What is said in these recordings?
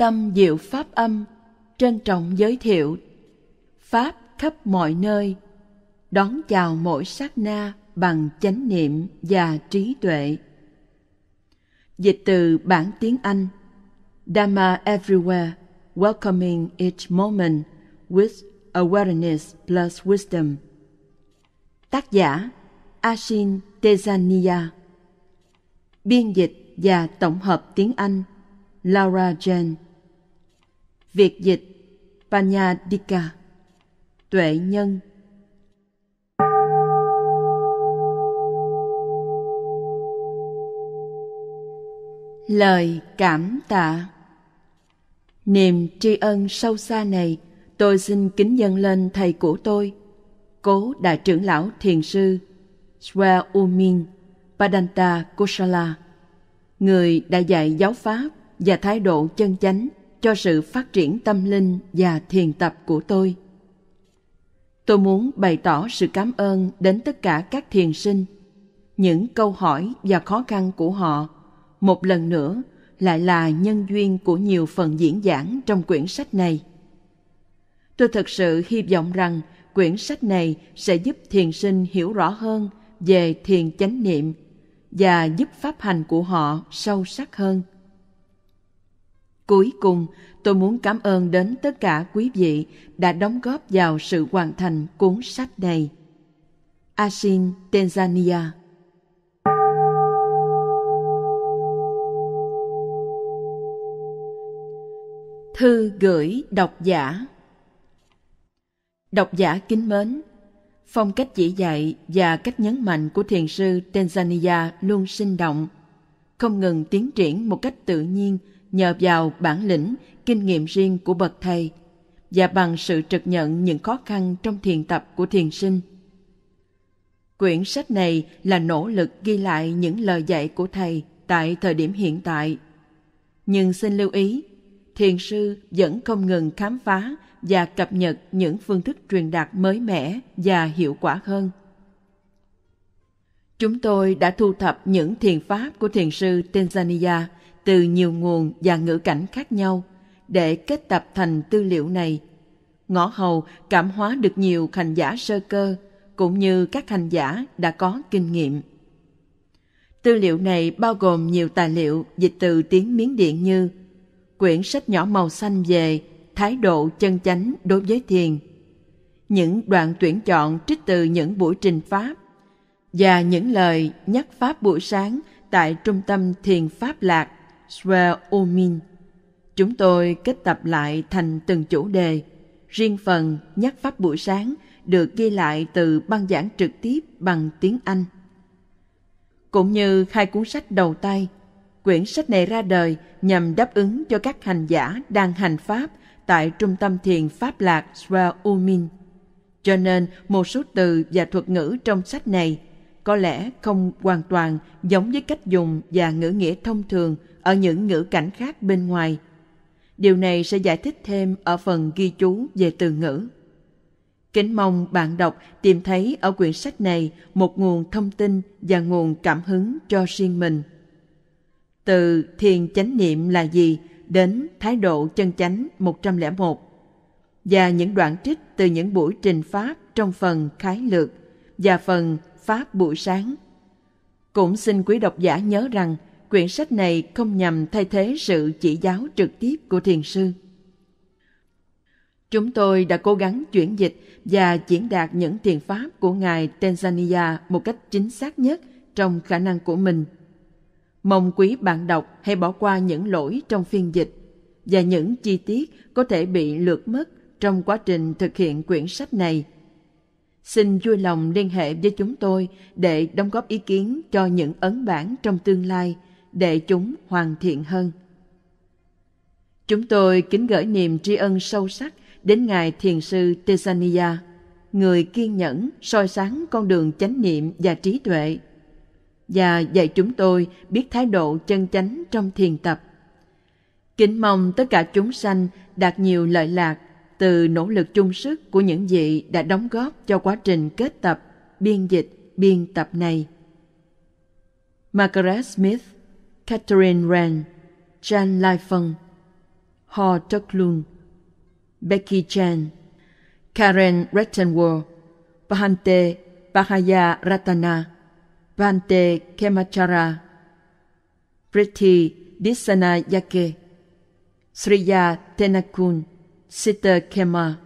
tâm diệu pháp âm trân trọng giới thiệu pháp khắp mọi nơi đón chào mỗi sát na bằng chánh niệm và trí tuệ dịch từ bản tiếng anh dharma everywhere welcoming each moment with awareness plus wisdom tác giả ashin tezania biên dịch và tổng hợp tiếng anh laura jane Việt dịch Panyadika Tuệ nhân Lời cảm tạ Niềm tri ân sâu xa này tôi xin kính dâng lên thầy của tôi, cố đại trưởng lão thiền sư Swa Umin Padanta Kosala, người đã dạy giáo pháp và thái độ chân chánh cho sự phát triển tâm linh và thiền tập của tôi tôi muốn bày tỏ sự cảm ơn đến tất cả các thiền sinh những câu hỏi và khó khăn của họ một lần nữa lại là nhân duyên của nhiều phần diễn giảng trong quyển sách này tôi thực sự hy vọng rằng quyển sách này sẽ giúp thiền sinh hiểu rõ hơn về thiền chánh niệm và giúp pháp hành của họ sâu sắc hơn Cuối cùng, tôi muốn cảm ơn đến tất cả quý vị đã đóng góp vào sự hoàn thành cuốn sách này. Asin Tanzania Thư gửi độc giả Độc giả kính mến, phong cách chỉ dạy và cách nhấn mạnh của thiền sư Tanzania luôn sinh động, không ngừng tiến triển một cách tự nhiên – nhờ vào bản lĩnh, kinh nghiệm riêng của bậc thầy và bằng sự trực nhận những khó khăn trong thiền tập của thiền sinh. Quyển sách này là nỗ lực ghi lại những lời dạy của thầy tại thời điểm hiện tại. Nhưng xin lưu ý, thiền sư vẫn không ngừng khám phá và cập nhật những phương thức truyền đạt mới mẻ và hiệu quả hơn. Chúng tôi đã thu thập những thiền pháp của thiền sư Tanzania – từ nhiều nguồn và ngữ cảnh khác nhau để kết tập thành tư liệu này. Ngõ hầu cảm hóa được nhiều hành giả sơ cơ cũng như các hành giả đã có kinh nghiệm. Tư liệu này bao gồm nhiều tài liệu dịch từ tiếng Miến Điện như quyển sách nhỏ màu xanh về thái độ chân chánh đối với thiền, những đoạn tuyển chọn trích từ những buổi trình pháp và những lời nhắc pháp buổi sáng tại trung tâm thiền pháp lạc Swear Omin. Chúng tôi kết tập lại thành từng chủ đề. Riêng phần nhắc pháp buổi sáng được ghi lại từ băng giảng trực tiếp bằng tiếng Anh. Cũng như hai cuốn sách đầu tay, quyển sách này ra đời nhằm đáp ứng cho các hành giả đang hành pháp tại trung tâm thiền Pháp Lạc Swa Umin. Cho nên một số từ và thuật ngữ trong sách này có lẽ không hoàn toàn giống với cách dùng và ngữ nghĩa thông thường ở những ngữ cảnh khác bên ngoài. Điều này sẽ giải thích thêm ở phần ghi chú về từ ngữ. Kính mong bạn đọc tìm thấy ở quyển sách này một nguồn thông tin và nguồn cảm hứng cho riêng mình. Từ thiền chánh niệm là gì đến thái độ chân chánh 101 và những đoạn trích từ những buổi trình pháp trong phần khái lược và phần pháp buổi sáng. Cũng xin quý độc giả nhớ rằng quyển sách này không nhằm thay thế sự chỉ giáo trực tiếp của thiền sư. Chúng tôi đã cố gắng chuyển dịch và diễn đạt những thiền pháp của Ngài Tanzania một cách chính xác nhất trong khả năng của mình. Mong quý bạn đọc hãy bỏ qua những lỗi trong phiên dịch và những chi tiết có thể bị lược mất trong quá trình thực hiện quyển sách này. Xin vui lòng liên hệ với chúng tôi để đóng góp ý kiến cho những ấn bản trong tương lai – để chúng hoàn thiện hơn. Chúng tôi kính gửi niềm tri ân sâu sắc đến Ngài Thiền sư Tesania, người kiên nhẫn soi sáng con đường chánh niệm và trí tuệ, và dạy chúng tôi biết thái độ chân chánh trong thiền tập. Kính mong tất cả chúng sanh đạt nhiều lợi lạc từ nỗ lực chung sức của những vị đã đóng góp cho quá trình kết tập, biên dịch, biên tập này. Margaret Smith Catherine Ren, Jan Lai Feng, Ho Tuck Lung, Becky Chen, Karen Rettenwall, Bahante Bahaya Ratana, Bante Kemachara, Priti Disana Yake, Sriya Tenakun, Sister Kema,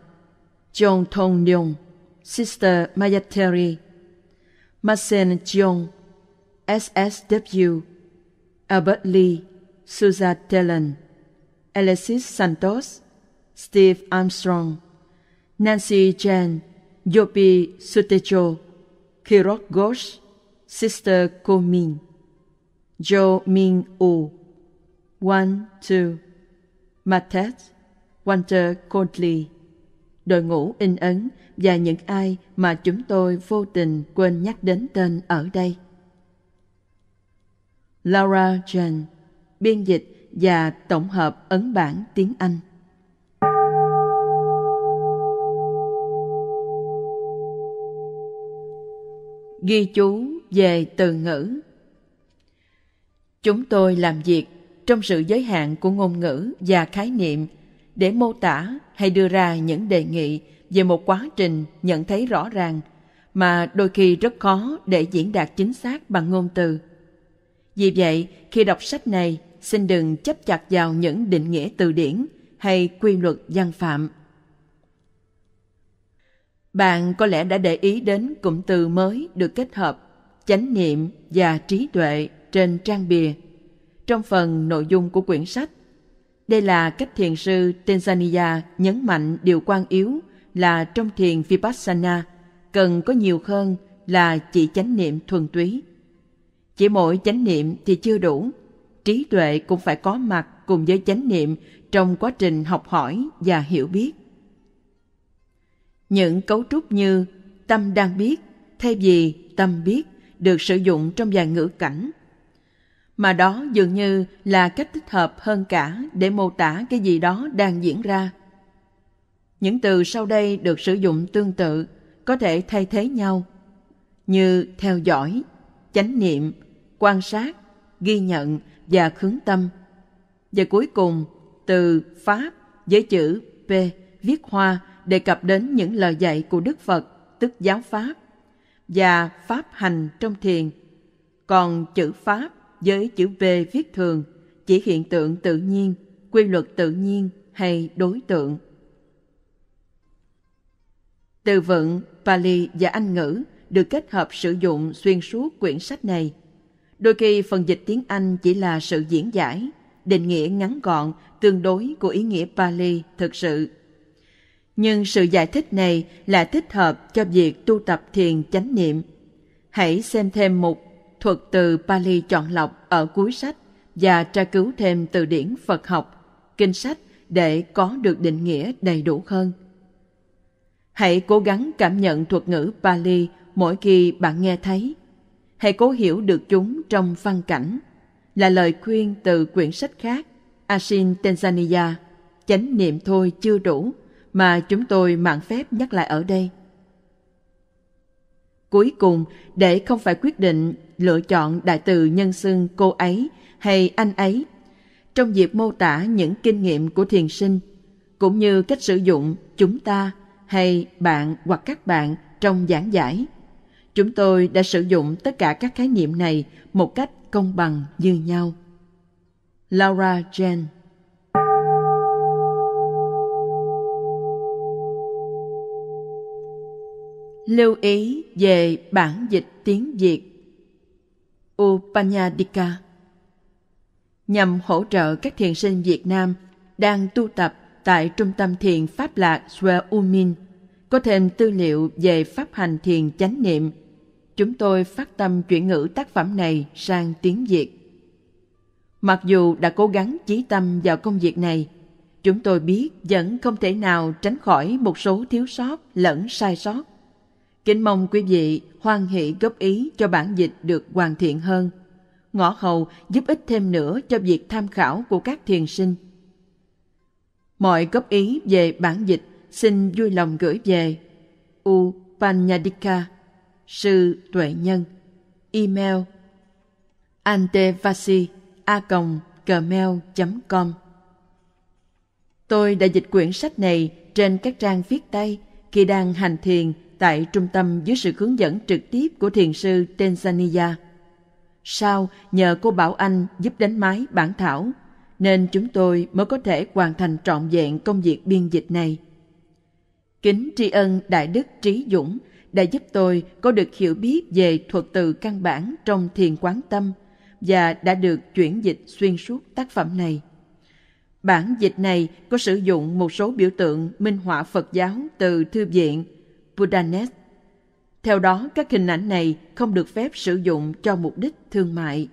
Jong Tong Leong, Sister Mayateri, Masen Jong, SSW, Albert Lee, Susan Dillon, Alexis Santos, Steve Armstrong, Nancy Jen, Yopi Sutejo, Kirok Ghosh, Sister Ko Min, Jo Min U, One Two, Matet, Walter Coldley, đội ngũ in ấn và những ai mà chúng tôi vô tình quên nhắc đến tên ở đây. Laura Jan, biên dịch và tổng hợp ấn bản tiếng Anh. Ghi chú về từ ngữ Chúng tôi làm việc trong sự giới hạn của ngôn ngữ và khái niệm để mô tả hay đưa ra những đề nghị về một quá trình nhận thấy rõ ràng mà đôi khi rất khó để diễn đạt chính xác bằng ngôn từ vì vậy, khi đọc sách này, xin đừng chấp chặt vào những định nghĩa từ điển hay quy luật văn phạm. Bạn có lẽ đã để ý đến cụm từ mới được kết hợp chánh niệm và trí tuệ trên trang bìa trong phần nội dung của quyển sách. Đây là cách thiền sư Tanzania nhấn mạnh điều quan yếu là trong thiền Vipassana cần có nhiều hơn là chỉ chánh niệm thuần túy. Chỉ mỗi chánh niệm thì chưa đủ, trí tuệ cũng phải có mặt cùng với chánh niệm trong quá trình học hỏi và hiểu biết. Những cấu trúc như tâm đang biết, thay vì tâm biết được sử dụng trong vài ngữ cảnh mà đó dường như là cách thích hợp hơn cả để mô tả cái gì đó đang diễn ra. Những từ sau đây được sử dụng tương tự, có thể thay thế nhau, như theo dõi, chánh niệm quan sát ghi nhận và khướng tâm và cuối cùng từ pháp với chữ p viết hoa đề cập đến những lời dạy của đức phật tức giáo pháp và pháp hành trong thiền còn chữ pháp với chữ v viết thường chỉ hiện tượng tự nhiên quy luật tự nhiên hay đối tượng từ vựng pali và anh ngữ được kết hợp sử dụng xuyên suốt quyển sách này. Đôi khi phần dịch tiếng Anh chỉ là sự diễn giải, định nghĩa ngắn gọn, tương đối của ý nghĩa Pali thực sự. Nhưng sự giải thích này là thích hợp cho việc tu tập thiền chánh niệm. Hãy xem thêm một thuật từ Pali chọn lọc ở cuối sách và tra cứu thêm từ điển Phật học, kinh sách để có được định nghĩa đầy đủ hơn. Hãy cố gắng cảm nhận thuật ngữ Pali mỗi khi bạn nghe thấy hãy cố hiểu được chúng trong văn cảnh là lời khuyên từ quyển sách khác Asin Tanzania chánh niệm thôi chưa đủ mà chúng tôi mạng phép nhắc lại ở đây cuối cùng để không phải quyết định lựa chọn đại từ nhân xưng cô ấy hay anh ấy trong việc mô tả những kinh nghiệm của thiền sinh cũng như cách sử dụng chúng ta hay bạn hoặc các bạn trong giảng giải Chúng tôi đã sử dụng tất cả các khái niệm này một cách công bằng như nhau. Laura Jen Lưu ý về bản dịch tiếng Việt Upanyadika nhằm hỗ trợ các thiền sinh Việt Nam đang tu tập tại Trung tâm Thiền Pháp Lạc Swell Umin có thêm tư liệu về pháp hành thiền chánh niệm chúng tôi phát tâm chuyển ngữ tác phẩm này sang tiếng Việt. Mặc dù đã cố gắng chí tâm vào công việc này, chúng tôi biết vẫn không thể nào tránh khỏi một số thiếu sót lẫn sai sót. Kính mong quý vị hoan hỷ góp ý cho bản dịch được hoàn thiện hơn. Ngõ hầu giúp ích thêm nữa cho việc tham khảo của các thiền sinh. Mọi góp ý về bản dịch xin vui lòng gửi về U. Panyadika sư tuệ nhân email antevasi a gmail com tôi đã dịch quyển sách này trên các trang viết tay khi đang hành thiền tại trung tâm dưới sự hướng dẫn trực tiếp của thiền sư Tanzania. Sau, nhờ cô Bảo Anh giúp đánh máy bản thảo, nên chúng tôi mới có thể hoàn thành trọn vẹn công việc biên dịch này. Kính tri ân Đại Đức Trí Dũng – đã giúp tôi có được hiểu biết về thuật từ căn bản trong thiền quán tâm và đã được chuyển dịch xuyên suốt tác phẩm này. Bản dịch này có sử dụng một số biểu tượng minh họa Phật giáo từ thư viện Buddhanet. Theo đó, các hình ảnh này không được phép sử dụng cho mục đích thương mại.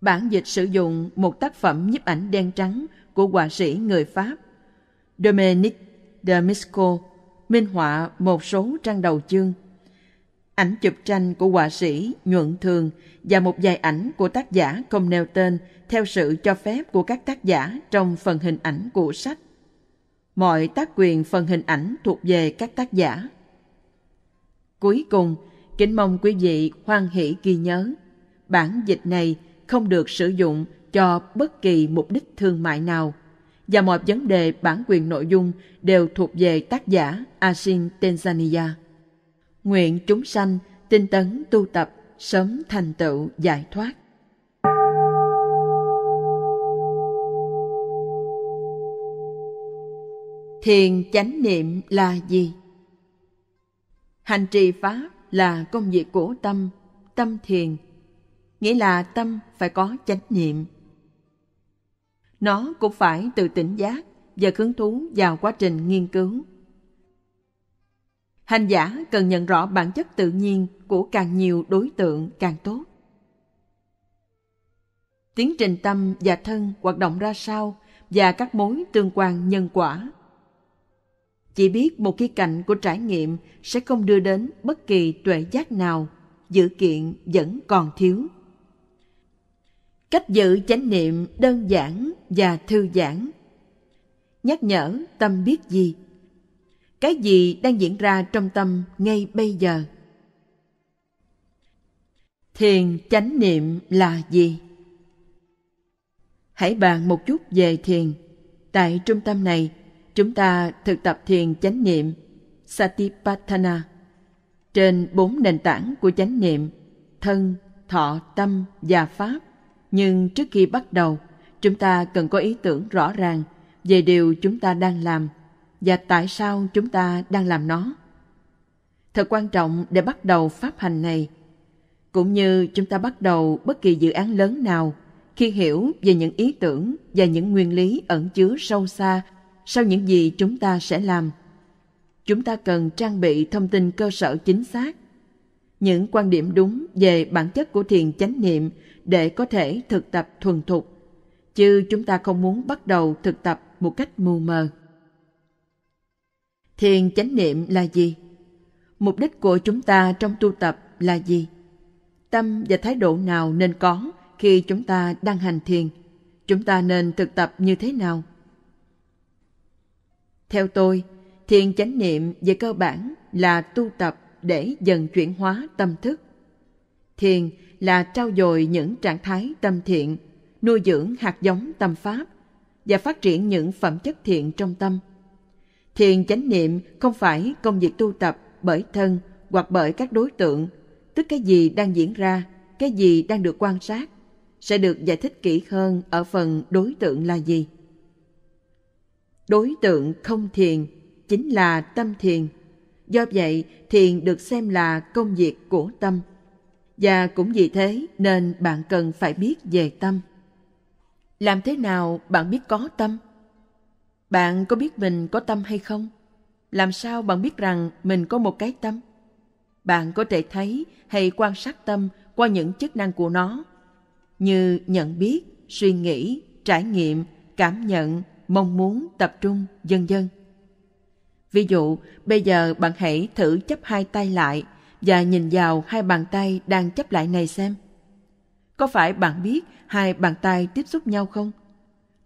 Bản dịch sử dụng một tác phẩm nhiếp ảnh đen trắng của họa sĩ người Pháp Dominique de Misco minh họa một số trang đầu chương. Ảnh chụp tranh của họa sĩ Nhuận Thường và một vài ảnh của tác giả không nêu tên theo sự cho phép của các tác giả trong phần hình ảnh của sách. Mọi tác quyền phần hình ảnh thuộc về các tác giả. Cuối cùng, kính mong quý vị hoan hỷ ghi nhớ, bản dịch này không được sử dụng cho bất kỳ mục đích thương mại nào và mọi vấn đề bản quyền nội dung đều thuộc về tác giả Asin Tanzania. Nguyện chúng sanh tinh tấn tu tập sớm thành tựu giải thoát. Thiền chánh niệm là gì? Hành trì Pháp là công việc của tâm, tâm thiền, nghĩa là tâm phải có chánh niệm nó cũng phải từ tỉnh giác và hứng thú vào quá trình nghiên cứu. Hành giả cần nhận rõ bản chất tự nhiên của càng nhiều đối tượng càng tốt. Tiến trình tâm và thân hoạt động ra sao và các mối tương quan nhân quả. Chỉ biết một khía cạnh của trải nghiệm sẽ không đưa đến bất kỳ tuệ giác nào, dự kiện vẫn còn thiếu cách giữ chánh niệm đơn giản và thư giãn nhắc nhở tâm biết gì cái gì đang diễn ra trong tâm ngay bây giờ thiền chánh niệm là gì hãy bàn một chút về thiền tại trung tâm này chúng ta thực tập thiền chánh niệm satipatthana trên bốn nền tảng của chánh niệm thân thọ tâm và pháp nhưng trước khi bắt đầu chúng ta cần có ý tưởng rõ ràng về điều chúng ta đang làm và tại sao chúng ta đang làm nó thật quan trọng để bắt đầu pháp hành này cũng như chúng ta bắt đầu bất kỳ dự án lớn nào khi hiểu về những ý tưởng và những nguyên lý ẩn chứa sâu xa sau những gì chúng ta sẽ làm chúng ta cần trang bị thông tin cơ sở chính xác những quan điểm đúng về bản chất của thiền chánh niệm để có thể thực tập thuần thục, chứ chúng ta không muốn bắt đầu thực tập một cách mù mờ. Thiền chánh niệm là gì? Mục đích của chúng ta trong tu tập là gì? Tâm và thái độ nào nên có khi chúng ta đang hành thiền? Chúng ta nên thực tập như thế nào? Theo tôi, thiền chánh niệm về cơ bản là tu tập để dần chuyển hóa tâm thức. Thiền là trao dồi những trạng thái tâm thiện, nuôi dưỡng hạt giống tâm pháp và phát triển những phẩm chất thiện trong tâm. Thiền chánh niệm không phải công việc tu tập bởi thân hoặc bởi các đối tượng, tức cái gì đang diễn ra, cái gì đang được quan sát, sẽ được giải thích kỹ hơn ở phần đối tượng là gì. Đối tượng không thiền chính là tâm thiền. Do vậy, thiền được xem là công việc của tâm và cũng vì thế nên bạn cần phải biết về tâm làm thế nào bạn biết có tâm bạn có biết mình có tâm hay không làm sao bạn biết rằng mình có một cái tâm bạn có thể thấy hay quan sát tâm qua những chức năng của nó như nhận biết suy nghĩ trải nghiệm cảm nhận mong muốn tập trung vân vân ví dụ bây giờ bạn hãy thử chấp hai tay lại và nhìn vào hai bàn tay đang chấp lại này xem. Có phải bạn biết hai bàn tay tiếp xúc nhau không?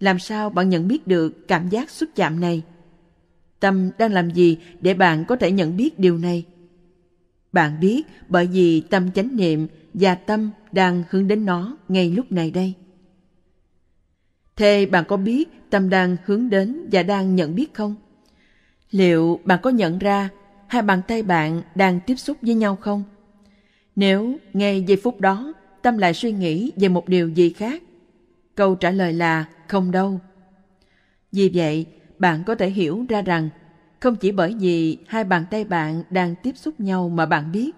Làm sao bạn nhận biết được cảm giác xúc chạm này? Tâm đang làm gì để bạn có thể nhận biết điều này? Bạn biết bởi vì tâm chánh niệm và tâm đang hướng đến nó ngay lúc này đây. Thế bạn có biết tâm đang hướng đến và đang nhận biết không? Liệu bạn có nhận ra hai bàn tay bạn đang tiếp xúc với nhau không? Nếu ngay giây phút đó tâm lại suy nghĩ về một điều gì khác, câu trả lời là không đâu. Vì vậy, bạn có thể hiểu ra rằng không chỉ bởi vì hai bàn tay bạn đang tiếp xúc nhau mà bạn biết,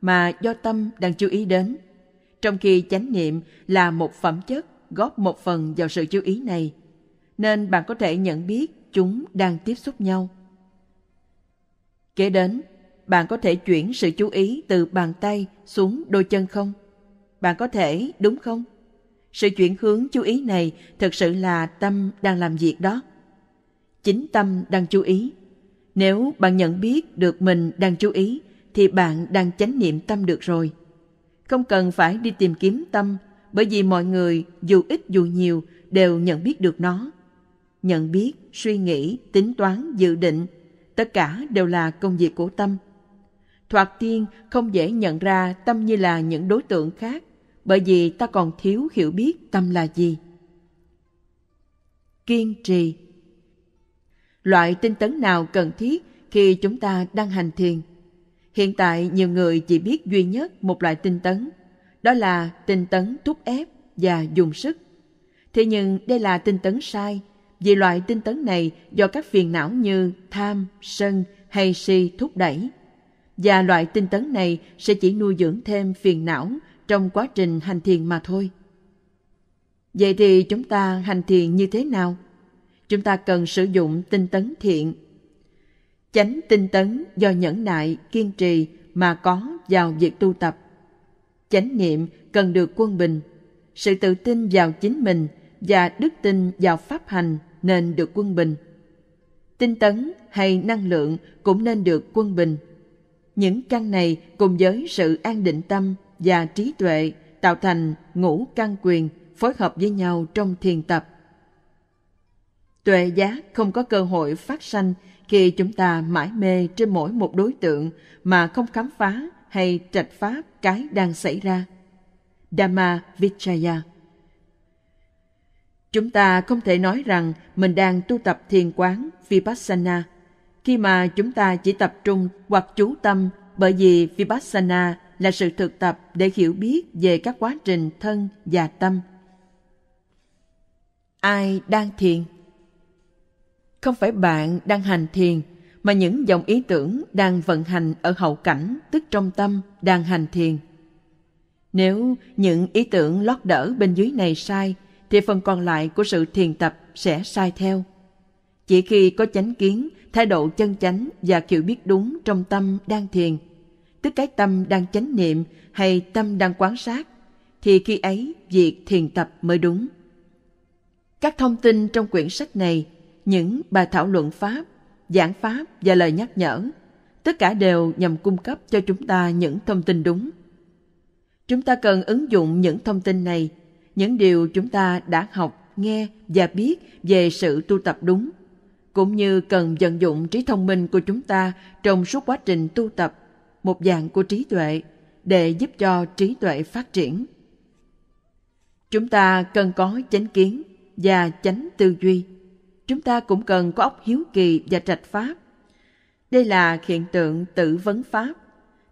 mà do tâm đang chú ý đến. Trong khi chánh niệm là một phẩm chất góp một phần vào sự chú ý này, nên bạn có thể nhận biết chúng đang tiếp xúc nhau. Kế đến, bạn có thể chuyển sự chú ý từ bàn tay xuống đôi chân không? Bạn có thể, đúng không? Sự chuyển hướng chú ý này thực sự là tâm đang làm việc đó. Chính tâm đang chú ý. Nếu bạn nhận biết được mình đang chú ý, thì bạn đang chánh niệm tâm được rồi. Không cần phải đi tìm kiếm tâm, bởi vì mọi người dù ít dù nhiều đều nhận biết được nó. Nhận biết, suy nghĩ, tính toán, dự định tất cả đều là công việc của tâm thoạt tiên không dễ nhận ra tâm như là những đối tượng khác bởi vì ta còn thiếu hiểu biết tâm là gì kiên trì loại tinh tấn nào cần thiết khi chúng ta đang hành thiền hiện tại nhiều người chỉ biết duy nhất một loại tinh tấn đó là tinh tấn thúc ép và dùng sức thế nhưng đây là tinh tấn sai vì loại tinh tấn này do các phiền não như tham, sân hay si thúc đẩy. Và loại tinh tấn này sẽ chỉ nuôi dưỡng thêm phiền não trong quá trình hành thiền mà thôi. Vậy thì chúng ta hành thiền như thế nào? Chúng ta cần sử dụng tinh tấn thiện. Chánh tinh tấn do nhẫn nại, kiên trì mà có vào việc tu tập. Chánh niệm cần được quân bình, sự tự tin vào chính mình và đức tin vào pháp hành nên được quân bình. Tinh tấn hay năng lượng cũng nên được quân bình. Những căn này cùng với sự an định tâm và trí tuệ tạo thành ngũ căn quyền phối hợp với nhau trong thiền tập. Tuệ giác không có cơ hội phát sanh khi chúng ta mãi mê trên mỗi một đối tượng mà không khám phá hay trạch pháp cái đang xảy ra. Dhamma Vichaya Chúng ta không thể nói rằng mình đang tu tập thiền quán Vipassana khi mà chúng ta chỉ tập trung hoặc chú tâm bởi vì Vipassana là sự thực tập để hiểu biết về các quá trình thân và tâm. Ai đang thiền? Không phải bạn đang hành thiền, mà những dòng ý tưởng đang vận hành ở hậu cảnh, tức trong tâm, đang hành thiền. Nếu những ý tưởng lót đỡ bên dưới này sai, thì phần còn lại của sự thiền tập sẽ sai theo. Chỉ khi có chánh kiến, thái độ chân chánh và kiểu biết đúng trong tâm đang thiền, tức cái tâm đang chánh niệm hay tâm đang quán sát, thì khi ấy việc thiền tập mới đúng. Các thông tin trong quyển sách này, những bài thảo luận Pháp, giảng Pháp và lời nhắc nhở, tất cả đều nhằm cung cấp cho chúng ta những thông tin đúng. Chúng ta cần ứng dụng những thông tin này những điều chúng ta đã học, nghe và biết về sự tu tập đúng, cũng như cần vận dụng trí thông minh của chúng ta trong suốt quá trình tu tập, một dạng của trí tuệ, để giúp cho trí tuệ phát triển. Chúng ta cần có chánh kiến và chánh tư duy. Chúng ta cũng cần có óc hiếu kỳ và trạch pháp. Đây là hiện tượng tự vấn pháp.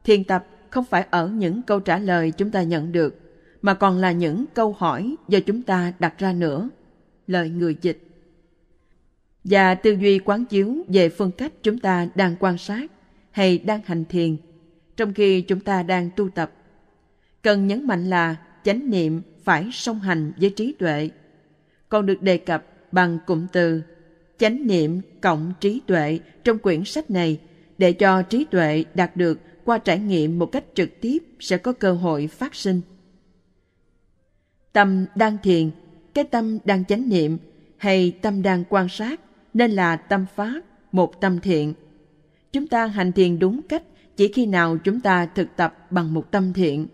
Thiền tập không phải ở những câu trả lời chúng ta nhận được mà còn là những câu hỏi do chúng ta đặt ra nữa. Lời người dịch Và tư duy quán chiếu về phương cách chúng ta đang quan sát hay đang hành thiền, trong khi chúng ta đang tu tập. Cần nhấn mạnh là chánh niệm phải song hành với trí tuệ, còn được đề cập bằng cụm từ chánh niệm cộng trí tuệ trong quyển sách này để cho trí tuệ đạt được qua trải nghiệm một cách trực tiếp sẽ có cơ hội phát sinh Tâm đang thiền, cái tâm đang chánh niệm hay tâm đang quan sát nên là tâm pháp, một tâm thiện. Chúng ta hành thiền đúng cách chỉ khi nào chúng ta thực tập bằng một tâm thiện.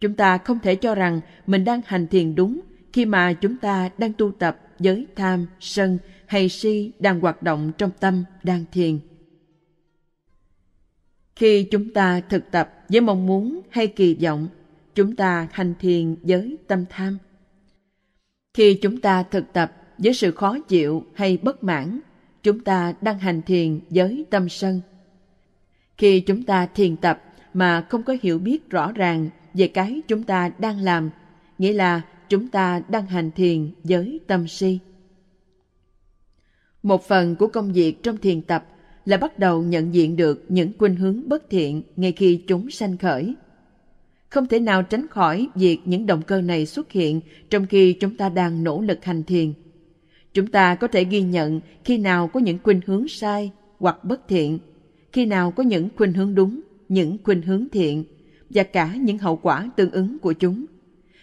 Chúng ta không thể cho rằng mình đang hành thiền đúng khi mà chúng ta đang tu tập giới tham, sân hay si đang hoạt động trong tâm đang thiền. Khi chúng ta thực tập với mong muốn hay kỳ vọng chúng ta hành thiền với tâm tham. Khi chúng ta thực tập với sự khó chịu hay bất mãn, chúng ta đang hành thiền với tâm sân. Khi chúng ta thiền tập mà không có hiểu biết rõ ràng về cái chúng ta đang làm, nghĩa là chúng ta đang hành thiền với tâm si. Một phần của công việc trong thiền tập là bắt đầu nhận diện được những khuynh hướng bất thiện ngay khi chúng sanh khởi – không thể nào tránh khỏi việc những động cơ này xuất hiện trong khi chúng ta đang nỗ lực hành thiền. Chúng ta có thể ghi nhận khi nào có những khuynh hướng sai hoặc bất thiện, khi nào có những khuynh hướng đúng, những khuynh hướng thiện và cả những hậu quả tương ứng của chúng.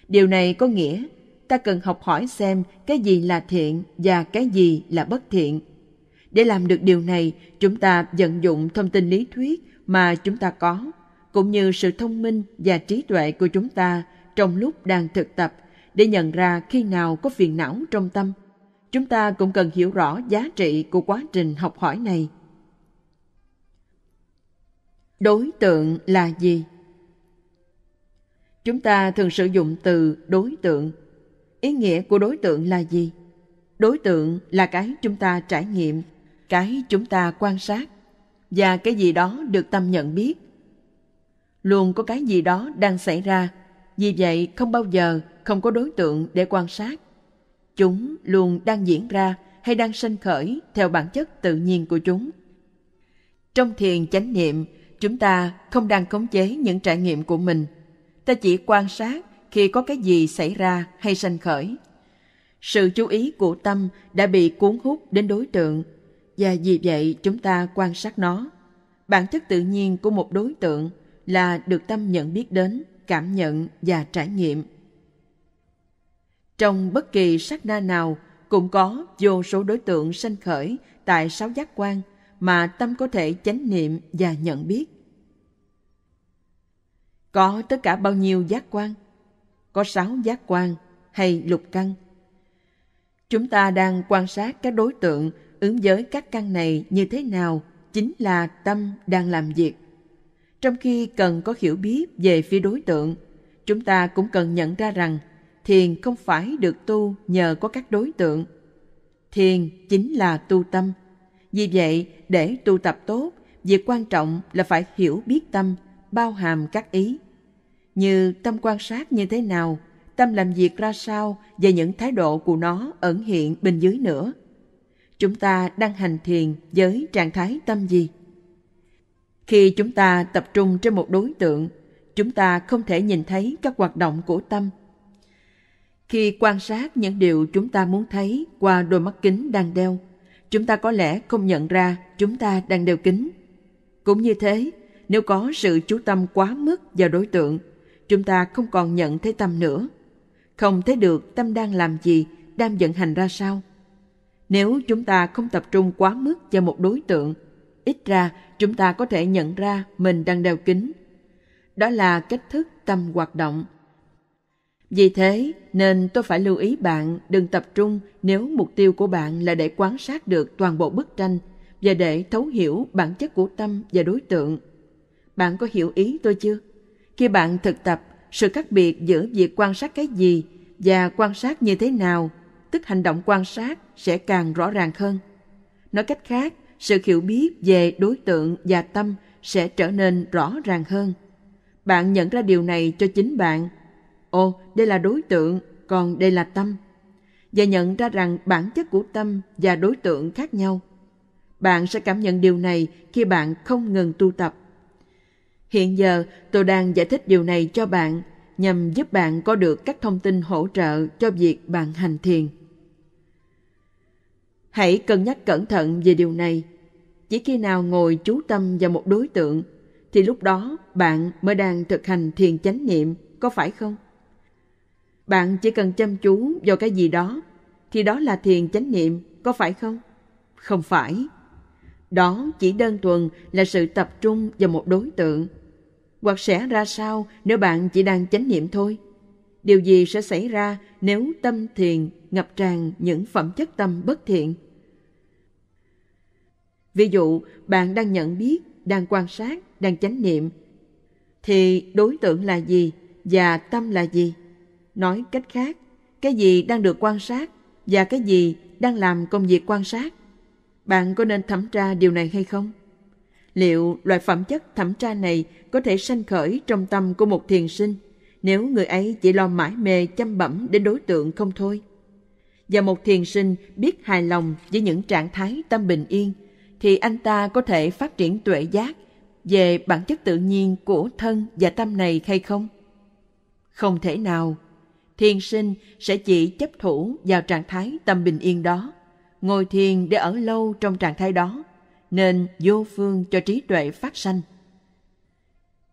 Điều này có nghĩa ta cần học hỏi xem cái gì là thiện và cái gì là bất thiện. Để làm được điều này, chúng ta vận dụng thông tin lý thuyết mà chúng ta có cũng như sự thông minh và trí tuệ của chúng ta trong lúc đang thực tập để nhận ra khi nào có phiền não trong tâm chúng ta cũng cần hiểu rõ giá trị của quá trình học hỏi này đối tượng là gì chúng ta thường sử dụng từ đối tượng ý nghĩa của đối tượng là gì đối tượng là cái chúng ta trải nghiệm cái chúng ta quan sát và cái gì đó được tâm nhận biết luôn có cái gì đó đang xảy ra vì vậy không bao giờ không có đối tượng để quan sát chúng luôn đang diễn ra hay đang sinh khởi theo bản chất tự nhiên của chúng trong thiền chánh niệm chúng ta không đang khống chế những trải nghiệm của mình ta chỉ quan sát khi có cái gì xảy ra hay sanh khởi sự chú ý của tâm đã bị cuốn hút đến đối tượng và vì vậy chúng ta quan sát nó bản chất tự nhiên của một đối tượng là được tâm nhận biết đến cảm nhận và trải nghiệm trong bất kỳ sát na nào cũng có vô số đối tượng sanh khởi tại sáu giác quan mà tâm có thể chánh niệm và nhận biết có tất cả bao nhiêu giác quan có sáu giác quan hay lục căn chúng ta đang quan sát các đối tượng ứng với các căn này như thế nào chính là tâm đang làm việc trong khi cần có hiểu biết về phía đối tượng chúng ta cũng cần nhận ra rằng thiền không phải được tu nhờ có các đối tượng thiền chính là tu tâm vì vậy để tu tập tốt việc quan trọng là phải hiểu biết tâm bao hàm các ý như tâm quan sát như thế nào tâm làm việc ra sao và những thái độ của nó ẩn hiện bên dưới nữa chúng ta đang hành thiền với trạng thái tâm gì khi chúng ta tập trung trên một đối tượng chúng ta không thể nhìn thấy các hoạt động của tâm khi quan sát những điều chúng ta muốn thấy qua đôi mắt kính đang đeo chúng ta có lẽ không nhận ra chúng ta đang đeo kính cũng như thế nếu có sự chú tâm quá mức vào đối tượng chúng ta không còn nhận thấy tâm nữa không thấy được tâm đang làm gì đang vận hành ra sao nếu chúng ta không tập trung quá mức vào một đối tượng Ít ra, chúng ta có thể nhận ra mình đang đeo kính. Đó là cách thức tâm hoạt động. Vì thế, nên tôi phải lưu ý bạn đừng tập trung nếu mục tiêu của bạn là để quan sát được toàn bộ bức tranh và để thấu hiểu bản chất của tâm và đối tượng. Bạn có hiểu ý tôi chưa? Khi bạn thực tập, sự khác biệt giữa việc quan sát cái gì và quan sát như thế nào, tức hành động quan sát sẽ càng rõ ràng hơn. Nói cách khác, sự hiểu biết về đối tượng và tâm sẽ trở nên rõ ràng hơn. Bạn nhận ra điều này cho chính bạn. Ồ, đây là đối tượng, còn đây là tâm. Và nhận ra rằng bản chất của tâm và đối tượng khác nhau. Bạn sẽ cảm nhận điều này khi bạn không ngừng tu tập. Hiện giờ, tôi đang giải thích điều này cho bạn nhằm giúp bạn có được các thông tin hỗ trợ cho việc bạn hành thiền. Hãy cân nhắc cẩn thận về điều này. Chỉ khi nào ngồi chú tâm vào một đối tượng, thì lúc đó bạn mới đang thực hành thiền chánh niệm, có phải không? Bạn chỉ cần chăm chú vào cái gì đó, thì đó là thiền chánh niệm, có phải không? Không phải. Đó chỉ đơn thuần là sự tập trung vào một đối tượng. Hoặc sẽ ra sao nếu bạn chỉ đang chánh niệm thôi? điều gì sẽ xảy ra nếu tâm thiền ngập tràn những phẩm chất tâm bất thiện. Ví dụ, bạn đang nhận biết, đang quan sát, đang chánh niệm, thì đối tượng là gì và tâm là gì? Nói cách khác, cái gì đang được quan sát và cái gì đang làm công việc quan sát? Bạn có nên thẩm tra điều này hay không? Liệu loại phẩm chất thẩm tra này có thể sanh khởi trong tâm của một thiền sinh? nếu người ấy chỉ lo mãi mê chăm bẩm đến đối tượng không thôi. Và một thiền sinh biết hài lòng với những trạng thái tâm bình yên, thì anh ta có thể phát triển tuệ giác về bản chất tự nhiên của thân và tâm này hay không? Không thể nào. Thiền sinh sẽ chỉ chấp thủ vào trạng thái tâm bình yên đó, ngồi thiền để ở lâu trong trạng thái đó, nên vô phương cho trí tuệ phát sanh.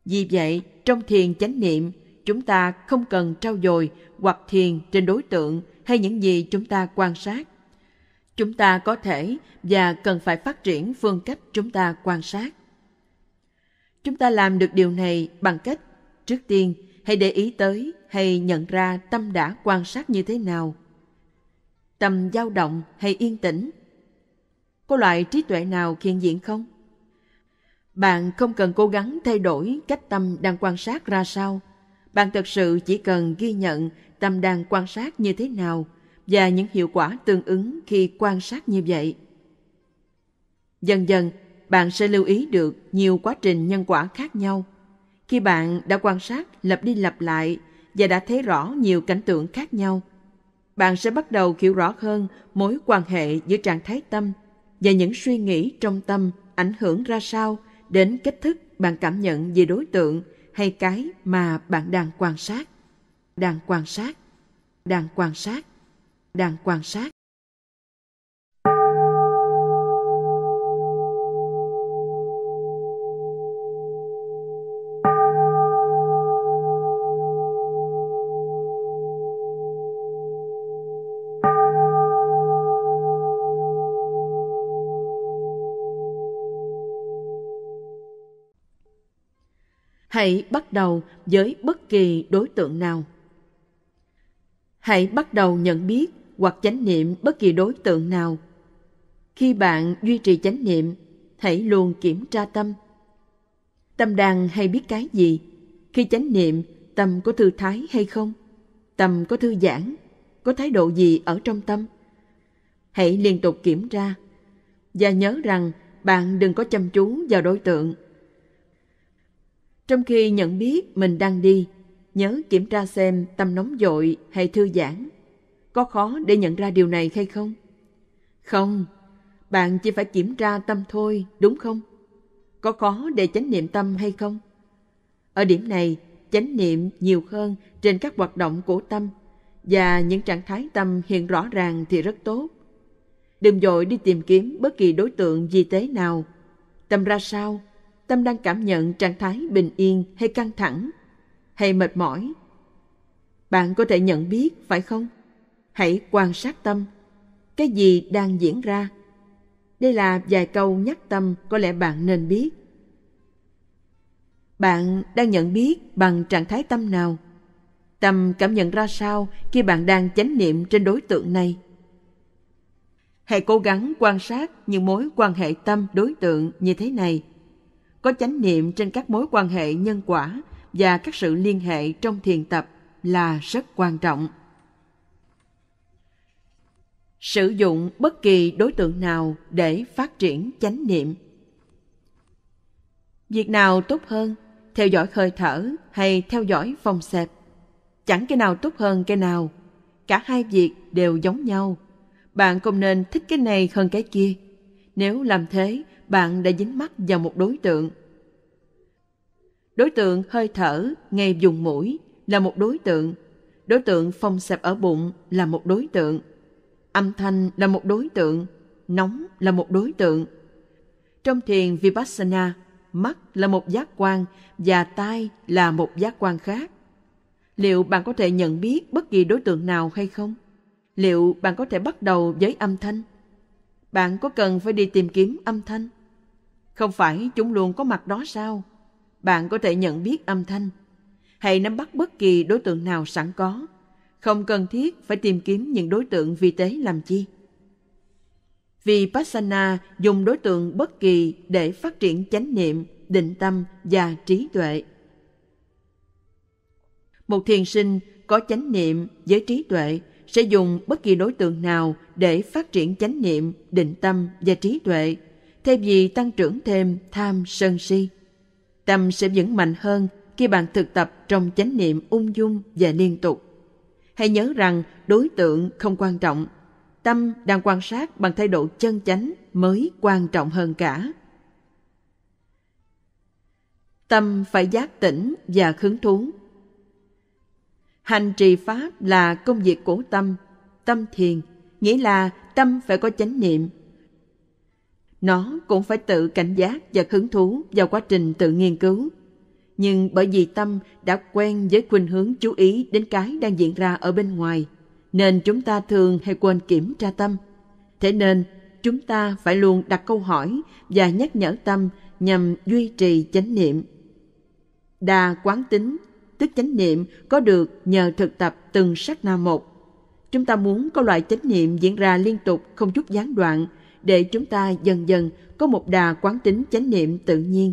Vì vậy, trong thiền chánh niệm, chúng ta không cần trao dồi hoặc thiền trên đối tượng hay những gì chúng ta quan sát chúng ta có thể và cần phải phát triển phương cách chúng ta quan sát chúng ta làm được điều này bằng cách trước tiên hãy để ý tới hay nhận ra tâm đã quan sát như thế nào tâm dao động hay yên tĩnh có loại trí tuệ nào hiện diện không bạn không cần cố gắng thay đổi cách tâm đang quan sát ra sao bạn thực sự chỉ cần ghi nhận tâm đang quan sát như thế nào và những hiệu quả tương ứng khi quan sát như vậy. Dần dần, bạn sẽ lưu ý được nhiều quá trình nhân quả khác nhau. Khi bạn đã quan sát lặp đi lặp lại và đã thấy rõ nhiều cảnh tượng khác nhau, bạn sẽ bắt đầu hiểu rõ hơn mối quan hệ giữa trạng thái tâm và những suy nghĩ trong tâm ảnh hưởng ra sao đến cách thức bạn cảm nhận về đối tượng hay cái mà bạn đang quan sát đang quan sát đang quan sát đang quan sát hãy bắt đầu với bất kỳ đối tượng nào hãy bắt đầu nhận biết hoặc chánh niệm bất kỳ đối tượng nào khi bạn duy trì chánh niệm hãy luôn kiểm tra tâm tâm đang hay biết cái gì khi chánh niệm tâm có thư thái hay không tâm có thư giãn có thái độ gì ở trong tâm hãy liên tục kiểm tra và nhớ rằng bạn đừng có chăm chú vào đối tượng trong khi nhận biết mình đang đi, nhớ kiểm tra xem tâm nóng dội hay thư giãn. Có khó để nhận ra điều này hay không? Không, bạn chỉ phải kiểm tra tâm thôi, đúng không? Có khó để chánh niệm tâm hay không? Ở điểm này, chánh niệm nhiều hơn trên các hoạt động của tâm và những trạng thái tâm hiện rõ ràng thì rất tốt. Đừng dội đi tìm kiếm bất kỳ đối tượng gì tế nào. Tâm ra sao tâm đang cảm nhận trạng thái bình yên hay căng thẳng hay mệt mỏi bạn có thể nhận biết phải không hãy quan sát tâm cái gì đang diễn ra đây là vài câu nhắc tâm có lẽ bạn nên biết bạn đang nhận biết bằng trạng thái tâm nào tâm cảm nhận ra sao khi bạn đang chánh niệm trên đối tượng này hãy cố gắng quan sát những mối quan hệ tâm đối tượng như thế này có chánh niệm trên các mối quan hệ nhân quả và các sự liên hệ trong thiền tập là rất quan trọng sử dụng bất kỳ đối tượng nào để phát triển chánh niệm việc nào tốt hơn theo dõi hơi thở hay theo dõi phòng xẹp chẳng cái nào tốt hơn cái nào cả hai việc đều giống nhau bạn không nên thích cái này hơn cái kia nếu làm thế bạn đã dính mắt vào một đối tượng. Đối tượng hơi thở ngay dùng mũi là một đối tượng. Đối tượng phong xẹp ở bụng là một đối tượng. Âm thanh là một đối tượng. Nóng là một đối tượng. Trong thiền Vipassana, mắt là một giác quan và tai là một giác quan khác. Liệu bạn có thể nhận biết bất kỳ đối tượng nào hay không? Liệu bạn có thể bắt đầu với âm thanh? Bạn có cần phải đi tìm kiếm âm thanh? Không phải chúng luôn có mặt đó sao? Bạn có thể nhận biết âm thanh. Hãy nắm bắt bất kỳ đối tượng nào sẵn có. Không cần thiết phải tìm kiếm những đối tượng vi tế làm chi. Vì Vipassana dùng đối tượng bất kỳ để phát triển chánh niệm, định tâm và trí tuệ. Một thiền sinh có chánh niệm với trí tuệ sẽ dùng bất kỳ đối tượng nào để phát triển chánh niệm, định tâm và trí tuệ – thay vì tăng trưởng thêm tham sân si. Tâm sẽ vững mạnh hơn khi bạn thực tập trong chánh niệm ung dung và liên tục. Hãy nhớ rằng đối tượng không quan trọng. Tâm đang quan sát bằng thái độ chân chánh mới quan trọng hơn cả. Tâm phải giác tỉnh và hứng thú. Hành trì Pháp là công việc của tâm, tâm thiền, nghĩa là tâm phải có chánh niệm nó cũng phải tự cảnh giác và hứng thú vào quá trình tự nghiên cứu. Nhưng bởi vì tâm đã quen với khuynh hướng chú ý đến cái đang diễn ra ở bên ngoài, nên chúng ta thường hay quên kiểm tra tâm. Thế nên, chúng ta phải luôn đặt câu hỏi và nhắc nhở tâm nhằm duy trì chánh niệm. Đa quán tính, tức chánh niệm có được nhờ thực tập từng sát na một. Chúng ta muốn có loại chánh niệm diễn ra liên tục không chút gián đoạn để chúng ta dần dần có một đà quán tính chánh niệm tự nhiên.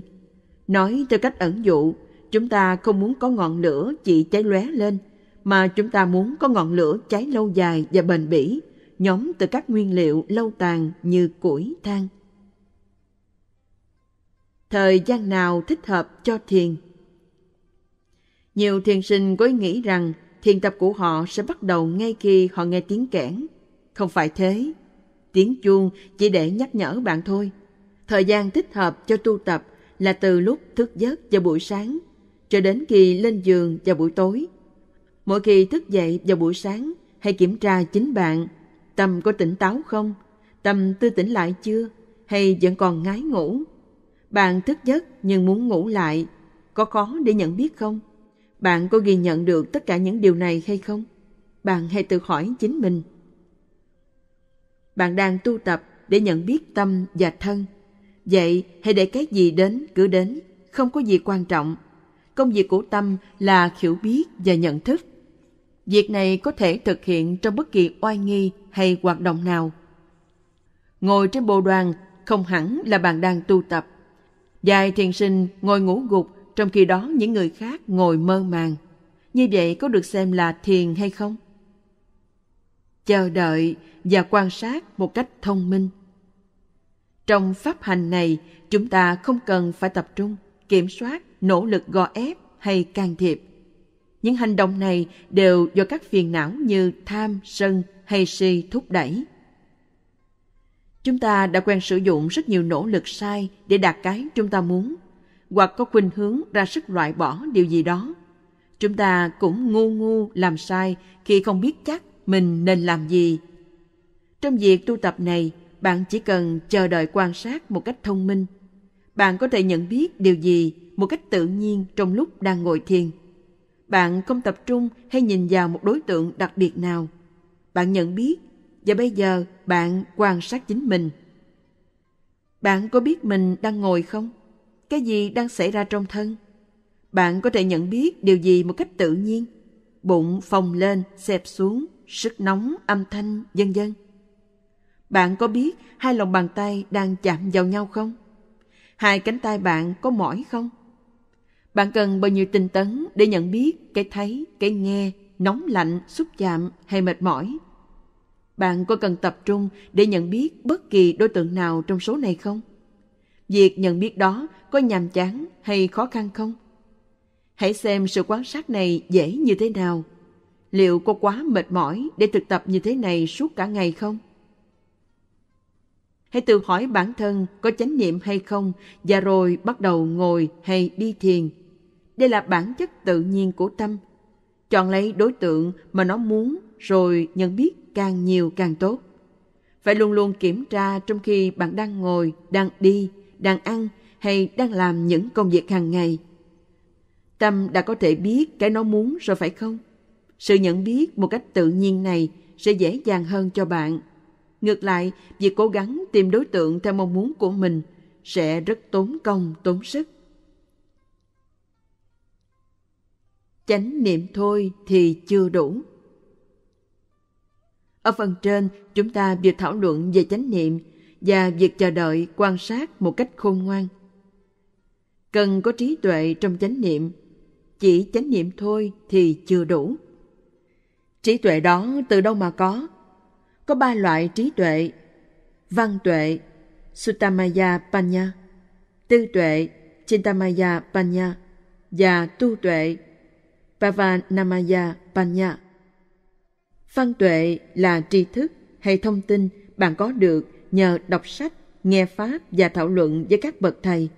Nói theo cách ẩn dụ, chúng ta không muốn có ngọn lửa chỉ cháy lóe lên, mà chúng ta muốn có ngọn lửa cháy lâu dài và bền bỉ, nhóm từ các nguyên liệu lâu tàn như củi, than. Thời gian nào thích hợp cho thiền? Nhiều thiền sinh có ý nghĩ rằng thiền tập của họ sẽ bắt đầu ngay khi họ nghe tiếng kẽn. Không phải thế, tiếng chuông chỉ để nhắc nhở bạn thôi. Thời gian thích hợp cho tu tập là từ lúc thức giấc vào buổi sáng cho đến khi lên giường vào buổi tối. Mỗi khi thức dậy vào buổi sáng, hãy kiểm tra chính bạn, tâm có tỉnh táo không? Tâm tư tỉnh lại chưa? Hay vẫn còn ngái ngủ? Bạn thức giấc nhưng muốn ngủ lại, có khó để nhận biết không? Bạn có ghi nhận được tất cả những điều này hay không? Bạn hãy tự hỏi chính mình bạn đang tu tập để nhận biết tâm và thân. Vậy hãy để cái gì đến cứ đến, không có gì quan trọng. Công việc của tâm là hiểu biết và nhận thức. Việc này có thể thực hiện trong bất kỳ oai nghi hay hoạt động nào. Ngồi trên bồ đoàn không hẳn là bạn đang tu tập. Dài thiền sinh ngồi ngủ gục, trong khi đó những người khác ngồi mơ màng. Như vậy có được xem là thiền hay không? chờ đợi và quan sát một cách thông minh trong pháp hành này chúng ta không cần phải tập trung kiểm soát nỗ lực gò ép hay can thiệp những hành động này đều do các phiền não như tham sân hay si thúc đẩy chúng ta đã quen sử dụng rất nhiều nỗ lực sai để đạt cái chúng ta muốn hoặc có khuynh hướng ra sức loại bỏ điều gì đó chúng ta cũng ngu ngu làm sai khi không biết chắc mình nên làm gì. Trong việc tu tập này, bạn chỉ cần chờ đợi quan sát một cách thông minh. Bạn có thể nhận biết điều gì một cách tự nhiên trong lúc đang ngồi thiền. Bạn không tập trung hay nhìn vào một đối tượng đặc biệt nào. Bạn nhận biết và bây giờ bạn quan sát chính mình. Bạn có biết mình đang ngồi không? Cái gì đang xảy ra trong thân? Bạn có thể nhận biết điều gì một cách tự nhiên? Bụng phồng lên, xẹp xuống, sức nóng, âm thanh, vân vân. Bạn có biết hai lòng bàn tay đang chạm vào nhau không? Hai cánh tay bạn có mỏi không? Bạn cần bao nhiêu tinh tấn để nhận biết cái thấy, cái nghe, nóng lạnh, xúc chạm hay mệt mỏi? Bạn có cần tập trung để nhận biết bất kỳ đối tượng nào trong số này không? Việc nhận biết đó có nhàm chán hay khó khăn không? Hãy xem sự quan sát này dễ như thế nào liệu cô quá mệt mỏi để thực tập như thế này suốt cả ngày không? Hãy tự hỏi bản thân có chánh niệm hay không và rồi bắt đầu ngồi hay đi thiền. Đây là bản chất tự nhiên của tâm. Chọn lấy đối tượng mà nó muốn rồi nhận biết càng nhiều càng tốt. Phải luôn luôn kiểm tra trong khi bạn đang ngồi, đang đi, đang ăn hay đang làm những công việc hàng ngày. Tâm đã có thể biết cái nó muốn rồi phải không? Sự nhận biết một cách tự nhiên này sẽ dễ dàng hơn cho bạn. Ngược lại, việc cố gắng tìm đối tượng theo mong muốn của mình sẽ rất tốn công, tốn sức. Chánh niệm thôi thì chưa đủ. Ở phần trên, chúng ta vừa thảo luận về chánh niệm và việc chờ đợi quan sát một cách khôn ngoan. Cần có trí tuệ trong chánh niệm, chỉ chánh niệm thôi thì chưa đủ trí tuệ đó từ đâu mà có có ba loại trí tuệ văn tuệ sutamaya panya tư tuệ chintamaya panya và tu tuệ pavanamaya panya văn tuệ là tri thức hay thông tin bạn có được nhờ đọc sách nghe pháp và thảo luận với các bậc thầy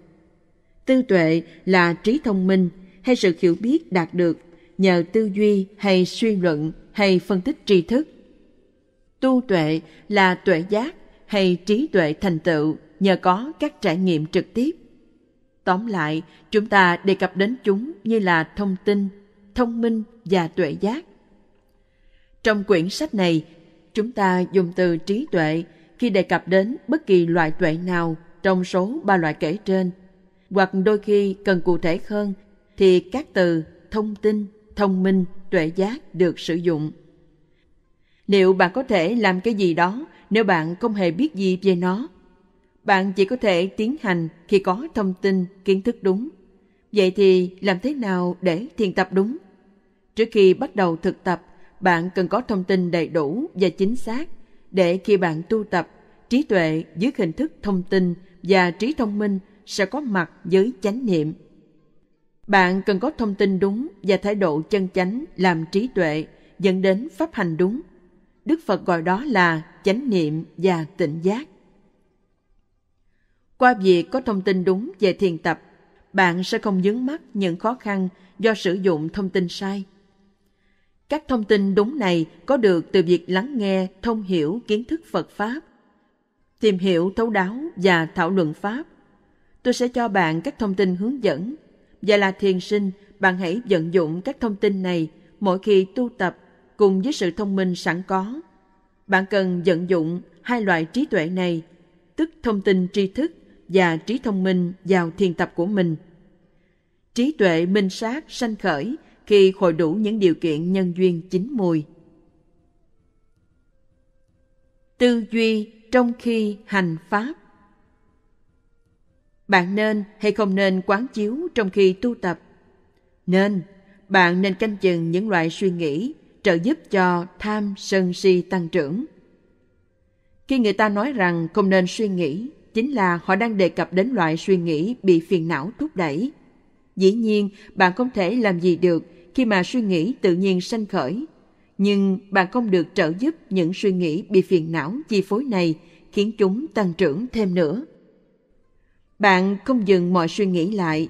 tư tuệ là trí thông minh hay sự hiểu biết đạt được nhờ tư duy hay suy luận hay phân tích tri thức. Tu tuệ là tuệ giác hay trí tuệ thành tựu nhờ có các trải nghiệm trực tiếp. Tóm lại, chúng ta đề cập đến chúng như là thông tin, thông minh và tuệ giác. Trong quyển sách này, chúng ta dùng từ trí tuệ khi đề cập đến bất kỳ loại tuệ nào trong số ba loại kể trên, hoặc đôi khi cần cụ thể hơn thì các từ thông tin, thông minh tuệ giác được sử dụng liệu bạn có thể làm cái gì đó nếu bạn không hề biết gì về nó bạn chỉ có thể tiến hành khi có thông tin kiến thức đúng vậy thì làm thế nào để thiền tập đúng trước khi bắt đầu thực tập bạn cần có thông tin đầy đủ và chính xác để khi bạn tu tập trí tuệ dưới hình thức thông tin và trí thông minh sẽ có mặt dưới chánh niệm bạn cần có thông tin đúng và thái độ chân chánh làm trí tuệ dẫn đến pháp hành đúng. Đức Phật gọi đó là chánh niệm và tỉnh giác. Qua việc có thông tin đúng về thiền tập, bạn sẽ không dướng mắt những khó khăn do sử dụng thông tin sai. Các thông tin đúng này có được từ việc lắng nghe, thông hiểu kiến thức Phật Pháp, tìm hiểu thấu đáo và thảo luận Pháp. Tôi sẽ cho bạn các thông tin hướng dẫn và là thiền sinh, bạn hãy vận dụng các thông tin này mỗi khi tu tập cùng với sự thông minh sẵn có. Bạn cần vận dụng hai loại trí tuệ này, tức thông tin tri thức và trí thông minh vào thiền tập của mình. Trí tuệ minh sát sanh khởi khi hội đủ những điều kiện nhân duyên chín mùi. Tư duy trong khi hành pháp bạn nên hay không nên quán chiếu trong khi tu tập nên bạn nên canh chừng những loại suy nghĩ trợ giúp cho tham sân si tăng trưởng khi người ta nói rằng không nên suy nghĩ chính là họ đang đề cập đến loại suy nghĩ bị phiền não thúc đẩy dĩ nhiên bạn không thể làm gì được khi mà suy nghĩ tự nhiên sanh khởi nhưng bạn không được trợ giúp những suy nghĩ bị phiền não chi phối này khiến chúng tăng trưởng thêm nữa bạn không dừng mọi suy nghĩ lại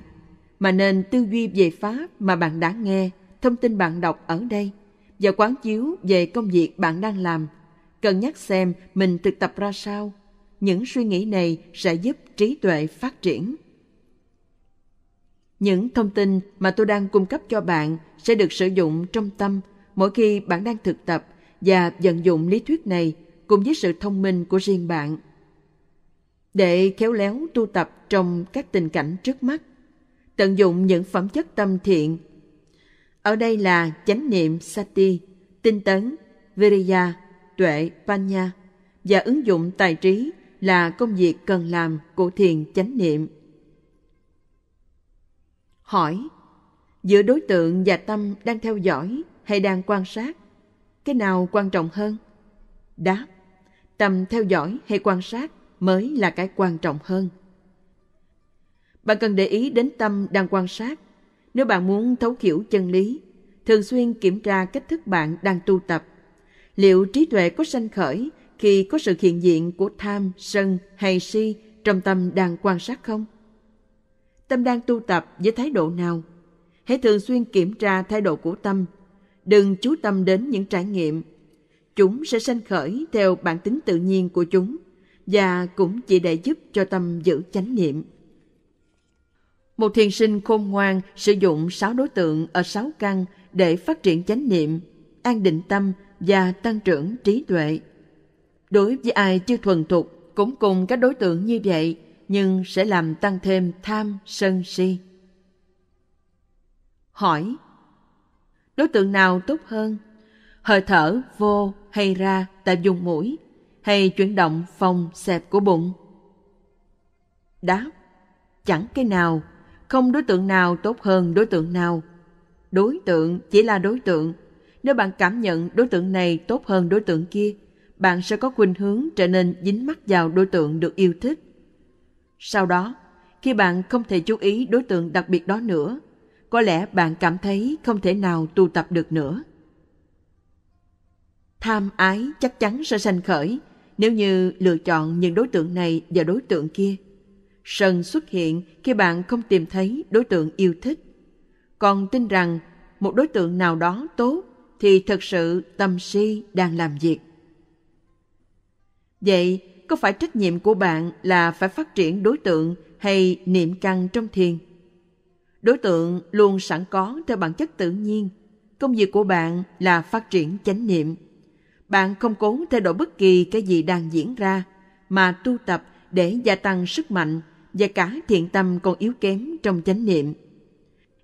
mà nên tư duy về pháp mà bạn đã nghe thông tin bạn đọc ở đây và quán chiếu về công việc bạn đang làm cân nhắc xem mình thực tập ra sao những suy nghĩ này sẽ giúp trí tuệ phát triển những thông tin mà tôi đang cung cấp cho bạn sẽ được sử dụng trong tâm mỗi khi bạn đang thực tập và vận dụng lý thuyết này cùng với sự thông minh của riêng bạn để khéo léo tu tập trong các tình cảnh trước mắt tận dụng những phẩm chất tâm thiện ở đây là chánh niệm sati tinh tấn viriya tuệ panya và ứng dụng tài trí là công việc cần làm của thiền chánh niệm hỏi giữa đối tượng và tâm đang theo dõi hay đang quan sát cái nào quan trọng hơn đáp tâm theo dõi hay quan sát mới là cái quan trọng hơn. Bạn cần để ý đến tâm đang quan sát. Nếu bạn muốn thấu hiểu chân lý, thường xuyên kiểm tra cách thức bạn đang tu tập. Liệu trí tuệ có sanh khởi khi có sự hiện diện của tham, sân hay si trong tâm đang quan sát không? Tâm đang tu tập với thái độ nào? Hãy thường xuyên kiểm tra thái độ của tâm. Đừng chú tâm đến những trải nghiệm. Chúng sẽ sanh khởi theo bản tính tự nhiên của chúng và cũng chỉ để giúp cho tâm giữ chánh niệm. Một thiền sinh khôn ngoan sử dụng sáu đối tượng ở sáu căn để phát triển chánh niệm, an định tâm và tăng trưởng trí tuệ. Đối với ai chưa thuần thục cũng cùng các đối tượng như vậy nhưng sẽ làm tăng thêm tham sân si. Hỏi Đối tượng nào tốt hơn? Hơi thở vô hay ra tại dùng mũi hay chuyển động phòng xẹp của bụng? Đáp, chẳng cái nào, không đối tượng nào tốt hơn đối tượng nào. Đối tượng chỉ là đối tượng. Nếu bạn cảm nhận đối tượng này tốt hơn đối tượng kia, bạn sẽ có khuynh hướng trở nên dính mắc vào đối tượng được yêu thích. Sau đó, khi bạn không thể chú ý đối tượng đặc biệt đó nữa, có lẽ bạn cảm thấy không thể nào tu tập được nữa. Tham ái chắc chắn sẽ sanh khởi nếu như lựa chọn những đối tượng này và đối tượng kia, sân xuất hiện khi bạn không tìm thấy đối tượng yêu thích. Còn tin rằng một đối tượng nào đó tốt thì thật sự tâm si đang làm việc. Vậy, có phải trách nhiệm của bạn là phải phát triển đối tượng hay niệm căn trong thiền? Đối tượng luôn sẵn có theo bản chất tự nhiên. Công việc của bạn là phát triển chánh niệm bạn không cố thay đổi bất kỳ cái gì đang diễn ra, mà tu tập để gia tăng sức mạnh và cả thiện tâm còn yếu kém trong chánh niệm.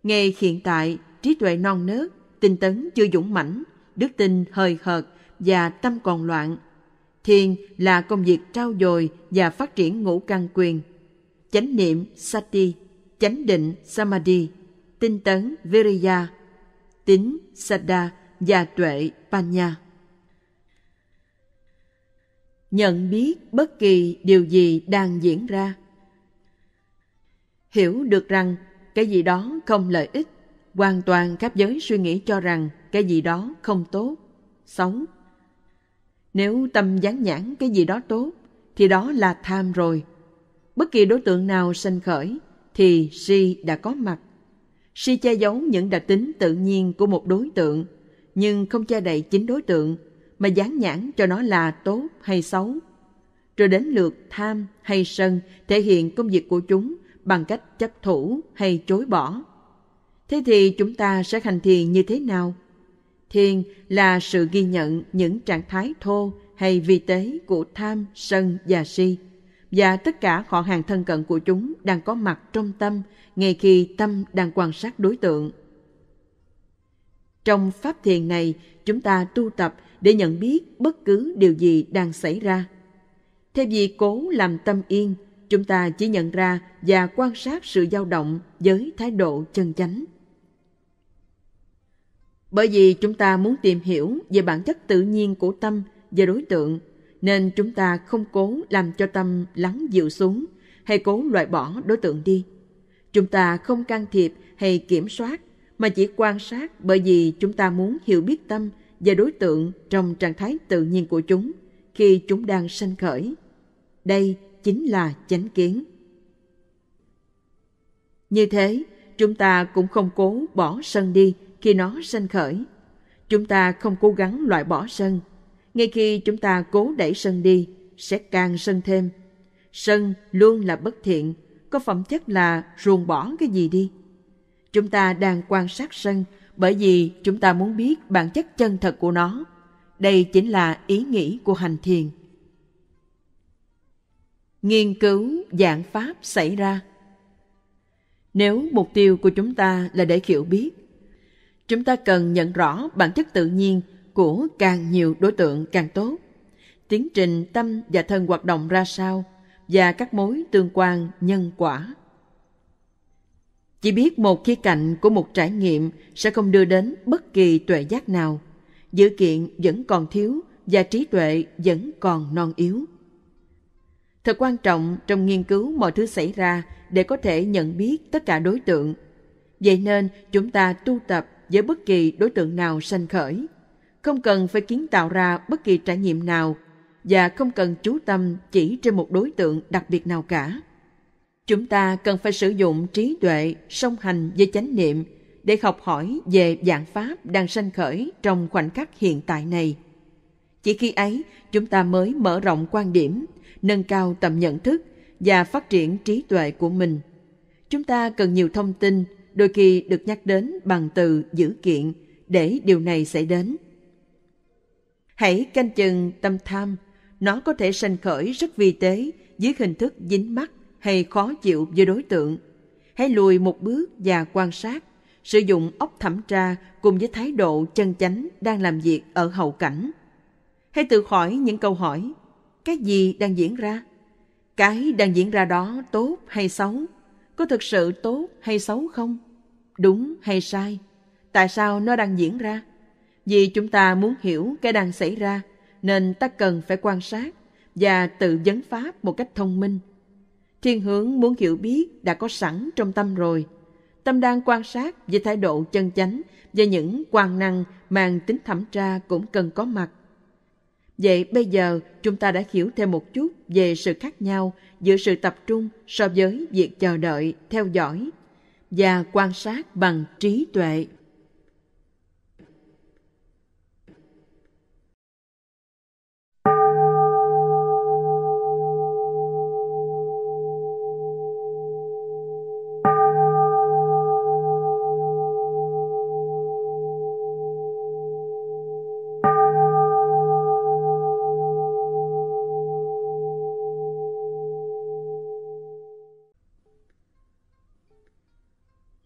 Ngay hiện tại, trí tuệ non nớt, tinh tấn chưa dũng mãnh, đức tin hơi hợt và tâm còn loạn. Thiền là công việc trao dồi và phát triển ngũ căn quyền. Chánh niệm sati, chánh định samadhi, tinh tấn viriya, tính sada và tuệ panya nhận biết bất kỳ điều gì đang diễn ra hiểu được rằng cái gì đó không lợi ích hoàn toàn khác giới suy nghĩ cho rằng cái gì đó không tốt xấu nếu tâm dán nhãn cái gì đó tốt thì đó là tham rồi bất kỳ đối tượng nào sanh khởi thì si đã có mặt si che giấu những đặc tính tự nhiên của một đối tượng nhưng không che đậy chính đối tượng mà dán nhãn cho nó là tốt hay xấu. Rồi đến lượt tham hay sân thể hiện công việc của chúng bằng cách chấp thủ hay chối bỏ. Thế thì chúng ta sẽ hành thiền như thế nào? Thiền là sự ghi nhận những trạng thái thô hay vi tế của tham, sân và si và tất cả họ hàng thân cận của chúng đang có mặt trong tâm ngay khi tâm đang quan sát đối tượng. Trong pháp thiền này, chúng ta tu tập để nhận biết bất cứ điều gì đang xảy ra. Thay vì cố làm tâm yên, chúng ta chỉ nhận ra và quan sát sự dao động với thái độ chân chánh. Bởi vì chúng ta muốn tìm hiểu về bản chất tự nhiên của tâm và đối tượng, nên chúng ta không cố làm cho tâm lắng dịu xuống hay cố loại bỏ đối tượng đi. Chúng ta không can thiệp hay kiểm soát, mà chỉ quan sát bởi vì chúng ta muốn hiểu biết tâm và đối tượng trong trạng thái tự nhiên của chúng khi chúng đang sanh khởi. Đây chính là chánh kiến. Như thế, chúng ta cũng không cố bỏ sân đi khi nó sanh khởi. Chúng ta không cố gắng loại bỏ sân. Ngay khi chúng ta cố đẩy sân đi, sẽ càng sân thêm. Sân luôn là bất thiện, có phẩm chất là ruồng bỏ cái gì đi. Chúng ta đang quan sát sân bởi vì chúng ta muốn biết bản chất chân thật của nó. Đây chính là ý nghĩ của hành thiền. Nghiên cứu dạng pháp xảy ra Nếu mục tiêu của chúng ta là để hiểu biết, chúng ta cần nhận rõ bản chất tự nhiên của càng nhiều đối tượng càng tốt. Tiến trình tâm và thân hoạt động ra sao và các mối tương quan nhân quả chỉ biết một khía cạnh của một trải nghiệm sẽ không đưa đến bất kỳ tuệ giác nào dữ kiện vẫn còn thiếu và trí tuệ vẫn còn non yếu thật quan trọng trong nghiên cứu mọi thứ xảy ra để có thể nhận biết tất cả đối tượng vậy nên chúng ta tu tập với bất kỳ đối tượng nào sanh khởi không cần phải kiến tạo ra bất kỳ trải nghiệm nào và không cần chú tâm chỉ trên một đối tượng đặc biệt nào cả Chúng ta cần phải sử dụng trí tuệ, song hành với chánh niệm để học hỏi về dạng pháp đang sanh khởi trong khoảnh khắc hiện tại này. Chỉ khi ấy, chúng ta mới mở rộng quan điểm, nâng cao tầm nhận thức và phát triển trí tuệ của mình. Chúng ta cần nhiều thông tin, đôi khi được nhắc đến bằng từ dữ kiện để điều này xảy đến. Hãy canh chừng tâm tham, nó có thể sanh khởi rất vi tế dưới hình thức dính mắt hay khó chịu với đối tượng. Hãy lùi một bước và quan sát, sử dụng óc thẩm tra cùng với thái độ chân chánh đang làm việc ở hậu cảnh. Hãy tự hỏi những câu hỏi, cái gì đang diễn ra? Cái đang diễn ra đó tốt hay xấu? Có thực sự tốt hay xấu không? Đúng hay sai? Tại sao nó đang diễn ra? Vì chúng ta muốn hiểu cái đang xảy ra, nên ta cần phải quan sát và tự vấn pháp một cách thông minh – Thiên hướng muốn hiểu biết đã có sẵn trong tâm rồi. Tâm đang quan sát với thái độ chân chánh và những quan năng mang tính thẩm tra cũng cần có mặt. Vậy bây giờ chúng ta đã hiểu thêm một chút về sự khác nhau giữa sự tập trung so với việc chờ đợi, theo dõi và quan sát bằng trí tuệ.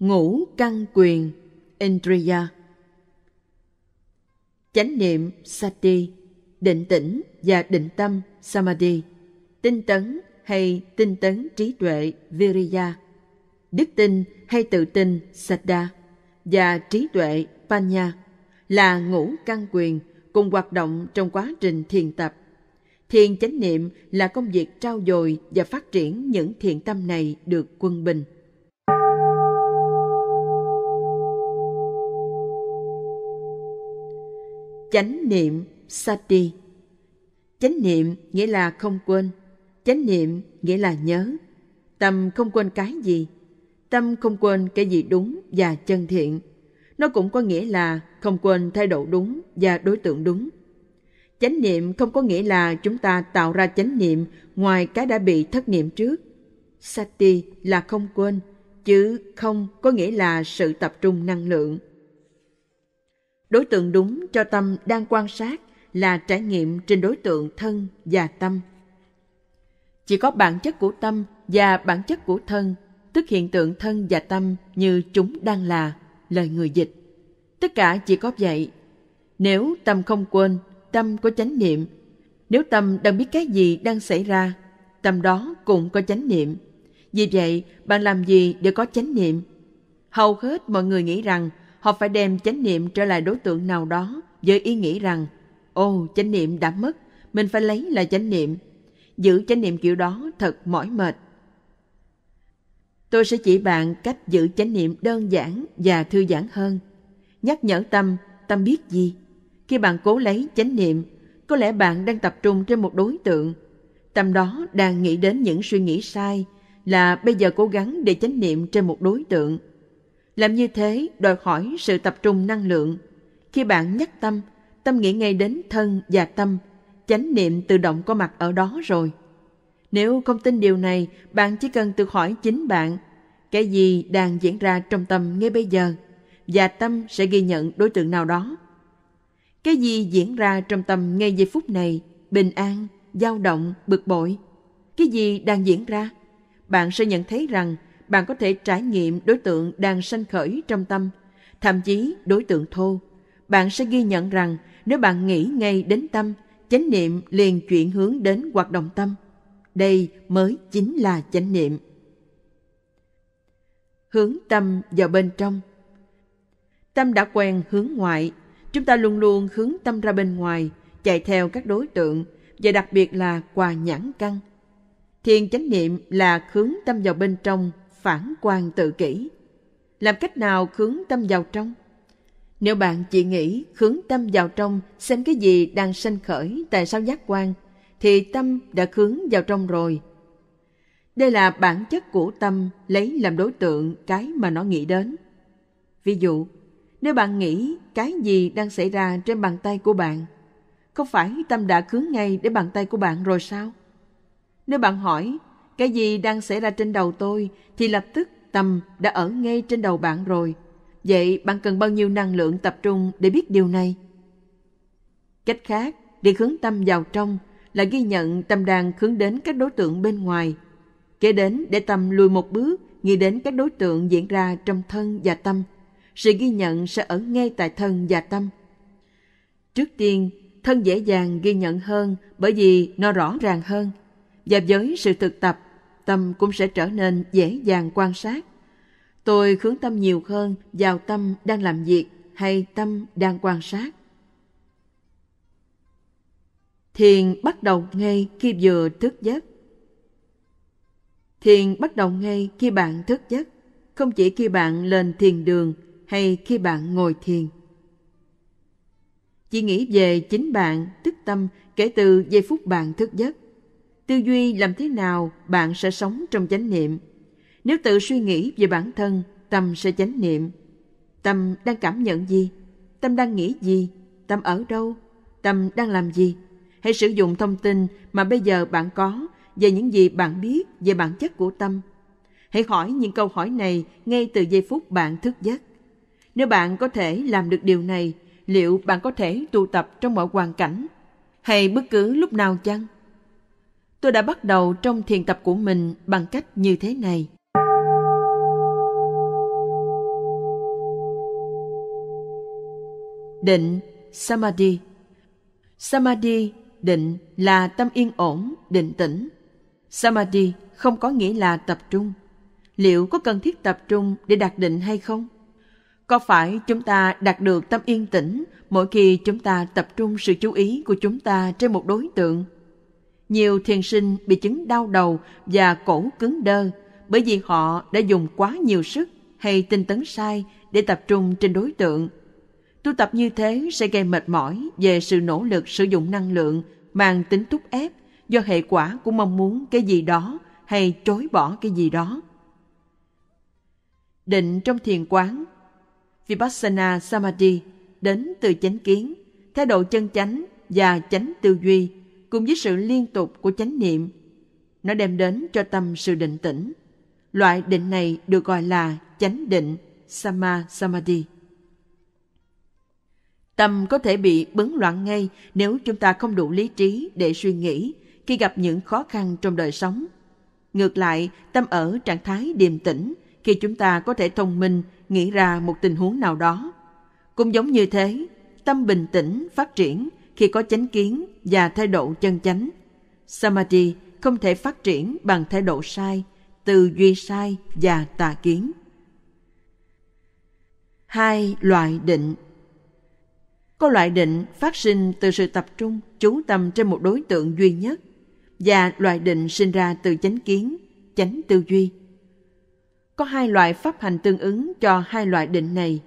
ngũ căn quyền indriya chánh niệm sati định tĩnh và định tâm samadhi tinh tấn hay tinh tấn trí tuệ viriya đức tin hay tự tin sadda và trí tuệ panya là ngũ căn quyền cùng hoạt động trong quá trình thiền tập thiền chánh niệm là công việc trao dồi và phát triển những thiện tâm này được quân bình chánh niệm sati chánh niệm nghĩa là không quên chánh niệm nghĩa là nhớ tâm không quên cái gì tâm không quên cái gì đúng và chân thiện nó cũng có nghĩa là không quên thái độ đúng và đối tượng đúng chánh niệm không có nghĩa là chúng ta tạo ra chánh niệm ngoài cái đã bị thất niệm trước sati là không quên chứ không có nghĩa là sự tập trung năng lượng Đối tượng đúng cho tâm đang quan sát là trải nghiệm trên đối tượng thân và tâm. Chỉ có bản chất của tâm và bản chất của thân, tức hiện tượng thân và tâm như chúng đang là, lời người dịch. Tất cả chỉ có vậy. Nếu tâm không quên, tâm có chánh niệm. Nếu tâm đang biết cái gì đang xảy ra, tâm đó cũng có chánh niệm. Vì vậy, bạn làm gì để có chánh niệm. Hầu hết mọi người nghĩ rằng họ phải đem chánh niệm trở lại đối tượng nào đó với ý nghĩ rằng ô chánh niệm đã mất mình phải lấy lại chánh niệm giữ chánh niệm kiểu đó thật mỏi mệt tôi sẽ chỉ bạn cách giữ chánh niệm đơn giản và thư giãn hơn nhắc nhở tâm tâm biết gì khi bạn cố lấy chánh niệm có lẽ bạn đang tập trung trên một đối tượng tâm đó đang nghĩ đến những suy nghĩ sai là bây giờ cố gắng để chánh niệm trên một đối tượng làm như thế đòi hỏi sự tập trung năng lượng. Khi bạn nhắc tâm, tâm nghĩ ngay đến thân và tâm, chánh niệm tự động có mặt ở đó rồi. Nếu không tin điều này, bạn chỉ cần tự hỏi chính bạn, cái gì đang diễn ra trong tâm ngay bây giờ, và tâm sẽ ghi nhận đối tượng nào đó. Cái gì diễn ra trong tâm ngay giây phút này, bình an, dao động, bực bội. Cái gì đang diễn ra? Bạn sẽ nhận thấy rằng bạn có thể trải nghiệm đối tượng đang sanh khởi trong tâm, thậm chí đối tượng thô. Bạn sẽ ghi nhận rằng nếu bạn nghĩ ngay đến tâm, chánh niệm liền chuyển hướng đến hoạt động tâm. Đây mới chính là chánh niệm. Hướng tâm vào bên trong. Tâm đã quen hướng ngoại, chúng ta luôn luôn hướng tâm ra bên ngoài, chạy theo các đối tượng và đặc biệt là quà nhãn căng. Thiền chánh niệm là hướng tâm vào bên trong phản quan tự kỷ. Làm cách nào khướng tâm vào trong? Nếu bạn chỉ nghĩ khướng tâm vào trong xem cái gì đang sanh khởi tại sao giác quan, thì tâm đã khướng vào trong rồi. Đây là bản chất của tâm lấy làm đối tượng cái mà nó nghĩ đến. Ví dụ, nếu bạn nghĩ cái gì đang xảy ra trên bàn tay của bạn, không phải tâm đã khướng ngay để bàn tay của bạn rồi sao? Nếu bạn hỏi cái gì đang xảy ra trên đầu tôi thì lập tức tâm đã ở ngay trên đầu bạn rồi. Vậy bạn cần bao nhiêu năng lượng tập trung để biết điều này? Cách khác, để hướng tâm vào trong là ghi nhận tâm đang hướng đến các đối tượng bên ngoài. Kế đến để tâm lùi một bước, nghĩ đến các đối tượng diễn ra trong thân và tâm. Sự ghi nhận sẽ ở ngay tại thân và tâm. Trước tiên, thân dễ dàng ghi nhận hơn bởi vì nó rõ ràng hơn. Và với sự thực tập, tâm cũng sẽ trở nên dễ dàng quan sát. Tôi hướng tâm nhiều hơn vào tâm đang làm việc hay tâm đang quan sát. Thiền bắt đầu ngay khi vừa thức giấc. Thiền bắt đầu ngay khi bạn thức giấc, không chỉ khi bạn lên thiền đường hay khi bạn ngồi thiền. Chỉ nghĩ về chính bạn, tức tâm kể từ giây phút bạn thức giấc tư duy làm thế nào bạn sẽ sống trong chánh niệm nếu tự suy nghĩ về bản thân tâm sẽ chánh niệm tâm đang cảm nhận gì tâm đang nghĩ gì tâm ở đâu tâm đang làm gì hãy sử dụng thông tin mà bây giờ bạn có về những gì bạn biết về bản chất của tâm hãy hỏi những câu hỏi này ngay từ giây phút bạn thức giấc nếu bạn có thể làm được điều này liệu bạn có thể tu tập trong mọi hoàn cảnh hay bất cứ lúc nào chăng tôi đã bắt đầu trong thiền tập của mình bằng cách như thế này định samadhi samadhi định là tâm yên ổn định tĩnh samadhi không có nghĩa là tập trung liệu có cần thiết tập trung để đạt định hay không có phải chúng ta đạt được tâm yên tĩnh mỗi khi chúng ta tập trung sự chú ý của chúng ta trên một đối tượng nhiều thiền sinh bị chứng đau đầu và cổ cứng đơ bởi vì họ đã dùng quá nhiều sức hay tinh tấn sai để tập trung trên đối tượng. Tu tập như thế sẽ gây mệt mỏi về sự nỗ lực sử dụng năng lượng mang tính thúc ép do hệ quả của mong muốn cái gì đó hay chối bỏ cái gì đó. Định trong thiền quán Vipassana Samadhi đến từ chánh kiến, thái độ chân chánh và chánh tư duy cùng với sự liên tục của chánh niệm. Nó đem đến cho tâm sự định tĩnh. Loại định này được gọi là chánh định, Sama Samadhi. Tâm có thể bị bấn loạn ngay nếu chúng ta không đủ lý trí để suy nghĩ khi gặp những khó khăn trong đời sống. Ngược lại, tâm ở trạng thái điềm tĩnh khi chúng ta có thể thông minh nghĩ ra một tình huống nào đó. Cũng giống như thế, tâm bình tĩnh phát triển khi có chánh kiến và thái độ chân chánh. Samadhi không thể phát triển bằng thái độ sai, tư duy sai và tà kiến. Hai loại định Có loại định phát sinh từ sự tập trung, chú tâm trên một đối tượng duy nhất và loại định sinh ra từ chánh kiến, chánh tư duy. Có hai loại pháp hành tương ứng cho hai loại định này,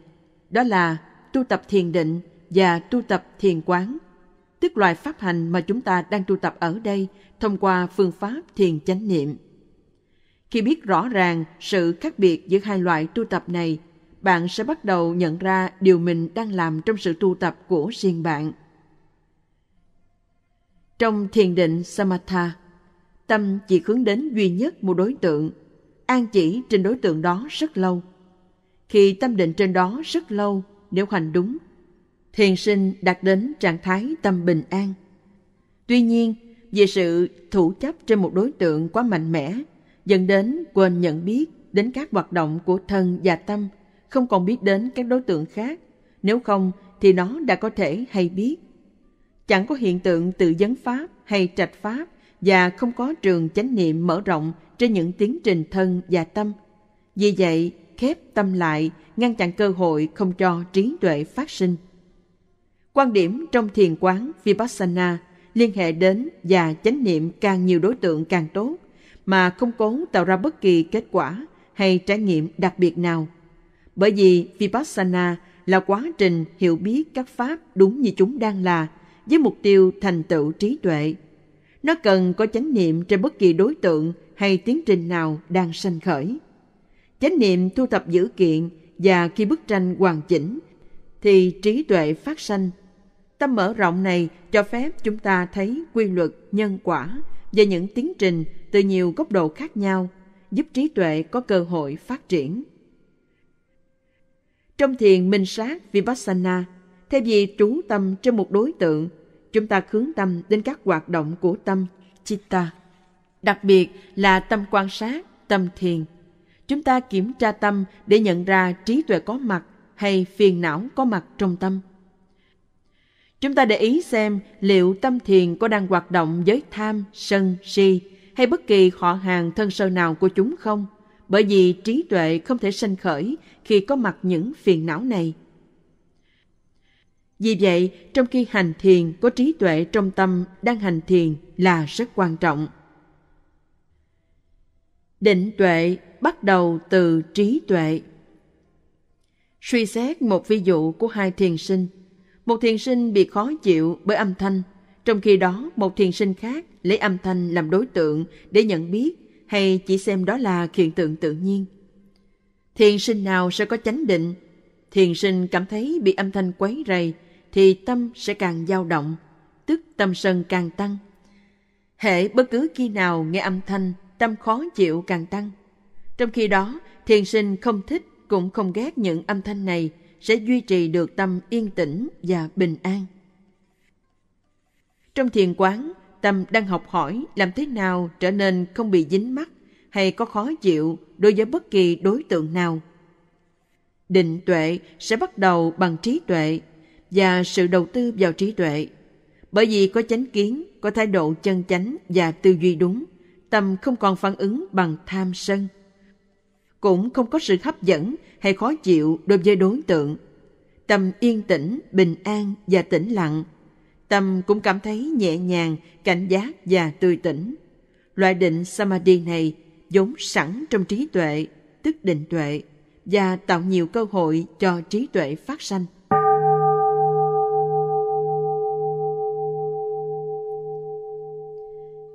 đó là tu tập thiền định và tu tập thiền quán – tức loại pháp hành mà chúng ta đang tu tập ở đây thông qua phương pháp thiền chánh niệm. Khi biết rõ ràng sự khác biệt giữa hai loại tu tập này, bạn sẽ bắt đầu nhận ra điều mình đang làm trong sự tu tập của riêng bạn. Trong thiền định Samatha, tâm chỉ hướng đến duy nhất một đối tượng, an chỉ trên đối tượng đó rất lâu. Khi tâm định trên đó rất lâu, nếu hành đúng thiền sinh đạt đến trạng thái tâm bình an. Tuy nhiên, vì sự thủ chấp trên một đối tượng quá mạnh mẽ, dẫn đến quên nhận biết đến các hoạt động của thân và tâm, không còn biết đến các đối tượng khác, nếu không thì nó đã có thể hay biết. Chẳng có hiện tượng tự dấn pháp hay trạch pháp và không có trường chánh niệm mở rộng trên những tiến trình thân và tâm. Vì vậy, khép tâm lại, ngăn chặn cơ hội không cho trí tuệ phát sinh. Quan điểm trong thiền quán Vipassana liên hệ đến và chánh niệm càng nhiều đối tượng càng tốt, mà không cố tạo ra bất kỳ kết quả hay trải nghiệm đặc biệt nào. Bởi vì Vipassana là quá trình hiểu biết các pháp đúng như chúng đang là, với mục tiêu thành tựu trí tuệ. Nó cần có chánh niệm trên bất kỳ đối tượng hay tiến trình nào đang sanh khởi. Chánh niệm thu thập dữ kiện và khi bức tranh hoàn chỉnh, thì trí tuệ phát sanh Tâm mở rộng này cho phép chúng ta thấy quy luật nhân quả và những tiến trình từ nhiều góc độ khác nhau, giúp trí tuệ có cơ hội phát triển. Trong thiền minh sát Vipassana, thay vì trú tâm trên một đối tượng, chúng ta hướng tâm đến các hoạt động của tâm, chitta. Đặc biệt là tâm quan sát, tâm thiền. Chúng ta kiểm tra tâm để nhận ra trí tuệ có mặt hay phiền não có mặt trong tâm. Chúng ta để ý xem liệu tâm thiền có đang hoạt động với tham, sân, si hay bất kỳ họ hàng thân sơ nào của chúng không? Bởi vì trí tuệ không thể sanh khởi khi có mặt những phiền não này. Vì vậy, trong khi hành thiền có trí tuệ trong tâm đang hành thiền là rất quan trọng. Định tuệ bắt đầu từ trí tuệ. Suy xét một ví dụ của hai thiền sinh – một thiền sinh bị khó chịu bởi âm thanh, trong khi đó một thiền sinh khác lấy âm thanh làm đối tượng để nhận biết hay chỉ xem đó là hiện tượng tự nhiên. Thiền sinh nào sẽ có chánh định? Thiền sinh cảm thấy bị âm thanh quấy rầy thì tâm sẽ càng dao động, tức tâm sân càng tăng. Hệ bất cứ khi nào nghe âm thanh, tâm khó chịu càng tăng. Trong khi đó, thiền sinh không thích cũng không ghét những âm thanh này sẽ duy trì được tâm yên tĩnh và bình an. Trong thiền quán, tâm đang học hỏi làm thế nào trở nên không bị dính mắc hay có khó chịu đối với bất kỳ đối tượng nào. Định tuệ sẽ bắt đầu bằng trí tuệ và sự đầu tư vào trí tuệ. Bởi vì có chánh kiến, có thái độ chân chánh và tư duy đúng, tâm không còn phản ứng bằng tham sân cũng không có sự hấp dẫn hay khó chịu đối với đối tượng. Tâm yên tĩnh, bình an và tĩnh lặng. Tâm cũng cảm thấy nhẹ nhàng, cảnh giác và tươi tỉnh. Loại định samadhi này giống sẵn trong trí tuệ, tức định tuệ, và tạo nhiều cơ hội cho trí tuệ phát sanh.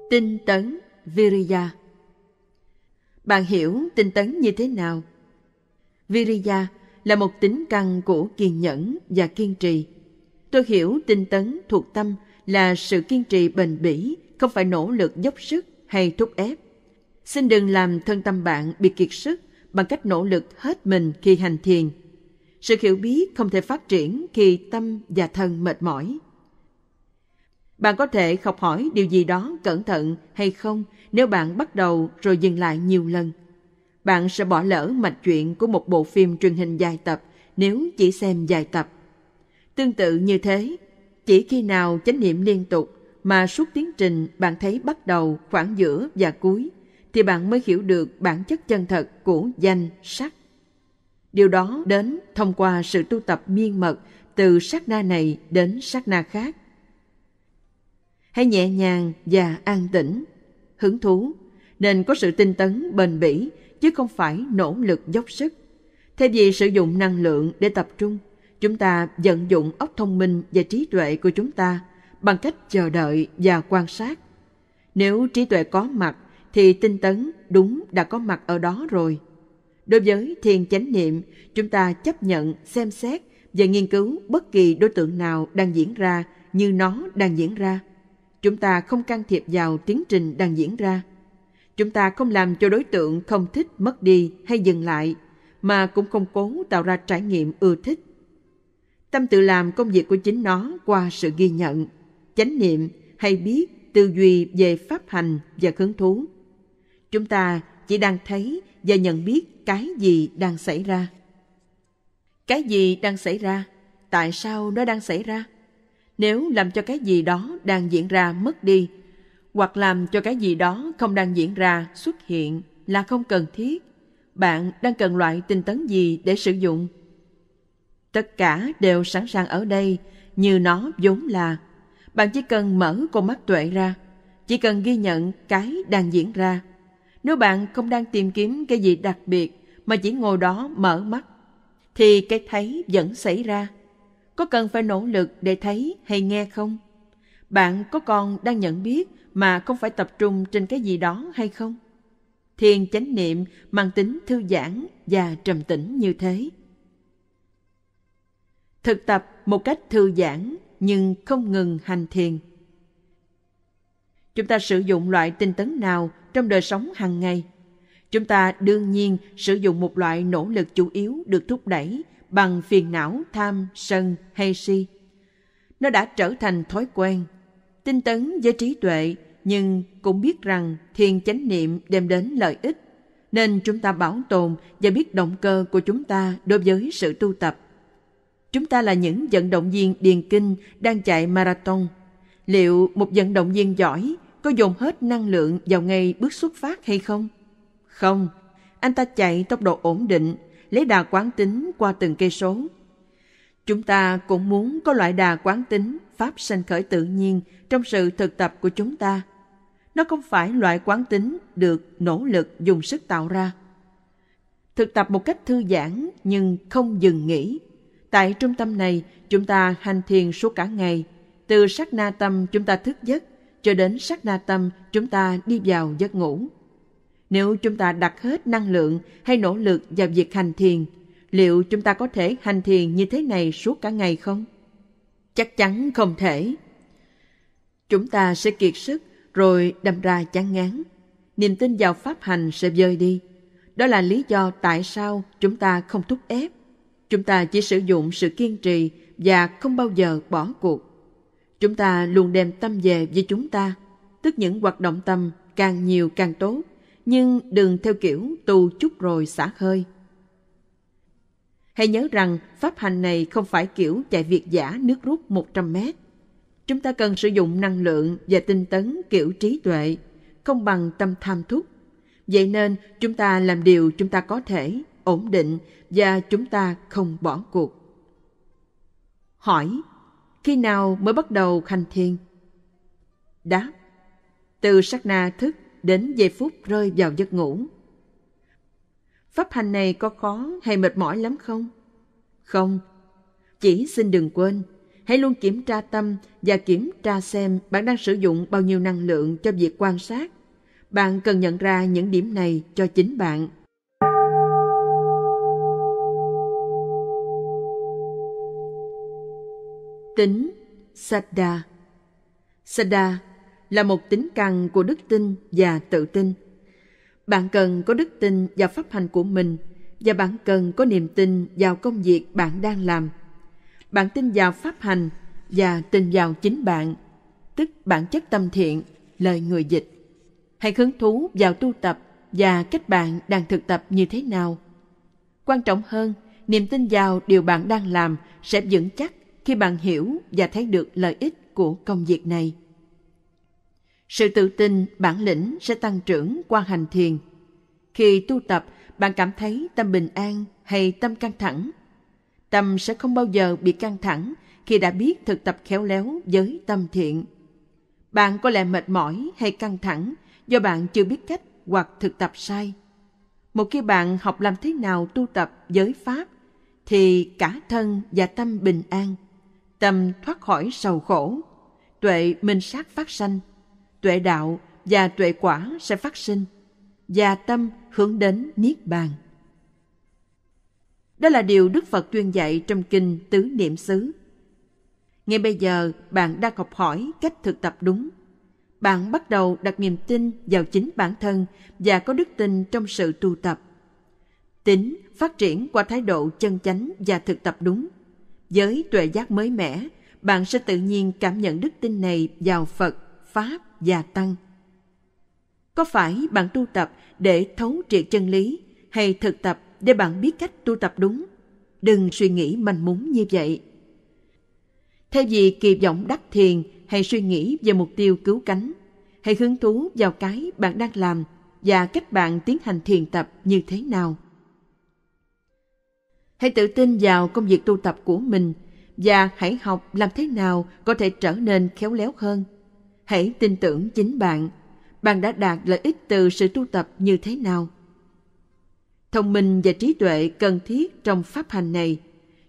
Tinh tấn Viriya bạn hiểu tinh tấn như thế nào. Viriya là một tính căn của kiên nhẫn và kiên trì. Tôi hiểu tinh tấn thuộc tâm là sự kiên trì bền bỉ, không phải nỗ lực dốc sức hay thúc ép. Xin đừng làm thân tâm bạn bị kiệt sức bằng cách nỗ lực hết mình khi hành thiền. Sự hiểu biết không thể phát triển khi tâm và thân mệt mỏi. Bạn có thể học hỏi điều gì đó cẩn thận hay không nếu bạn bắt đầu rồi dừng lại nhiều lần. Bạn sẽ bỏ lỡ mạch truyện của một bộ phim truyền hình dài tập nếu chỉ xem dài tập. Tương tự như thế, chỉ khi nào chánh niệm liên tục mà suốt tiến trình bạn thấy bắt đầu, khoảng giữa và cuối thì bạn mới hiểu được bản chất chân thật của danh sắc. Điều đó đến thông qua sự tu tập miên mật từ sát na này đến sát na khác hãy nhẹ nhàng và an tĩnh, hứng thú, nên có sự tinh tấn bền bỉ chứ không phải nỗ lực dốc sức. Thay vì sử dụng năng lượng để tập trung, chúng ta vận dụng óc thông minh và trí tuệ của chúng ta bằng cách chờ đợi và quan sát. Nếu trí tuệ có mặt thì tinh tấn đúng đã có mặt ở đó rồi. Đối với thiền chánh niệm, chúng ta chấp nhận, xem xét và nghiên cứu bất kỳ đối tượng nào đang diễn ra như nó đang diễn ra Chúng ta không can thiệp vào tiến trình đang diễn ra. Chúng ta không làm cho đối tượng không thích mất đi hay dừng lại, mà cũng không cố tạo ra trải nghiệm ưa thích. Tâm tự làm công việc của chính nó qua sự ghi nhận, chánh niệm hay biết tư duy về pháp hành và hứng thú. Chúng ta chỉ đang thấy và nhận biết cái gì đang xảy ra. Cái gì đang xảy ra? Tại sao nó đang xảy ra? nếu làm cho cái gì đó đang diễn ra mất đi hoặc làm cho cái gì đó không đang diễn ra xuất hiện là không cần thiết bạn đang cần loại tinh tấn gì để sử dụng tất cả đều sẵn sàng ở đây như nó vốn là bạn chỉ cần mở con mắt tuệ ra chỉ cần ghi nhận cái đang diễn ra nếu bạn không đang tìm kiếm cái gì đặc biệt mà chỉ ngồi đó mở mắt thì cái thấy vẫn xảy ra có cần phải nỗ lực để thấy hay nghe không? Bạn có còn đang nhận biết mà không phải tập trung trên cái gì đó hay không? Thiền chánh niệm mang tính thư giãn và trầm tĩnh như thế. Thực tập một cách thư giãn nhưng không ngừng hành thiền. Chúng ta sử dụng loại tinh tấn nào trong đời sống hàng ngày? Chúng ta đương nhiên sử dụng một loại nỗ lực chủ yếu được thúc đẩy bằng phiền não tham sân hay si nó đã trở thành thói quen tinh tấn với trí tuệ nhưng cũng biết rằng thiền chánh niệm đem đến lợi ích nên chúng ta bảo tồn và biết động cơ của chúng ta đối với sự tu tập chúng ta là những vận động viên điền kinh đang chạy marathon liệu một vận động viên giỏi có dồn hết năng lượng vào ngay bước xuất phát hay không không anh ta chạy tốc độ ổn định lấy đà quán tính qua từng cây số. Chúng ta cũng muốn có loại đà quán tính pháp sanh khởi tự nhiên trong sự thực tập của chúng ta. Nó không phải loại quán tính được nỗ lực dùng sức tạo ra. Thực tập một cách thư giãn nhưng không dừng nghỉ. Tại trung tâm này, chúng ta hành thiền suốt cả ngày. Từ sát na tâm chúng ta thức giấc cho đến sát na tâm chúng ta đi vào giấc ngủ. Nếu chúng ta đặt hết năng lượng hay nỗ lực vào việc hành thiền, liệu chúng ta có thể hành thiền như thế này suốt cả ngày không? Chắc chắn không thể. Chúng ta sẽ kiệt sức rồi đâm ra chán ngán. Niềm tin vào pháp hành sẽ rơi đi. Đó là lý do tại sao chúng ta không thúc ép. Chúng ta chỉ sử dụng sự kiên trì và không bao giờ bỏ cuộc. Chúng ta luôn đem tâm về với chúng ta, tức những hoạt động tâm càng nhiều càng tốt nhưng đừng theo kiểu tu chút rồi xả hơi. Hãy nhớ rằng pháp hành này không phải kiểu chạy việc giả nước rút 100 mét. Chúng ta cần sử dụng năng lượng và tinh tấn kiểu trí tuệ, không bằng tâm tham thúc. Vậy nên chúng ta làm điều chúng ta có thể, ổn định và chúng ta không bỏ cuộc. Hỏi, khi nào mới bắt đầu khanh thiên? Đáp, từ sát na thức đến giây phút rơi vào giấc ngủ. Pháp hành này có khó hay mệt mỏi lắm không? Không. Chỉ xin đừng quên, hãy luôn kiểm tra tâm và kiểm tra xem bạn đang sử dụng bao nhiêu năng lượng cho việc quan sát. Bạn cần nhận ra những điểm này cho chính bạn. Tính Sada Sada là một tính căn của đức tin và tự tin. Bạn cần có đức tin vào pháp hành của mình và bạn cần có niềm tin vào công việc bạn đang làm. Bạn tin vào pháp hành và tin vào chính bạn, tức bản chất tâm thiện, lời người dịch. Hãy hứng thú vào tu tập và cách bạn đang thực tập như thế nào. Quan trọng hơn, niềm tin vào điều bạn đang làm sẽ vững chắc khi bạn hiểu và thấy được lợi ích của công việc này. Sự tự tin, bản lĩnh sẽ tăng trưởng qua hành thiền. Khi tu tập, bạn cảm thấy tâm bình an hay tâm căng thẳng. Tâm sẽ không bao giờ bị căng thẳng khi đã biết thực tập khéo léo với tâm thiện. Bạn có lẽ mệt mỏi hay căng thẳng do bạn chưa biết cách hoặc thực tập sai. Một khi bạn học làm thế nào tu tập giới Pháp, thì cả thân và tâm bình an, tâm thoát khỏi sầu khổ, tuệ minh sát phát sanh, tuệ đạo và tuệ quả sẽ phát sinh và tâm hướng đến niết bàn đó là điều đức phật tuyên dạy trong kinh tứ niệm xứ ngay bây giờ bạn đang học hỏi cách thực tập đúng bạn bắt đầu đặt niềm tin vào chính bản thân và có đức tin trong sự tu tập tính phát triển qua thái độ chân chánh và thực tập đúng với tuệ giác mới mẻ bạn sẽ tự nhiên cảm nhận đức tin này vào phật pháp gia tăng. Có phải bạn tu tập để thấu triệt chân lý hay thực tập để bạn biết cách tu tập đúng? Đừng suy nghĩ manh mún như vậy. Thay vì kỳ vọng đắc thiền hay suy nghĩ về mục tiêu cứu cánh, hãy hứng thú vào cái bạn đang làm và cách bạn tiến hành thiền tập như thế nào. Hãy tự tin vào công việc tu tập của mình và hãy học làm thế nào có thể trở nên khéo léo hơn hãy tin tưởng chính bạn. Bạn đã đạt lợi ích từ sự tu tập như thế nào? Thông minh và trí tuệ cần thiết trong pháp hành này.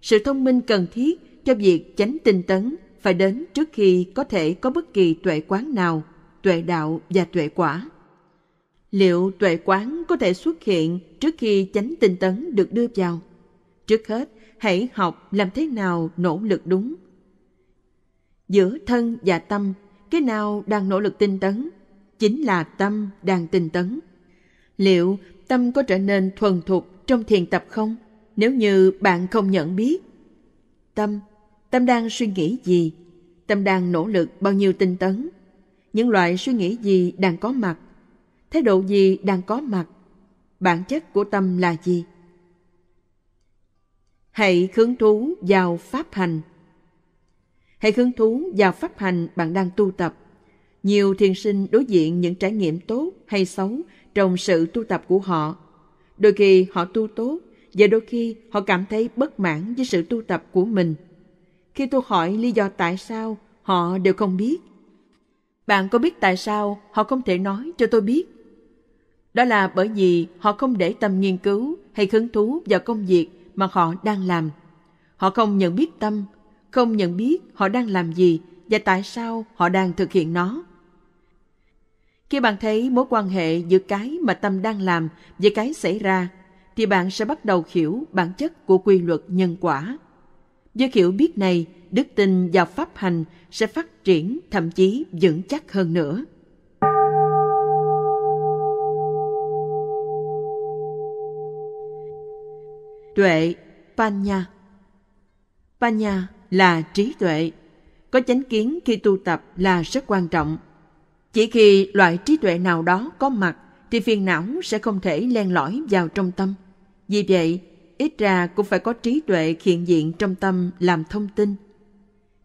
Sự thông minh cần thiết cho việc tránh tinh tấn phải đến trước khi có thể có bất kỳ tuệ quán nào, tuệ đạo và tuệ quả. Liệu tuệ quán có thể xuất hiện trước khi chánh tinh tấn được đưa vào? Trước hết, hãy học làm thế nào nỗ lực đúng. Giữa thân và tâm cái nào đang nỗ lực tinh tấn chính là tâm đang tinh tấn liệu tâm có trở nên thuần thục trong thiền tập không nếu như bạn không nhận biết tâm tâm đang suy nghĩ gì tâm đang nỗ lực bao nhiêu tinh tấn những loại suy nghĩ gì đang có mặt thái độ gì đang có mặt bản chất của tâm là gì hãy hứng thú vào pháp hành Hãy hứng thú vào pháp hành bạn đang tu tập. Nhiều thiền sinh đối diện những trải nghiệm tốt hay xấu trong sự tu tập của họ. Đôi khi họ tu tốt và đôi khi họ cảm thấy bất mãn với sự tu tập của mình. Khi tôi hỏi lý do tại sao, họ đều không biết. Bạn có biết tại sao họ không thể nói cho tôi biết? Đó là bởi vì họ không để tâm nghiên cứu hay hứng thú vào công việc mà họ đang làm. Họ không nhận biết tâm không nhận biết họ đang làm gì và tại sao họ đang thực hiện nó khi bạn thấy mối quan hệ giữa cái mà tâm đang làm với cái xảy ra thì bạn sẽ bắt đầu hiểu bản chất của quy luật nhân quả với hiểu biết này đức tin và pháp hành sẽ phát triển thậm chí vững chắc hơn nữa tuệ panya panya là trí tuệ. Có chánh kiến khi tu tập là rất quan trọng. Chỉ khi loại trí tuệ nào đó có mặt thì phiền não sẽ không thể len lỏi vào trong tâm. Vì vậy, ít ra cũng phải có trí tuệ hiện diện trong tâm làm thông tin.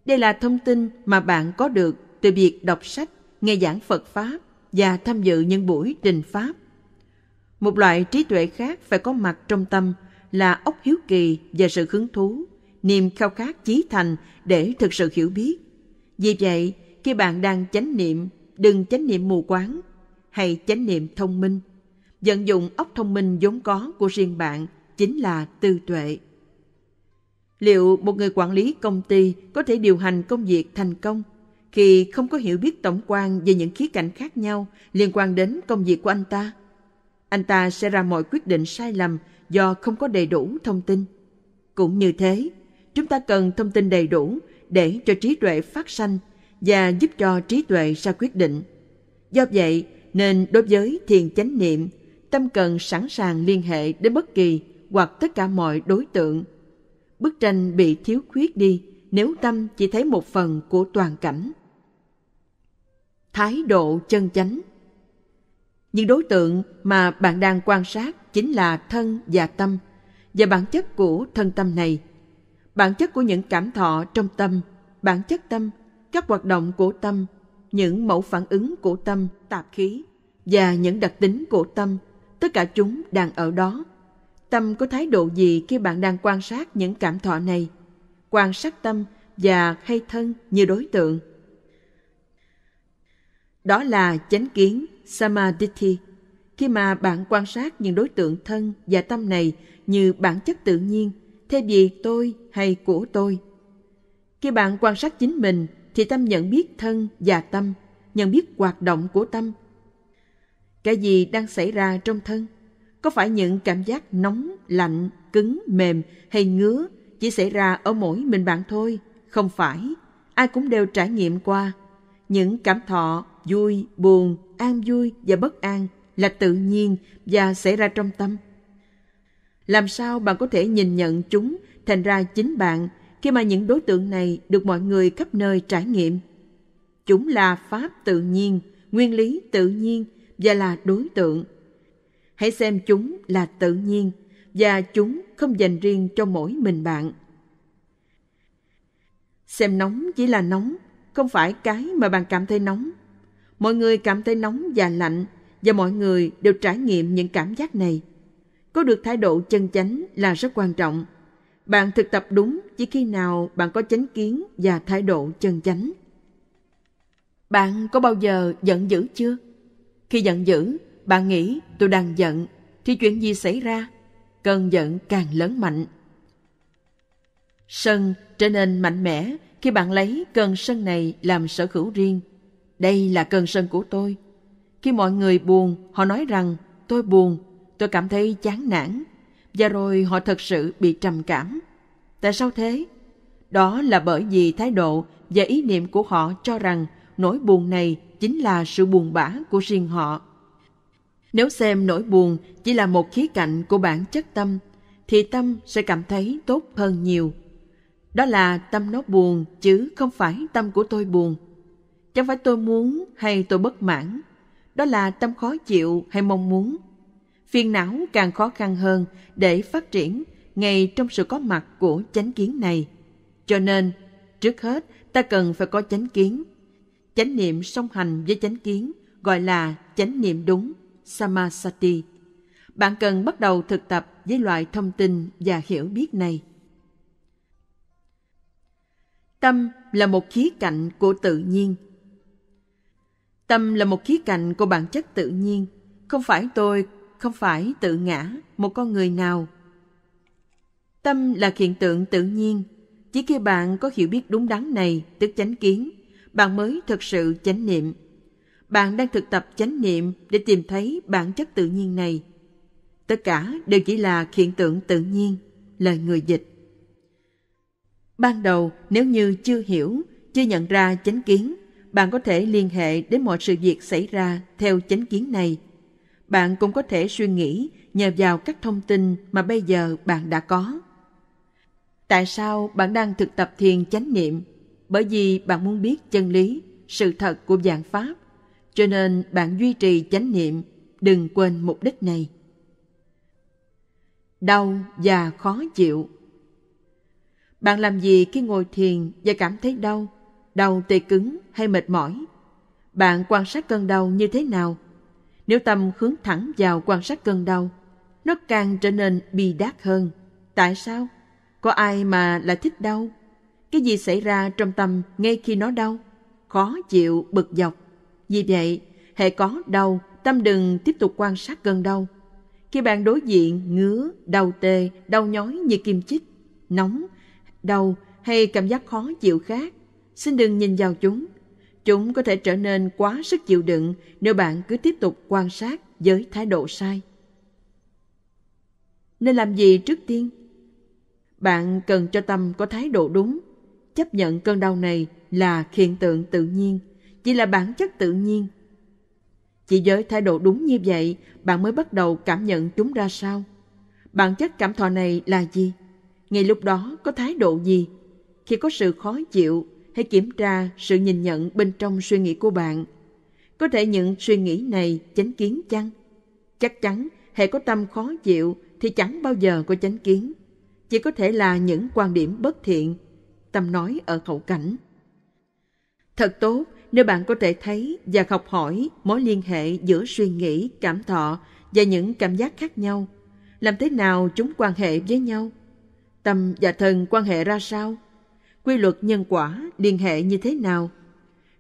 Đây là thông tin mà bạn có được từ việc đọc sách, nghe giảng Phật Pháp và tham dự những buổi trình Pháp. Một loại trí tuệ khác phải có mặt trong tâm là ốc hiếu kỳ và sự hứng thú niềm khao khát chí thành để thực sự hiểu biết. Vì vậy, khi bạn đang chánh niệm, đừng chánh niệm mù quáng hay chánh niệm thông minh. Vận dụng óc thông minh vốn có của riêng bạn chính là tư tuệ. Liệu một người quản lý công ty có thể điều hành công việc thành công khi không có hiểu biết tổng quan về những khía cạnh khác nhau liên quan đến công việc của anh ta? Anh ta sẽ ra mọi quyết định sai lầm do không có đầy đủ thông tin. Cũng như thế, chúng ta cần thông tin đầy đủ để cho trí tuệ phát sanh và giúp cho trí tuệ ra quyết định. Do vậy, nên đối với thiền chánh niệm, tâm cần sẵn sàng liên hệ đến bất kỳ hoặc tất cả mọi đối tượng. Bức tranh bị thiếu khuyết đi nếu tâm chỉ thấy một phần của toàn cảnh. Thái độ chân chánh Những đối tượng mà bạn đang quan sát chính là thân và tâm, và bản chất của thân tâm này – bản chất của những cảm thọ trong tâm bản chất tâm các hoạt động của tâm những mẫu phản ứng của tâm tạp khí và những đặc tính của tâm tất cả chúng đang ở đó tâm có thái độ gì khi bạn đang quan sát những cảm thọ này quan sát tâm và hay thân như đối tượng đó là chánh kiến samadhi khi mà bạn quan sát những đối tượng thân và tâm này như bản chất tự nhiên thay vì tôi hay của tôi. Khi bạn quan sát chính mình thì tâm nhận biết thân và tâm, nhận biết hoạt động của tâm. Cái gì đang xảy ra trong thân? Có phải những cảm giác nóng, lạnh, cứng, mềm hay ngứa chỉ xảy ra ở mỗi mình bạn thôi? Không phải, ai cũng đều trải nghiệm qua. Những cảm thọ vui, buồn, an vui và bất an là tự nhiên và xảy ra trong tâm làm sao bạn có thể nhìn nhận chúng thành ra chính bạn khi mà những đối tượng này được mọi người khắp nơi trải nghiệm? Chúng là pháp tự nhiên, nguyên lý tự nhiên và là đối tượng. Hãy xem chúng là tự nhiên và chúng không dành riêng cho mỗi mình bạn. Xem nóng chỉ là nóng, không phải cái mà bạn cảm thấy nóng. Mọi người cảm thấy nóng và lạnh và mọi người đều trải nghiệm những cảm giác này có được thái độ chân chánh là rất quan trọng bạn thực tập đúng chỉ khi nào bạn có chánh kiến và thái độ chân chánh bạn có bao giờ giận dữ chưa khi giận dữ bạn nghĩ tôi đang giận thì chuyện gì xảy ra cơn giận càng lớn mạnh sân trở nên mạnh mẽ khi bạn lấy cơn sân này làm sở hữu riêng đây là cơn sân của tôi khi mọi người buồn họ nói rằng tôi buồn Tôi cảm thấy chán nản. Và rồi họ thật sự bị trầm cảm. Tại sao thế? Đó là bởi vì thái độ và ý niệm của họ cho rằng nỗi buồn này chính là sự buồn bã của riêng họ. Nếu xem nỗi buồn chỉ là một khía cạnh của bản chất tâm, thì tâm sẽ cảm thấy tốt hơn nhiều. Đó là tâm nó buồn chứ không phải tâm của tôi buồn. Chẳng phải tôi muốn hay tôi bất mãn. Đó là tâm khó chịu hay mong muốn phiền não càng khó khăn hơn để phát triển ngay trong sự có mặt của chánh kiến này. Cho nên, trước hết ta cần phải có chánh kiến. Chánh niệm song hành với chánh kiến gọi là chánh niệm đúng, samasati. Bạn cần bắt đầu thực tập với loại thông tin và hiểu biết này. Tâm là một khía cạnh của tự nhiên. Tâm là một khía cạnh của bản chất tự nhiên, không phải tôi không phải tự ngã một con người nào tâm là hiện tượng tự nhiên chỉ khi bạn có hiểu biết đúng đắn này tức chánh kiến bạn mới thực sự chánh niệm bạn đang thực tập chánh niệm để tìm thấy bản chất tự nhiên này tất cả đều chỉ là hiện tượng tự nhiên lời người dịch ban đầu nếu như chưa hiểu chưa nhận ra chánh kiến bạn có thể liên hệ đến mọi sự việc xảy ra theo chánh kiến này bạn cũng có thể suy nghĩ nhờ vào các thông tin mà bây giờ bạn đã có. Tại sao bạn đang thực tập thiền chánh niệm? Bởi vì bạn muốn biết chân lý, sự thật của dạng pháp, cho nên bạn duy trì chánh niệm, đừng quên mục đích này. Đau và khó chịu Bạn làm gì khi ngồi thiền và cảm thấy đau, đau tê cứng hay mệt mỏi? Bạn quan sát cơn đau như thế nào? Nếu tâm hướng thẳng vào quan sát cơn đau, nó càng trở nên bi đát hơn. Tại sao? Có ai mà lại thích đau? Cái gì xảy ra trong tâm ngay khi nó đau? Khó chịu, bực dọc. Vì vậy, hệ có đau, tâm đừng tiếp tục quan sát cơn đau. Khi bạn đối diện ngứa, đau tê, đau nhói như kim chích, nóng, đau hay cảm giác khó chịu khác, xin đừng nhìn vào chúng – Chúng có thể trở nên quá sức chịu đựng nếu bạn cứ tiếp tục quan sát với thái độ sai. Nên làm gì trước tiên? Bạn cần cho tâm có thái độ đúng, chấp nhận cơn đau này là hiện tượng tự nhiên, chỉ là bản chất tự nhiên. Chỉ với thái độ đúng như vậy, bạn mới bắt đầu cảm nhận chúng ra sao. Bản chất cảm thọ này là gì? Ngay lúc đó có thái độ gì? Khi có sự khó chịu, hãy kiểm tra sự nhìn nhận bên trong suy nghĩ của bạn. Có thể những suy nghĩ này chánh kiến chăng? Chắc chắn, hệ có tâm khó chịu thì chẳng bao giờ có chánh kiến. Chỉ có thể là những quan điểm bất thiện, tâm nói ở khẩu cảnh. Thật tốt nếu bạn có thể thấy và học hỏi mối liên hệ giữa suy nghĩ, cảm thọ và những cảm giác khác nhau. Làm thế nào chúng quan hệ với nhau? Tâm và thần quan hệ ra sao? quy luật nhân quả liên hệ như thế nào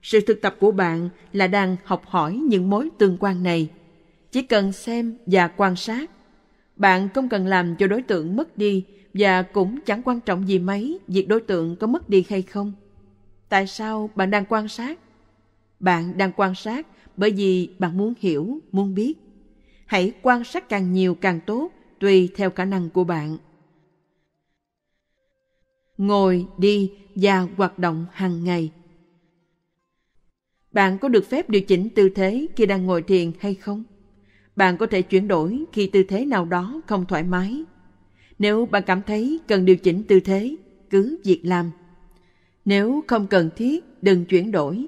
sự thực tập của bạn là đang học hỏi những mối tương quan này chỉ cần xem và quan sát bạn không cần làm cho đối tượng mất đi và cũng chẳng quan trọng gì mấy việc đối tượng có mất đi hay không tại sao bạn đang quan sát bạn đang quan sát bởi vì bạn muốn hiểu muốn biết hãy quan sát càng nhiều càng tốt tùy theo khả năng của bạn ngồi, đi và hoạt động hàng ngày. Bạn có được phép điều chỉnh tư thế khi đang ngồi thiền hay không? Bạn có thể chuyển đổi khi tư thế nào đó không thoải mái. Nếu bạn cảm thấy cần điều chỉnh tư thế, cứ việc làm. Nếu không cần thiết, đừng chuyển đổi.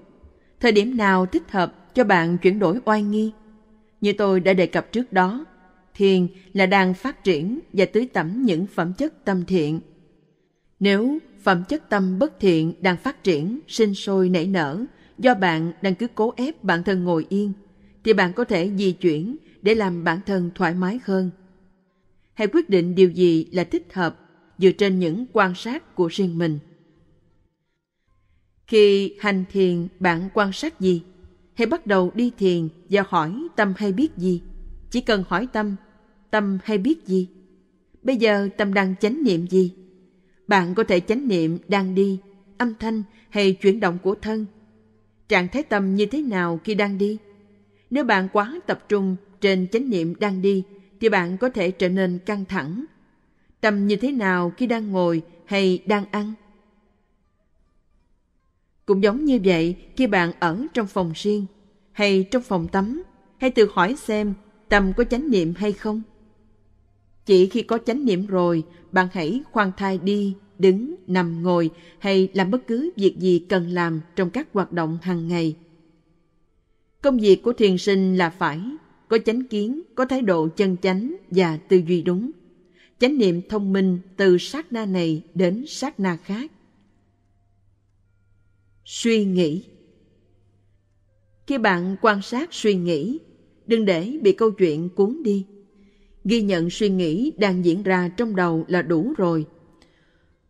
Thời điểm nào thích hợp cho bạn chuyển đổi oai nghi? Như tôi đã đề cập trước đó, thiền là đang phát triển và tưới tẩm những phẩm chất tâm thiện – nếu phẩm chất tâm bất thiện đang phát triển, sinh sôi nảy nở, do bạn đang cứ cố ép bản thân ngồi yên, thì bạn có thể di chuyển để làm bản thân thoải mái hơn. Hãy quyết định điều gì là thích hợp dựa trên những quan sát của riêng mình. Khi hành thiền bạn quan sát gì? Hãy bắt đầu đi thiền và hỏi tâm hay biết gì? Chỉ cần hỏi tâm, tâm hay biết gì? Bây giờ tâm đang chánh niệm gì? Bạn có thể chánh niệm đang đi, âm thanh hay chuyển động của thân. Trạng thái tâm như thế nào khi đang đi? Nếu bạn quá tập trung trên chánh niệm đang đi, thì bạn có thể trở nên căng thẳng. Tâm như thế nào khi đang ngồi hay đang ăn? Cũng giống như vậy khi bạn ở trong phòng riêng, hay trong phòng tắm, hay tự hỏi xem tâm có chánh niệm hay không. Chỉ khi có chánh niệm rồi, bạn hãy khoan thai đi, đứng, nằm, ngồi hay làm bất cứ việc gì cần làm trong các hoạt động hàng ngày. Công việc của thiền sinh là phải có chánh kiến, có thái độ chân chánh và tư duy đúng. Chánh niệm thông minh từ sát na này đến sát na khác. Suy nghĩ Khi bạn quan sát suy nghĩ, đừng để bị câu chuyện cuốn đi ghi nhận suy nghĩ đang diễn ra trong đầu là đủ rồi.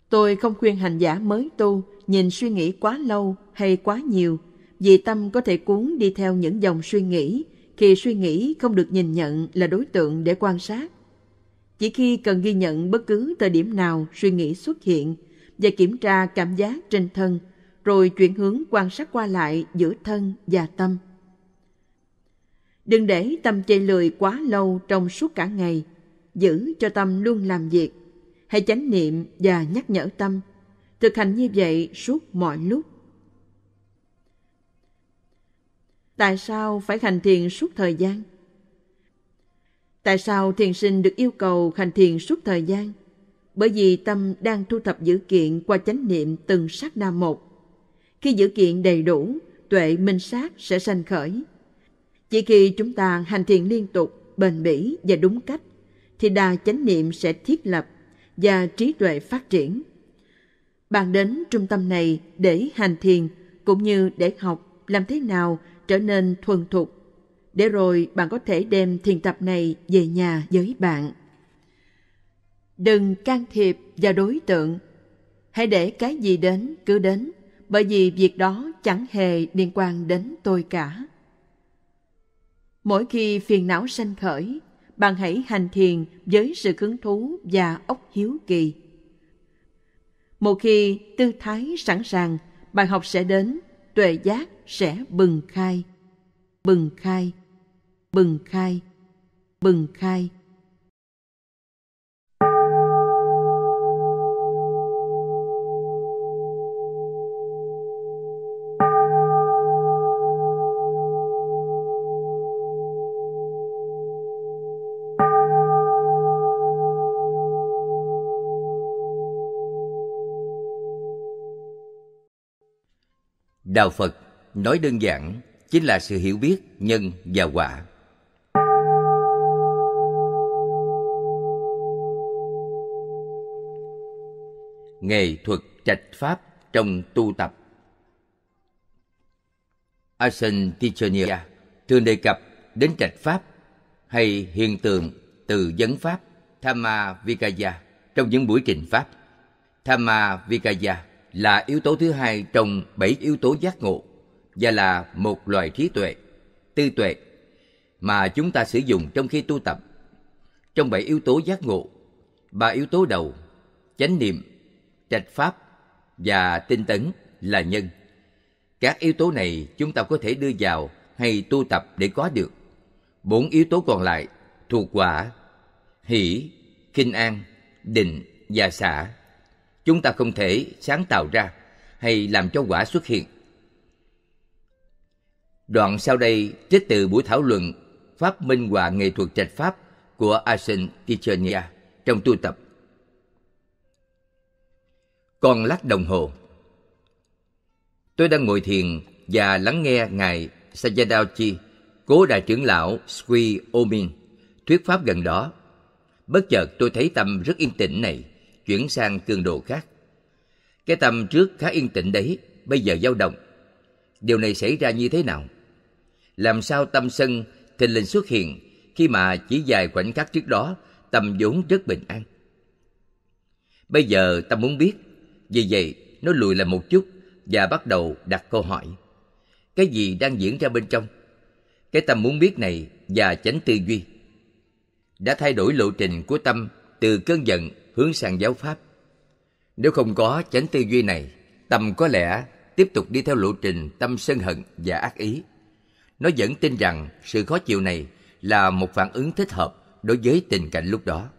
Tôi không khuyên hành giả mới tu nhìn suy nghĩ quá lâu hay quá nhiều, vì tâm có thể cuốn đi theo những dòng suy nghĩ khi suy nghĩ không được nhìn nhận là đối tượng để quan sát. Chỉ khi cần ghi nhận bất cứ thời điểm nào suy nghĩ xuất hiện và kiểm tra cảm giác trên thân, rồi chuyển hướng quan sát qua lại giữa thân và tâm. Đừng để tâm chây lười quá lâu trong suốt cả ngày. Giữ cho tâm luôn làm việc. Hãy chánh niệm và nhắc nhở tâm. Thực hành như vậy suốt mọi lúc. Tại sao phải hành thiền suốt thời gian? Tại sao thiền sinh được yêu cầu hành thiền suốt thời gian? Bởi vì tâm đang thu thập dữ kiện qua chánh niệm từng sát na một. Khi dữ kiện đầy đủ, tuệ minh sát sẽ sanh khởi, chỉ khi chúng ta hành thiền liên tục, bền bỉ và đúng cách, thì đà chánh niệm sẽ thiết lập và trí tuệ phát triển. Bạn đến trung tâm này để hành thiền cũng như để học làm thế nào trở nên thuần thục để rồi bạn có thể đem thiền tập này về nhà với bạn. Đừng can thiệp vào đối tượng. Hãy để cái gì đến cứ đến, bởi vì việc đó chẳng hề liên quan đến tôi cả. Mỗi khi phiền não sanh khởi, bạn hãy hành thiền với sự hứng thú và ốc hiếu kỳ. Một khi tư thái sẵn sàng, bài học sẽ đến, tuệ giác sẽ bừng khai. Bừng khai, bừng khai, bừng khai. Bừng khai. đạo phật nói đơn giản chính là sự hiểu biết nhân và quả nghệ thuật trạch pháp trong tu tập Asen Tichonia thường đề cập đến trạch pháp hay hiện tượng từ vấn pháp Thamma Vikaya trong những buổi trình pháp. Thamma Vikaya là yếu tố thứ hai trong bảy yếu tố giác ngộ và là một loài trí tuệ, tư tuệ mà chúng ta sử dụng trong khi tu tập. Trong bảy yếu tố giác ngộ, ba yếu tố đầu, chánh niệm, trạch pháp và tinh tấn là nhân. Các yếu tố này chúng ta có thể đưa vào hay tu tập để có được. Bốn yếu tố còn lại thuộc quả, hỷ, kinh an, định và xả chúng ta không thể sáng tạo ra hay làm cho quả xuất hiện đoạn sau đây trích từ buổi thảo luận pháp minh họa nghệ thuật trạch pháp của Asen Tichania trong tu tập con lắc đồng hồ tôi đang ngồi thiền và lắng nghe ngài Sayadaochi cố đại trưởng lão Sui Omin thuyết pháp gần đó bất chợt tôi thấy tâm rất yên tĩnh này chuyển sang cương độ khác. Cái tâm trước khá yên tĩnh đấy, bây giờ dao động. Điều này xảy ra như thế nào? Làm sao tâm sân thình lình xuất hiện khi mà chỉ vài khoảnh khắc trước đó tâm vốn rất bình an? Bây giờ tâm muốn biết, vì vậy nó lùi lại một chút và bắt đầu đặt câu hỏi. Cái gì đang diễn ra bên trong? Cái tâm muốn biết này và chánh tư duy đã thay đổi lộ trình của tâm từ cơn giận hướng sang giáo pháp nếu không có chánh tư duy này tâm có lẽ tiếp tục đi theo lộ trình tâm sân hận và ác ý nó vẫn tin rằng sự khó chịu này là một phản ứng thích hợp đối với tình cảnh lúc đó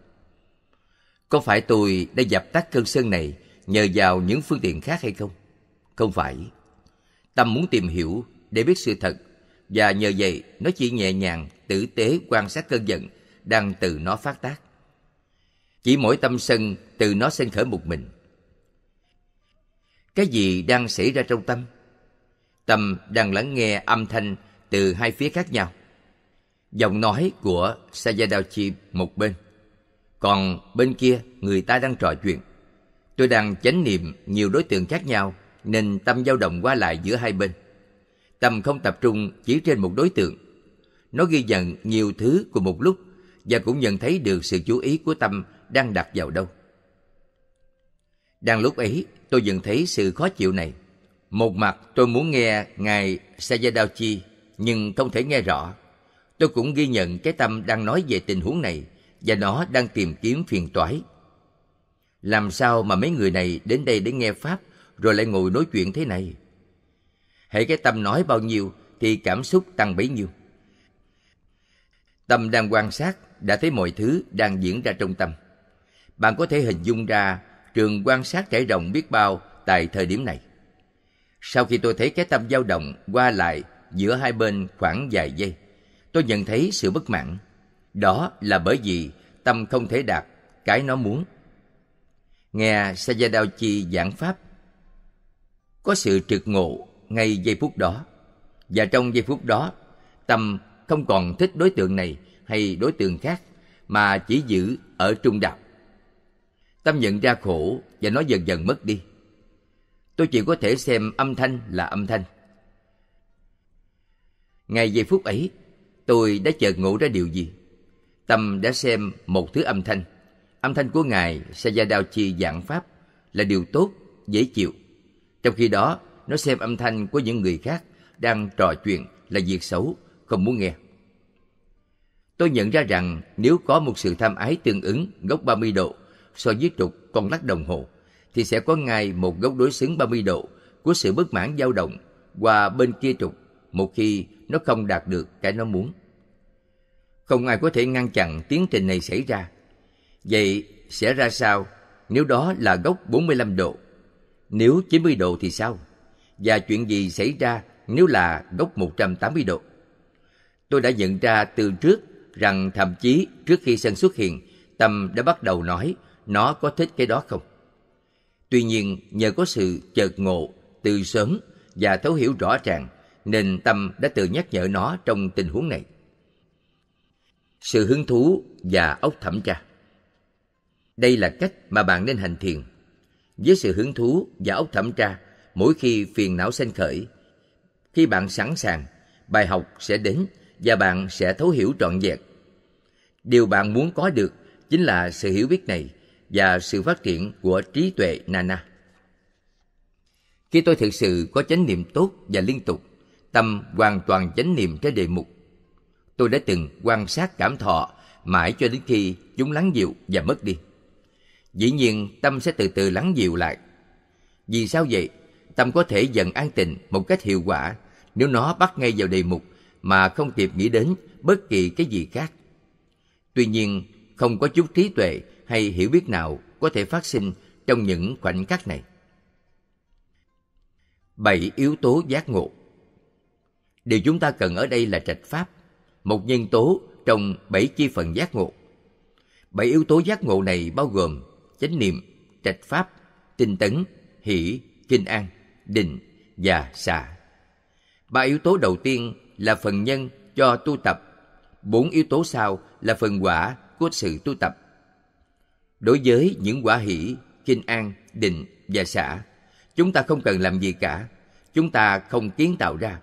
có phải tôi đã dập tắt cơn sân này nhờ vào những phương tiện khác hay không không phải tâm muốn tìm hiểu để biết sự thật và nhờ vậy nó chỉ nhẹ nhàng tử tế quan sát cơn giận đang từ nó phát tác chỉ mỗi tâm sân từ nó sinh khởi một mình. Cái gì đang xảy ra trong tâm? Tâm đang lắng nghe âm thanh từ hai phía khác nhau. Giọng nói của Sayadachi một bên. Còn bên kia người ta đang trò chuyện. Tôi đang chánh niệm nhiều đối tượng khác nhau nên tâm dao động qua lại giữa hai bên. Tâm không tập trung chỉ trên một đối tượng. Nó ghi nhận nhiều thứ cùng một lúc và cũng nhận thấy được sự chú ý của tâm đang đặt vào đâu. Đang lúc ấy, tôi dần thấy sự khó chịu này. Một mặt tôi muốn nghe Ngài Sayadawchi nhưng không thể nghe rõ. Tôi cũng ghi nhận cái tâm đang nói về tình huống này và nó đang tìm kiếm phiền toái. Làm sao mà mấy người này đến đây để nghe Pháp rồi lại ngồi nói chuyện thế này? Hãy cái tâm nói bao nhiêu thì cảm xúc tăng bấy nhiêu. Tâm đang quan sát, đã thấy mọi thứ đang diễn ra trong tâm. Bạn có thể hình dung ra trường quan sát trải rộng biết bao tại thời điểm này. Sau khi tôi thấy cái tâm dao động qua lại giữa hai bên khoảng vài giây, tôi nhận thấy sự bất mãn. Đó là bởi vì tâm không thể đạt cái nó muốn. Nghe Sayadawchi giảng pháp, có sự trực ngộ ngay giây phút đó. Và trong giây phút đó, tâm không còn thích đối tượng này hay đối tượng khác mà chỉ giữ ở trung đạo. Tâm nhận ra khổ và nó dần dần mất đi. Tôi chỉ có thể xem âm thanh là âm thanh. Ngay giây phút ấy, tôi đã chợt ngộ ra điều gì? Tâm đã xem một thứ âm thanh. Âm thanh của Ngài Sa-ra-dào-chi giảng Pháp là điều tốt, dễ chịu. Trong khi đó, nó xem âm thanh của những người khác đang trò chuyện là việc xấu, không muốn nghe. Tôi nhận ra rằng nếu có một sự tham ái tương ứng góc 30 độ so với trục con lắc đồng hồ, thì sẽ có ngay một góc đối xứng 30 độ của sự bất mãn dao động qua bên kia trục một khi nó không đạt được cái nó muốn. Không ai có thể ngăn chặn tiến trình này xảy ra. Vậy sẽ ra sao nếu đó là góc 45 độ? Nếu 90 độ thì sao? Và chuyện gì xảy ra nếu là góc 180 độ? Tôi đã nhận ra từ trước rằng thậm chí trước khi sân xuất hiện, tâm đã bắt đầu nói nó có thích cái đó không. Tuy nhiên, nhờ có sự chợt ngộ từ sớm và thấu hiểu rõ ràng, nên tâm đã tự nhắc nhở nó trong tình huống này. Sự hứng thú và ốc thẩm tra Đây là cách mà bạn nên hành thiền. Với sự hứng thú và ốc thẩm tra, mỗi khi phiền não sanh khởi, khi bạn sẵn sàng, bài học sẽ đến và bạn sẽ thấu hiểu trọn vẹn. Điều bạn muốn có được chính là sự hiểu biết này và sự phát triển của trí tuệ Nana. Khi tôi thực sự có chánh niệm tốt và liên tục, tâm hoàn toàn chánh niệm theo đề mục. Tôi đã từng quan sát cảm thọ mãi cho đến khi chúng lắng dịu và mất đi. Dĩ nhiên tâm sẽ từ từ lắng dịu lại. Vì sao vậy? Tâm có thể dần an tịnh một cách hiệu quả nếu nó bắt ngay vào đề mục mà không kịp nghĩ đến bất kỳ cái gì khác. Tuy nhiên, không có chút trí tuệ hay hiểu biết nào có thể phát sinh trong những khoảnh khắc này. 7 yếu tố giác ngộ Điều chúng ta cần ở đây là trạch pháp, một nhân tố trong bảy chi phần giác ngộ. Bảy yếu tố giác ngộ này bao gồm chánh niệm, trạch pháp, tinh tấn, hỷ, kinh an, định và xả. Ba yếu tố đầu tiên là phần nhân cho tu tập, bốn yếu tố sau là phần quả của sự tu tập. Đối với những quả hỷ, kinh an, định và xã, chúng ta không cần làm gì cả. Chúng ta không kiến tạo ra,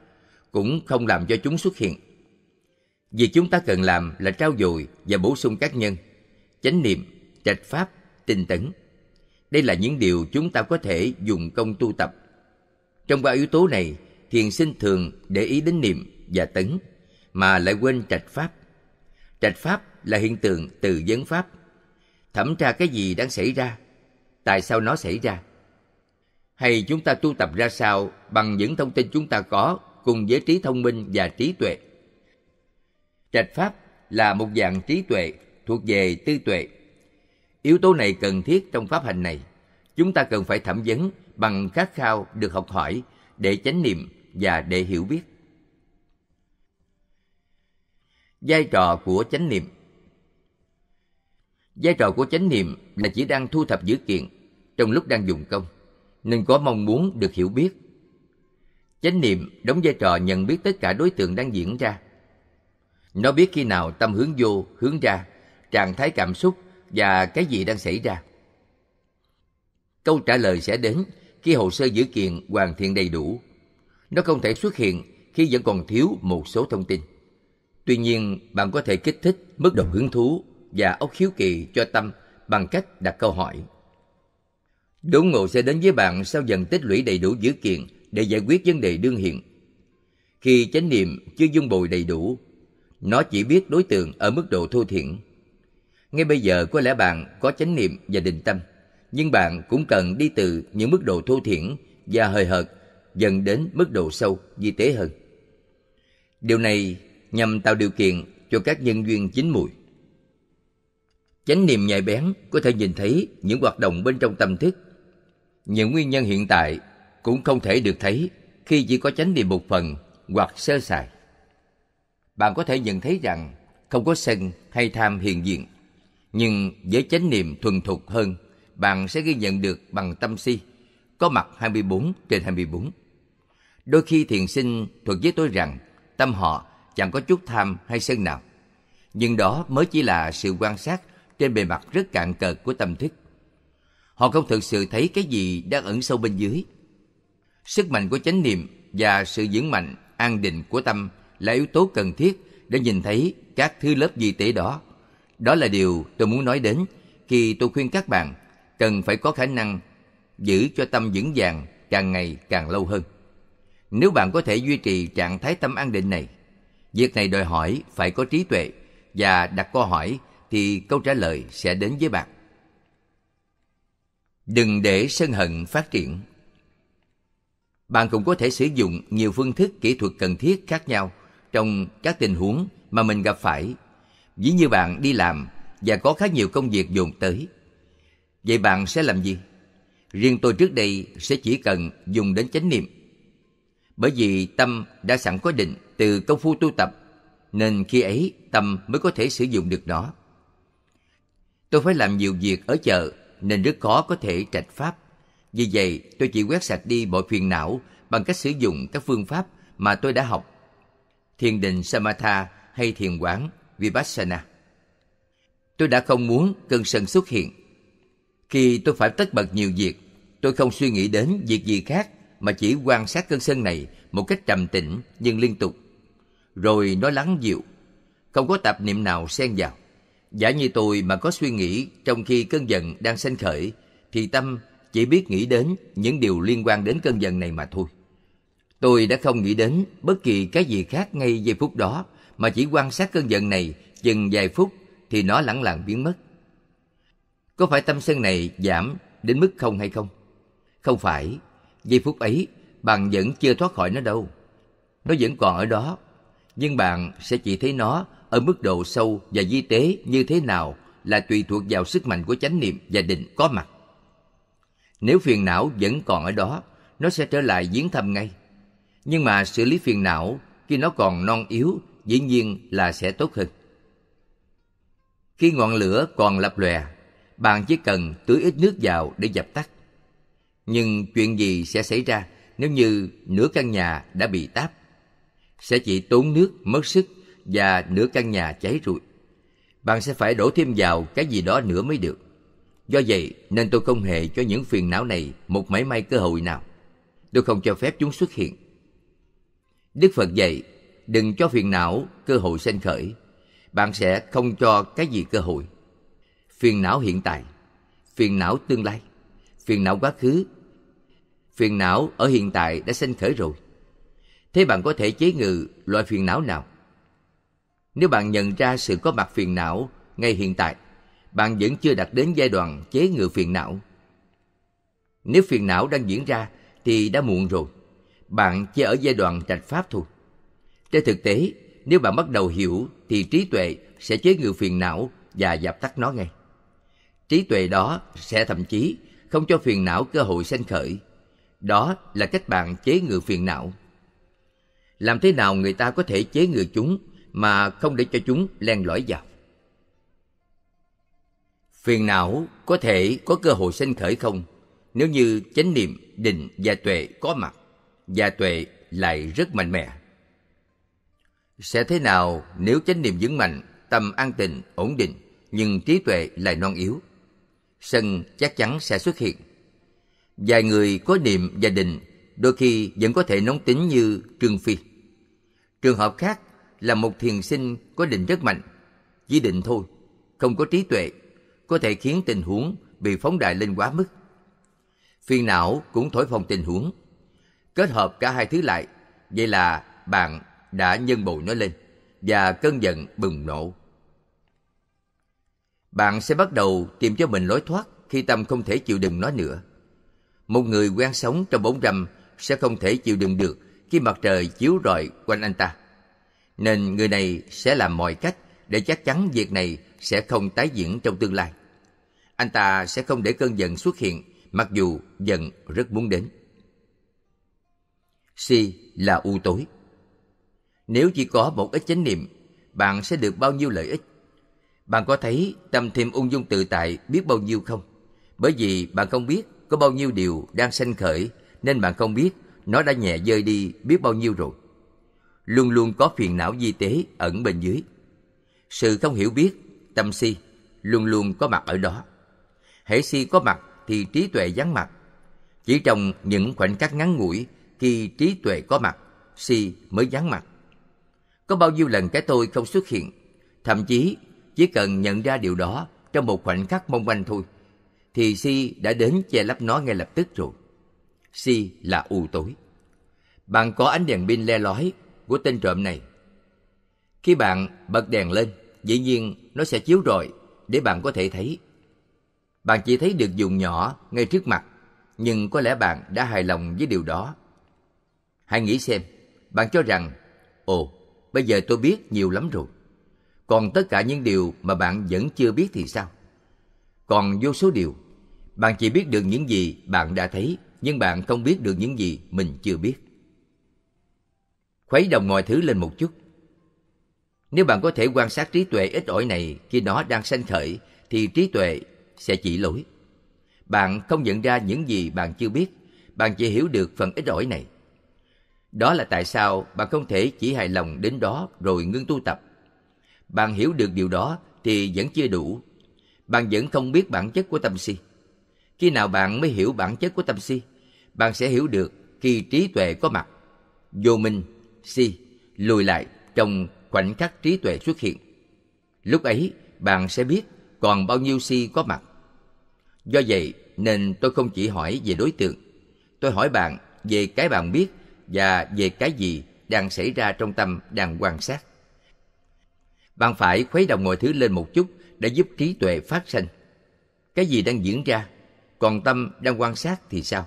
cũng không làm cho chúng xuất hiện. Việc chúng ta cần làm là trao dồi và bổ sung các nhân, chánh niệm, trạch pháp, tinh tấn. Đây là những điều chúng ta có thể dùng công tu tập. Trong ba yếu tố này, thiền sinh thường để ý đến niệm và tấn, mà lại quên trạch pháp. Trạch pháp là hiện tượng từ vấn pháp thẩm tra cái gì đang xảy ra tại sao nó xảy ra hay chúng ta tu tập ra sao bằng những thông tin chúng ta có cùng với trí thông minh và trí tuệ trạch pháp là một dạng trí tuệ thuộc về tư tuệ yếu tố này cần thiết trong pháp hành này chúng ta cần phải thẩm vấn bằng khát khao được học hỏi để chánh niệm và để hiểu biết vai trò của chánh niệm Vai trò của chánh niệm là chỉ đang thu thập dữ kiện trong lúc đang dùng công, nên có mong muốn được hiểu biết. Chánh niệm đóng vai trò nhận biết tất cả đối tượng đang diễn ra. Nó biết khi nào tâm hướng vô, hướng ra, trạng thái cảm xúc và cái gì đang xảy ra. Câu trả lời sẽ đến khi hồ sơ dữ kiện hoàn thiện đầy đủ. Nó không thể xuất hiện khi vẫn còn thiếu một số thông tin. Tuy nhiên, bạn có thể kích thích mức độ hứng thú và ốc hiếu kỳ cho tâm bằng cách đặt câu hỏi. Đốn ngộ sẽ đến với bạn sau dần tích lũy đầy đủ dữ kiện để giải quyết vấn đề đương hiện. Khi chánh niệm chưa dung bồi đầy đủ, nó chỉ biết đối tượng ở mức độ thô thiển. Ngay bây giờ có lẽ bạn có chánh niệm và định tâm, nhưng bạn cũng cần đi từ những mức độ thô thiển và hời hợt dần đến mức độ sâu, di tế hơn. Điều này nhằm tạo điều kiện cho các nhân duyên chính mùi chánh niệm nhạy bén có thể nhìn thấy những hoạt động bên trong tâm thức những nguyên nhân hiện tại cũng không thể được thấy khi chỉ có chánh niệm một phần hoặc sơ sài bạn có thể nhận thấy rằng không có sân hay tham hiện diện nhưng với chánh niệm thuần thục hơn bạn sẽ ghi nhận được bằng tâm si có mặt 24 trên 24 đôi khi thiền sinh thuật với tôi rằng tâm họ chẳng có chút tham hay sân nào nhưng đó mới chỉ là sự quan sát trên bề mặt rất cạn cợt của tâm thức. Họ không thực sự thấy cái gì đang ẩn sâu bên dưới. Sức mạnh của chánh niệm và sự vững mạnh, an định của tâm là yếu tố cần thiết để nhìn thấy các thứ lớp di tế đó. Đó là điều tôi muốn nói đến khi tôi khuyên các bạn cần phải có khả năng giữ cho tâm vững vàng càng ngày càng lâu hơn. Nếu bạn có thể duy trì trạng thái tâm an định này, việc này đòi hỏi phải có trí tuệ và đặt câu hỏi thì câu trả lời sẽ đến với bạn đừng để sân hận phát triển bạn cũng có thể sử dụng nhiều phương thức kỹ thuật cần thiết khác nhau trong các tình huống mà mình gặp phải ví như bạn đi làm và có khá nhiều công việc dồn tới vậy bạn sẽ làm gì riêng tôi trước đây sẽ chỉ cần dùng đến chánh niệm bởi vì tâm đã sẵn có định từ công phu tu tập nên khi ấy tâm mới có thể sử dụng được nó Tôi phải làm nhiều việc ở chợ nên rất khó có thể trạch pháp. Vì vậy, tôi chỉ quét sạch đi mọi phiền não bằng cách sử dụng các phương pháp mà tôi đã học. Thiền định Samatha hay thiền quán Vipassana. Tôi đã không muốn cơn sân xuất hiện. Khi tôi phải tất bật nhiều việc, tôi không suy nghĩ đến việc gì khác mà chỉ quan sát cơn sân này một cách trầm tĩnh nhưng liên tục. Rồi nó lắng dịu, không có tạp niệm nào xen vào. Giả như tôi mà có suy nghĩ trong khi cơn giận đang sanh khởi, thì tâm chỉ biết nghĩ đến những điều liên quan đến cơn giận này mà thôi. Tôi đã không nghĩ đến bất kỳ cái gì khác ngay giây phút đó, mà chỉ quan sát cơn giận này chừng vài phút thì nó lẳng lặng biến mất. Có phải tâm sân này giảm đến mức không hay không? Không phải, giây phút ấy bạn vẫn chưa thoát khỏi nó đâu. Nó vẫn còn ở đó nhưng bạn sẽ chỉ thấy nó ở mức độ sâu và di tế như thế nào là tùy thuộc vào sức mạnh của chánh niệm và định có mặt. Nếu phiền não vẫn còn ở đó, nó sẽ trở lại viếng thâm ngay. Nhưng mà xử lý phiền não khi nó còn non yếu dĩ nhiên là sẽ tốt hơn. Khi ngọn lửa còn lập lòe, bạn chỉ cần tưới ít nước vào để dập tắt. Nhưng chuyện gì sẽ xảy ra nếu như nửa căn nhà đã bị táp? sẽ chỉ tốn nước, mất sức và nửa căn nhà cháy rụi. Bạn sẽ phải đổ thêm vào cái gì đó nữa mới được. Do vậy nên tôi không hề cho những phiền não này một mảy may cơ hội nào. Tôi không cho phép chúng xuất hiện. Đức Phật dạy, đừng cho phiền não cơ hội sanh khởi. Bạn sẽ không cho cái gì cơ hội. Phiền não hiện tại, phiền não tương lai, phiền não quá khứ. Phiền não ở hiện tại đã sanh khởi rồi thế bạn có thể chế ngự loại phiền não nào nếu bạn nhận ra sự có mặt phiền não ngay hiện tại bạn vẫn chưa đạt đến giai đoạn chế ngự phiền não nếu phiền não đang diễn ra thì đã muộn rồi bạn chỉ ở giai đoạn trạch pháp thôi trên thực tế nếu bạn bắt đầu hiểu thì trí tuệ sẽ chế ngự phiền não và dập tắt nó ngay trí tuệ đó sẽ thậm chí không cho phiền não cơ hội sanh khởi đó là cách bạn chế ngự phiền não làm thế nào người ta có thể chế ngự chúng mà không để cho chúng len lỏi vào phiền não có thể có cơ hội sinh khởi không nếu như chánh niệm định và tuệ có mặt và tuệ lại rất mạnh mẽ sẽ thế nào nếu chánh niệm vững mạnh tâm an tịnh ổn định nhưng trí tuệ lại non yếu sân chắc chắn sẽ xuất hiện vài người có niệm và định đôi khi vẫn có thể nóng tính như trương phi Trường hợp khác là một thiền sinh có định rất mạnh, chỉ định thôi, không có trí tuệ, có thể khiến tình huống bị phóng đại lên quá mức. Phiền não cũng thổi phồng tình huống. Kết hợp cả hai thứ lại, vậy là bạn đã nhân bồi nó lên và cơn giận bừng nổ. Bạn sẽ bắt đầu tìm cho mình lối thoát khi tâm không thể chịu đựng nó nữa. Một người quen sống trong bóng râm sẽ không thể chịu đựng được khi mặt trời chiếu rọi quanh anh ta. Nên người này sẽ làm mọi cách để chắc chắn việc này sẽ không tái diễn trong tương lai. Anh ta sẽ không để cơn giận xuất hiện mặc dù giận rất muốn đến. C là u tối. Nếu chỉ có một ít chánh niệm, bạn sẽ được bao nhiêu lợi ích? Bạn có thấy tâm thêm ung dung tự tại biết bao nhiêu không? Bởi vì bạn không biết có bao nhiêu điều đang sanh khởi nên bạn không biết nó đã nhẹ dơi đi biết bao nhiêu rồi. Luôn luôn có phiền não di tế ẩn bên dưới. Sự không hiểu biết, tâm si, luôn luôn có mặt ở đó. Hễ si có mặt thì trí tuệ vắng mặt. Chỉ trong những khoảnh khắc ngắn ngủi khi trí tuệ có mặt, si mới vắng mặt. Có bao nhiêu lần cái tôi không xuất hiện, thậm chí chỉ cần nhận ra điều đó trong một khoảnh khắc mong manh thôi, thì si đã đến che lấp nó ngay lập tức rồi si là u tối. Bạn có ánh đèn pin le lói của tên trộm này. Khi bạn bật đèn lên, dĩ nhiên nó sẽ chiếu rọi để bạn có thể thấy. Bạn chỉ thấy được vùng nhỏ ngay trước mặt, nhưng có lẽ bạn đã hài lòng với điều đó. Hãy nghĩ xem, bạn cho rằng, ồ, bây giờ tôi biết nhiều lắm rồi. Còn tất cả những điều mà bạn vẫn chưa biết thì sao? Còn vô số điều, bạn chỉ biết được những gì bạn đã thấy nhưng bạn không biết được những gì mình chưa biết. Khuấy đồng mọi thứ lên một chút. Nếu bạn có thể quan sát trí tuệ ít ỏi này khi nó đang sanh khởi, thì trí tuệ sẽ chỉ lỗi. Bạn không nhận ra những gì bạn chưa biết, bạn chỉ hiểu được phần ít ỏi này. Đó là tại sao bạn không thể chỉ hài lòng đến đó rồi ngưng tu tập. Bạn hiểu được điều đó thì vẫn chưa đủ. Bạn vẫn không biết bản chất của tâm si. Khi nào bạn mới hiểu bản chất của tâm si? bạn sẽ hiểu được khi trí tuệ có mặt vô minh si lùi lại trong khoảnh khắc trí tuệ xuất hiện lúc ấy bạn sẽ biết còn bao nhiêu si có mặt do vậy nên tôi không chỉ hỏi về đối tượng tôi hỏi bạn về cái bạn biết và về cái gì đang xảy ra trong tâm đang quan sát bạn phải khuấy động mọi thứ lên một chút để giúp trí tuệ phát sinh cái gì đang diễn ra còn tâm đang quan sát thì sao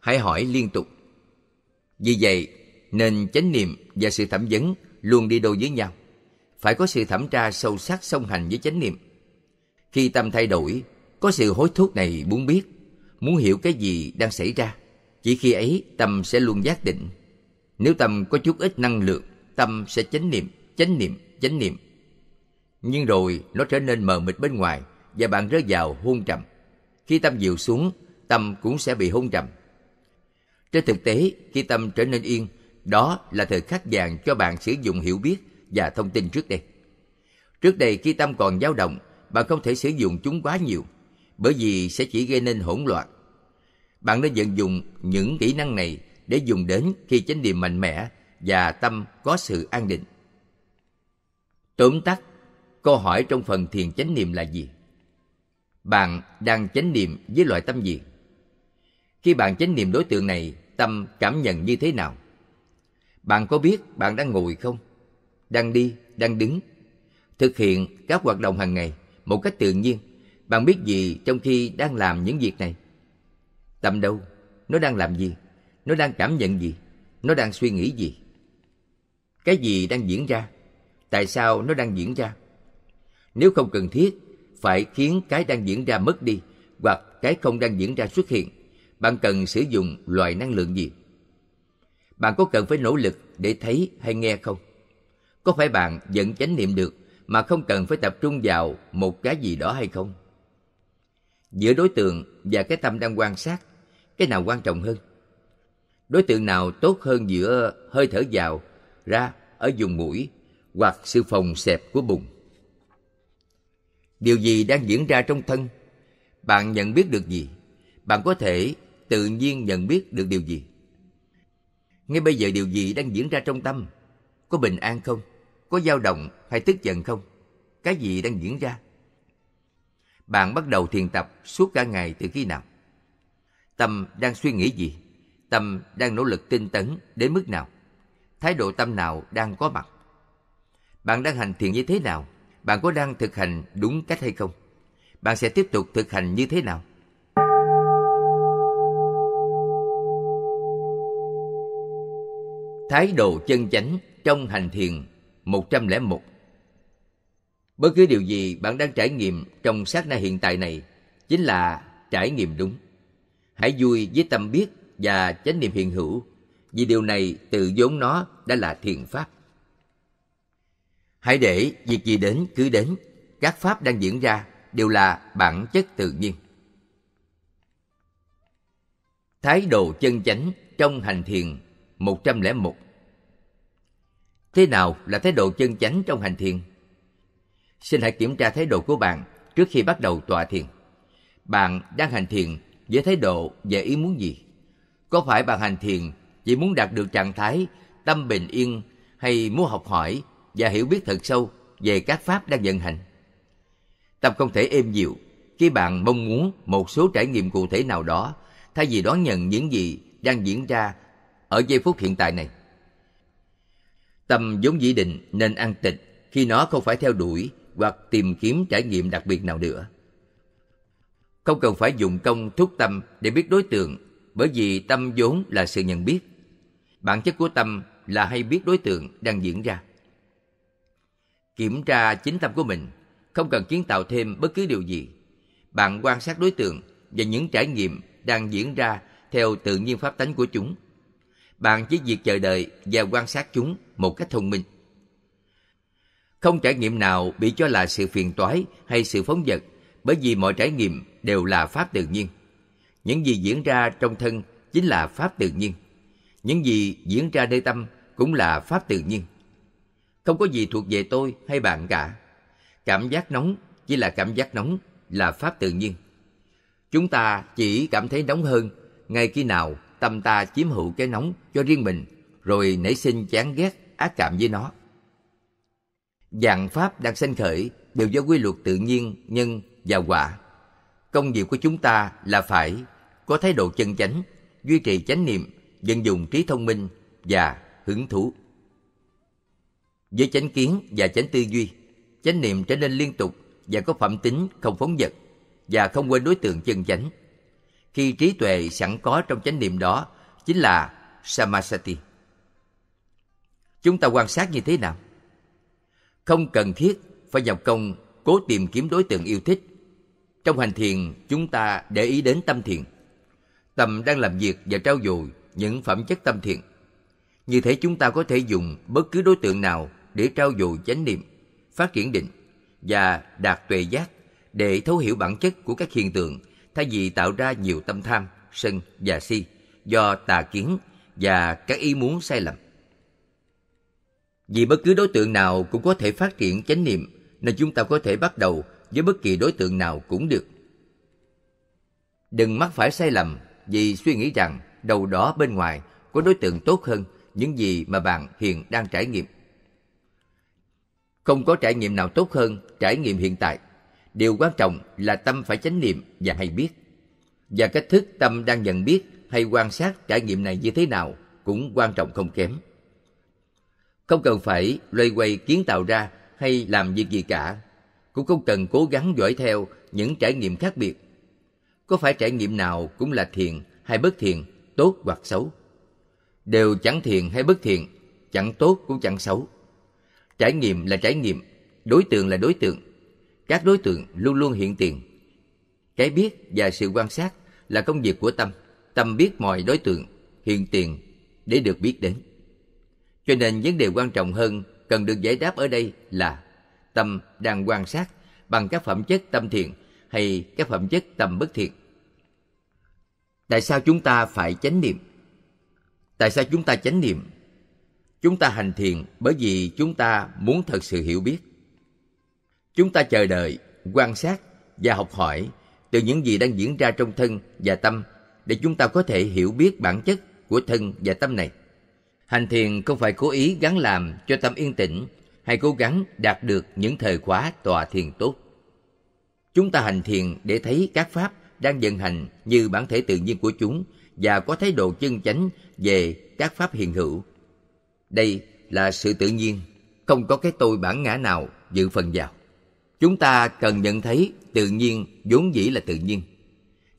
hãy hỏi liên tục. Vì vậy, nên chánh niệm và sự thẩm vấn luôn đi đôi với nhau. Phải có sự thẩm tra sâu sắc song hành với chánh niệm. Khi tâm thay đổi, có sự hối thúc này muốn biết, muốn hiểu cái gì đang xảy ra. Chỉ khi ấy tâm sẽ luôn giác định. Nếu tâm có chút ít năng lượng, tâm sẽ chánh niệm, chánh niệm, chánh niệm. Nhưng rồi nó trở nên mờ mịt bên ngoài và bạn rơi vào hôn trầm. Khi tâm dịu xuống, tâm cũng sẽ bị hôn trầm. Trên thực tế, khi tâm trở nên yên, đó là thời khắc vàng cho bạn sử dụng hiểu biết và thông tin trước đây. Trước đây khi tâm còn dao động, bạn không thể sử dụng chúng quá nhiều, bởi vì sẽ chỉ gây nên hỗn loạn. Bạn nên vận dụng những kỹ năng này để dùng đến khi chánh niệm mạnh mẽ và tâm có sự an định. Tóm tắt, câu hỏi trong phần thiền chánh niệm là gì? Bạn đang chánh niệm với loại tâm gì? Khi bạn chánh niệm đối tượng này, tâm cảm nhận như thế nào? Bạn có biết bạn đang ngồi không? Đang đi, đang đứng. Thực hiện các hoạt động hàng ngày một cách tự nhiên. Bạn biết gì trong khi đang làm những việc này? Tâm đâu? Nó đang làm gì? Nó đang cảm nhận gì? Nó đang suy nghĩ gì? Cái gì đang diễn ra? Tại sao nó đang diễn ra? Nếu không cần thiết, phải khiến cái đang diễn ra mất đi hoặc cái không đang diễn ra xuất hiện bạn cần sử dụng loại năng lượng gì bạn có cần phải nỗ lực để thấy hay nghe không có phải bạn vẫn chánh niệm được mà không cần phải tập trung vào một cái gì đó hay không giữa đối tượng và cái tâm đang quan sát cái nào quan trọng hơn đối tượng nào tốt hơn giữa hơi thở vào ra ở vùng mũi hoặc sự phòng xẹp của bụng điều gì đang diễn ra trong thân bạn nhận biết được gì bạn có thể tự nhiên nhận biết được điều gì ngay bây giờ điều gì đang diễn ra trong tâm có bình an không có dao động hay tức giận không cái gì đang diễn ra bạn bắt đầu thiền tập suốt cả ngày từ khi nào tâm đang suy nghĩ gì tâm đang nỗ lực tinh tấn đến mức nào thái độ tâm nào đang có mặt bạn đang hành thiền như thế nào bạn có đang thực hành đúng cách hay không bạn sẽ tiếp tục thực hành như thế nào Thái độ chân chánh trong hành thiền 101 Bất cứ điều gì bạn đang trải nghiệm trong sát na hiện tại này chính là trải nghiệm đúng. Hãy vui với tâm biết và chánh niệm hiện hữu vì điều này tự vốn nó đã là thiền pháp. Hãy để việc gì đến cứ đến, các pháp đang diễn ra đều là bản chất tự nhiên. Thái độ chân chánh trong hành thiền 101 Thế nào là thái độ chân chánh trong hành thiền? Xin hãy kiểm tra thái độ của bạn trước khi bắt đầu tọa thiền. Bạn đang hành thiền với thái độ và ý muốn gì? Có phải bạn hành thiền chỉ muốn đạt được trạng thái tâm bình yên hay muốn học hỏi và hiểu biết thật sâu về các pháp đang vận hành? Tâm không thể êm dịu khi bạn mong muốn một số trải nghiệm cụ thể nào đó thay vì đón nhận những gì đang diễn ra ở giây phút hiện tại này tâm vốn dĩ định nên an tịnh khi nó không phải theo đuổi hoặc tìm kiếm trải nghiệm đặc biệt nào nữa không cần phải dùng công thúc tâm để biết đối tượng bởi vì tâm vốn là sự nhận biết bản chất của tâm là hay biết đối tượng đang diễn ra kiểm tra chính tâm của mình không cần kiến tạo thêm bất cứ điều gì bạn quan sát đối tượng và những trải nghiệm đang diễn ra theo tự nhiên pháp tánh của chúng bạn chỉ việc chờ đợi và quan sát chúng một cách thông minh. Không trải nghiệm nào bị cho là sự phiền toái hay sự phóng dật, bởi vì mọi trải nghiệm đều là pháp tự nhiên. Những gì diễn ra trong thân chính là pháp tự nhiên. Những gì diễn ra nơi tâm cũng là pháp tự nhiên. Không có gì thuộc về tôi hay bạn cả. Cảm giác nóng chỉ là cảm giác nóng, là pháp tự nhiên. Chúng ta chỉ cảm thấy nóng hơn ngay khi nào tâm ta chiếm hữu cái nóng cho riêng mình rồi nảy sinh chán ghét ác cảm với nó dạng pháp đang sanh khởi đều do quy luật tự nhiên nhân và quả công việc của chúng ta là phải có thái độ chân chánh duy trì chánh niệm vận dụng trí thông minh và hứng thú với chánh kiến và chánh tư duy chánh niệm trở nên liên tục và có phẩm tính không phóng vật và không quên đối tượng chân chánh khi trí tuệ sẵn có trong chánh niệm đó chính là samasati chúng ta quan sát như thế nào không cần thiết phải nhập công cố tìm kiếm đối tượng yêu thích trong hành thiền chúng ta để ý đến tâm thiền tâm đang làm việc và trao dồi những phẩm chất tâm thiền như thế chúng ta có thể dùng bất cứ đối tượng nào để trao dồi chánh niệm phát triển định và đạt tuệ giác để thấu hiểu bản chất của các hiện tượng thay vì tạo ra nhiều tâm tham, sân và si do tà kiến và các ý muốn sai lầm. Vì bất cứ đối tượng nào cũng có thể phát triển chánh niệm, nên chúng ta có thể bắt đầu với bất kỳ đối tượng nào cũng được. Đừng mắc phải sai lầm vì suy nghĩ rằng đầu đó bên ngoài có đối tượng tốt hơn những gì mà bạn hiện đang trải nghiệm. Không có trải nghiệm nào tốt hơn trải nghiệm hiện tại. Điều quan trọng là tâm phải chánh niệm và hay biết. Và cách thức tâm đang nhận biết hay quan sát trải nghiệm này như thế nào cũng quan trọng không kém. Không cần phải loay quay kiến tạo ra hay làm việc gì cả, cũng không cần cố gắng dõi theo những trải nghiệm khác biệt. Có phải trải nghiệm nào cũng là thiện hay bất thiện, tốt hoặc xấu? Đều chẳng thiện hay bất thiện, chẳng tốt cũng chẳng xấu. Trải nghiệm là trải nghiệm, đối tượng là đối tượng các đối tượng luôn luôn hiện tiền. Cái biết và sự quan sát là công việc của tâm. Tâm biết mọi đối tượng, hiện tiền để được biết đến. Cho nên vấn đề quan trọng hơn cần được giải đáp ở đây là tâm đang quan sát bằng các phẩm chất tâm thiện hay các phẩm chất tâm bất thiện. Tại sao chúng ta phải chánh niệm? Tại sao chúng ta chánh niệm? Chúng ta hành thiền bởi vì chúng ta muốn thật sự hiểu biết. Chúng ta chờ đợi, quan sát và học hỏi từ những gì đang diễn ra trong thân và tâm để chúng ta có thể hiểu biết bản chất của thân và tâm này. Hành thiền không phải cố ý gắn làm cho tâm yên tĩnh hay cố gắng đạt được những thời khóa tòa thiền tốt. Chúng ta hành thiền để thấy các pháp đang vận hành như bản thể tự nhiên của chúng và có thái độ chân chánh về các pháp hiện hữu. Đây là sự tự nhiên, không có cái tôi bản ngã nào dự phần vào chúng ta cần nhận thấy tự nhiên vốn dĩ là tự nhiên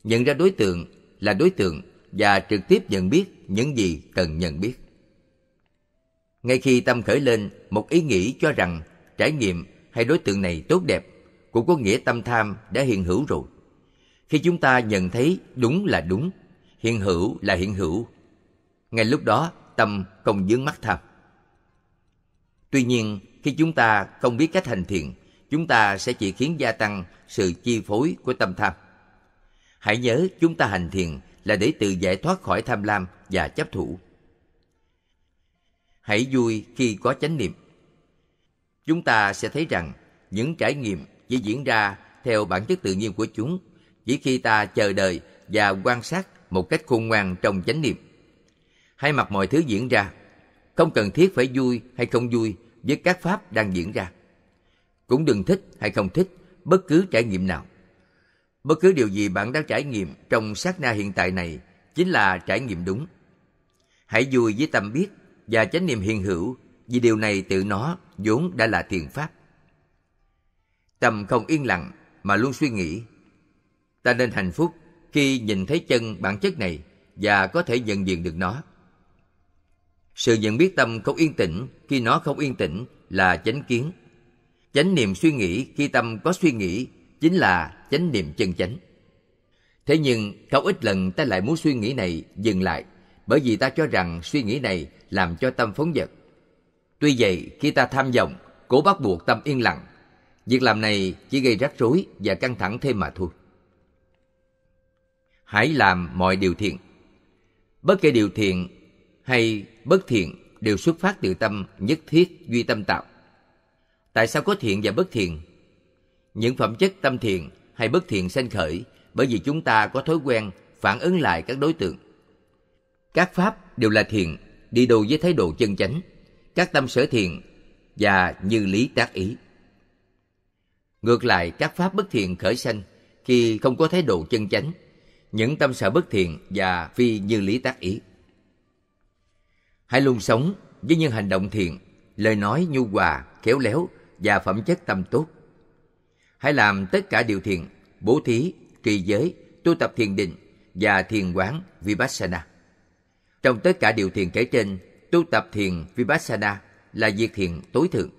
nhận ra đối tượng là đối tượng và trực tiếp nhận biết những gì cần nhận biết ngay khi tâm khởi lên một ý nghĩ cho rằng trải nghiệm hay đối tượng này tốt đẹp cũng có nghĩa tâm tham đã hiện hữu rồi khi chúng ta nhận thấy đúng là đúng hiện hữu là hiện hữu ngay lúc đó tâm không dướng mắt tham tuy nhiên khi chúng ta không biết cách hành thiện chúng ta sẽ chỉ khiến gia tăng sự chi phối của tâm tham. Hãy nhớ chúng ta hành thiền là để tự giải thoát khỏi tham lam và chấp thủ. Hãy vui khi có chánh niệm. Chúng ta sẽ thấy rằng những trải nghiệm chỉ diễn ra theo bản chất tự nhiên của chúng chỉ khi ta chờ đợi và quan sát một cách khôn ngoan trong chánh niệm. hay mặc mọi thứ diễn ra, không cần thiết phải vui hay không vui với các pháp đang diễn ra cũng đừng thích hay không thích bất cứ trải nghiệm nào bất cứ điều gì bạn đang trải nghiệm trong sát na hiện tại này chính là trải nghiệm đúng hãy vui với tâm biết và chánh niệm hiện hữu vì điều này tự nó vốn đã là thiền pháp tâm không yên lặng mà luôn suy nghĩ ta nên hạnh phúc khi nhìn thấy chân bản chất này và có thể nhận diện được nó sự nhận biết tâm không yên tĩnh khi nó không yên tĩnh là chánh kiến chánh niệm suy nghĩ khi tâm có suy nghĩ chính là chánh niệm chân chánh thế nhưng không ít lần ta lại muốn suy nghĩ này dừng lại bởi vì ta cho rằng suy nghĩ này làm cho tâm phóng dật tuy vậy khi ta tham vọng cố bắt buộc tâm yên lặng việc làm này chỉ gây rắc rối và căng thẳng thêm mà thôi hãy làm mọi điều thiện bất kể điều thiện hay bất thiện đều xuất phát từ tâm nhất thiết duy tâm tạo Tại sao có thiện và bất thiện? Những phẩm chất tâm thiện hay bất thiện sanh khởi bởi vì chúng ta có thói quen phản ứng lại các đối tượng. Các pháp đều là thiện, đi đôi với thái độ chân chánh, các tâm sở thiện và như lý tác ý. Ngược lại, các pháp bất thiện khởi sanh khi không có thái độ chân chánh, những tâm sở bất thiện và phi như lý tác ý. Hãy luôn sống với những hành động thiện, lời nói nhu hòa, khéo léo và phẩm chất tâm tốt. Hãy làm tất cả điều thiền, bố thí, trì giới, tu tập thiền định và thiền quán Vipassana. Trong tất cả điều thiền kể trên, tu tập thiền Vipassana là việc thiền tối thượng.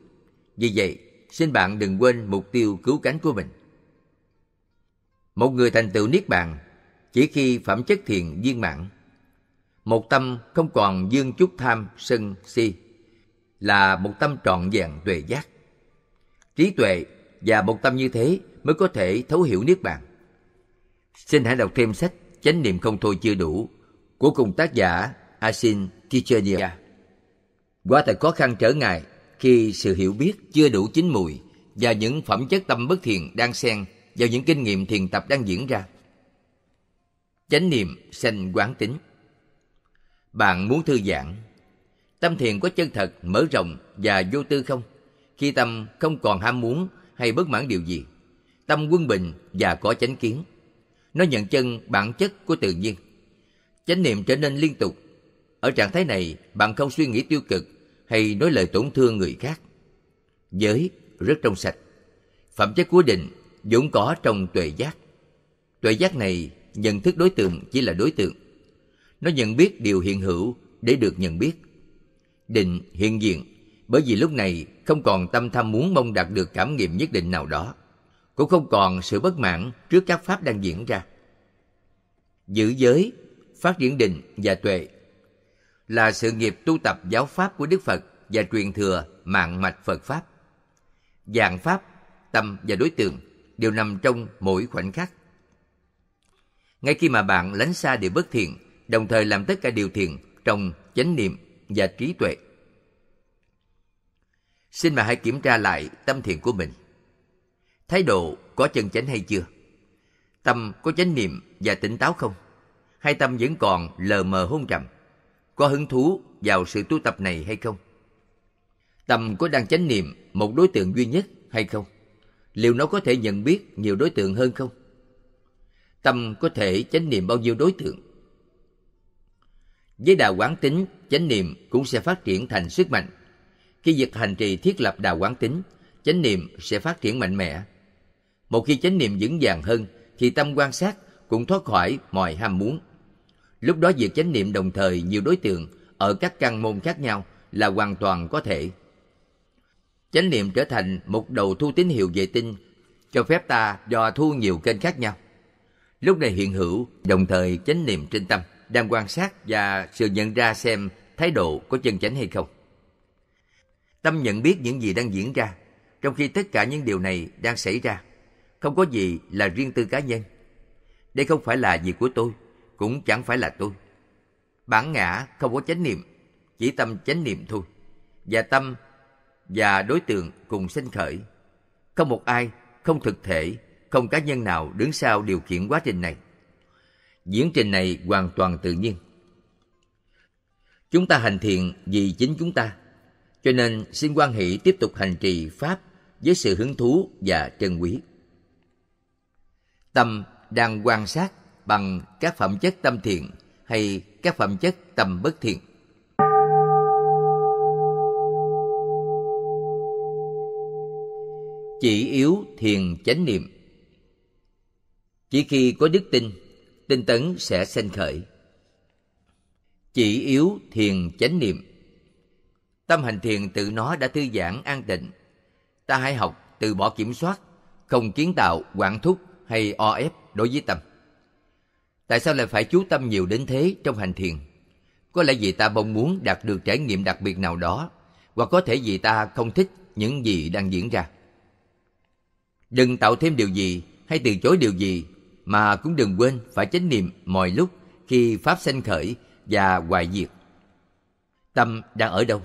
Vì vậy, xin bạn đừng quên mục tiêu cứu cánh của mình. Một người thành tựu Niết Bàn chỉ khi phẩm chất thiền viên mãn. Một tâm không còn dương chút tham, sân, si là một tâm trọn vẹn tuệ giác trí tuệ và một tâm như thế mới có thể thấu hiểu niết bàn xin hãy đọc thêm sách chánh niệm không thôi chưa đủ của cùng tác giả asin kichenia quả thật khó khăn trở ngại khi sự hiểu biết chưa đủ chín mùi và những phẩm chất tâm bất thiện đang xen vào những kinh nghiệm thiền tập đang diễn ra chánh niệm sanh quán tính bạn muốn thư giãn tâm thiền có chân thật mở rộng và vô tư không khi tâm không còn ham muốn hay bất mãn điều gì tâm quân bình và có chánh kiến nó nhận chân bản chất của tự nhiên chánh niệm trở nên liên tục ở trạng thái này bạn không suy nghĩ tiêu cực hay nói lời tổn thương người khác giới rất trong sạch phẩm chất của định vốn có trong tuệ giác tuệ giác này nhận thức đối tượng chỉ là đối tượng nó nhận biết điều hiện hữu để được nhận biết định hiện diện bởi vì lúc này không còn tâm tham muốn mong đạt được cảm nghiệm nhất định nào đó, cũng không còn sự bất mãn trước các pháp đang diễn ra. Giữ giới, phát triển định và tuệ là sự nghiệp tu tập giáo pháp của Đức Phật và truyền thừa mạng mạch Phật Pháp. Dạng Pháp, tâm và đối tượng đều nằm trong mỗi khoảnh khắc. Ngay khi mà bạn lánh xa điều bất thiện, đồng thời làm tất cả điều thiện trong chánh niệm và trí tuệ. Xin mà hãy kiểm tra lại tâm thiện của mình. Thái độ có chân chánh hay chưa? Tâm có chánh niệm và tỉnh táo không? Hay tâm vẫn còn lờ mờ hôn trầm? Có hứng thú vào sự tu tập này hay không? Tâm có đang chánh niệm một đối tượng duy nhất hay không? Liệu nó có thể nhận biết nhiều đối tượng hơn không? Tâm có thể chánh niệm bao nhiêu đối tượng? Với đà quán tính, chánh niệm cũng sẽ phát triển thành sức mạnh khi việc hành trì thiết lập đà quán tính, chánh niệm sẽ phát triển mạnh mẽ. Một khi chánh niệm vững vàng hơn, thì tâm quan sát cũng thoát khỏi mọi ham muốn. Lúc đó việc chánh niệm đồng thời nhiều đối tượng ở các căn môn khác nhau là hoàn toàn có thể. Chánh niệm trở thành một đầu thu tín hiệu vệ tinh, cho phép ta dò thu nhiều kênh khác nhau. Lúc này hiện hữu, đồng thời chánh niệm trên tâm, đang quan sát và sự nhận ra xem thái độ có chân chánh hay không. Tâm nhận biết những gì đang diễn ra, trong khi tất cả những điều này đang xảy ra. Không có gì là riêng tư cá nhân. Đây không phải là việc của tôi, cũng chẳng phải là tôi. Bản ngã không có chánh niệm, chỉ tâm chánh niệm thôi. Và tâm và đối tượng cùng sinh khởi. Không một ai, không thực thể, không cá nhân nào đứng sau điều khiển quá trình này. Diễn trình này hoàn toàn tự nhiên. Chúng ta hành thiện vì chính chúng ta, cho nên xin quan hệ tiếp tục hành trì Pháp với sự hứng thú và trân quý. Tâm đang quan sát bằng các phẩm chất tâm thiện hay các phẩm chất tâm bất thiện. Chỉ yếu thiền chánh niệm Chỉ khi có đức tin, tinh tấn sẽ sanh khởi. Chỉ yếu thiền chánh niệm Tâm hành thiền tự nó đã thư giãn an tịnh. Ta hãy học từ bỏ kiểm soát, không kiến tạo, quản thúc hay o ép đối với tâm. Tại sao lại phải chú tâm nhiều đến thế trong hành thiền? Có lẽ vì ta mong muốn đạt được trải nghiệm đặc biệt nào đó, hoặc có thể vì ta không thích những gì đang diễn ra. Đừng tạo thêm điều gì hay từ chối điều gì, mà cũng đừng quên phải chánh niệm mọi lúc khi pháp sanh khởi và hoài diệt. Tâm đang ở đâu?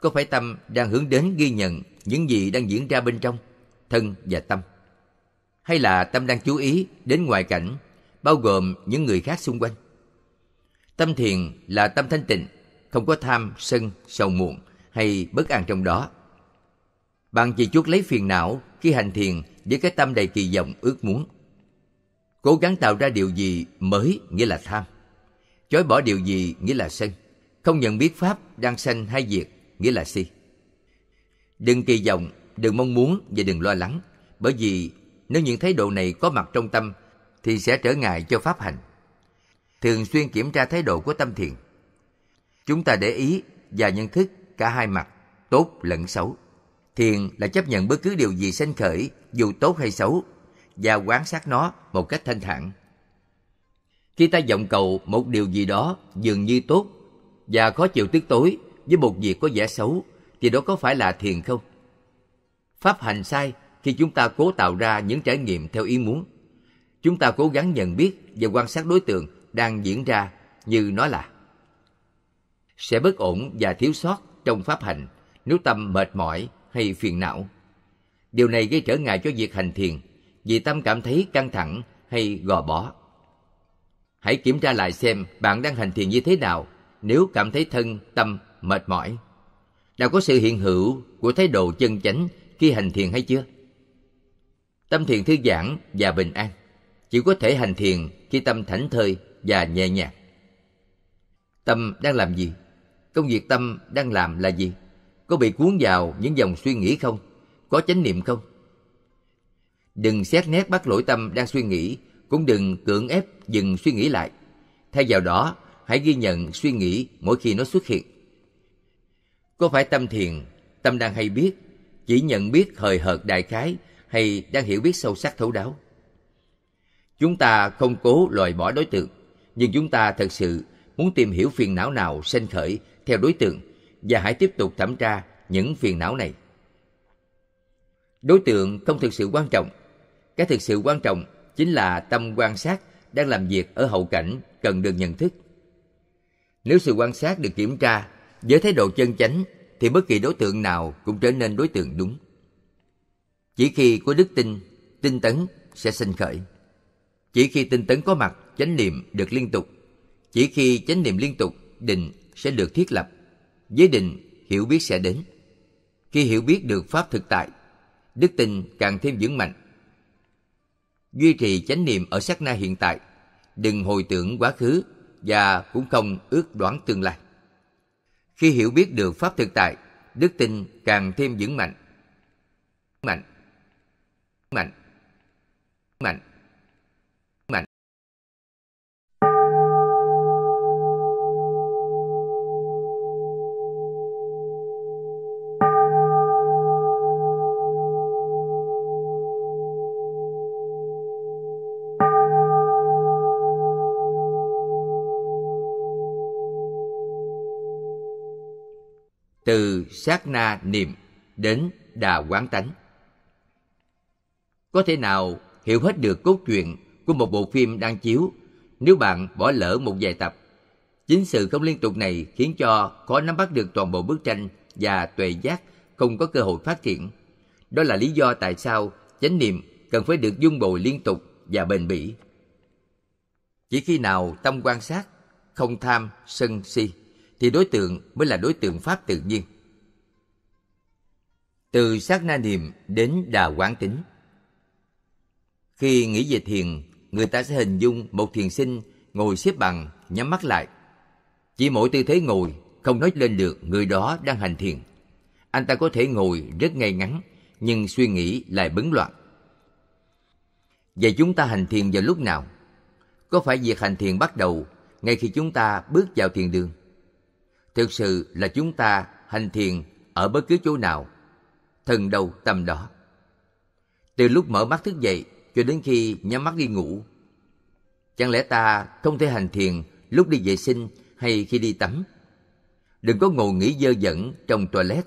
có phải tâm đang hướng đến ghi nhận những gì đang diễn ra bên trong thân và tâm hay là tâm đang chú ý đến ngoại cảnh bao gồm những người khác xung quanh tâm thiền là tâm thanh tịnh không có tham sân sầu muộn hay bất an trong đó bạn chỉ chuốc lấy phiền não khi hành thiền với cái tâm đầy kỳ vọng ước muốn cố gắng tạo ra điều gì mới nghĩa là tham chối bỏ điều gì nghĩa là sân không nhận biết pháp đang sanh hay diệt nghĩa là si. Đừng kỳ vọng, đừng mong muốn và đừng lo lắng, bởi vì nếu những thái độ này có mặt trong tâm thì sẽ trở ngại cho pháp hành. Thường xuyên kiểm tra thái độ của tâm thiền. Chúng ta để ý và nhận thức cả hai mặt, tốt lẫn xấu. Thiền là chấp nhận bất cứ điều gì sanh khởi, dù tốt hay xấu, và quán sát nó một cách thanh thản. Khi ta vọng cầu một điều gì đó dường như tốt và khó chịu tức tối với một việc có vẻ xấu thì đó có phải là thiền không? Pháp hành sai khi chúng ta cố tạo ra những trải nghiệm theo ý muốn. Chúng ta cố gắng nhận biết và quan sát đối tượng đang diễn ra như nó là. Sẽ bất ổn và thiếu sót trong pháp hành nếu tâm mệt mỏi hay phiền não. Điều này gây trở ngại cho việc hành thiền vì tâm cảm thấy căng thẳng hay gò bó. Hãy kiểm tra lại xem bạn đang hành thiền như thế nào nếu cảm thấy thân, tâm mệt mỏi đã có sự hiện hữu của thái độ chân chánh khi hành thiền hay chưa tâm thiền thư giãn và bình an chỉ có thể hành thiền khi tâm thảnh thơi và nhẹ nhàng tâm đang làm gì công việc tâm đang làm là gì có bị cuốn vào những dòng suy nghĩ không có chánh niệm không đừng xét nét bắt lỗi tâm đang suy nghĩ cũng đừng cưỡng ép dừng suy nghĩ lại thay vào đó hãy ghi nhận suy nghĩ mỗi khi nó xuất hiện có phải tâm thiền, tâm đang hay biết, chỉ nhận biết hời hợt đại khái hay đang hiểu biết sâu sắc thấu đáo? Chúng ta không cố loại bỏ đối tượng, nhưng chúng ta thật sự muốn tìm hiểu phiền não nào sinh khởi theo đối tượng và hãy tiếp tục thẩm tra những phiền não này. Đối tượng không thực sự quan trọng. Cái thực sự quan trọng chính là tâm quan sát đang làm việc ở hậu cảnh cần được nhận thức. Nếu sự quan sát được kiểm tra với thái độ chân chánh thì bất kỳ đối tượng nào cũng trở nên đối tượng đúng. Chỉ khi có đức tin, tinh tấn sẽ sinh khởi. Chỉ khi tinh tấn có mặt, chánh niệm được liên tục. Chỉ khi chánh niệm liên tục, định sẽ được thiết lập. Với định, hiểu biết sẽ đến. Khi hiểu biết được pháp thực tại, đức tin càng thêm vững mạnh. Duy trì chánh niệm ở sát na hiện tại, đừng hồi tưởng quá khứ và cũng không ước đoán tương lai. Khi hiểu biết được pháp thực tại, đức tin càng thêm vững mạnh. Mạnh. Mạnh. Mạnh. từ sát na niệm đến đà quán tánh có thể nào hiểu hết được cốt truyện của một bộ phim đang chiếu nếu bạn bỏ lỡ một vài tập chính sự không liên tục này khiến cho khó nắm bắt được toàn bộ bức tranh và tuệ giác không có cơ hội phát triển đó là lý do tại sao chánh niệm cần phải được dung bồi liên tục và bền bỉ chỉ khi nào tâm quan sát không tham sân si thì đối tượng mới là đối tượng pháp tự nhiên. Từ sát na niệm đến đà quán tính. Khi nghĩ về thiền, người ta sẽ hình dung một thiền sinh ngồi xếp bằng, nhắm mắt lại. Chỉ mỗi tư thế ngồi, không nói lên được người đó đang hành thiền. Anh ta có thể ngồi rất ngay ngắn, nhưng suy nghĩ lại bấn loạn. Vậy chúng ta hành thiền vào lúc nào? Có phải việc hành thiền bắt đầu ngay khi chúng ta bước vào thiền đường? thực sự là chúng ta hành thiền ở bất cứ chỗ nào thần đầu tâm đó từ lúc mở mắt thức dậy cho đến khi nhắm mắt đi ngủ chẳng lẽ ta không thể hành thiền lúc đi vệ sinh hay khi đi tắm đừng có ngồi nghỉ dơ dẫn trong toilet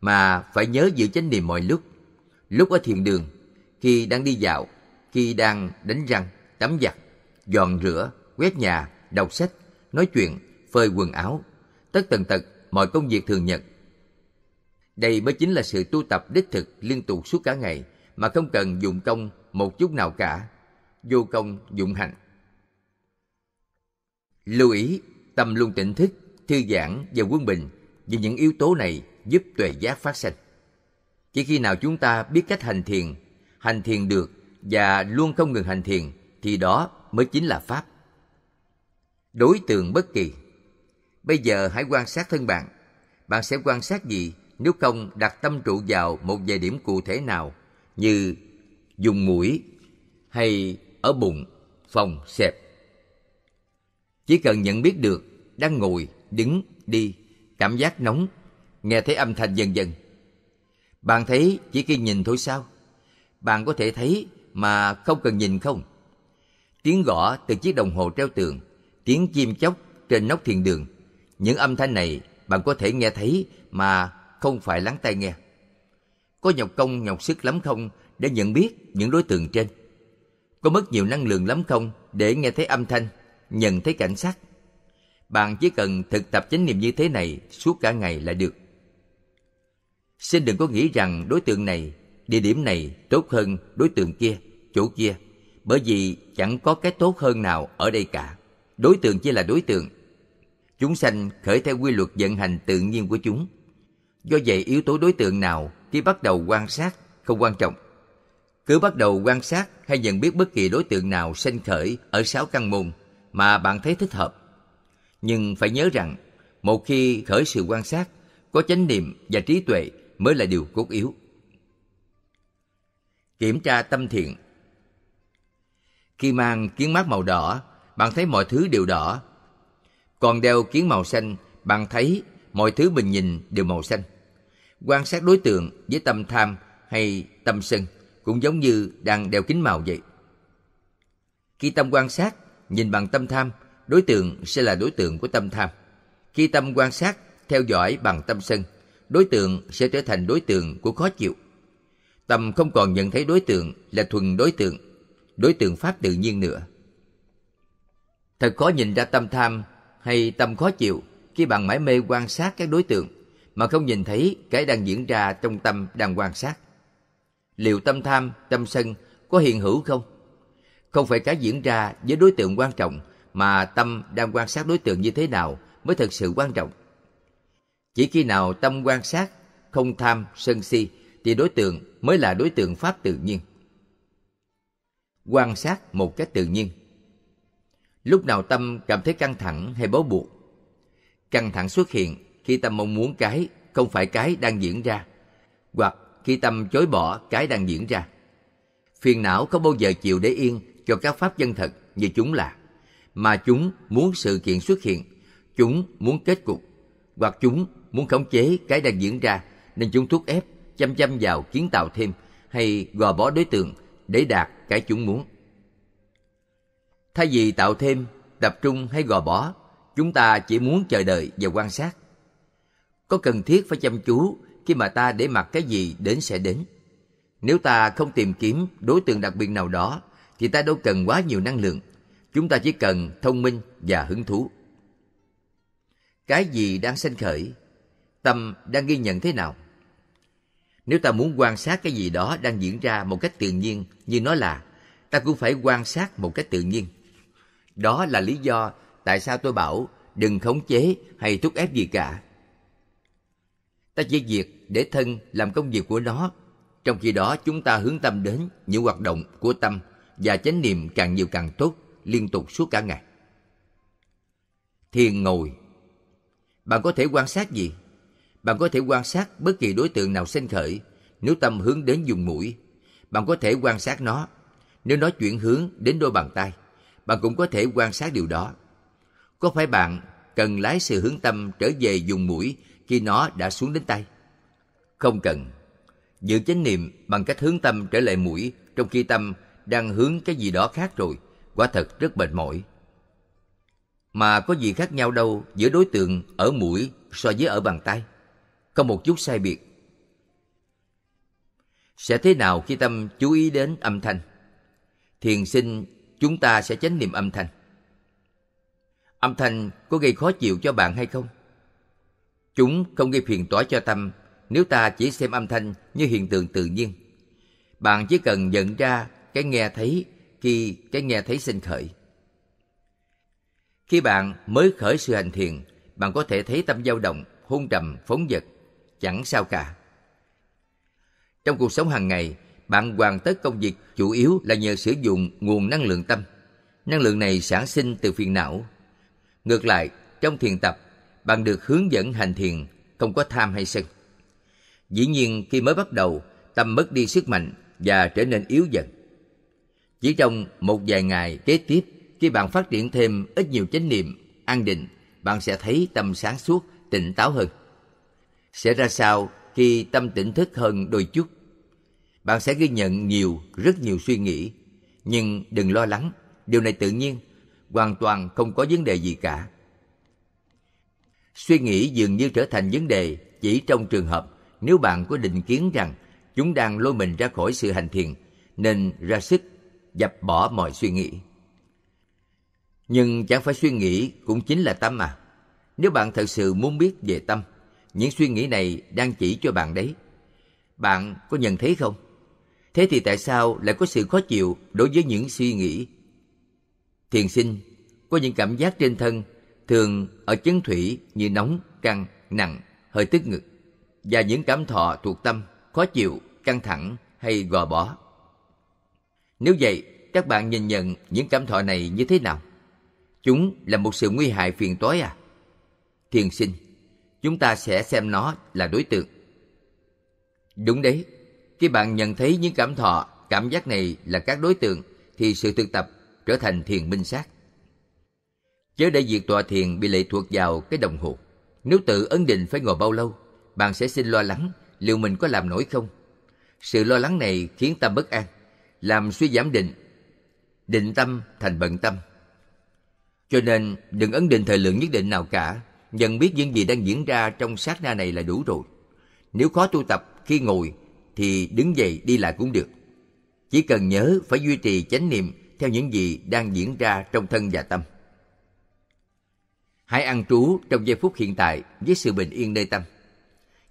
mà phải nhớ giữ chánh niệm mọi lúc lúc ở thiền đường khi đang đi dạo khi đang đánh răng tắm giặt dọn rửa quét nhà đọc sách nói chuyện phơi quần áo tất tần tật mọi công việc thường nhật. Đây mới chính là sự tu tập đích thực liên tục suốt cả ngày mà không cần dụng công một chút nào cả, vô công dụng hành. Lưu ý, tâm luôn tỉnh thức, thư giãn và quân bình vì những yếu tố này giúp tuệ giác phát sinh. Chỉ khi nào chúng ta biết cách hành thiền, hành thiền được và luôn không ngừng hành thiền thì đó mới chính là pháp. Đối tượng bất kỳ Bây giờ hãy quan sát thân bạn. Bạn sẽ quan sát gì nếu không đặt tâm trụ vào một vài điểm cụ thể nào như dùng mũi hay ở bụng, phòng, xẹp. Chỉ cần nhận biết được đang ngồi, đứng, đi, cảm giác nóng, nghe thấy âm thanh dần dần. Bạn thấy chỉ khi nhìn thôi sao? Bạn có thể thấy mà không cần nhìn không? Tiếng gõ từ chiếc đồng hồ treo tường, tiếng chim chóc trên nóc thiền đường, những âm thanh này bạn có thể nghe thấy mà không phải lắng tai nghe. Có nhọc công nhọc sức lắm không để nhận biết những đối tượng trên? Có mất nhiều năng lượng lắm không để nghe thấy âm thanh, nhận thấy cảnh sát Bạn chỉ cần thực tập chánh niệm như thế này suốt cả ngày là được. Xin đừng có nghĩ rằng đối tượng này, địa điểm này tốt hơn đối tượng kia, chỗ kia, bởi vì chẳng có cái tốt hơn nào ở đây cả. Đối tượng chỉ là đối tượng, chúng sanh khởi theo quy luật vận hành tự nhiên của chúng do vậy yếu tố đối tượng nào khi bắt đầu quan sát không quan trọng cứ bắt đầu quan sát hay nhận biết bất kỳ đối tượng nào sanh khởi ở sáu căn môn mà bạn thấy thích hợp nhưng phải nhớ rằng một khi khởi sự quan sát có chánh niệm và trí tuệ mới là điều cốt yếu kiểm tra tâm thiện khi mang kiến mát màu đỏ bạn thấy mọi thứ đều đỏ còn đeo kiến màu xanh, bạn thấy mọi thứ mình nhìn đều màu xanh. Quan sát đối tượng với tâm tham hay tâm sân cũng giống như đang đeo kính màu vậy. Khi tâm quan sát, nhìn bằng tâm tham, đối tượng sẽ là đối tượng của tâm tham. Khi tâm quan sát, theo dõi bằng tâm sân, đối tượng sẽ trở thành đối tượng của khó chịu. Tâm không còn nhận thấy đối tượng là thuần đối tượng, đối tượng pháp tự nhiên nữa. Thật khó nhìn ra tâm tham hay tâm khó chịu khi bạn mãi mê quan sát các đối tượng mà không nhìn thấy cái đang diễn ra trong tâm đang quan sát. Liệu tâm tham, tâm sân có hiện hữu không? Không phải cái diễn ra với đối tượng quan trọng mà tâm đang quan sát đối tượng như thế nào mới thực sự quan trọng. Chỉ khi nào tâm quan sát, không tham, sân si thì đối tượng mới là đối tượng pháp tự nhiên. Quan sát một cách tự nhiên – Lúc nào tâm cảm thấy căng thẳng hay bó buộc. Căng thẳng xuất hiện khi tâm mong muốn cái không phải cái đang diễn ra hoặc khi tâm chối bỏ cái đang diễn ra. Phiền não không bao giờ chịu để yên cho các pháp chân thật như chúng là mà chúng muốn sự kiện xuất hiện, chúng muốn kết cục hoặc chúng muốn khống chế cái đang diễn ra nên chúng thúc ép chăm chăm vào kiến tạo thêm hay gò bó đối tượng để đạt cái chúng muốn. Thay vì tạo thêm, tập trung hay gò bỏ, chúng ta chỉ muốn chờ đợi và quan sát. Có cần thiết phải chăm chú khi mà ta để mặc cái gì đến sẽ đến. Nếu ta không tìm kiếm đối tượng đặc biệt nào đó, thì ta đâu cần quá nhiều năng lượng. Chúng ta chỉ cần thông minh và hứng thú. Cái gì đang sinh khởi? Tâm đang ghi nhận thế nào? Nếu ta muốn quan sát cái gì đó đang diễn ra một cách tự nhiên như nó là, ta cũng phải quan sát một cách tự nhiên. Đó là lý do tại sao tôi bảo đừng khống chế hay thúc ép gì cả. Ta chỉ việc để thân làm công việc của nó, trong khi đó chúng ta hướng tâm đến những hoạt động của tâm và chánh niệm càng nhiều càng tốt, liên tục suốt cả ngày. Thiền ngồi Bạn có thể quan sát gì? Bạn có thể quan sát bất kỳ đối tượng nào sinh khởi nếu tâm hướng đến dùng mũi. Bạn có thể quan sát nó nếu nó chuyển hướng đến đôi bàn tay bạn cũng có thể quan sát điều đó. Có phải bạn cần lái sự hướng tâm trở về dùng mũi khi nó đã xuống đến tay? Không cần. Giữ chánh niệm bằng cách hướng tâm trở lại mũi trong khi tâm đang hướng cái gì đó khác rồi, quả thật rất mệt mỏi. Mà có gì khác nhau đâu giữa đối tượng ở mũi so với ở bàn tay. có một chút sai biệt. Sẽ thế nào khi tâm chú ý đến âm thanh? Thiền sinh chúng ta sẽ tránh niệm âm thanh âm thanh có gây khó chịu cho bạn hay không chúng không gây phiền toái cho tâm nếu ta chỉ xem âm thanh như hiện tượng tự nhiên bạn chỉ cần nhận ra cái nghe thấy khi cái nghe thấy sinh khởi khi bạn mới khởi sự hành thiền bạn có thể thấy tâm dao động hôn trầm phóng vật chẳng sao cả trong cuộc sống hàng ngày bạn hoàn tất công việc chủ yếu là nhờ sử dụng nguồn năng lượng tâm. Năng lượng này sản sinh từ phiền não. Ngược lại, trong thiền tập, bạn được hướng dẫn hành thiền, không có tham hay sân. Dĩ nhiên khi mới bắt đầu, tâm mất đi sức mạnh và trở nên yếu dần. Chỉ trong một vài ngày kế tiếp, khi bạn phát triển thêm ít nhiều chánh niệm, an định, bạn sẽ thấy tâm sáng suốt, tỉnh táo hơn. Sẽ ra sao khi tâm tỉnh thức hơn đôi chút? bạn sẽ ghi nhận nhiều, rất nhiều suy nghĩ. Nhưng đừng lo lắng, điều này tự nhiên, hoàn toàn không có vấn đề gì cả. Suy nghĩ dường như trở thành vấn đề chỉ trong trường hợp nếu bạn có định kiến rằng chúng đang lôi mình ra khỏi sự hành thiền, nên ra sức dập bỏ mọi suy nghĩ. Nhưng chẳng phải suy nghĩ cũng chính là tâm mà. Nếu bạn thật sự muốn biết về tâm, những suy nghĩ này đang chỉ cho bạn đấy. Bạn có nhận thấy không? Thế thì tại sao lại có sự khó chịu đối với những suy nghĩ? Thiền sinh có những cảm giác trên thân thường ở chấn thủy như nóng, căng, nặng, hơi tức ngực và những cảm thọ thuộc tâm, khó chịu, căng thẳng hay gò bó. Nếu vậy, các bạn nhìn nhận những cảm thọ này như thế nào? Chúng là một sự nguy hại phiền toái à? Thiền sinh, chúng ta sẽ xem nó là đối tượng. Đúng đấy, khi bạn nhận thấy những cảm thọ, cảm giác này là các đối tượng, thì sự thực tập trở thành thiền minh sát. Chớ để việc tọa thiền bị lệ thuộc vào cái đồng hồ. Nếu tự ấn định phải ngồi bao lâu, bạn sẽ xin lo lắng liệu mình có làm nổi không. Sự lo lắng này khiến tâm bất an, làm suy giảm định. Định tâm thành bận tâm. Cho nên đừng ấn định thời lượng nhất định nào cả, nhận biết những gì đang diễn ra trong sát na này là đủ rồi. Nếu khó tu tập khi ngồi thì đứng dậy đi lại cũng được. Chỉ cần nhớ phải duy trì chánh niệm theo những gì đang diễn ra trong thân và tâm. Hãy ăn trú trong giây phút hiện tại với sự bình yên nơi tâm.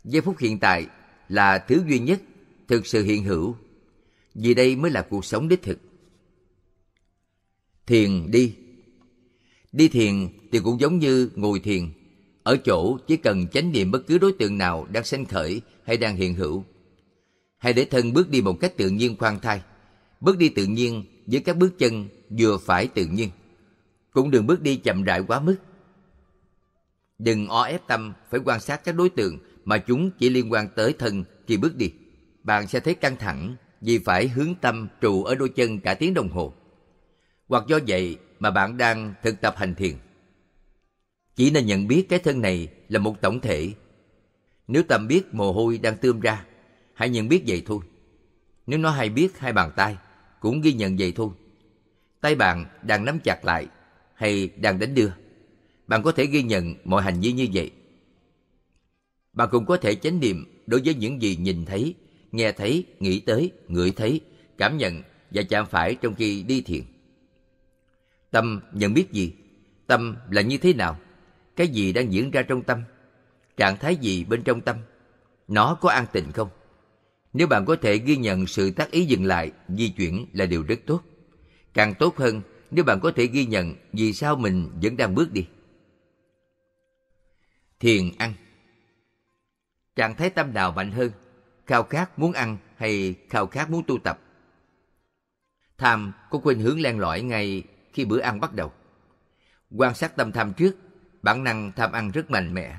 Giây phút hiện tại là thứ duy nhất thực sự hiện hữu, vì đây mới là cuộc sống đích thực. Thiền đi Đi thiền thì cũng giống như ngồi thiền. Ở chỗ chỉ cần chánh niệm bất cứ đối tượng nào đang sanh khởi hay đang hiện hữu Hãy để thân bước đi một cách tự nhiên khoan thai. Bước đi tự nhiên với các bước chân vừa phải tự nhiên. Cũng đừng bước đi chậm rãi quá mức. Đừng o ép tâm phải quan sát các đối tượng mà chúng chỉ liên quan tới thân khi bước đi. Bạn sẽ thấy căng thẳng vì phải hướng tâm trụ ở đôi chân cả tiếng đồng hồ. Hoặc do vậy mà bạn đang thực tập hành thiền. Chỉ nên nhận biết cái thân này là một tổng thể. Nếu tâm biết mồ hôi đang tươm ra, hãy nhận biết vậy thôi. Nếu nó hay biết hai bàn tay, cũng ghi nhận vậy thôi. Tay bạn đang nắm chặt lại hay đang đánh đưa, bạn có thể ghi nhận mọi hành vi như vậy. Bạn cũng có thể chánh niệm đối với những gì nhìn thấy, nghe thấy, nghĩ tới, ngửi thấy, cảm nhận và chạm phải trong khi đi thiền. Tâm nhận biết gì? Tâm là như thế nào? Cái gì đang diễn ra trong tâm? Trạng thái gì bên trong tâm? Nó có an tịnh không? Nếu bạn có thể ghi nhận sự tác ý dừng lại, di chuyển là điều rất tốt. Càng tốt hơn nếu bạn có thể ghi nhận vì sao mình vẫn đang bước đi. Thiền ăn Trạng thái tâm nào mạnh hơn? Khao khát muốn ăn hay khao khát muốn tu tập? Tham có khuynh hướng len lỏi ngay khi bữa ăn bắt đầu. Quan sát tâm tham trước, bản năng tham ăn rất mạnh mẽ.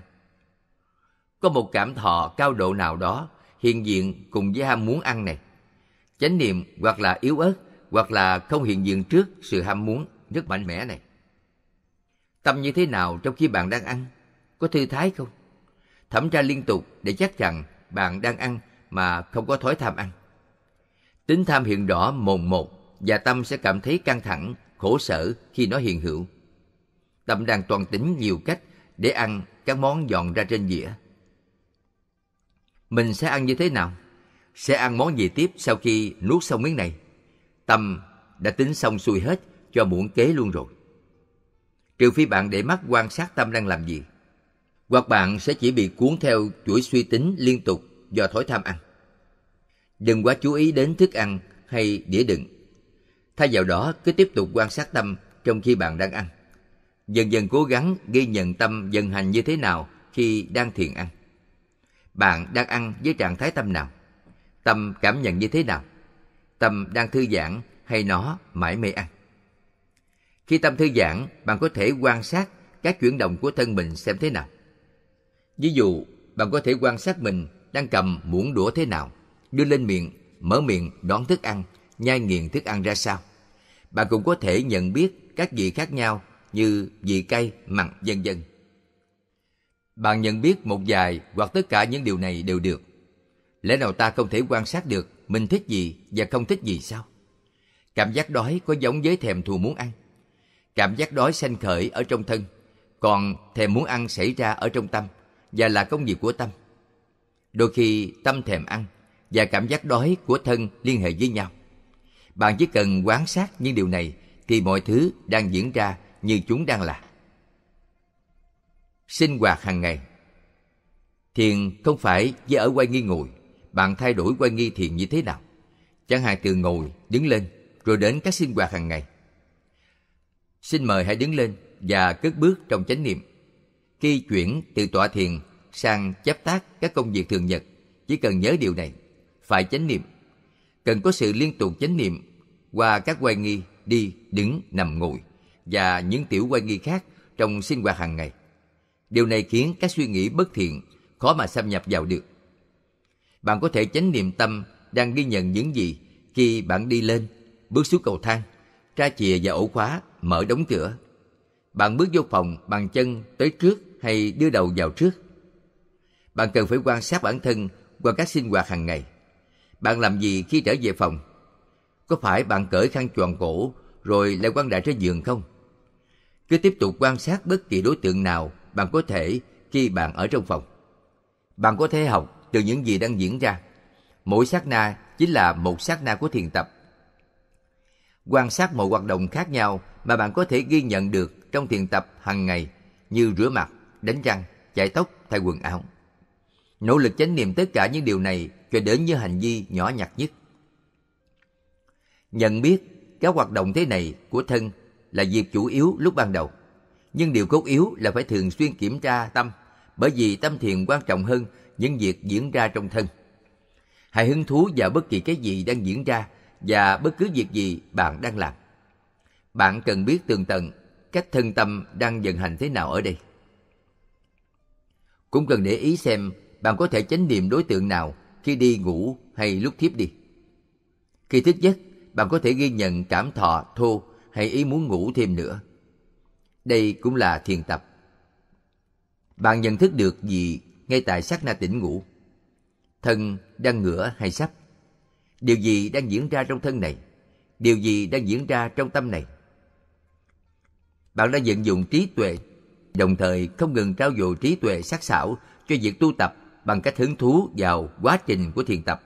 Có một cảm thọ cao độ nào đó hiện diện cùng với ham muốn ăn này chánh niệm hoặc là yếu ớt hoặc là không hiện diện trước sự ham muốn rất mạnh mẽ này tâm như thế nào trong khi bạn đang ăn có thư thái không thẩm tra liên tục để chắc rằng bạn đang ăn mà không có thói tham ăn tính tham hiện rõ mồn một và tâm sẽ cảm thấy căng thẳng khổ sở khi nó hiện hữu tâm đang toàn tính nhiều cách để ăn các món dọn ra trên dĩa mình sẽ ăn như thế nào? Sẽ ăn món gì tiếp sau khi nuốt xong miếng này? Tâm đã tính xong xuôi hết cho muộn kế luôn rồi. Trừ phi bạn để mắt quan sát tâm đang làm gì, hoặc bạn sẽ chỉ bị cuốn theo chuỗi suy tính liên tục do thói tham ăn. Đừng quá chú ý đến thức ăn hay đĩa đựng. Thay vào đó cứ tiếp tục quan sát tâm trong khi bạn đang ăn. Dần dần cố gắng ghi nhận tâm dần hành như thế nào khi đang thiền ăn bạn đang ăn với trạng thái tâm nào tâm cảm nhận như thế nào tâm đang thư giãn hay nó mãi mê ăn khi tâm thư giãn bạn có thể quan sát các chuyển động của thân mình xem thế nào ví dụ bạn có thể quan sát mình đang cầm muỗng đũa thế nào đưa lên miệng mở miệng đón thức ăn nhai nghiền thức ăn ra sao bạn cũng có thể nhận biết các vị khác nhau như vị cay mặn vân vân bạn nhận biết một vài hoặc tất cả những điều này đều được lẽ nào ta không thể quan sát được mình thích gì và không thích gì sao cảm giác đói có giống với thèm thù muốn ăn cảm giác đói sanh khởi ở trong thân còn thèm muốn ăn xảy ra ở trong tâm và là công việc của tâm đôi khi tâm thèm ăn và cảm giác đói của thân liên hệ với nhau bạn chỉ cần quan sát những điều này thì mọi thứ đang diễn ra như chúng đang là sinh hoạt hàng ngày thiền không phải với ở quay nghi ngồi bạn thay đổi quay nghi thiền như thế nào chẳng hạn từ ngồi đứng lên rồi đến các sinh hoạt hàng ngày xin mời hãy đứng lên và cất bước trong chánh niệm khi chuyển từ tọa thiền sang chấp tác các công việc thường nhật chỉ cần nhớ điều này phải chánh niệm cần có sự liên tục chánh niệm qua các quay nghi đi đứng nằm ngồi và những tiểu quay nghi khác trong sinh hoạt hàng ngày Điều này khiến các suy nghĩ bất thiện khó mà xâm nhập vào được. Bạn có thể chánh niệm tâm đang ghi nhận những gì khi bạn đi lên, bước xuống cầu thang, tra chìa và ổ khóa, mở đóng cửa. Bạn bước vô phòng bằng chân tới trước hay đưa đầu vào trước. Bạn cần phải quan sát bản thân qua các sinh hoạt hàng ngày. Bạn làm gì khi trở về phòng? Có phải bạn cởi khăn tròn cổ rồi lại quan đại trên giường không? Cứ tiếp tục quan sát bất kỳ đối tượng nào bạn có thể khi bạn ở trong phòng. Bạn có thể học từ những gì đang diễn ra. Mỗi sát na chính là một sát na của thiền tập. Quan sát mọi hoạt động khác nhau mà bạn có thể ghi nhận được trong thiền tập hàng ngày như rửa mặt, đánh răng, chải tóc, thay quần áo. Nỗ lực chánh niệm tất cả những điều này cho đến những hành vi nhỏ nhặt nhất. Nhận biết các hoạt động thế này của thân là việc chủ yếu lúc ban đầu – nhưng điều cốt yếu là phải thường xuyên kiểm tra tâm, bởi vì tâm thiền quan trọng hơn những việc diễn ra trong thân. Hãy hứng thú vào bất kỳ cái gì đang diễn ra và bất cứ việc gì bạn đang làm. Bạn cần biết tường tận cách thân tâm đang vận hành thế nào ở đây. Cũng cần để ý xem bạn có thể chánh niệm đối tượng nào khi đi ngủ hay lúc thiếp đi. Khi thức giấc, bạn có thể ghi nhận cảm thọ thô hay ý muốn ngủ thêm nữa. Đây cũng là thiền tập. Bạn nhận thức được gì ngay tại sát na tỉnh ngủ? Thân đang ngửa hay sắp? Điều gì đang diễn ra trong thân này? Điều gì đang diễn ra trong tâm này? Bạn đã vận dụng trí tuệ, đồng thời không ngừng trao dồi trí tuệ sắc sảo cho việc tu tập bằng cách hứng thú vào quá trình của thiền tập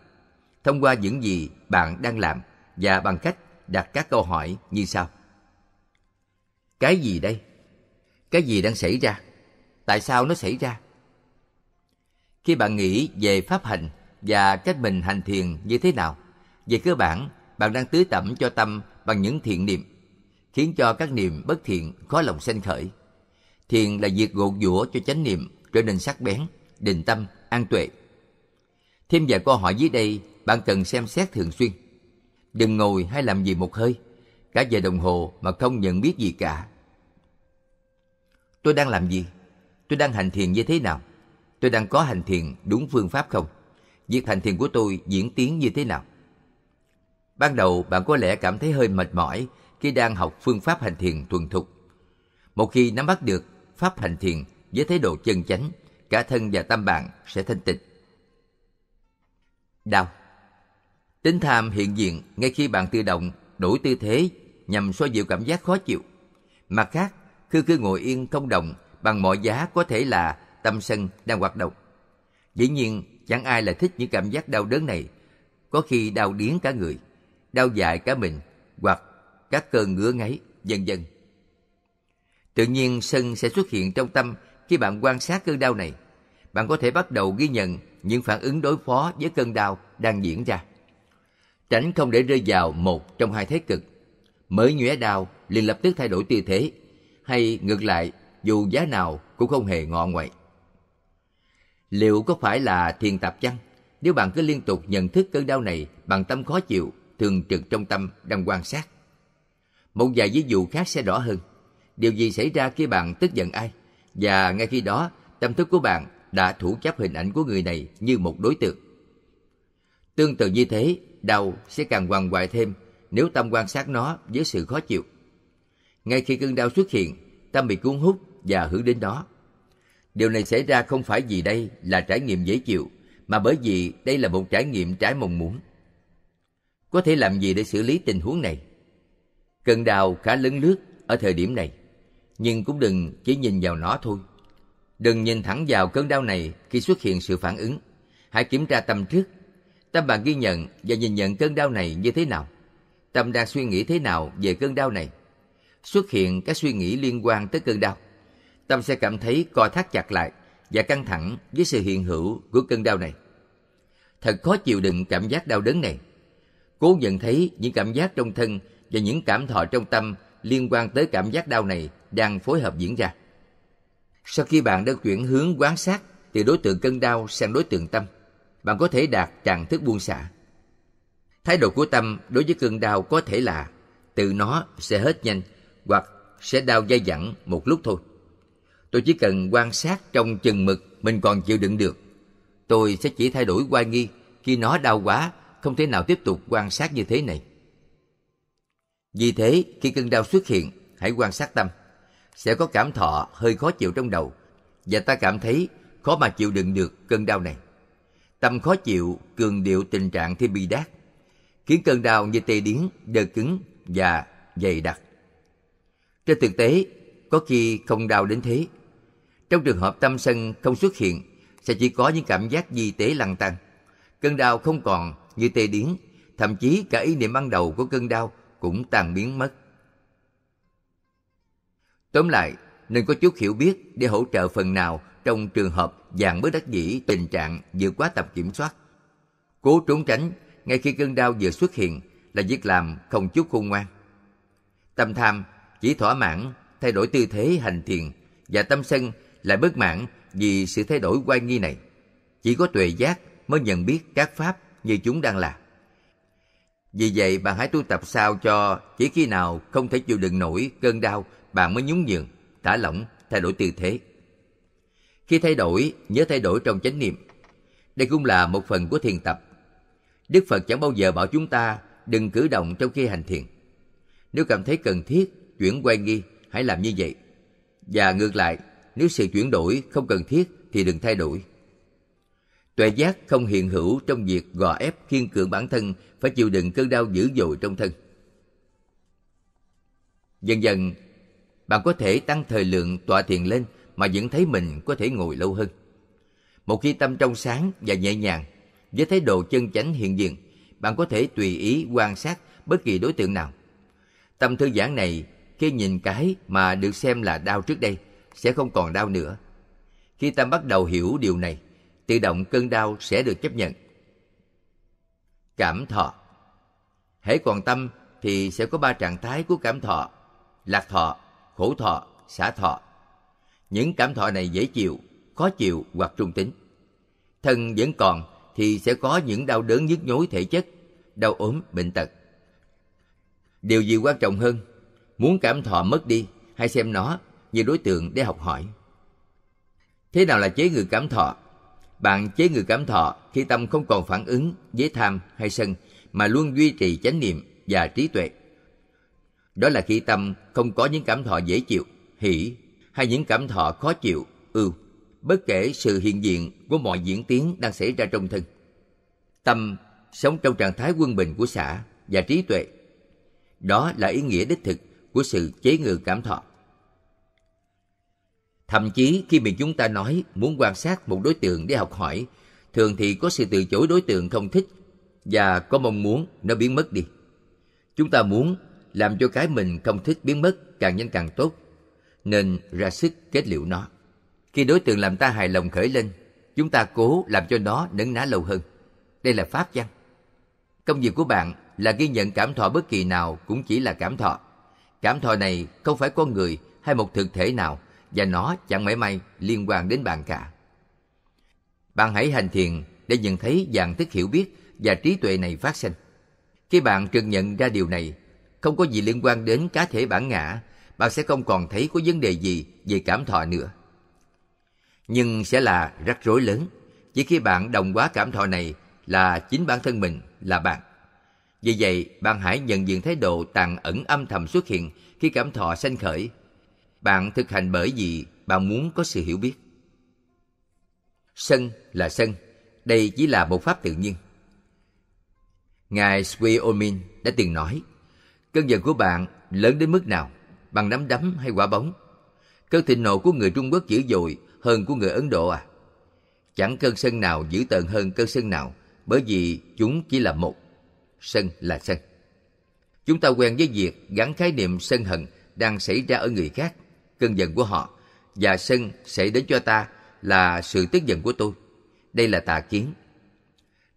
thông qua những gì bạn đang làm và bằng cách đặt các câu hỏi như sau cái gì đây cái gì đang xảy ra tại sao nó xảy ra khi bạn nghĩ về pháp hành và cách mình hành thiền như thế nào về cơ bản bạn đang tưới tẩm cho tâm bằng những thiện niệm khiến cho các niệm bất thiện khó lòng sanh khởi thiền là việc gột giũa cho chánh niệm trở nên sắc bén định tâm an tuệ thêm vài câu hỏi dưới đây bạn cần xem xét thường xuyên đừng ngồi hay làm gì một hơi cả giờ đồng hồ mà không nhận biết gì cả Tôi đang làm gì? Tôi đang hành thiền như thế nào? Tôi đang có hành thiền đúng phương pháp không? Việc hành thiền của tôi diễn tiến như thế nào? Ban đầu bạn có lẽ cảm thấy hơi mệt mỏi khi đang học phương pháp hành thiền thuần thục. Một khi nắm bắt được pháp hành thiền với thái độ chân chánh, cả thân và tâm bạn sẽ thanh tịnh. Đau Tính tham hiện diện ngay khi bạn tự động đổi tư thế nhằm xoa dịu cảm giác khó chịu. Mặt khác, khư khư ngồi yên không động bằng mọi giá có thể là tâm sân đang hoạt động. Dĩ nhiên, chẳng ai là thích những cảm giác đau đớn này. Có khi đau điếng cả người, đau dài cả mình, hoặc các cơn ngứa ngáy, dần dần Tự nhiên sân sẽ xuất hiện trong tâm khi bạn quan sát cơn đau này. Bạn có thể bắt đầu ghi nhận những phản ứng đối phó với cơn đau đang diễn ra. Tránh không để rơi vào một trong hai thế cực. Mới nhuế đau liền lập tức thay đổi tư thế, hay ngược lại dù giá nào cũng không hề ngọ ngoại liệu có phải là thiền tạp chăng nếu bạn cứ liên tục nhận thức cơn đau này bằng tâm khó chịu thường trực trong tâm đang quan sát một vài ví dụ khác sẽ rõ hơn điều gì xảy ra khi bạn tức giận ai và ngay khi đó tâm thức của bạn đã thủ chấp hình ảnh của người này như một đối tượng tương tự như thế đau sẽ càng hoàng hoại thêm nếu tâm quan sát nó với sự khó chịu ngay khi cơn đau xuất hiện, tâm bị cuốn hút và hướng đến đó. Điều này xảy ra không phải vì đây là trải nghiệm dễ chịu, mà bởi vì đây là một trải nghiệm trái mong muốn. Có thể làm gì để xử lý tình huống này? Cơn đau khá lớn lướt ở thời điểm này, nhưng cũng đừng chỉ nhìn vào nó thôi. Đừng nhìn thẳng vào cơn đau này khi xuất hiện sự phản ứng. Hãy kiểm tra tâm trước. Tâm bạn ghi nhận và nhìn nhận cơn đau này như thế nào? Tâm đang suy nghĩ thế nào về cơn đau này? xuất hiện các suy nghĩ liên quan tới cơn đau. Tâm sẽ cảm thấy co thắt chặt lại và căng thẳng với sự hiện hữu của cơn đau này. Thật khó chịu đựng cảm giác đau đớn này. Cố nhận thấy những cảm giác trong thân và những cảm thọ trong tâm liên quan tới cảm giác đau này đang phối hợp diễn ra. Sau khi bạn đã chuyển hướng quán sát từ đối tượng cơn đau sang đối tượng tâm, bạn có thể đạt trạng thức buông xả. Thái độ của tâm đối với cơn đau có thể là tự nó sẽ hết nhanh hoặc sẽ đau dai dẳng một lúc thôi. Tôi chỉ cần quan sát trong chừng mực mình còn chịu đựng được. Tôi sẽ chỉ thay đổi quan nghi khi nó đau quá, không thể nào tiếp tục quan sát như thế này. Vì thế, khi cơn đau xuất hiện, hãy quan sát tâm. Sẽ có cảm thọ hơi khó chịu trong đầu và ta cảm thấy khó mà chịu đựng được cơn đau này. Tâm khó chịu cường điệu tình trạng thi bi đát, khiến cơn đau như tê điếng, đơ cứng và dày đặc. Trên thực tế, có khi không đau đến thế. Trong trường hợp tâm sân không xuất hiện, sẽ chỉ có những cảm giác di tế lăng tăng. Cơn đau không còn như tê điến, thậm chí cả ý niệm ban đầu của cơn đau cũng tan biến mất. Tóm lại, nên có chút hiểu biết để hỗ trợ phần nào trong trường hợp dạng bất đắc dĩ tình trạng vượt quá tầm kiểm soát. Cố trốn tránh ngay khi cơn đau vừa xuất hiện là việc làm không chút khôn ngoan. Tâm tham chỉ thỏa mãn thay đổi tư thế hành thiền và tâm sân lại bất mãn vì sự thay đổi quan nghi này chỉ có tuệ giác mới nhận biết các pháp như chúng đang là vì vậy bạn hãy tu tập sao cho chỉ khi nào không thể chịu đựng nổi cơn đau bạn mới nhún nhường thả lỏng thay đổi tư thế khi thay đổi nhớ thay đổi trong chánh niệm đây cũng là một phần của thiền tập đức phật chẳng bao giờ bảo chúng ta đừng cử động trong khi hành thiền nếu cảm thấy cần thiết chuyển quen đi hãy làm như vậy. Và ngược lại, nếu sự chuyển đổi không cần thiết thì đừng thay đổi. Tuệ giác không hiện hữu trong việc gò ép kiên cường bản thân phải chịu đựng cơn đau dữ dội trong thân. Dần dần, bạn có thể tăng thời lượng tọa thiền lên mà vẫn thấy mình có thể ngồi lâu hơn. Một khi tâm trong sáng và nhẹ nhàng, với thái độ chân chánh hiện diện, bạn có thể tùy ý quan sát bất kỳ đối tượng nào. Tâm thư giãn này khi nhìn cái mà được xem là đau trước đây sẽ không còn đau nữa khi ta bắt đầu hiểu điều này tự động cơn đau sẽ được chấp nhận cảm thọ hễ còn tâm thì sẽ có ba trạng thái của cảm thọ lạc thọ khổ thọ xả thọ những cảm thọ này dễ chịu khó chịu hoặc trung tính thân vẫn còn thì sẽ có những đau đớn nhức nhối thể chất đau ốm bệnh tật điều gì quan trọng hơn muốn cảm thọ mất đi hay xem nó như đối tượng để học hỏi thế nào là chế ngự cảm thọ bạn chế ngự cảm thọ khi tâm không còn phản ứng với tham hay sân mà luôn duy trì chánh niệm và trí tuệ đó là khi tâm không có những cảm thọ dễ chịu hỷ hay những cảm thọ khó chịu ưu bất kể sự hiện diện của mọi diễn tiến đang xảy ra trong thân tâm sống trong trạng thái quân bình của xã và trí tuệ đó là ý nghĩa đích thực của sự chế ngự cảm thọ. Thậm chí khi bị chúng ta nói muốn quan sát một đối tượng để học hỏi, thường thì có sự từ chối đối tượng không thích và có mong muốn nó biến mất đi. Chúng ta muốn làm cho cái mình không thích biến mất càng nhanh càng tốt, nên ra sức kết liễu nó. Khi đối tượng làm ta hài lòng khởi lên, chúng ta cố làm cho nó nấn ná lâu hơn. Đây là pháp văn. Công việc của bạn là ghi nhận cảm thọ bất kỳ nào cũng chỉ là cảm thọ Cảm thọ này không phải con người hay một thực thể nào và nó chẳng mảy may liên quan đến bạn cả. Bạn hãy hành thiền để nhận thấy dạng thức hiểu biết và trí tuệ này phát sinh. Khi bạn trực nhận ra điều này, không có gì liên quan đến cá thể bản ngã, bạn sẽ không còn thấy có vấn đề gì về cảm thọ nữa. Nhưng sẽ là rắc rối lớn, chỉ khi bạn đồng hóa cảm thọ này là chính bản thân mình là bạn. Vì vậy, bạn hãy nhận diện thái độ tàn ẩn âm thầm xuất hiện khi cảm thọ sanh khởi. Bạn thực hành bởi vì bạn muốn có sự hiểu biết. Sân là sân, đây chỉ là một pháp tự nhiên. Ngài omin đã từng nói, cơn giận của bạn lớn đến mức nào, bằng nắm đấm hay quả bóng? Cơn thịnh nộ của người Trung Quốc dữ dội hơn của người Ấn Độ à? Chẳng cơn sân nào dữ tợn hơn cơn sân nào, bởi vì chúng chỉ là một sân là sân chúng ta quen với việc gắn khái niệm sân hận đang xảy ra ở người khác cơn giận của họ và sân sẽ đến cho ta là sự tức giận của tôi đây là tà kiến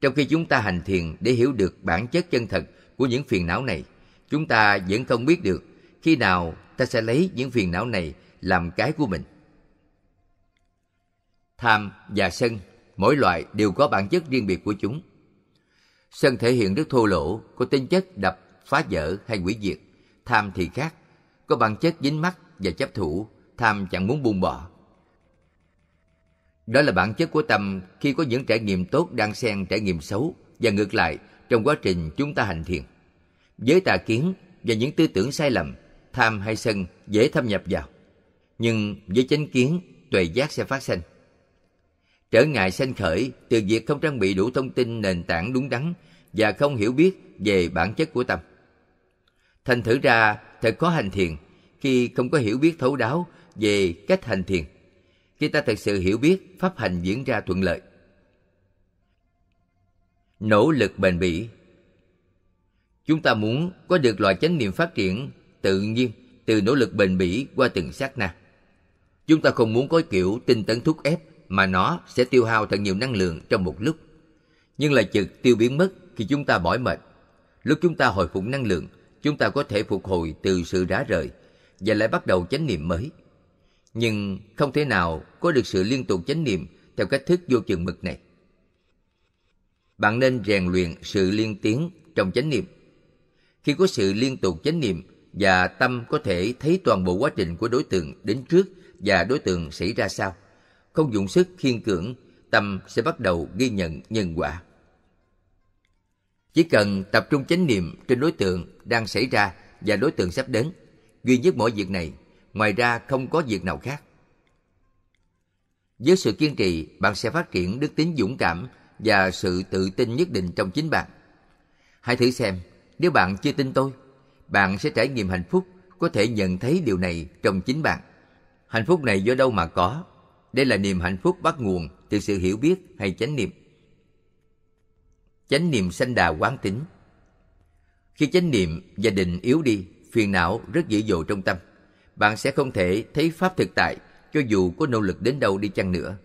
trong khi chúng ta hành thiền để hiểu được bản chất chân thật của những phiền não này chúng ta vẫn không biết được khi nào ta sẽ lấy những phiền não này làm cái của mình tham và sân mỗi loại đều có bản chất riêng biệt của chúng Sân thể hiện rất thô lỗ, có tính chất đập, phá vỡ hay hủy diệt. Tham thì khác, có bản chất dính mắt và chấp thủ, tham chẳng muốn buông bỏ. Đó là bản chất của tâm khi có những trải nghiệm tốt đang xen trải nghiệm xấu và ngược lại trong quá trình chúng ta hành thiền. Với tà kiến và những tư tưởng sai lầm, tham hay sân dễ thâm nhập vào. Nhưng với chánh kiến, tuệ giác sẽ phát sinh trở ngại sanh khởi từ việc không trang bị đủ thông tin nền tảng đúng đắn và không hiểu biết về bản chất của tâm thành thử ra thật khó hành thiền khi không có hiểu biết thấu đáo về cách hành thiền khi ta thật sự hiểu biết pháp hành diễn ra thuận lợi nỗ lực bền bỉ chúng ta muốn có được loại chánh niệm phát triển tự nhiên từ nỗ lực bền bỉ qua từng sát na chúng ta không muốn có kiểu tinh tấn thúc ép mà nó sẽ tiêu hao thật nhiều năng lượng trong một lúc. Nhưng lại chực tiêu biến mất khi chúng ta mỏi mệt. Lúc chúng ta hồi phục năng lượng, chúng ta có thể phục hồi từ sự rã rời và lại bắt đầu chánh niệm mới. Nhưng không thể nào có được sự liên tục chánh niệm theo cách thức vô chừng mực này. Bạn nên rèn luyện sự liên tiến trong chánh niệm. Khi có sự liên tục chánh niệm và tâm có thể thấy toàn bộ quá trình của đối tượng đến trước và đối tượng xảy ra sau không dùng sức khiên cưỡng, tâm sẽ bắt đầu ghi nhận nhân quả. Chỉ cần tập trung chánh niệm trên đối tượng đang xảy ra và đối tượng sắp đến, duy nhất mỗi việc này, ngoài ra không có việc nào khác. Với sự kiên trì, bạn sẽ phát triển đức tính dũng cảm và sự tự tin nhất định trong chính bạn. Hãy thử xem, nếu bạn chưa tin tôi, bạn sẽ trải nghiệm hạnh phúc, có thể nhận thấy điều này trong chính bạn. Hạnh phúc này do đâu mà có, đây là niềm hạnh phúc bắt nguồn từ sự hiểu biết hay chánh niệm. Chánh niệm sanh đà quán tính. Khi chánh niệm gia đình yếu đi, phiền não rất dữ dội trong tâm. Bạn sẽ không thể thấy pháp thực tại cho dù có nỗ lực đến đâu đi chăng nữa.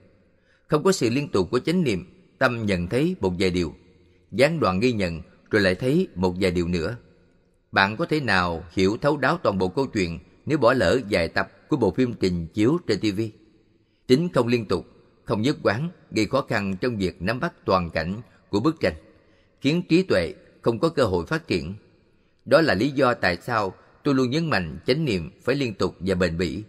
Không có sự liên tục của chánh niệm, tâm nhận thấy một vài điều, gián đoạn ghi nhận rồi lại thấy một vài điều nữa. Bạn có thể nào hiểu thấu đáo toàn bộ câu chuyện nếu bỏ lỡ vài tập của bộ phim trình chiếu trên tivi? tính không liên tục không nhất quán gây khó khăn trong việc nắm bắt toàn cảnh của bức tranh khiến trí tuệ không có cơ hội phát triển đó là lý do tại sao tôi luôn nhấn mạnh chánh niệm phải liên tục và bền bỉ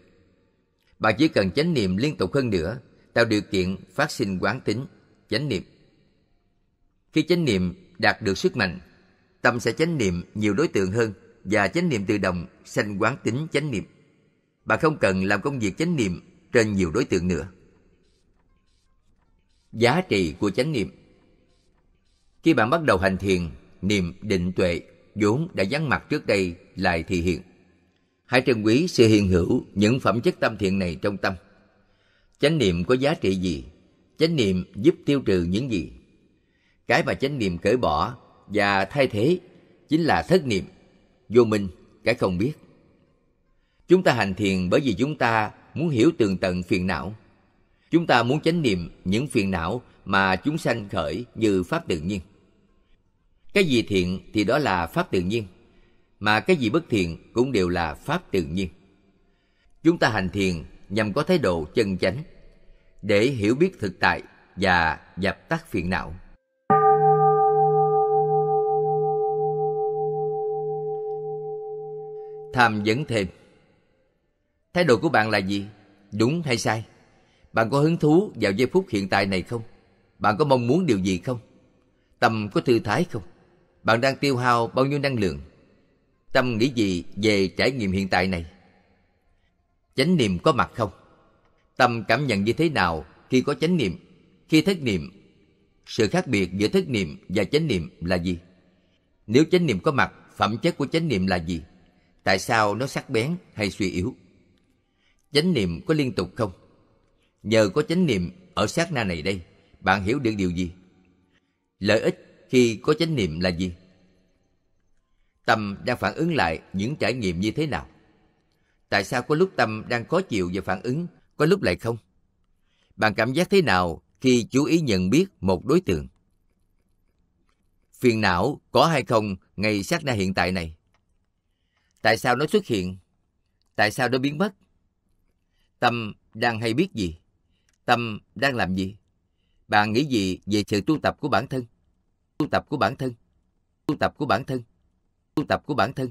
bạn chỉ cần chánh niệm liên tục hơn nữa tạo điều kiện phát sinh quán tính chánh niệm khi chánh niệm đạt được sức mạnh tâm sẽ chánh niệm nhiều đối tượng hơn và chánh niệm tự động sanh quán tính chánh niệm bạn không cần làm công việc chánh niệm trên nhiều đối tượng nữa. Giá trị của chánh niệm Khi bạn bắt đầu hành thiền, niệm định tuệ vốn đã vắng mặt trước đây lại thì hiện. Hãy trân quý sự hiện hữu những phẩm chất tâm thiện này trong tâm. Chánh niệm có giá trị gì? Chánh niệm giúp tiêu trừ những gì? Cái mà chánh niệm cởi bỏ và thay thế chính là thất niệm, vô minh, cái không biết. Chúng ta hành thiền bởi vì chúng ta muốn hiểu tường tận phiền não. Chúng ta muốn chánh niệm những phiền não mà chúng sanh khởi như pháp tự nhiên. Cái gì thiện thì đó là pháp tự nhiên, mà cái gì bất thiện cũng đều là pháp tự nhiên. Chúng ta hành thiền nhằm có thái độ chân chánh để hiểu biết thực tại và dập tắt phiền não. Tham vấn thêm thái độ của bạn là gì đúng hay sai bạn có hứng thú vào giây phút hiện tại này không bạn có mong muốn điều gì không tâm có thư thái không bạn đang tiêu hao bao nhiêu năng lượng tâm nghĩ gì về trải nghiệm hiện tại này chánh niệm có mặt không tâm cảm nhận như thế nào khi có chánh niệm khi thất niệm sự khác biệt giữa thất niệm và chánh niệm là gì nếu chánh niệm có mặt phẩm chất của chánh niệm là gì tại sao nó sắc bén hay suy yếu chánh niệm có liên tục không nhờ có chánh niệm ở sát na này đây bạn hiểu được điều gì lợi ích khi có chánh niệm là gì tâm đang phản ứng lại những trải nghiệm như thế nào tại sao có lúc tâm đang khó chịu và phản ứng có lúc lại không bạn cảm giác thế nào khi chú ý nhận biết một đối tượng phiền não có hay không ngay sát na hiện tại này tại sao nó xuất hiện tại sao nó biến mất Tâm đang hay biết gì? Tâm đang làm gì? Bạn nghĩ gì về sự tu tập của bản thân? Tu tập của bản thân. Tu tập của bản thân. Tu tập của bản thân.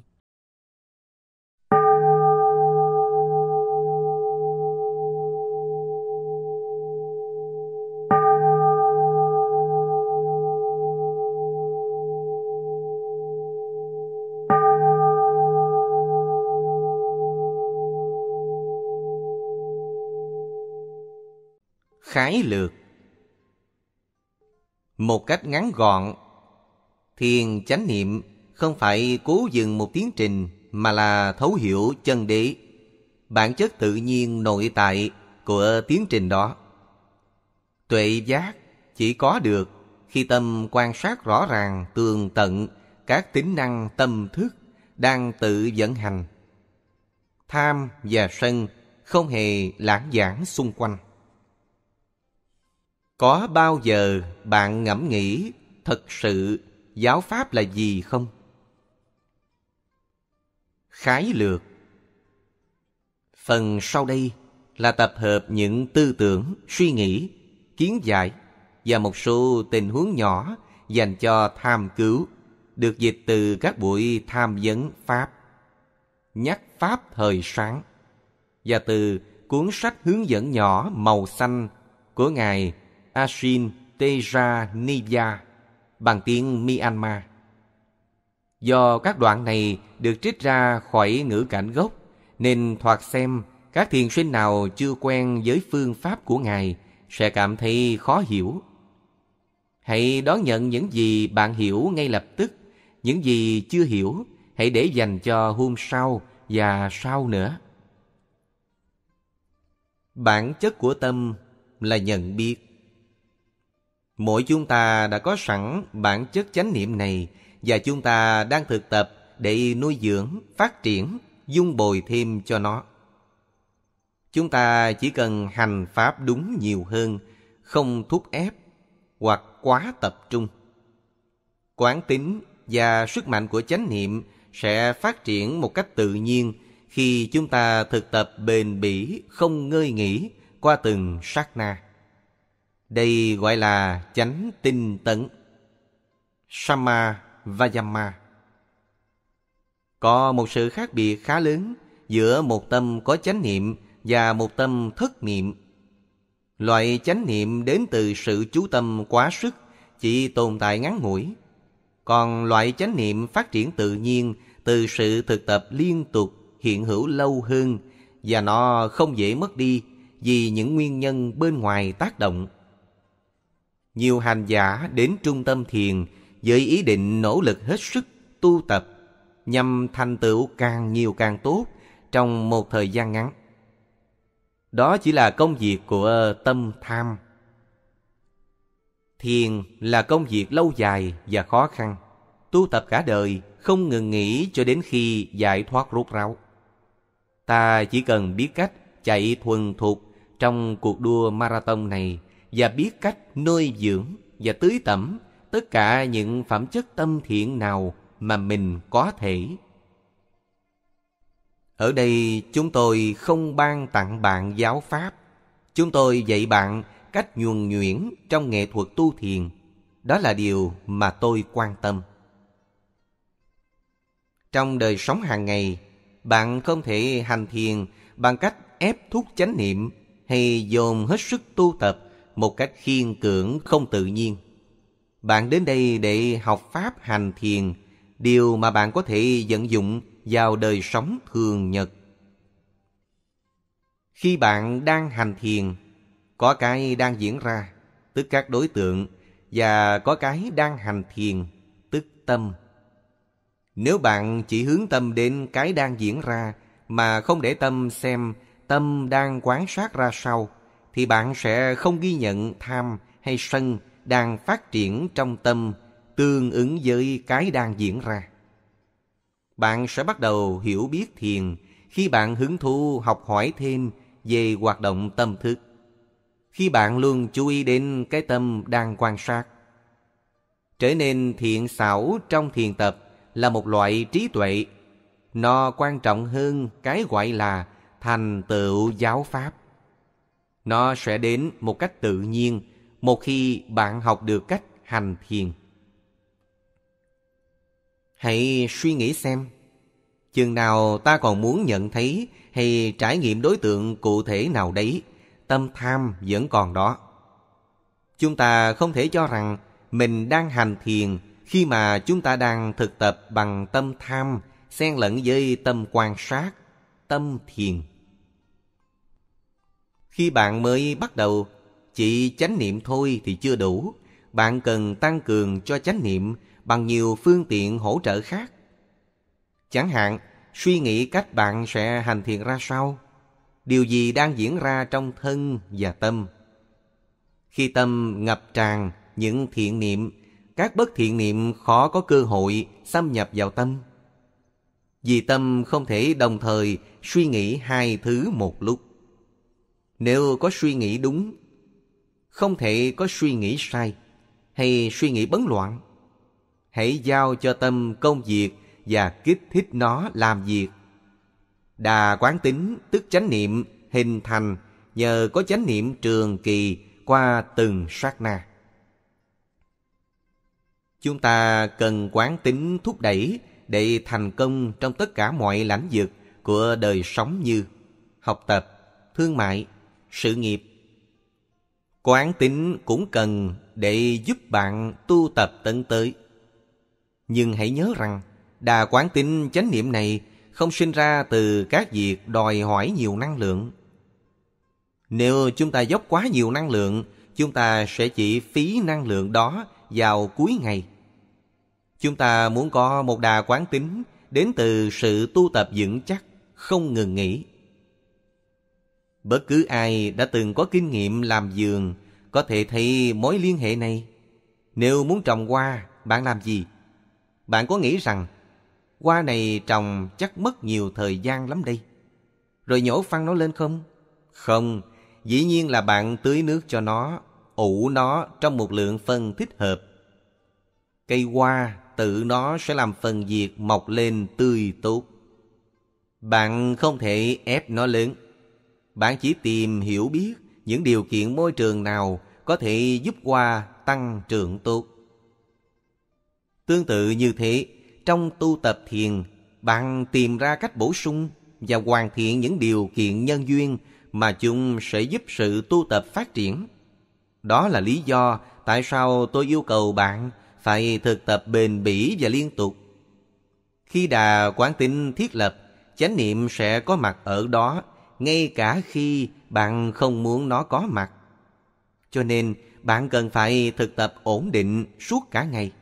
khái lược một cách ngắn gọn thiền chánh niệm không phải cố dừng một tiến trình mà là thấu hiểu chân đế bản chất tự nhiên nội tại của tiến trình đó tuệ giác chỉ có được khi tâm quan sát rõ ràng tường tận các tính năng tâm thức đang tự vận hành tham và sân không hề lãng giảng xung quanh có bao giờ bạn ngẫm nghĩ thật sự giáo pháp là gì không? Khái lược Phần sau đây là tập hợp những tư tưởng, suy nghĩ, kiến giải và một số tình huống nhỏ dành cho tham cứu được dịch từ các buổi tham vấn Pháp, nhắc Pháp thời sáng và từ cuốn sách hướng dẫn nhỏ màu xanh của Ngài Ajin Tejaniya bằng tiếng Myanmar. Do các đoạn này được trích ra khỏi ngữ cảnh gốc, nên thoạt xem các thiền sinh nào chưa quen với phương pháp của Ngài sẽ cảm thấy khó hiểu. Hãy đón nhận những gì bạn hiểu ngay lập tức, những gì chưa hiểu hãy để dành cho hôm sau và sau nữa. Bản chất của tâm là nhận biết. Mỗi chúng ta đã có sẵn bản chất chánh niệm này và chúng ta đang thực tập để nuôi dưỡng, phát triển, dung bồi thêm cho nó. Chúng ta chỉ cần hành pháp đúng nhiều hơn, không thúc ép hoặc quá tập trung. Quán tính và sức mạnh của chánh niệm sẽ phát triển một cách tự nhiên khi chúng ta thực tập bền bỉ không ngơi nghỉ qua từng sát na. Đây gọi là chánh tinh tấn. Sama Vayama Có một sự khác biệt khá lớn giữa một tâm có chánh niệm và một tâm thất niệm. Loại chánh niệm đến từ sự chú tâm quá sức chỉ tồn tại ngắn ngủi. Còn loại chánh niệm phát triển tự nhiên từ sự thực tập liên tục hiện hữu lâu hơn và nó không dễ mất đi vì những nguyên nhân bên ngoài tác động nhiều hành giả đến trung tâm thiền với ý định nỗ lực hết sức tu tập nhằm thành tựu càng nhiều càng tốt trong một thời gian ngắn. Đó chỉ là công việc của tâm tham. Thiền là công việc lâu dài và khó khăn, tu tập cả đời, không ngừng nghỉ cho đến khi giải thoát rốt ráo. Ta chỉ cần biết cách chạy thuần thục trong cuộc đua marathon này và biết cách nuôi dưỡng và tưới tẩm tất cả những phẩm chất tâm thiện nào mà mình có thể. Ở đây chúng tôi không ban tặng bạn giáo pháp. Chúng tôi dạy bạn cách nhuần nhuyễn trong nghệ thuật tu thiền. Đó là điều mà tôi quan tâm. Trong đời sống hàng ngày, bạn không thể hành thiền bằng cách ép thúc chánh niệm hay dồn hết sức tu tập một cách khiên cưỡng không tự nhiên. Bạn đến đây để học pháp hành thiền, điều mà bạn có thể vận dụng vào đời sống thường nhật. Khi bạn đang hành thiền, có cái đang diễn ra, tức các đối tượng, và có cái đang hành thiền, tức tâm. Nếu bạn chỉ hướng tâm đến cái đang diễn ra mà không để tâm xem tâm đang quán sát ra sao, thì bạn sẽ không ghi nhận tham hay sân đang phát triển trong tâm tương ứng với cái đang diễn ra. Bạn sẽ bắt đầu hiểu biết thiền khi bạn hứng thú học hỏi thêm về hoạt động tâm thức. Khi bạn luôn chú ý đến cái tâm đang quan sát. Trở nên thiện xảo trong thiền tập là một loại trí tuệ. Nó quan trọng hơn cái gọi là thành tựu giáo pháp. Nó sẽ đến một cách tự nhiên một khi bạn học được cách hành thiền. Hãy suy nghĩ xem, chừng nào ta còn muốn nhận thấy hay trải nghiệm đối tượng cụ thể nào đấy, tâm tham vẫn còn đó. Chúng ta không thể cho rằng mình đang hành thiền khi mà chúng ta đang thực tập bằng tâm tham xen lẫn với tâm quan sát, tâm thiền. Khi bạn mới bắt đầu, chỉ chánh niệm thôi thì chưa đủ. Bạn cần tăng cường cho chánh niệm bằng nhiều phương tiện hỗ trợ khác. Chẳng hạn, suy nghĩ cách bạn sẽ hành thiện ra sao, điều gì đang diễn ra trong thân và tâm. Khi tâm ngập tràn những thiện niệm, các bất thiện niệm khó có cơ hội xâm nhập vào tâm. Vì tâm không thể đồng thời suy nghĩ hai thứ một lúc. Nếu có suy nghĩ đúng, không thể có suy nghĩ sai hay suy nghĩ bấn loạn. Hãy giao cho tâm công việc và kích thích nó làm việc. Đà quán tính tức chánh niệm hình thành nhờ có chánh niệm trường kỳ qua từng sát na. Chúng ta cần quán tính thúc đẩy để thành công trong tất cả mọi lãnh vực của đời sống như học tập, thương mại, sự nghiệp quán tính cũng cần để giúp bạn tu tập tận tới nhưng hãy nhớ rằng đà quán tính chánh niệm này không sinh ra từ các việc đòi hỏi nhiều năng lượng nếu chúng ta dốc quá nhiều năng lượng chúng ta sẽ chỉ phí năng lượng đó vào cuối ngày chúng ta muốn có một đà quán tính đến từ sự tu tập vững chắc không ngừng nghỉ Bất cứ ai đã từng có kinh nghiệm làm giường có thể thấy mối liên hệ này. Nếu muốn trồng hoa, bạn làm gì? Bạn có nghĩ rằng hoa này trồng chắc mất nhiều thời gian lắm đây. Rồi nhổ phăng nó lên không? Không, dĩ nhiên là bạn tưới nước cho nó, ủ nó trong một lượng phân thích hợp. Cây hoa tự nó sẽ làm phần diệt mọc lên tươi tốt. Bạn không thể ép nó lớn. Bạn chỉ tìm hiểu biết những điều kiện môi trường nào có thể giúp qua tăng trưởng tốt. Tương tự như thế, trong tu tập thiền, bạn tìm ra cách bổ sung và hoàn thiện những điều kiện nhân duyên mà chúng sẽ giúp sự tu tập phát triển. Đó là lý do tại sao tôi yêu cầu bạn phải thực tập bền bỉ và liên tục. Khi đà quán tính thiết lập, chánh niệm sẽ có mặt ở đó ngay cả khi bạn không muốn nó có mặt. Cho nên, bạn cần phải thực tập ổn định suốt cả ngày.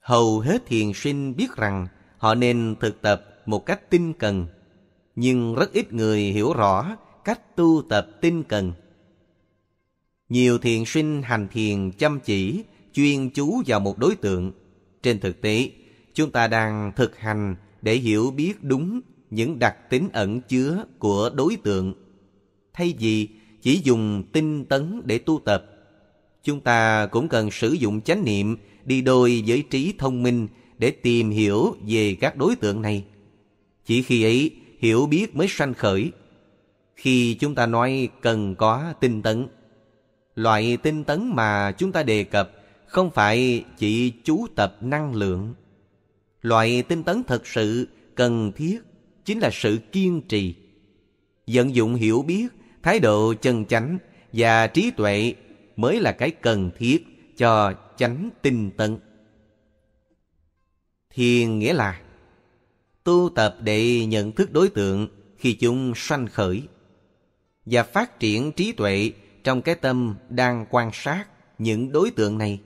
Hầu hết thiền sinh biết rằng họ nên thực tập một cách tinh cần, nhưng rất ít người hiểu rõ cách tu tập tinh cần. Nhiều thiền sinh hành thiền chăm chỉ, chuyên chú vào một đối tượng. Trên thực tế, chúng ta đang thực hành để hiểu biết đúng những đặc tính ẩn chứa của đối tượng. Thay vì chỉ dùng tinh tấn để tu tập, chúng ta cũng cần sử dụng chánh niệm đi đôi với trí thông minh để tìm hiểu về các đối tượng này. Chỉ khi ấy hiểu biết mới sanh khởi. Khi chúng ta nói cần có tinh tấn, loại tinh tấn mà chúng ta đề cập không phải chỉ chú tập năng lượng. Loại tinh tấn thật sự cần thiết chính là sự kiên trì vận dụng hiểu biết thái độ chân chánh và trí tuệ mới là cái cần thiết cho chánh tinh tấn thiền nghĩa là tu tập để nhận thức đối tượng khi chúng sanh khởi và phát triển trí tuệ trong cái tâm đang quan sát những đối tượng này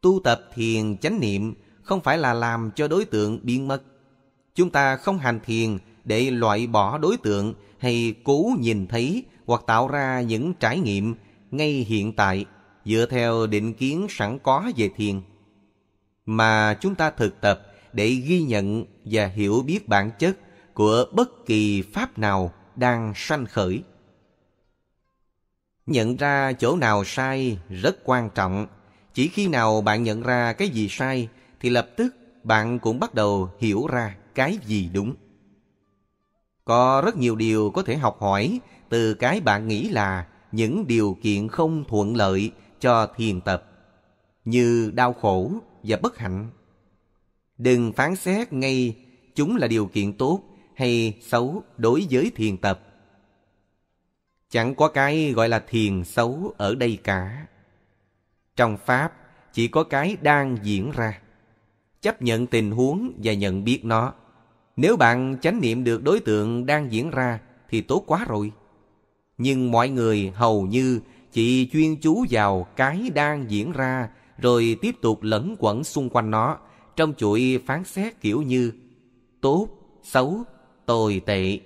tu tập thiền chánh niệm không phải là làm cho đối tượng biến mất Chúng ta không hành thiền để loại bỏ đối tượng hay cố nhìn thấy hoặc tạo ra những trải nghiệm ngay hiện tại dựa theo định kiến sẵn có về thiền. Mà chúng ta thực tập để ghi nhận và hiểu biết bản chất của bất kỳ pháp nào đang sanh khởi. Nhận ra chỗ nào sai rất quan trọng. Chỉ khi nào bạn nhận ra cái gì sai thì lập tức bạn cũng bắt đầu hiểu ra cái gì đúng. Có rất nhiều điều có thể học hỏi từ cái bạn nghĩ là những điều kiện không thuận lợi cho thiền tập, như đau khổ và bất hạnh. Đừng phán xét ngay chúng là điều kiện tốt hay xấu đối với thiền tập. Chẳng có cái gọi là thiền xấu ở đây cả. Trong Pháp chỉ có cái đang diễn ra. Chấp nhận tình huống và nhận biết nó. Nếu bạn chánh niệm được đối tượng đang diễn ra thì tốt quá rồi. Nhưng mọi người hầu như chỉ chuyên chú vào cái đang diễn ra rồi tiếp tục lẫn quẩn xung quanh nó trong chuỗi phán xét kiểu như tốt, xấu, tồi tệ.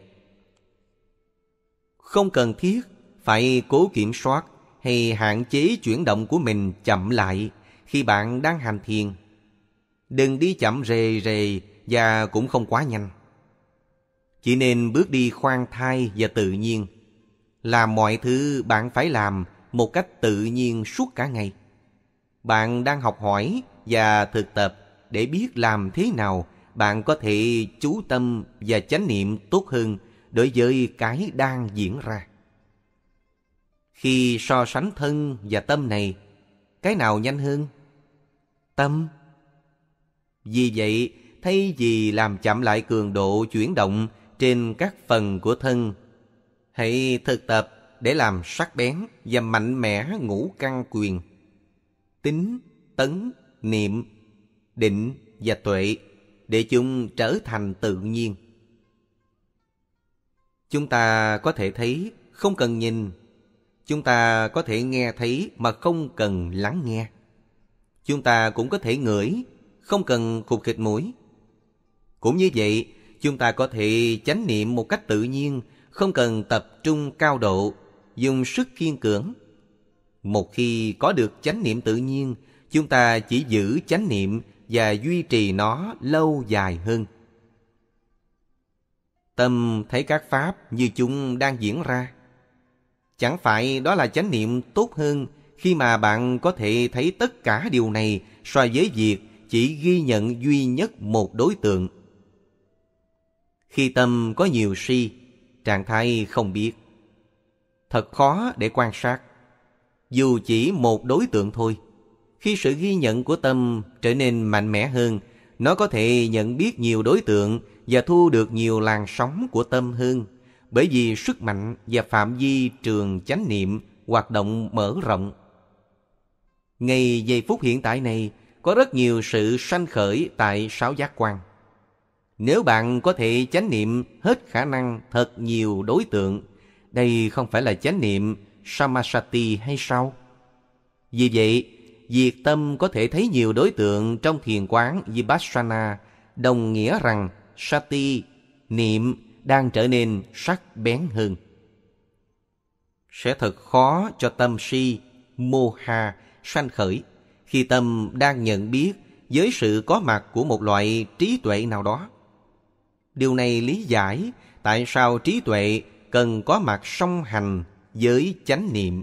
Không cần thiết phải cố kiểm soát hay hạn chế chuyển động của mình chậm lại khi bạn đang hành thiền. Đừng đi chậm rề rề và cũng không quá nhanh. Chỉ nên bước đi khoan thai và tự nhiên, làm mọi thứ bạn phải làm một cách tự nhiên suốt cả ngày. Bạn đang học hỏi và thực tập để biết làm thế nào bạn có thể chú tâm và chánh niệm tốt hơn đối với cái đang diễn ra. Khi so sánh thân và tâm này, cái nào nhanh hơn? Tâm. Vì vậy, thay vì làm chậm lại cường độ chuyển động trên các phần của thân. Hãy thực tập để làm sắc bén và mạnh mẽ ngũ căn quyền. Tính, tấn, niệm, định và tuệ để chúng trở thành tự nhiên. Chúng ta có thể thấy, không cần nhìn. Chúng ta có thể nghe thấy mà không cần lắng nghe. Chúng ta cũng có thể ngửi, không cần khục khịt mũi. Cũng như vậy, chúng ta có thể chánh niệm một cách tự nhiên, không cần tập trung cao độ, dùng sức kiên cường Một khi có được chánh niệm tự nhiên, chúng ta chỉ giữ chánh niệm và duy trì nó lâu dài hơn. Tâm thấy các pháp như chúng đang diễn ra. Chẳng phải đó là chánh niệm tốt hơn khi mà bạn có thể thấy tất cả điều này so với việc chỉ ghi nhận duy nhất một đối tượng khi tâm có nhiều si, trạng thái không biết. Thật khó để quan sát. Dù chỉ một đối tượng thôi, khi sự ghi nhận của tâm trở nên mạnh mẽ hơn, nó có thể nhận biết nhiều đối tượng và thu được nhiều làn sóng của tâm hơn, bởi vì sức mạnh và phạm vi trường chánh niệm hoạt động mở rộng. Ngay giây phút hiện tại này, có rất nhiều sự sanh khởi tại sáu giác quan. Nếu bạn có thể chánh niệm hết khả năng thật nhiều đối tượng, đây không phải là chánh niệm Samasati hay sao? Vì vậy, diệt tâm có thể thấy nhiều đối tượng trong thiền quán Vipassana đồng nghĩa rằng Sati, niệm đang trở nên sắc bén hơn. Sẽ thật khó cho tâm si, moha sanh khởi khi tâm đang nhận biết với sự có mặt của một loại trí tuệ nào đó. Điều này lý giải tại sao trí tuệ cần có mặt song hành với chánh niệm.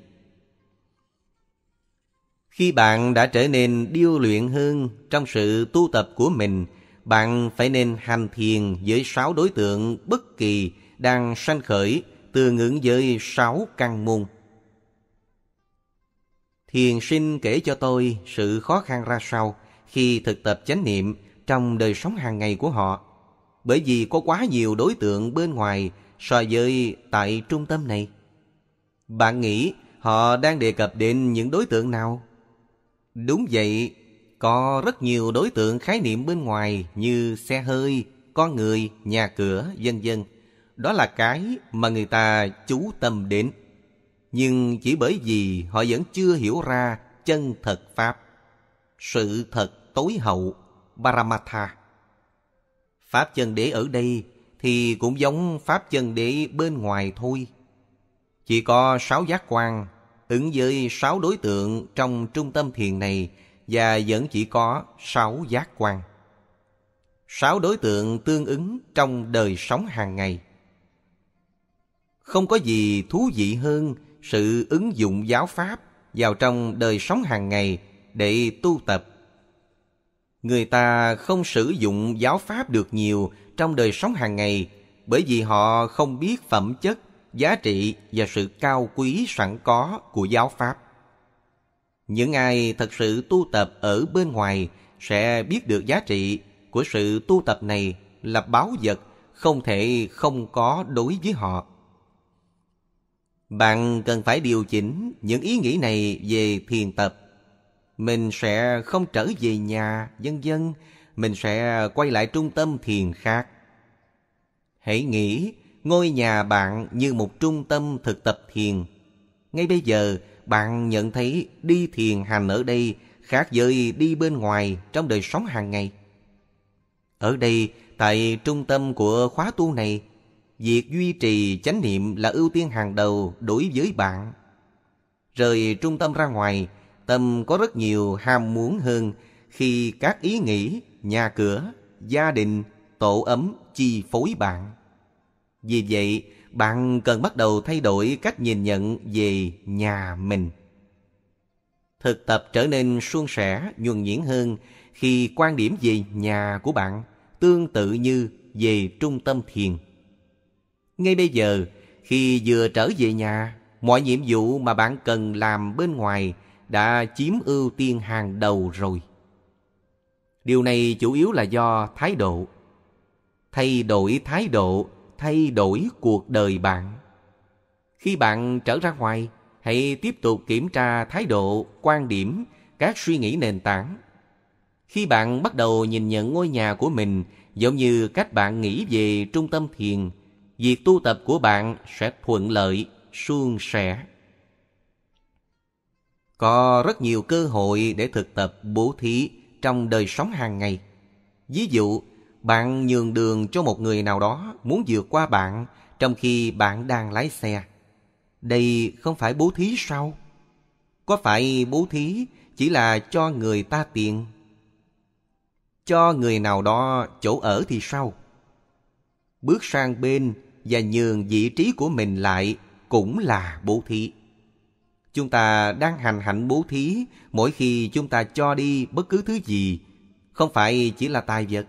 Khi bạn đã trở nên điêu luyện hơn trong sự tu tập của mình, bạn phải nên hành thiền với sáu đối tượng bất kỳ đang sanh khởi tương ứng với sáu căn môn. Thiền sinh kể cho tôi sự khó khăn ra sao khi thực tập chánh niệm trong đời sống hàng ngày của họ bởi vì có quá nhiều đối tượng bên ngoài so với tại trung tâm này. Bạn nghĩ họ đang đề cập đến những đối tượng nào? Đúng vậy, có rất nhiều đối tượng khái niệm bên ngoài như xe hơi, con người, nhà cửa, vân vân. Đó là cái mà người ta chú tâm đến. Nhưng chỉ bởi vì họ vẫn chưa hiểu ra chân thật Pháp. Sự thật tối hậu, Paramatha. Pháp chân đế ở đây thì cũng giống Pháp chân đế bên ngoài thôi. Chỉ có sáu giác quan ứng với sáu đối tượng trong trung tâm thiền này và vẫn chỉ có sáu giác quan. Sáu đối tượng tương ứng trong đời sống hàng ngày. Không có gì thú vị hơn sự ứng dụng giáo pháp vào trong đời sống hàng ngày để tu tập Người ta không sử dụng giáo pháp được nhiều trong đời sống hàng ngày bởi vì họ không biết phẩm chất, giá trị và sự cao quý sẵn có của giáo pháp. Những ai thật sự tu tập ở bên ngoài sẽ biết được giá trị của sự tu tập này là báo vật không thể không có đối với họ. Bạn cần phải điều chỉnh những ý nghĩ này về thiền tập mình sẽ không trở về nhà, vân vân, mình sẽ quay lại trung tâm thiền khác. Hãy nghĩ ngôi nhà bạn như một trung tâm thực tập thiền. Ngay bây giờ, bạn nhận thấy đi thiền hành ở đây khác với đi bên ngoài trong đời sống hàng ngày. Ở đây, tại trung tâm của khóa tu này, việc duy trì chánh niệm là ưu tiên hàng đầu đối với bạn. Rời trung tâm ra ngoài tâm có rất nhiều ham muốn hơn khi các ý nghĩ, nhà cửa, gia đình, tổ ấm chi phối bạn. Vì vậy, bạn cần bắt đầu thay đổi cách nhìn nhận về nhà mình. Thực tập trở nên suôn sẻ, nhuần nhuyễn hơn khi quan điểm về nhà của bạn tương tự như về trung tâm thiền. Ngay bây giờ, khi vừa trở về nhà, mọi nhiệm vụ mà bạn cần làm bên ngoài – đã chiếm ưu tiên hàng đầu rồi. Điều này chủ yếu là do thái độ. Thay đổi thái độ, thay đổi cuộc đời bạn. Khi bạn trở ra ngoài, hãy tiếp tục kiểm tra thái độ, quan điểm, các suy nghĩ nền tảng. Khi bạn bắt đầu nhìn nhận ngôi nhà của mình giống như cách bạn nghĩ về trung tâm thiền, việc tu tập của bạn sẽ thuận lợi, suôn sẻ. Có rất nhiều cơ hội để thực tập bố thí trong đời sống hàng ngày. Ví dụ, bạn nhường đường cho một người nào đó muốn vượt qua bạn trong khi bạn đang lái xe. Đây không phải bố thí sao? Có phải bố thí chỉ là cho người ta tiền? Cho người nào đó chỗ ở thì sao? Bước sang bên và nhường vị trí của mình lại cũng là bố thí. Chúng ta đang hành hạnh bố thí mỗi khi chúng ta cho đi bất cứ thứ gì, không phải chỉ là tài vật.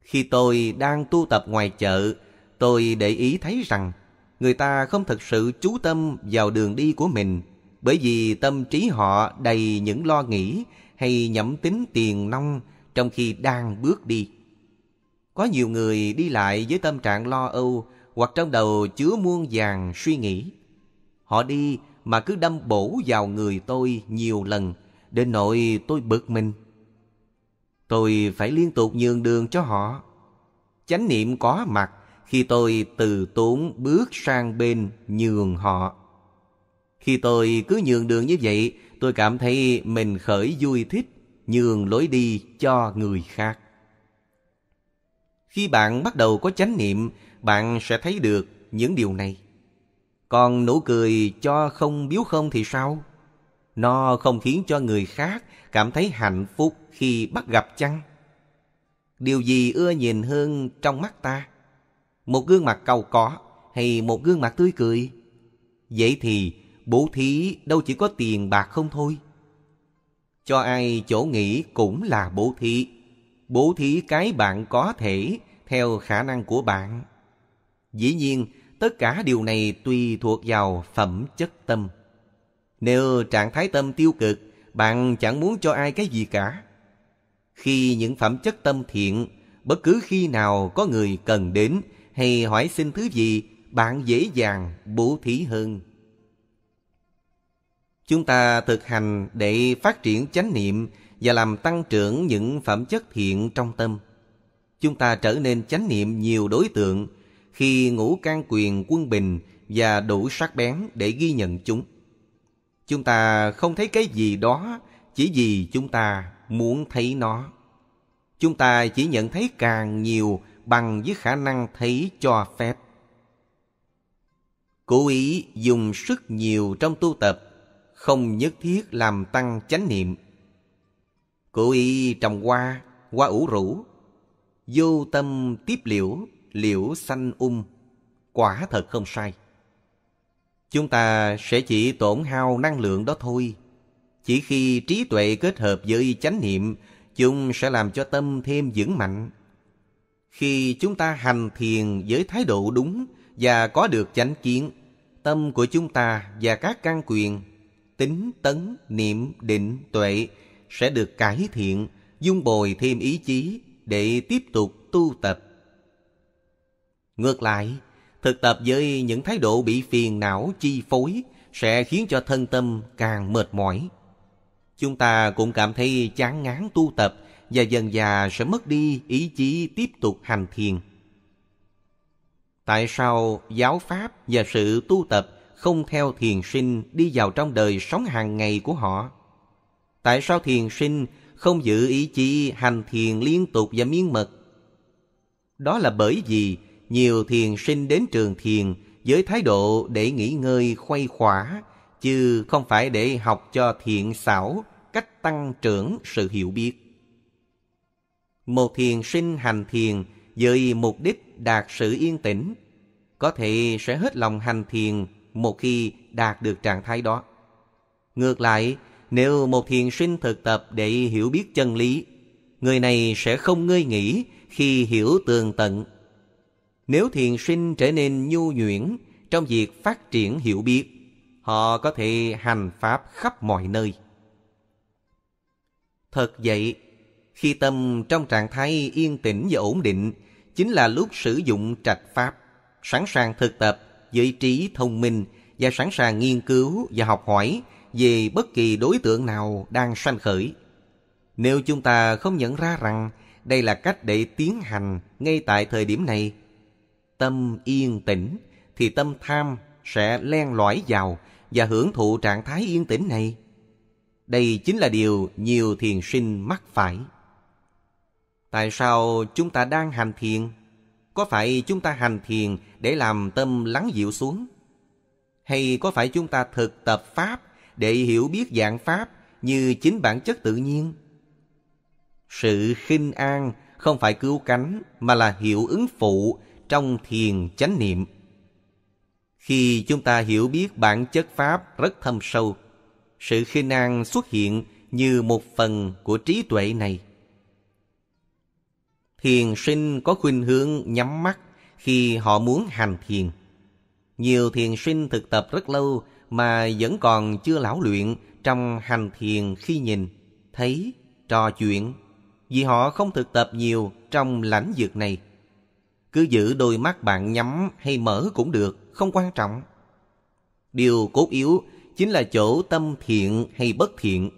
Khi tôi đang tu tập ngoài chợ, tôi để ý thấy rằng người ta không thực sự chú tâm vào đường đi của mình bởi vì tâm trí họ đầy những lo nghĩ hay nhẩm tính tiền nong trong khi đang bước đi. Có nhiều người đi lại với tâm trạng lo âu hoặc trong đầu chứa muôn vàng suy nghĩ. Họ đi mà cứ đâm bổ vào người tôi nhiều lần, đến nỗi tôi bực mình. Tôi phải liên tục nhường đường cho họ. Chánh niệm có mặt khi tôi từ tốn bước sang bên nhường họ. Khi tôi cứ nhường đường như vậy, tôi cảm thấy mình khởi vui thích, nhường lối đi cho người khác. Khi bạn bắt đầu có chánh niệm, bạn sẽ thấy được những điều này. Còn nụ cười cho không biếu không thì sao? Nó không khiến cho người khác cảm thấy hạnh phúc khi bắt gặp chăng? Điều gì ưa nhìn hơn trong mắt ta? Một gương mặt cầu có hay một gương mặt tươi cười? Vậy thì bố thí đâu chỉ có tiền bạc không thôi. Cho ai chỗ nghĩ cũng là bố thí. Bố thí cái bạn có thể theo khả năng của bạn. Dĩ nhiên, Tất cả điều này tùy thuộc vào phẩm chất tâm. Nếu trạng thái tâm tiêu cực, bạn chẳng muốn cho ai cái gì cả. Khi những phẩm chất tâm thiện, bất cứ khi nào có người cần đến hay hỏi xin thứ gì, bạn dễ dàng bố thí hơn. Chúng ta thực hành để phát triển chánh niệm và làm tăng trưởng những phẩm chất thiện trong tâm. Chúng ta trở nên chánh niệm nhiều đối tượng, khi ngũ can quyền quân bình và đủ sắc bén để ghi nhận chúng. Chúng ta không thấy cái gì đó chỉ vì chúng ta muốn thấy nó. Chúng ta chỉ nhận thấy càng nhiều bằng với khả năng thấy cho phép. Cố ý dùng sức nhiều trong tu tập, không nhất thiết làm tăng chánh niệm. Cố ý trồng hoa, hoa ủ rũ, vô tâm tiếp liễu liễu xanh um, quả thật không sai. Chúng ta sẽ chỉ tổn hao năng lượng đó thôi. Chỉ khi trí tuệ kết hợp với chánh niệm, chúng sẽ làm cho tâm thêm vững mạnh. Khi chúng ta hành thiền với thái độ đúng và có được chánh kiến, tâm của chúng ta và các căn quyền, tính, tấn, niệm, định, tuệ sẽ được cải thiện, dung bồi thêm ý chí để tiếp tục tu tập Ngược lại, thực tập với những thái độ bị phiền não chi phối sẽ khiến cho thân tâm càng mệt mỏi. Chúng ta cũng cảm thấy chán ngán tu tập và dần già sẽ mất đi ý chí tiếp tục hành thiền. Tại sao giáo pháp và sự tu tập không theo thiền sinh đi vào trong đời sống hàng ngày của họ? Tại sao thiền sinh không giữ ý chí hành thiền liên tục và miên mật? Đó là bởi vì nhiều thiền sinh đến trường thiền với thái độ để nghỉ ngơi khuây khỏa, chứ không phải để học cho thiện xảo cách tăng trưởng sự hiểu biết. Một thiền sinh hành thiền với mục đích đạt sự yên tĩnh, có thể sẽ hết lòng hành thiền một khi đạt được trạng thái đó. Ngược lại, nếu một thiền sinh thực tập để hiểu biết chân lý, người này sẽ không ngơi nghỉ khi hiểu tường tận nếu thiền sinh trở nên nhu nhuyễn trong việc phát triển hiểu biết, họ có thể hành pháp khắp mọi nơi. Thật vậy, khi tâm trong trạng thái yên tĩnh và ổn định, chính là lúc sử dụng trạch pháp, sẵn sàng thực tập với trí thông minh và sẵn sàng nghiên cứu và học hỏi về bất kỳ đối tượng nào đang sanh khởi. Nếu chúng ta không nhận ra rằng đây là cách để tiến hành ngay tại thời điểm này tâm yên tĩnh thì tâm tham sẽ len lỏi vào và hưởng thụ trạng thái yên tĩnh này. Đây chính là điều nhiều thiền sinh mắc phải. Tại sao chúng ta đang hành thiền? Có phải chúng ta hành thiền để làm tâm lắng dịu xuống? Hay có phải chúng ta thực tập Pháp để hiểu biết dạng Pháp như chính bản chất tự nhiên? Sự khinh an không phải cứu cánh mà là hiệu ứng phụ trong thiền chánh niệm. Khi chúng ta hiểu biết bản chất Pháp rất thâm sâu, sự khinh an xuất hiện như một phần của trí tuệ này. Thiền sinh có khuynh hướng nhắm mắt khi họ muốn hành thiền. Nhiều thiền sinh thực tập rất lâu mà vẫn còn chưa lão luyện trong hành thiền khi nhìn, thấy, trò chuyện, vì họ không thực tập nhiều trong lãnh vực này. Cứ giữ đôi mắt bạn nhắm hay mở cũng được, không quan trọng. Điều cốt yếu chính là chỗ tâm thiện hay bất thiện.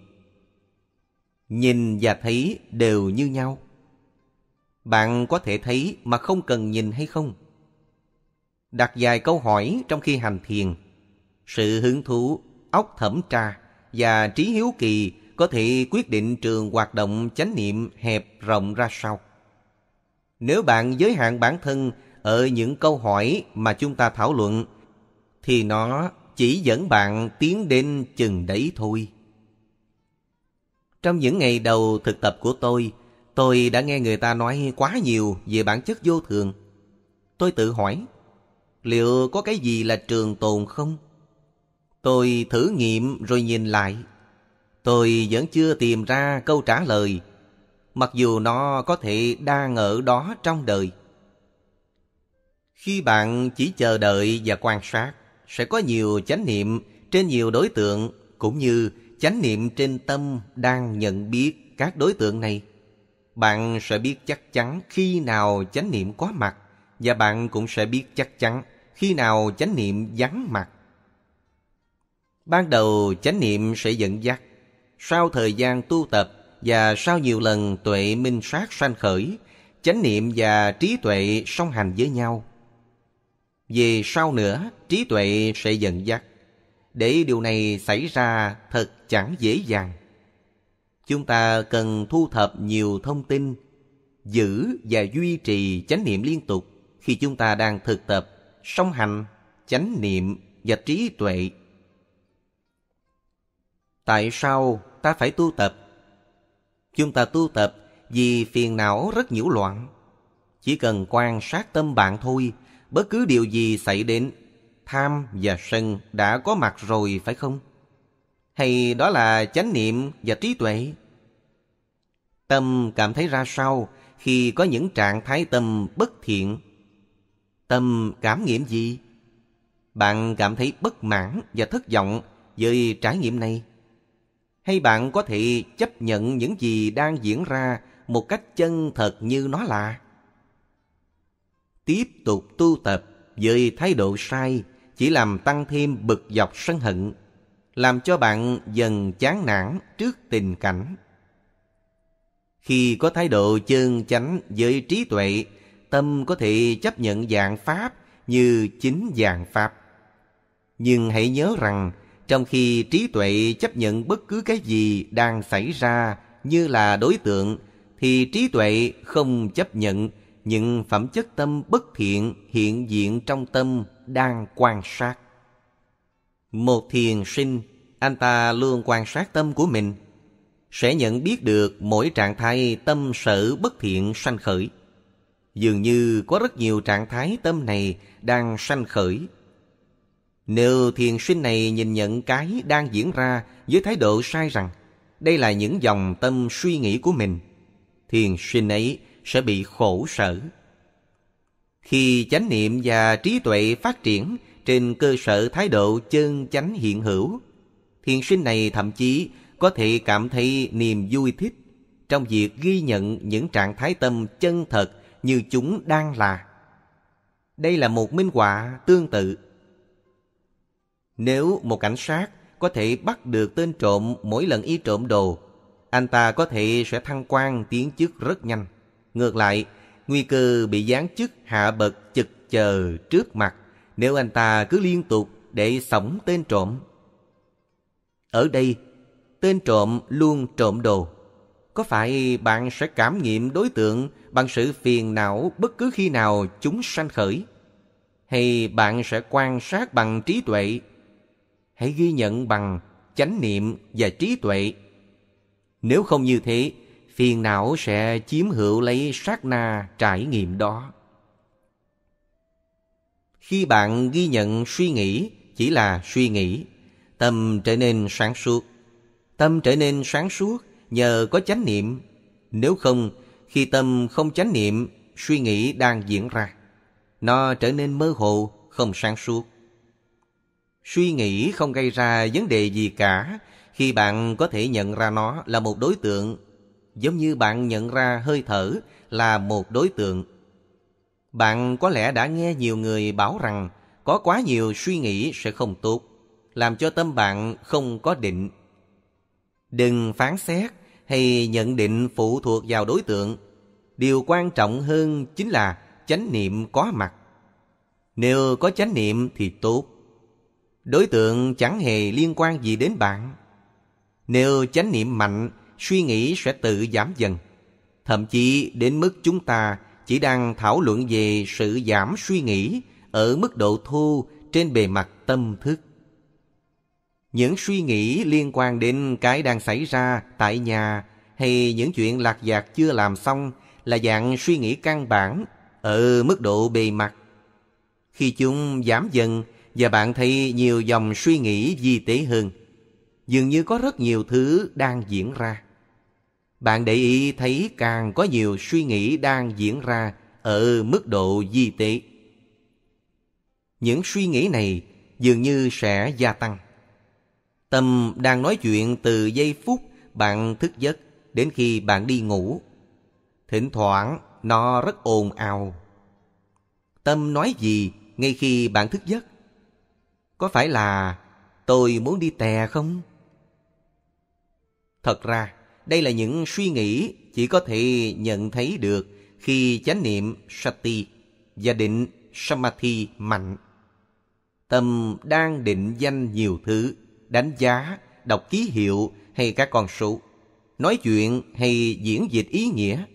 Nhìn và thấy đều như nhau. Bạn có thể thấy mà không cần nhìn hay không? Đặt vài câu hỏi trong khi hành thiền. Sự hứng thú, óc thẩm tra và trí hiếu kỳ có thể quyết định trường hoạt động chánh niệm hẹp rộng ra sao. Nếu bạn giới hạn bản thân ở những câu hỏi mà chúng ta thảo luận, thì nó chỉ dẫn bạn tiến đến chừng đấy thôi. Trong những ngày đầu thực tập của tôi, tôi đã nghe người ta nói quá nhiều về bản chất vô thường. Tôi tự hỏi, liệu có cái gì là trường tồn không? Tôi thử nghiệm rồi nhìn lại. Tôi vẫn chưa tìm ra câu trả lời mặc dù nó có thể đang ở đó trong đời. Khi bạn chỉ chờ đợi và quan sát, sẽ có nhiều chánh niệm trên nhiều đối tượng cũng như chánh niệm trên tâm đang nhận biết các đối tượng này. Bạn sẽ biết chắc chắn khi nào chánh niệm có mặt và bạn cũng sẽ biết chắc chắn khi nào chánh niệm vắng mặt. Ban đầu chánh niệm sẽ dẫn dắt, sau thời gian tu tập và sau nhiều lần tuệ minh sát sanh khởi, chánh niệm và trí tuệ song hành với nhau. Về sau nữa, trí tuệ sẽ dẫn dắt. Để điều này xảy ra thật chẳng dễ dàng. Chúng ta cần thu thập nhiều thông tin, giữ và duy trì chánh niệm liên tục khi chúng ta đang thực tập song hành, chánh niệm và trí tuệ. Tại sao ta phải tu tập Chúng ta tu tập vì phiền não rất nhiễu loạn. Chỉ cần quan sát tâm bạn thôi, bất cứ điều gì xảy đến, tham và sân đã có mặt rồi phải không? Hay đó là chánh niệm và trí tuệ? Tâm cảm thấy ra sao khi có những trạng thái tâm bất thiện? Tâm cảm nghiệm gì? Bạn cảm thấy bất mãn và thất vọng với trải nghiệm này hay bạn có thể chấp nhận những gì đang diễn ra một cách chân thật như nó là tiếp tục tu tập với thái độ sai chỉ làm tăng thêm bực dọc sân hận làm cho bạn dần chán nản trước tình cảnh khi có thái độ chân chánh với trí tuệ tâm có thể chấp nhận dạng pháp như chính dạng pháp nhưng hãy nhớ rằng trong khi trí tuệ chấp nhận bất cứ cái gì đang xảy ra như là đối tượng, thì trí tuệ không chấp nhận những phẩm chất tâm bất thiện hiện diện trong tâm đang quan sát. Một thiền sinh, anh ta luôn quan sát tâm của mình, sẽ nhận biết được mỗi trạng thái tâm sở bất thiện sanh khởi. Dường như có rất nhiều trạng thái tâm này đang sanh khởi nếu thiền sinh này nhìn nhận cái đang diễn ra với thái độ sai rằng đây là những dòng tâm suy nghĩ của mình, thiền sinh ấy sẽ bị khổ sở. Khi chánh niệm và trí tuệ phát triển trên cơ sở thái độ chân chánh hiện hữu, thiền sinh này thậm chí có thể cảm thấy niềm vui thích trong việc ghi nhận những trạng thái tâm chân thật như chúng đang là. Đây là một minh họa tương tự nếu một cảnh sát có thể bắt được tên trộm mỗi lần y trộm đồ, anh ta có thể sẽ thăng quan tiến chức rất nhanh. Ngược lại, nguy cơ bị giáng chức hạ bậc chực chờ trước mặt nếu anh ta cứ liên tục để sống tên trộm. Ở đây, tên trộm luôn trộm đồ. Có phải bạn sẽ cảm nghiệm đối tượng bằng sự phiền não bất cứ khi nào chúng sanh khởi? Hay bạn sẽ quan sát bằng trí tuệ hãy ghi nhận bằng chánh niệm và trí tuệ. Nếu không như thế, phiền não sẽ chiếm hữu lấy sát na trải nghiệm đó. Khi bạn ghi nhận suy nghĩ chỉ là suy nghĩ, tâm trở nên sáng suốt. Tâm trở nên sáng suốt nhờ có chánh niệm. Nếu không, khi tâm không chánh niệm, suy nghĩ đang diễn ra. Nó trở nên mơ hồ, không sáng suốt. Suy nghĩ không gây ra vấn đề gì cả khi bạn có thể nhận ra nó là một đối tượng, giống như bạn nhận ra hơi thở là một đối tượng. Bạn có lẽ đã nghe nhiều người bảo rằng có quá nhiều suy nghĩ sẽ không tốt, làm cho tâm bạn không có định. Đừng phán xét hay nhận định phụ thuộc vào đối tượng. Điều quan trọng hơn chính là chánh niệm có mặt. Nếu có chánh niệm thì tốt. Đối tượng chẳng hề liên quan gì đến bạn. Nếu chánh niệm mạnh, suy nghĩ sẽ tự giảm dần. Thậm chí đến mức chúng ta chỉ đang thảo luận về sự giảm suy nghĩ ở mức độ thô trên bề mặt tâm thức. Những suy nghĩ liên quan đến cái đang xảy ra tại nhà hay những chuyện lạc vặt chưa làm xong là dạng suy nghĩ căn bản ở mức độ bề mặt. Khi chúng giảm dần và bạn thấy nhiều dòng suy nghĩ vi tế hơn. Dường như có rất nhiều thứ đang diễn ra. Bạn để ý thấy càng có nhiều suy nghĩ đang diễn ra ở mức độ di tế. Những suy nghĩ này dường như sẽ gia tăng. Tâm đang nói chuyện từ giây phút bạn thức giấc đến khi bạn đi ngủ. Thỉnh thoảng nó rất ồn ào. Tâm nói gì ngay khi bạn thức giấc? Có phải là tôi muốn đi tè không? Thật ra, đây là những suy nghĩ chỉ có thể nhận thấy được khi chánh niệm sati và định samadhi mạnh. Tâm đang định danh nhiều thứ, đánh giá, đọc ký hiệu hay các con số, nói chuyện hay diễn dịch ý nghĩa.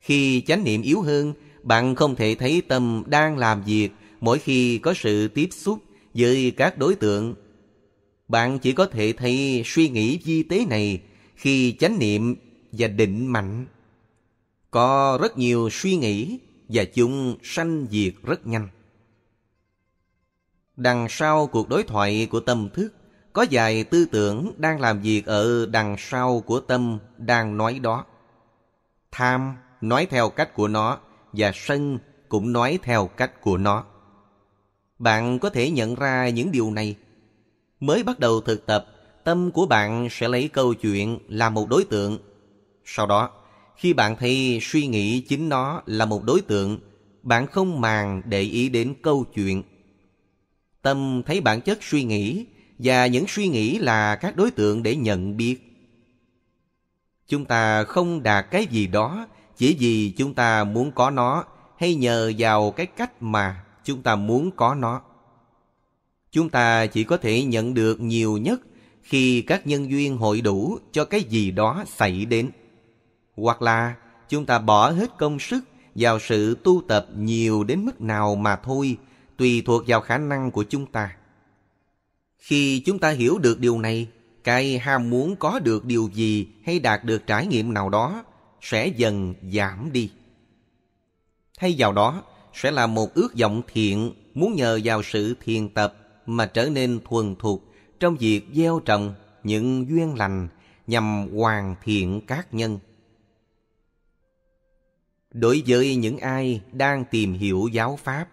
Khi chánh niệm yếu hơn, bạn không thể thấy tâm đang làm việc mỗi khi có sự tiếp xúc với các đối tượng. Bạn chỉ có thể thấy suy nghĩ vi tế này khi chánh niệm và định mạnh. Có rất nhiều suy nghĩ và chúng sanh diệt rất nhanh. Đằng sau cuộc đối thoại của tâm thức, có vài tư tưởng đang làm việc ở đằng sau của tâm đang nói đó. Tham nói theo cách của nó và sân cũng nói theo cách của nó bạn có thể nhận ra những điều này. Mới bắt đầu thực tập, tâm của bạn sẽ lấy câu chuyện làm một đối tượng. Sau đó, khi bạn thấy suy nghĩ chính nó là một đối tượng, bạn không màng để ý đến câu chuyện. Tâm thấy bản chất suy nghĩ và những suy nghĩ là các đối tượng để nhận biết. Chúng ta không đạt cái gì đó chỉ vì chúng ta muốn có nó hay nhờ vào cái cách mà chúng ta muốn có nó. Chúng ta chỉ có thể nhận được nhiều nhất khi các nhân duyên hội đủ cho cái gì đó xảy đến. Hoặc là chúng ta bỏ hết công sức vào sự tu tập nhiều đến mức nào mà thôi, tùy thuộc vào khả năng của chúng ta. Khi chúng ta hiểu được điều này, cái ham muốn có được điều gì hay đạt được trải nghiệm nào đó sẽ dần giảm đi. Thay vào đó, sẽ là một ước vọng thiện muốn nhờ vào sự thiền tập mà trở nên thuần thục trong việc gieo trồng những duyên lành nhằm hoàn thiện các nhân. Đối với những ai đang tìm hiểu giáo Pháp,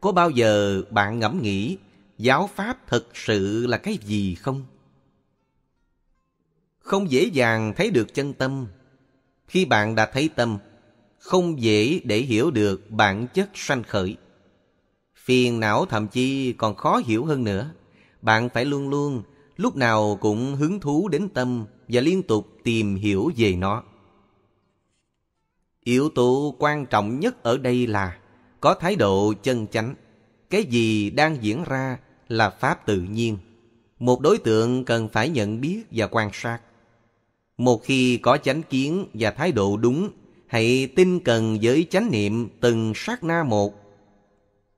có bao giờ bạn ngẫm nghĩ giáo Pháp thực sự là cái gì không? Không dễ dàng thấy được chân tâm. Khi bạn đã thấy tâm, không dễ để hiểu được bản chất sanh khởi. Phiền não thậm chí còn khó hiểu hơn nữa. Bạn phải luôn luôn, lúc nào cũng hứng thú đến tâm và liên tục tìm hiểu về nó. Yếu tố quan trọng nhất ở đây là có thái độ chân chánh. Cái gì đang diễn ra là pháp tự nhiên. Một đối tượng cần phải nhận biết và quan sát. Một khi có chánh kiến và thái độ đúng Hãy tinh cần với chánh niệm từng sát na một.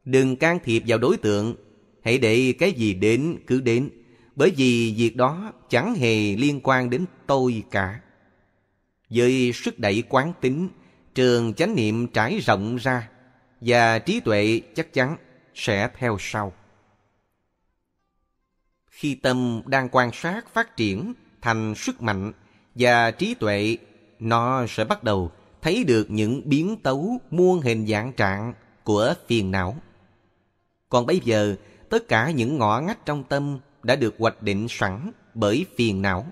Đừng can thiệp vào đối tượng. Hãy để cái gì đến cứ đến. Bởi vì việc đó chẳng hề liên quan đến tôi cả. Với sức đẩy quán tính, trường chánh niệm trải rộng ra và trí tuệ chắc chắn sẽ theo sau. Khi tâm đang quan sát phát triển thành sức mạnh và trí tuệ, nó sẽ bắt đầu thấy được những biến tấu muôn hình dạng trạng của phiền não. Còn bây giờ, tất cả những ngõ ngách trong tâm đã được hoạch định sẵn bởi phiền não.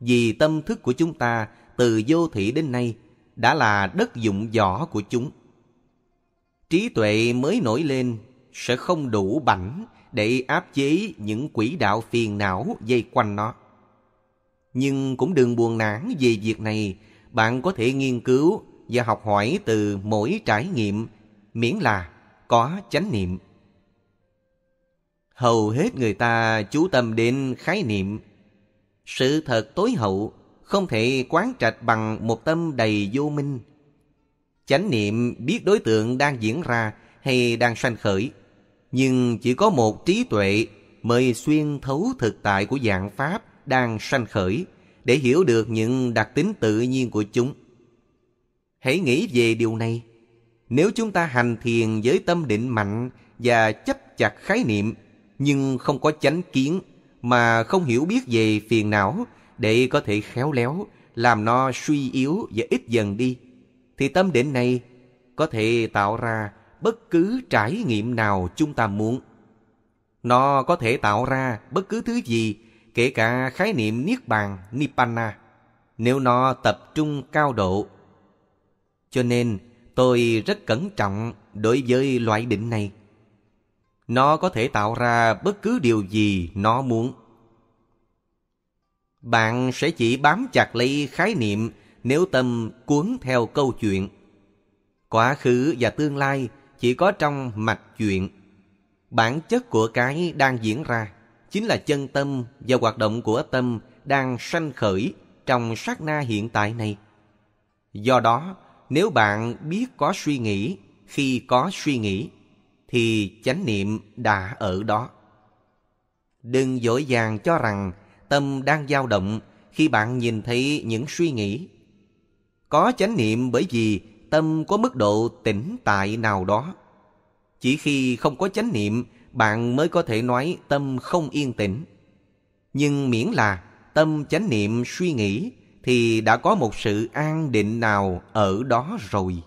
Vì tâm thức của chúng ta từ vô thị đến nay đã là đất dụng võ của chúng. Trí tuệ mới nổi lên sẽ không đủ bảnh để áp chế những quỹ đạo phiền não dây quanh nó. Nhưng cũng đừng buồn nản về việc này bạn có thể nghiên cứu và học hỏi từ mỗi trải nghiệm, miễn là có chánh niệm. Hầu hết người ta chú tâm đến khái niệm. Sự thật tối hậu không thể quán trạch bằng một tâm đầy vô minh. Chánh niệm biết đối tượng đang diễn ra hay đang sanh khởi, nhưng chỉ có một trí tuệ mới xuyên thấu thực tại của dạng Pháp đang sanh khởi để hiểu được những đặc tính tự nhiên của chúng. Hãy nghĩ về điều này. Nếu chúng ta hành thiền với tâm định mạnh và chấp chặt khái niệm, nhưng không có chánh kiến mà không hiểu biết về phiền não để có thể khéo léo, làm nó suy yếu và ít dần đi, thì tâm định này có thể tạo ra bất cứ trải nghiệm nào chúng ta muốn. Nó có thể tạo ra bất cứ thứ gì kể cả khái niệm Niết Bàn, Nibbana, nếu nó tập trung cao độ. Cho nên, tôi rất cẩn trọng đối với loại định này. Nó có thể tạo ra bất cứ điều gì nó muốn. Bạn sẽ chỉ bám chặt lấy khái niệm nếu tâm cuốn theo câu chuyện. Quá khứ và tương lai chỉ có trong mạch chuyện. Bản chất của cái đang diễn ra chính là chân tâm và hoạt động của tâm đang sanh khởi trong sát na hiện tại này. Do đó, nếu bạn biết có suy nghĩ khi có suy nghĩ, thì chánh niệm đã ở đó. Đừng dỗi dàng cho rằng tâm đang dao động khi bạn nhìn thấy những suy nghĩ. Có chánh niệm bởi vì tâm có mức độ tỉnh tại nào đó. Chỉ khi không có chánh niệm bạn mới có thể nói tâm không yên tĩnh. Nhưng miễn là tâm chánh niệm suy nghĩ thì đã có một sự an định nào ở đó rồi.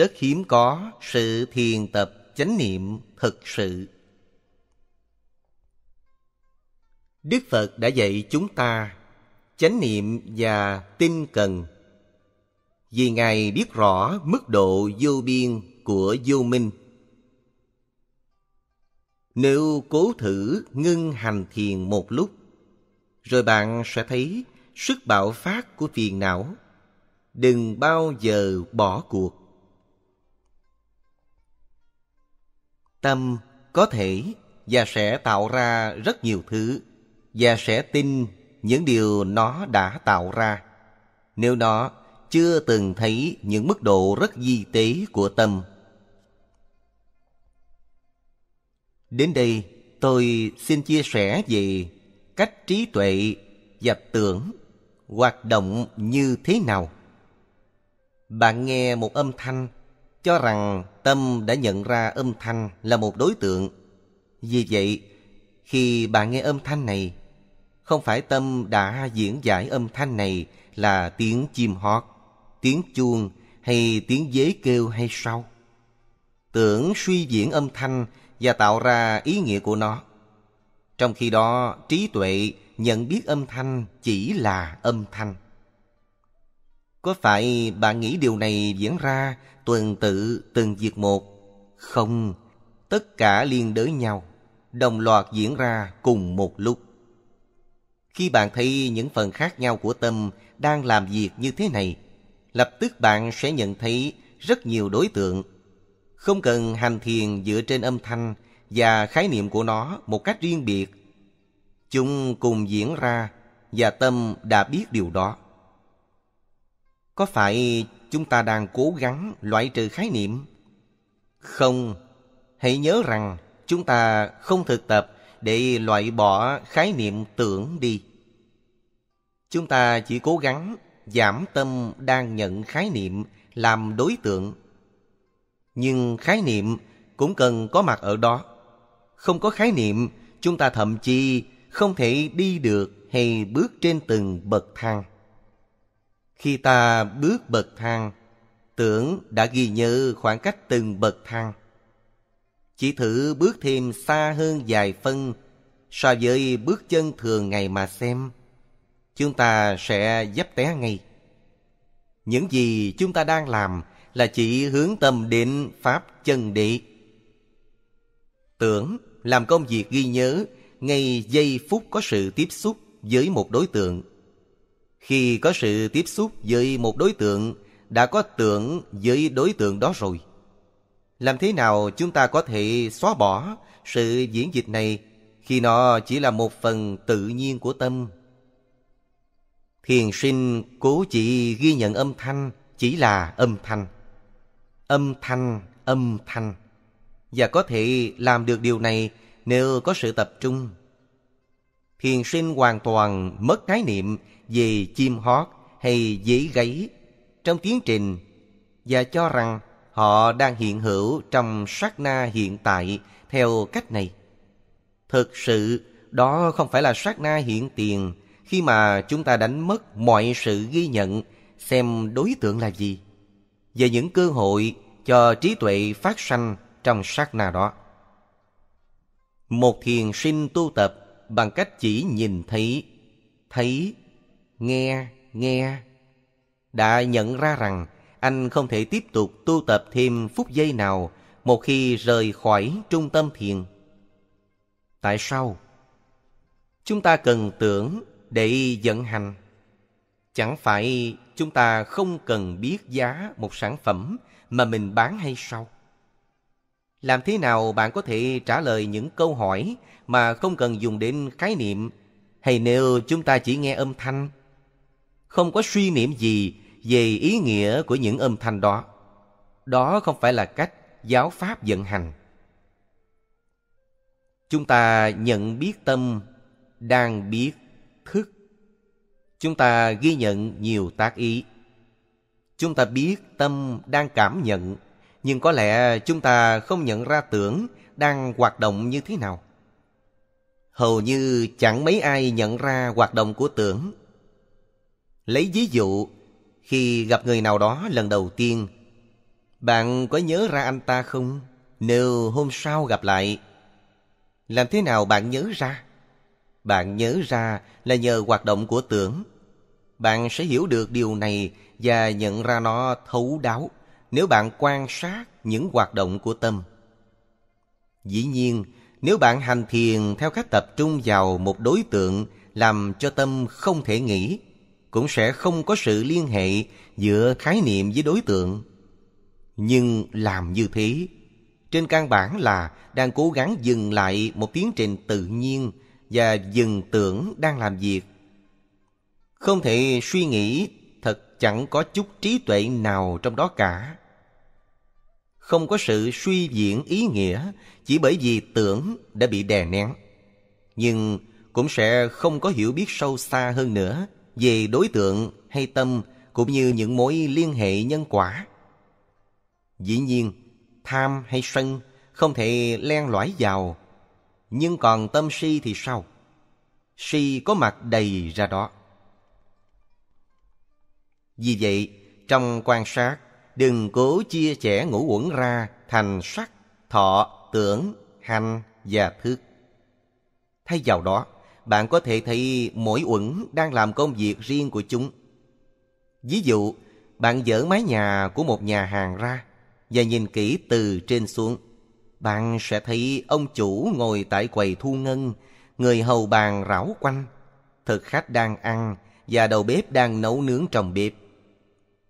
rất hiếm có sự thiền tập chánh niệm thực sự. Đức Phật đã dạy chúng ta chánh niệm và tinh cần. Vì Ngài biết rõ mức độ vô biên của vô minh. Nếu cố thử ngưng hành thiền một lúc, rồi bạn sẽ thấy sức bạo phát của phiền não. Đừng bao giờ bỏ cuộc. tâm có thể và sẽ tạo ra rất nhiều thứ và sẽ tin những điều nó đã tạo ra nếu nó chưa từng thấy những mức độ rất di tế của tâm đến đây tôi xin chia sẻ về cách trí tuệ dập tưởng hoạt động như thế nào bạn nghe một âm thanh cho rằng tâm đã nhận ra âm thanh là một đối tượng. Vì vậy, khi bạn nghe âm thanh này, không phải tâm đã diễn giải âm thanh này là tiếng chim hót, tiếng chuông hay tiếng dế kêu hay sao? Tưởng suy diễn âm thanh và tạo ra ý nghĩa của nó. Trong khi đó, trí tuệ nhận biết âm thanh chỉ là âm thanh. Có phải bạn nghĩ điều này diễn ra tuần tự từng việc một. Không, tất cả liên đới nhau, đồng loạt diễn ra cùng một lúc. Khi bạn thấy những phần khác nhau của tâm đang làm việc như thế này, lập tức bạn sẽ nhận thấy rất nhiều đối tượng. Không cần hành thiền dựa trên âm thanh và khái niệm của nó một cách riêng biệt. Chúng cùng diễn ra và tâm đã biết điều đó. Có phải chúng ta đang cố gắng loại trừ khái niệm. Không, hãy nhớ rằng chúng ta không thực tập để loại bỏ khái niệm tưởng đi. Chúng ta chỉ cố gắng giảm tâm đang nhận khái niệm làm đối tượng. Nhưng khái niệm cũng cần có mặt ở đó. Không có khái niệm, chúng ta thậm chí không thể đi được hay bước trên từng bậc thang. Khi ta bước bậc thang, tưởng đã ghi nhớ khoảng cách từng bậc thang. Chỉ thử bước thêm xa hơn vài phân so với bước chân thường ngày mà xem, chúng ta sẽ dấp té ngay. Những gì chúng ta đang làm là chỉ hướng tâm đến Pháp chân địa. Tưởng làm công việc ghi nhớ ngay giây phút có sự tiếp xúc với một đối tượng khi có sự tiếp xúc với một đối tượng, đã có tưởng với đối tượng đó rồi. Làm thế nào chúng ta có thể xóa bỏ sự diễn dịch này khi nó chỉ là một phần tự nhiên của tâm? Thiền sinh cố chỉ ghi nhận âm thanh chỉ là âm thanh. Âm thanh, âm thanh. Và có thể làm được điều này nếu có sự tập trung. Thiền sinh hoàn toàn mất khái niệm về chim hót hay dế gáy trong tiến trình và cho rằng họ đang hiện hữu trong sát na hiện tại theo cách này. Thực sự, đó không phải là sát na hiện tiền khi mà chúng ta đánh mất mọi sự ghi nhận xem đối tượng là gì và những cơ hội cho trí tuệ phát sanh trong sát na đó. Một thiền sinh tu tập bằng cách chỉ nhìn thấy, thấy nghe, nghe. Đã nhận ra rằng anh không thể tiếp tục tu tập thêm phút giây nào một khi rời khỏi trung tâm thiền. Tại sao? Chúng ta cần tưởng để vận hành. Chẳng phải chúng ta không cần biết giá một sản phẩm mà mình bán hay sao? Làm thế nào bạn có thể trả lời những câu hỏi mà không cần dùng đến khái niệm? Hay nếu chúng ta chỉ nghe âm thanh không có suy niệm gì về ý nghĩa của những âm thanh đó. Đó không phải là cách giáo pháp vận hành. Chúng ta nhận biết tâm đang biết thức. Chúng ta ghi nhận nhiều tác ý. Chúng ta biết tâm đang cảm nhận, nhưng có lẽ chúng ta không nhận ra tưởng đang hoạt động như thế nào. Hầu như chẳng mấy ai nhận ra hoạt động của tưởng Lấy ví dụ, khi gặp người nào đó lần đầu tiên, bạn có nhớ ra anh ta không? Nếu hôm sau gặp lại, làm thế nào bạn nhớ ra? Bạn nhớ ra là nhờ hoạt động của tưởng. Bạn sẽ hiểu được điều này và nhận ra nó thấu đáo nếu bạn quan sát những hoạt động của tâm. Dĩ nhiên, nếu bạn hành thiền theo cách tập trung vào một đối tượng làm cho tâm không thể nghĩ cũng sẽ không có sự liên hệ giữa khái niệm với đối tượng. Nhưng làm như thế, trên căn bản là đang cố gắng dừng lại một tiến trình tự nhiên và dừng tưởng đang làm việc. Không thể suy nghĩ thật chẳng có chút trí tuệ nào trong đó cả. Không có sự suy diễn ý nghĩa chỉ bởi vì tưởng đã bị đè nén. Nhưng cũng sẽ không có hiểu biết sâu xa hơn nữa về đối tượng hay tâm cũng như những mối liên hệ nhân quả. Dĩ nhiên, tham hay sân không thể len lỏi vào, nhưng còn tâm si thì sao? Si có mặt đầy ra đó. Vì vậy, trong quan sát, đừng cố chia sẻ ngũ uẩn ra thành sắc, thọ, tưởng, hành và thức. Thay vào đó, bạn có thể thấy mỗi uẩn đang làm công việc riêng của chúng. Ví dụ, bạn dỡ mái nhà của một nhà hàng ra và nhìn kỹ từ trên xuống. Bạn sẽ thấy ông chủ ngồi tại quầy thu ngân, người hầu bàn rảo quanh, thực khách đang ăn và đầu bếp đang nấu nướng trong bếp.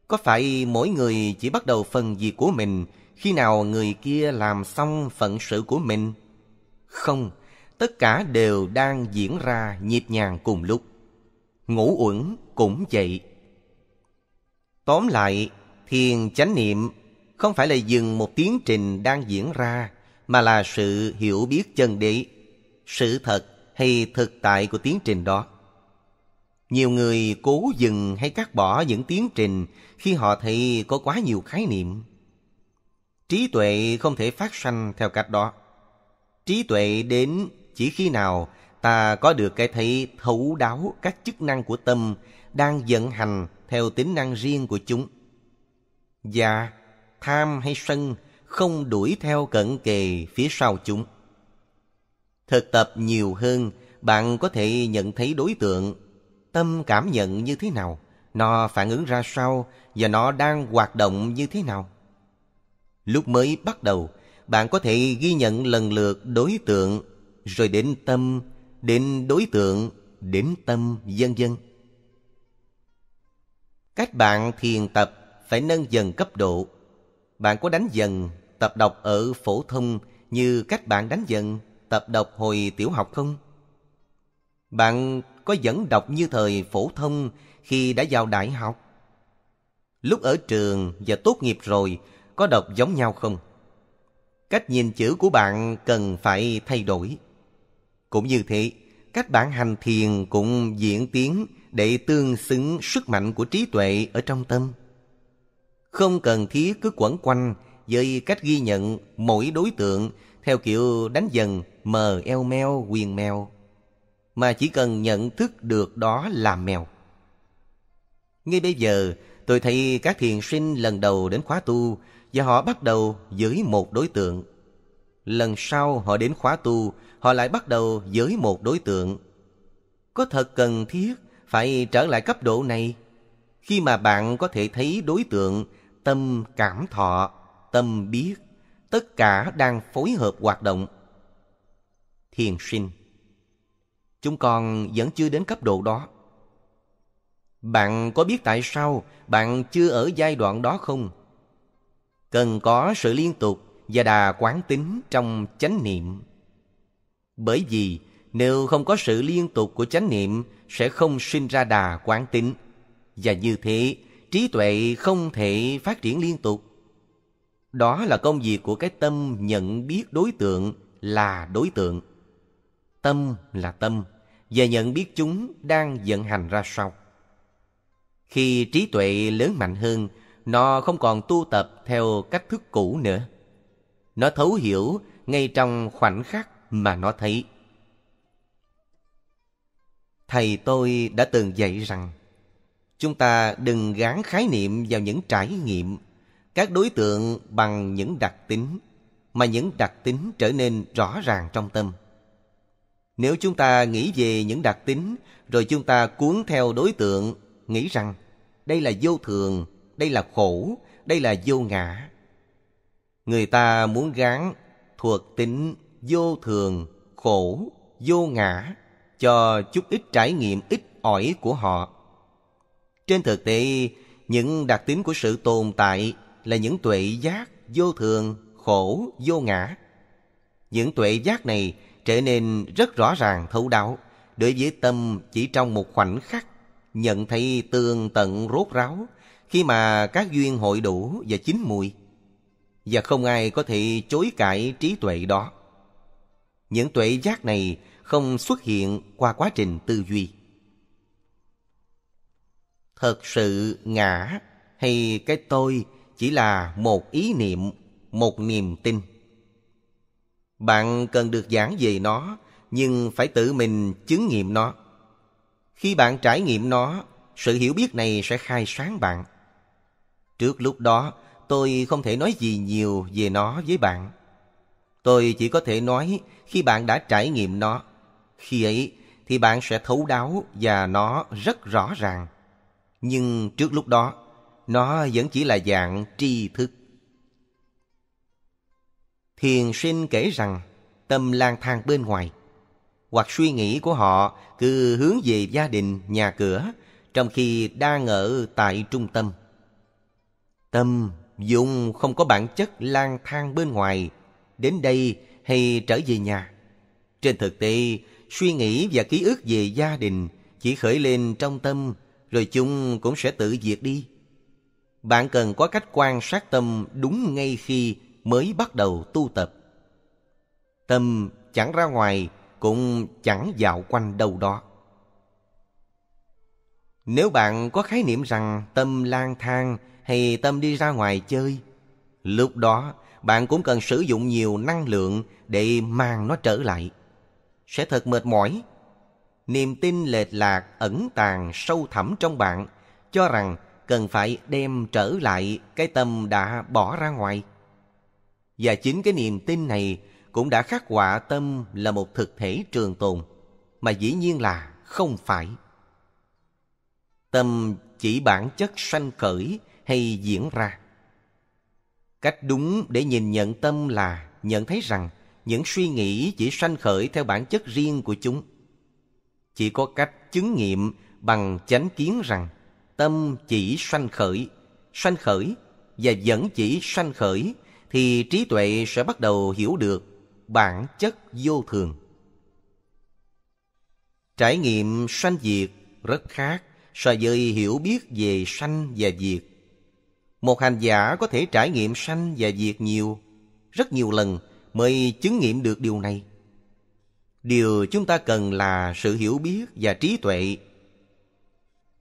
Có phải mỗi người chỉ bắt đầu phần việc của mình khi nào người kia làm xong phận sự của mình? Không, tất cả đều đang diễn ra nhịp nhàng cùng lúc. Ngũ uẩn cũng vậy. Tóm lại, thiền chánh niệm không phải là dừng một tiến trình đang diễn ra, mà là sự hiểu biết chân đế, sự thật hay thực tại của tiến trình đó. Nhiều người cố dừng hay cắt bỏ những tiến trình khi họ thấy có quá nhiều khái niệm. Trí tuệ không thể phát sanh theo cách đó. Trí tuệ đến chỉ khi nào ta có được cái thấy thấu đáo các chức năng của tâm đang vận hành theo tính năng riêng của chúng. Và tham hay sân không đuổi theo cận kề phía sau chúng. Thực tập nhiều hơn, bạn có thể nhận thấy đối tượng, tâm cảm nhận như thế nào, nó phản ứng ra sao và nó đang hoạt động như thế nào. Lúc mới bắt đầu, bạn có thể ghi nhận lần lượt đối tượng, rồi đến tâm, đến đối tượng, đến tâm, vân vân. cách bạn thiền tập phải nâng dần cấp độ. Bạn có đánh dần tập đọc ở phổ thông như cách bạn đánh dần tập đọc hồi tiểu học không? Bạn có vẫn đọc như thời phổ thông khi đã vào đại học? Lúc ở trường và tốt nghiệp rồi có đọc giống nhau không? Cách nhìn chữ của bạn cần phải thay đổi. Cũng như thế, cách bản hành thiền cũng diễn tiến để tương xứng sức mạnh của trí tuệ ở trong tâm. Không cần thiết cứ quẩn quanh với cách ghi nhận mỗi đối tượng theo kiểu đánh dần mờ eo meo quyền mèo mà chỉ cần nhận thức được đó là mèo. Ngay bây giờ, tôi thấy các thiền sinh lần đầu đến khóa tu và họ bắt đầu với một đối tượng. Lần sau họ đến khóa tu, họ lại bắt đầu với một đối tượng. Có thật cần thiết phải trở lại cấp độ này khi mà bạn có thể thấy đối tượng tâm cảm thọ, tâm biết, tất cả đang phối hợp hoạt động. Thiền sinh Chúng con vẫn chưa đến cấp độ đó. Bạn có biết tại sao bạn chưa ở giai đoạn đó không? Cần có sự liên tục và đà quán tính trong chánh niệm. Bởi vì nếu không có sự liên tục của chánh niệm sẽ không sinh ra đà quán tính. Và như thế, trí tuệ không thể phát triển liên tục. Đó là công việc của cái tâm nhận biết đối tượng là đối tượng. Tâm là tâm, và nhận biết chúng đang vận hành ra sao. Khi trí tuệ lớn mạnh hơn, nó không còn tu tập theo cách thức cũ nữa. Nó thấu hiểu ngay trong khoảnh khắc mà nó thấy. Thầy tôi đã từng dạy rằng, chúng ta đừng gán khái niệm vào những trải nghiệm, các đối tượng bằng những đặc tính, mà những đặc tính trở nên rõ ràng trong tâm. Nếu chúng ta nghĩ về những đặc tính, rồi chúng ta cuốn theo đối tượng, nghĩ rằng đây là vô thường, đây là khổ, đây là vô ngã. Người ta muốn gán thuộc tính vô thường, khổ, vô ngã cho chút ít trải nghiệm ít ỏi của họ. Trên thực tế, những đặc tính của sự tồn tại là những tuệ giác vô thường, khổ, vô ngã. Những tuệ giác này trở nên rất rõ ràng thấu đáo đối với tâm chỉ trong một khoảnh khắc nhận thấy tương tận rốt ráo khi mà các duyên hội đủ và chín mùi và không ai có thể chối cãi trí tuệ đó những tuệ giác này không xuất hiện qua quá trình tư duy. Thật sự ngã hay cái tôi chỉ là một ý niệm, một niềm tin. Bạn cần được giảng về nó, nhưng phải tự mình chứng nghiệm nó. Khi bạn trải nghiệm nó, sự hiểu biết này sẽ khai sáng bạn. Trước lúc đó, tôi không thể nói gì nhiều về nó với bạn. Tôi chỉ có thể nói khi bạn đã trải nghiệm nó. Khi ấy thì bạn sẽ thấu đáo và nó rất rõ ràng. Nhưng trước lúc đó, nó vẫn chỉ là dạng tri thức. Thiền sinh kể rằng tâm lang thang bên ngoài hoặc suy nghĩ của họ cứ hướng về gia đình, nhà cửa trong khi đang ở tại trung tâm. Tâm dùng không có bản chất lang thang bên ngoài đến đây hay trở về nhà. Trên thực tế, suy nghĩ và ký ức về gia đình chỉ khởi lên trong tâm rồi chúng cũng sẽ tự diệt đi. Bạn cần có cách quan sát tâm đúng ngay khi mới bắt đầu tu tập. Tâm chẳng ra ngoài cũng chẳng dạo quanh đâu đó. Nếu bạn có khái niệm rằng tâm lang thang hay tâm đi ra ngoài chơi, lúc đó bạn cũng cần sử dụng nhiều năng lượng để mang nó trở lại. Sẽ thật mệt mỏi. Niềm tin lệch lạc ẩn tàng sâu thẳm trong bạn cho rằng cần phải đem trở lại cái tâm đã bỏ ra ngoài. Và chính cái niềm tin này cũng đã khắc họa tâm là một thực thể trường tồn, mà dĩ nhiên là không phải. Tâm chỉ bản chất sanh khởi hay diễn ra. Cách đúng để nhìn nhận tâm là nhận thấy rằng những suy nghĩ chỉ sanh khởi theo bản chất riêng của chúng. Chỉ có cách chứng nghiệm bằng chánh kiến rằng tâm chỉ sanh khởi, sanh khởi và vẫn chỉ sanh khởi thì trí tuệ sẽ bắt đầu hiểu được bản chất vô thường. Trải nghiệm sanh diệt rất khác so với hiểu biết về sanh và diệt. Một hành giả có thể trải nghiệm sanh và diệt nhiều, rất nhiều lần mới chứng nghiệm được điều này. Điều chúng ta cần là sự hiểu biết và trí tuệ.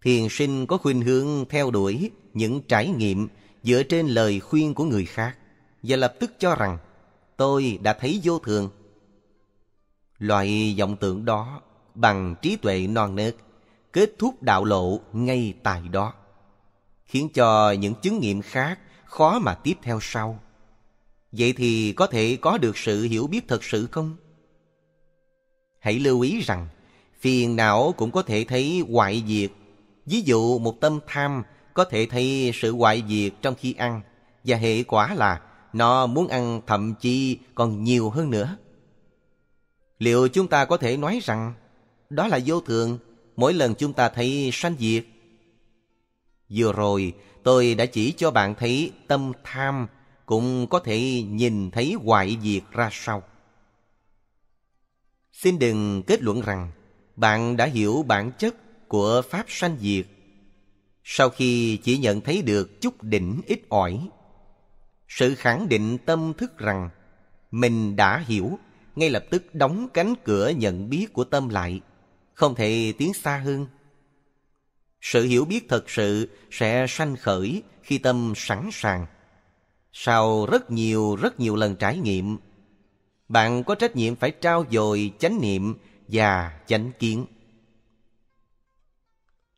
Thiền sinh có khuynh hướng theo đuổi những trải nghiệm dựa trên lời khuyên của người khác và lập tức cho rằng tôi đã thấy vô thường. Loại vọng tưởng đó bằng trí tuệ non nớt kết thúc đạo lộ ngay tại đó khiến cho những chứng nghiệm khác khó mà tiếp theo sau vậy thì có thể có được sự hiểu biết thật sự không hãy lưu ý rằng phiền não cũng có thể thấy hoại diệt ví dụ một tâm tham có thể thấy sự hoại diệt trong khi ăn và hệ quả là nó muốn ăn thậm chí còn nhiều hơn nữa liệu chúng ta có thể nói rằng đó là vô thường mỗi lần chúng ta thấy sanh diệt Vừa rồi tôi đã chỉ cho bạn thấy tâm tham cũng có thể nhìn thấy hoại diệt ra sau. Xin đừng kết luận rằng bạn đã hiểu bản chất của Pháp sanh diệt. Sau khi chỉ nhận thấy được chút đỉnh ít ỏi, sự khẳng định tâm thức rằng mình đã hiểu ngay lập tức đóng cánh cửa nhận biết của tâm lại, không thể tiến xa hơn. Sự hiểu biết thật sự sẽ sanh khởi khi tâm sẵn sàng. Sau rất nhiều rất nhiều lần trải nghiệm, bạn có trách nhiệm phải trao dồi chánh niệm và chánh kiến.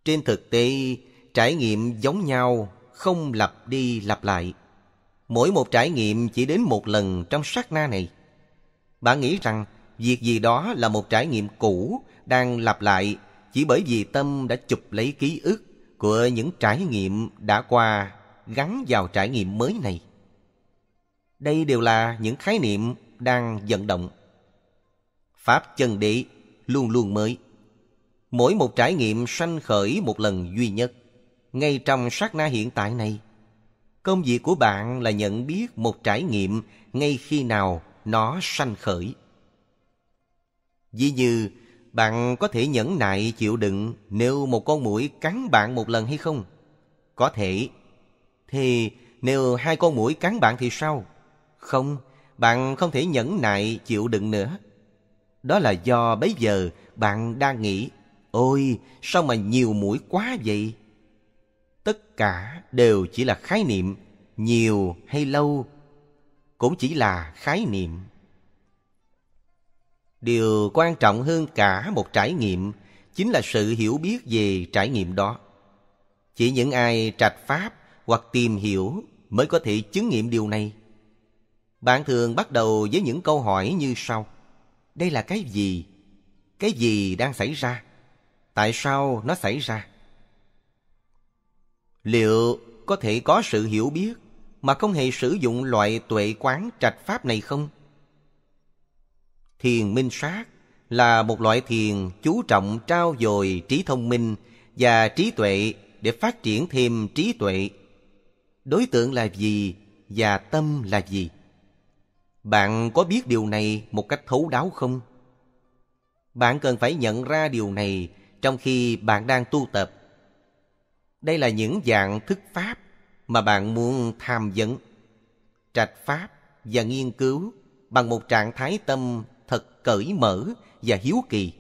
Trên thực tế, trải nghiệm giống nhau, không lặp đi lặp lại. Mỗi một trải nghiệm chỉ đến một lần trong sát na này. Bạn nghĩ rằng việc gì đó là một trải nghiệm cũ đang lặp lại chỉ bởi vì tâm đã chụp lấy ký ức của những trải nghiệm đã qua gắn vào trải nghiệm mới này. Đây đều là những khái niệm đang vận động. Pháp chân đế luôn luôn mới. Mỗi một trải nghiệm sanh khởi một lần duy nhất. Ngay trong sát na hiện tại này, công việc của bạn là nhận biết một trải nghiệm ngay khi nào nó sanh khởi. Ví như bạn có thể nhẫn nại chịu đựng nếu một con mũi cắn bạn một lần hay không? Có thể. Thì nếu hai con mũi cắn bạn thì sao? Không, bạn không thể nhẫn nại chịu đựng nữa. Đó là do bấy giờ bạn đang nghĩ, ôi, sao mà nhiều mũi quá vậy? Tất cả đều chỉ là khái niệm, nhiều hay lâu cũng chỉ là khái niệm điều quan trọng hơn cả một trải nghiệm chính là sự hiểu biết về trải nghiệm đó chỉ những ai trạch pháp hoặc tìm hiểu mới có thể chứng nghiệm điều này bạn thường bắt đầu với những câu hỏi như sau đây là cái gì cái gì đang xảy ra tại sao nó xảy ra liệu có thể có sự hiểu biết mà không hề sử dụng loại tuệ quán trạch pháp này không Thiền minh sát là một loại thiền chú trọng trao dồi trí thông minh và trí tuệ để phát triển thêm trí tuệ. Đối tượng là gì và tâm là gì? Bạn có biết điều này một cách thấu đáo không? Bạn cần phải nhận ra điều này trong khi bạn đang tu tập. Đây là những dạng thức pháp mà bạn muốn tham vấn. Trạch pháp và nghiên cứu bằng một trạng thái tâm thật cởi mở và hiếu kỳ.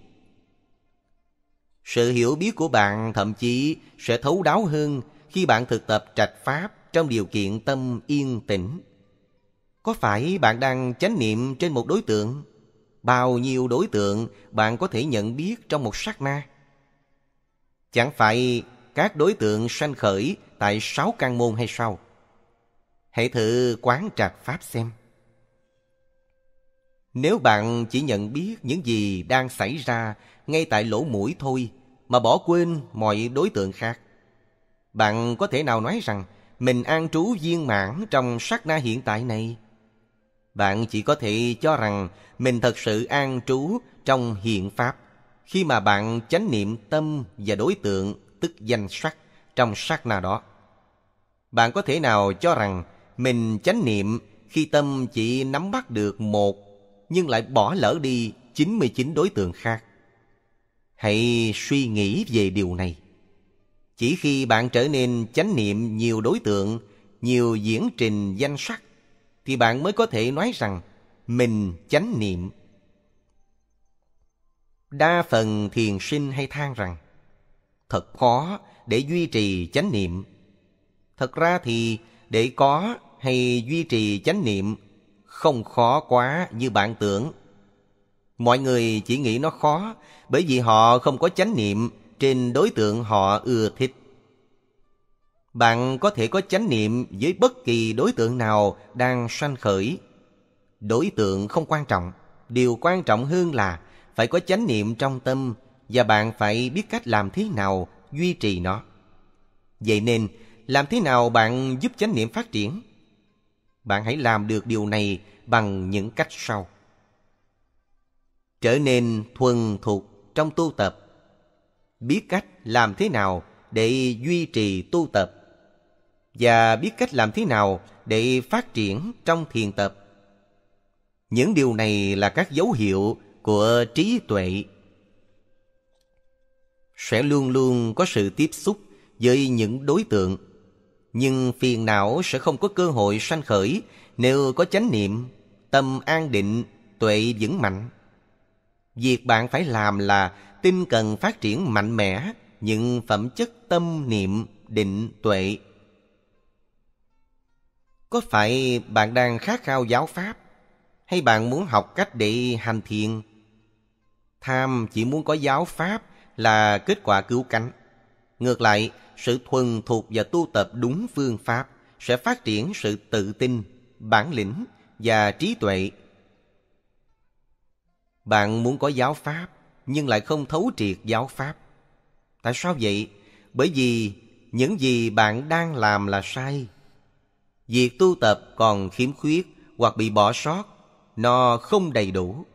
Sự hiểu biết của bạn thậm chí sẽ thấu đáo hơn khi bạn thực tập trạch pháp trong điều kiện tâm yên tĩnh. Có phải bạn đang chánh niệm trên một đối tượng? Bao nhiêu đối tượng bạn có thể nhận biết trong một sát na? Chẳng phải các đối tượng sanh khởi tại sáu căn môn hay sao? Hãy thử quán trạch pháp xem. Nếu bạn chỉ nhận biết những gì đang xảy ra ngay tại lỗ mũi thôi mà bỏ quên mọi đối tượng khác, bạn có thể nào nói rằng mình an trú viên mãn trong sát na hiện tại này? Bạn chỉ có thể cho rằng mình thật sự an trú trong hiện pháp khi mà bạn chánh niệm tâm và đối tượng tức danh sắc trong sát na đó. Bạn có thể nào cho rằng mình chánh niệm khi tâm chỉ nắm bắt được một nhưng lại bỏ lỡ đi 99 đối tượng khác. Hãy suy nghĩ về điều này. Chỉ khi bạn trở nên chánh niệm nhiều đối tượng, nhiều diễn trình danh sắc, thì bạn mới có thể nói rằng mình chánh niệm. Đa phần thiền sinh hay than rằng thật khó để duy trì chánh niệm. Thật ra thì để có hay duy trì chánh niệm không khó quá như bạn tưởng. Mọi người chỉ nghĩ nó khó bởi vì họ không có chánh niệm trên đối tượng họ ưa thích. Bạn có thể có chánh niệm với bất kỳ đối tượng nào đang sanh khởi. Đối tượng không quan trọng, điều quan trọng hơn là phải có chánh niệm trong tâm và bạn phải biết cách làm thế nào duy trì nó. Vậy nên, làm thế nào bạn giúp chánh niệm phát triển? Bạn hãy làm được điều này bằng những cách sau. Trở nên thuần thục trong tu tập. Biết cách làm thế nào để duy trì tu tập. Và biết cách làm thế nào để phát triển trong thiền tập. Những điều này là các dấu hiệu của trí tuệ. Sẽ luôn luôn có sự tiếp xúc với những đối tượng nhưng phiền não sẽ không có cơ hội sanh khởi nếu có chánh niệm, tâm an định, tuệ vững mạnh. Việc bạn phải làm là tinh cần phát triển mạnh mẽ những phẩm chất tâm niệm định tuệ. Có phải bạn đang khát khao giáo pháp hay bạn muốn học cách để hành thiền? Tham chỉ muốn có giáo pháp là kết quả cứu cánh. Ngược lại, sự thuần thuộc và tu tập đúng phương pháp sẽ phát triển sự tự tin, bản lĩnh và trí tuệ. Bạn muốn có giáo pháp nhưng lại không thấu triệt giáo pháp. Tại sao vậy? Bởi vì những gì bạn đang làm là sai. Việc tu tập còn khiếm khuyết hoặc bị bỏ sót, nó không đầy đủ.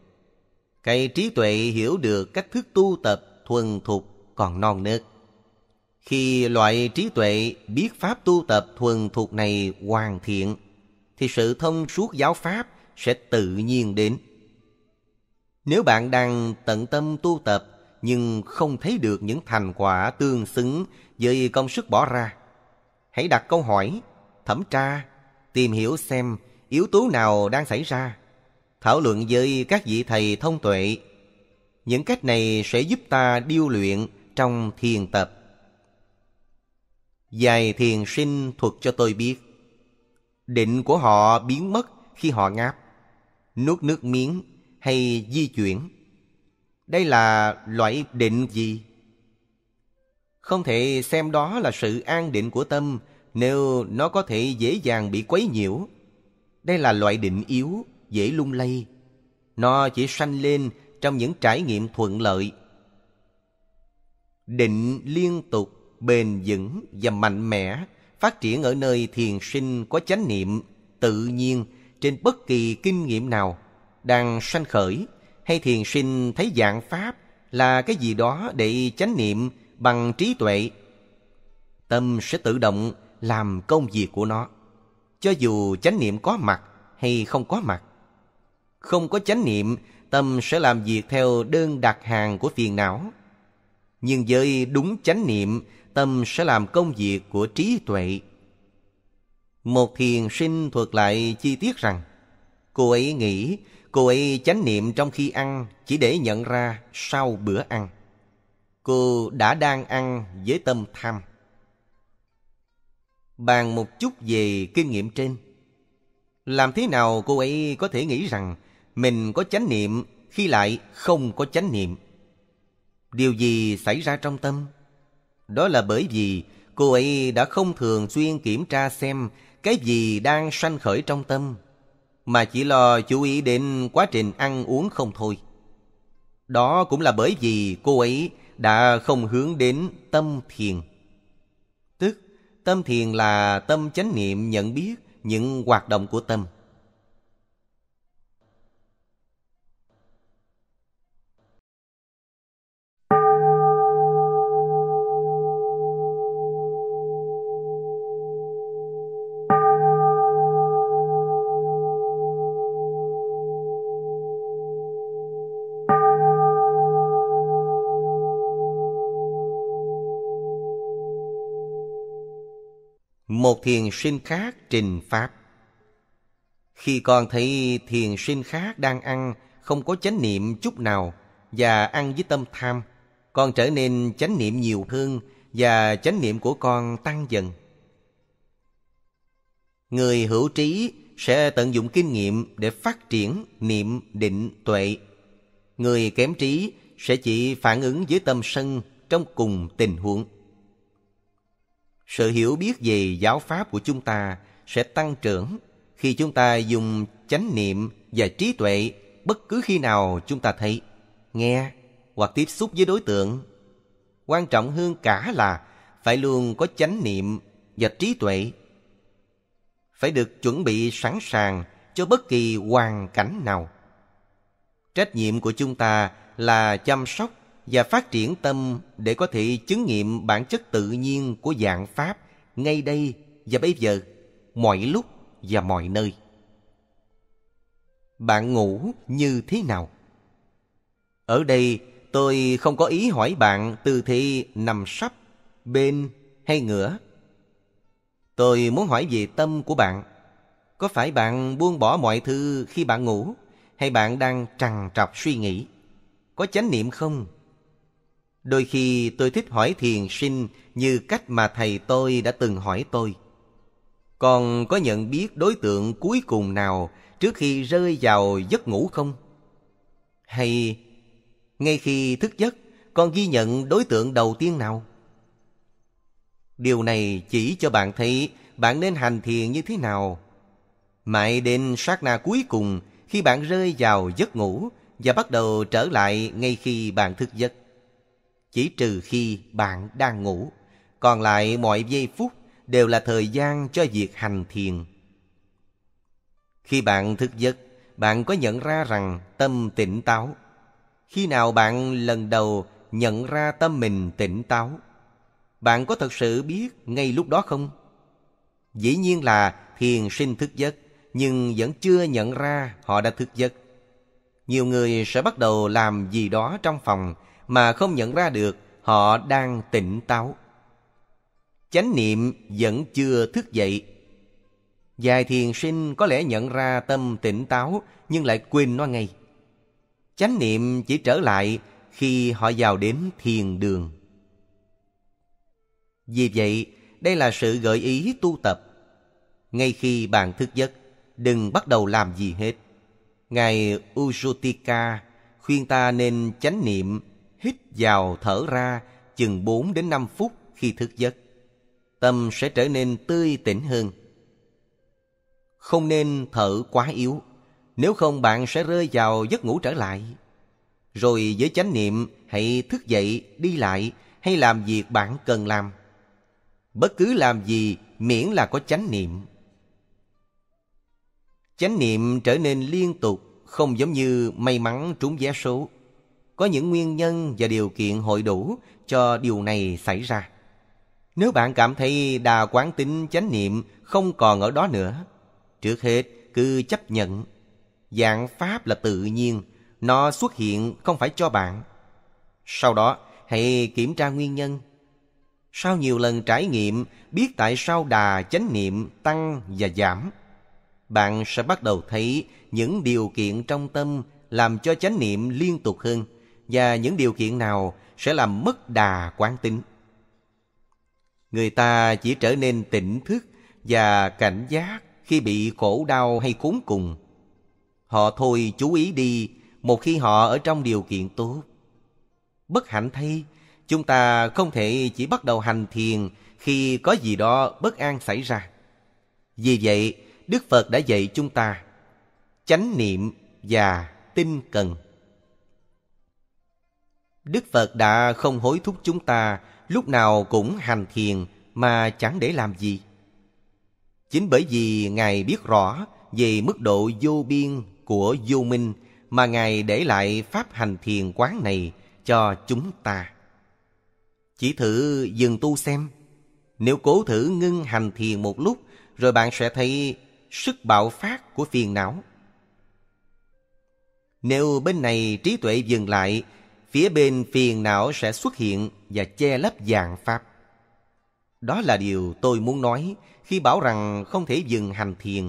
Cái trí tuệ hiểu được cách thức tu tập thuần thục còn non nớt. Khi loại trí tuệ biết pháp tu tập thuần thục này hoàn thiện, thì sự thông suốt giáo pháp sẽ tự nhiên đến. Nếu bạn đang tận tâm tu tập nhưng không thấy được những thành quả tương xứng với công sức bỏ ra, hãy đặt câu hỏi, thẩm tra, tìm hiểu xem yếu tố nào đang xảy ra, thảo luận với các vị thầy thông tuệ. Những cách này sẽ giúp ta điêu luyện trong thiền tập. Dài thiền sinh thuật cho tôi biết Định của họ biến mất khi họ ngáp, nuốt nước miếng hay di chuyển. Đây là loại định gì? Không thể xem đó là sự an định của tâm nếu nó có thể dễ dàng bị quấy nhiễu. Đây là loại định yếu, dễ lung lay. Nó chỉ sanh lên trong những trải nghiệm thuận lợi. Định liên tục, bền vững và mạnh mẽ phát triển ở nơi thiền sinh có chánh niệm, tự nhiên trên bất kỳ kinh nghiệm nào đang sanh khởi hay thiền sinh thấy dạng pháp là cái gì đó để chánh niệm bằng trí tuệ tâm sẽ tự động làm công việc của nó cho dù chánh niệm có mặt hay không có mặt không có chánh niệm tâm sẽ làm việc theo đơn đặt hàng của phiền não nhưng với đúng chánh niệm tâm sẽ làm công việc của trí tuệ. Một thiền sinh thuật lại chi tiết rằng, cô ấy nghĩ cô ấy chánh niệm trong khi ăn chỉ để nhận ra sau bữa ăn. Cô đã đang ăn với tâm tham. Bàn một chút về kinh nghiệm trên. Làm thế nào cô ấy có thể nghĩ rằng mình có chánh niệm khi lại không có chánh niệm? Điều gì xảy ra trong tâm? Đó là bởi vì cô ấy đã không thường xuyên kiểm tra xem cái gì đang sanh khởi trong tâm, mà chỉ lo chú ý đến quá trình ăn uống không thôi. Đó cũng là bởi vì cô ấy đã không hướng đến tâm thiền. Tức, tâm thiền là tâm chánh niệm nhận biết những hoạt động của tâm. một thiền sinh khác trình pháp. Khi con thấy thiền sinh khác đang ăn không có chánh niệm chút nào và ăn với tâm tham, con trở nên chánh niệm nhiều hơn và chánh niệm của con tăng dần. Người hữu trí sẽ tận dụng kinh nghiệm để phát triển niệm định tuệ. Người kém trí sẽ chỉ phản ứng với tâm sân trong cùng tình huống. Sự hiểu biết về giáo pháp của chúng ta sẽ tăng trưởng khi chúng ta dùng chánh niệm và trí tuệ bất cứ khi nào chúng ta thấy, nghe hoặc tiếp xúc với đối tượng. Quan trọng hơn cả là phải luôn có chánh niệm và trí tuệ. Phải được chuẩn bị sẵn sàng cho bất kỳ hoàn cảnh nào. Trách nhiệm của chúng ta là chăm sóc và phát triển tâm để có thể chứng nghiệm bản chất tự nhiên của dạng Pháp ngay đây và bây giờ, mọi lúc và mọi nơi. Bạn ngủ như thế nào? Ở đây tôi không có ý hỏi bạn từ thế nằm sắp, bên hay ngửa. Tôi muốn hỏi về tâm của bạn. Có phải bạn buông bỏ mọi thứ khi bạn ngủ hay bạn đang trằn trọc suy nghĩ? Có chánh niệm không? Đôi khi tôi thích hỏi thiền sinh như cách mà thầy tôi đã từng hỏi tôi. Còn có nhận biết đối tượng cuối cùng nào trước khi rơi vào giấc ngủ không? Hay ngay khi thức giấc con ghi nhận đối tượng đầu tiên nào? Điều này chỉ cho bạn thấy bạn nên hành thiền như thế nào. Mãi đến sát na cuối cùng khi bạn rơi vào giấc ngủ và bắt đầu trở lại ngay khi bạn thức giấc chỉ trừ khi bạn đang ngủ. Còn lại mọi giây phút đều là thời gian cho việc hành thiền. Khi bạn thức giấc, bạn có nhận ra rằng tâm tỉnh táo. Khi nào bạn lần đầu nhận ra tâm mình tỉnh táo, bạn có thật sự biết ngay lúc đó không? Dĩ nhiên là thiền sinh thức giấc, nhưng vẫn chưa nhận ra họ đã thức giấc. Nhiều người sẽ bắt đầu làm gì đó trong phòng mà không nhận ra được họ đang tỉnh táo. Chánh niệm vẫn chưa thức dậy. Vài thiền sinh có lẽ nhận ra tâm tỉnh táo nhưng lại quên nó ngay. Chánh niệm chỉ trở lại khi họ vào đến thiền đường. Vì vậy, đây là sự gợi ý tu tập. Ngay khi bạn thức giấc, đừng bắt đầu làm gì hết. Ngài Ujutika khuyên ta nên chánh niệm hít vào thở ra chừng 4 đến 5 phút khi thức giấc. Tâm sẽ trở nên tươi tỉnh hơn. Không nên thở quá yếu, nếu không bạn sẽ rơi vào giấc ngủ trở lại. Rồi với chánh niệm hãy thức dậy, đi lại hay làm việc bạn cần làm. Bất cứ làm gì miễn là có chánh niệm. Chánh niệm trở nên liên tục, không giống như may mắn trúng vé số có những nguyên nhân và điều kiện hội đủ cho điều này xảy ra. Nếu bạn cảm thấy đà quán tính chánh niệm không còn ở đó nữa, trước hết cứ chấp nhận. Dạng Pháp là tự nhiên, nó xuất hiện không phải cho bạn. Sau đó, hãy kiểm tra nguyên nhân. Sau nhiều lần trải nghiệm, biết tại sao đà chánh niệm tăng và giảm, bạn sẽ bắt đầu thấy những điều kiện trong tâm làm cho chánh niệm liên tục hơn và những điều kiện nào sẽ làm mất đà quán tính. Người ta chỉ trở nên tỉnh thức và cảnh giác khi bị khổ đau hay khốn cùng. Họ thôi chú ý đi một khi họ ở trong điều kiện tốt. Bất hạnh thay, chúng ta không thể chỉ bắt đầu hành thiền khi có gì đó bất an xảy ra. Vì vậy, Đức Phật đã dạy chúng ta chánh niệm và tinh cần. Đức Phật đã không hối thúc chúng ta lúc nào cũng hành thiền mà chẳng để làm gì. Chính bởi vì Ngài biết rõ về mức độ vô biên của vô minh mà Ngài để lại pháp hành thiền quán này cho chúng ta. Chỉ thử dừng tu xem. Nếu cố thử ngưng hành thiền một lúc rồi bạn sẽ thấy sức bạo phát của phiền não. Nếu bên này trí tuệ dừng lại phía bên phiền não sẽ xuất hiện và che lấp dạng pháp. Đó là điều tôi muốn nói khi bảo rằng không thể dừng hành thiền.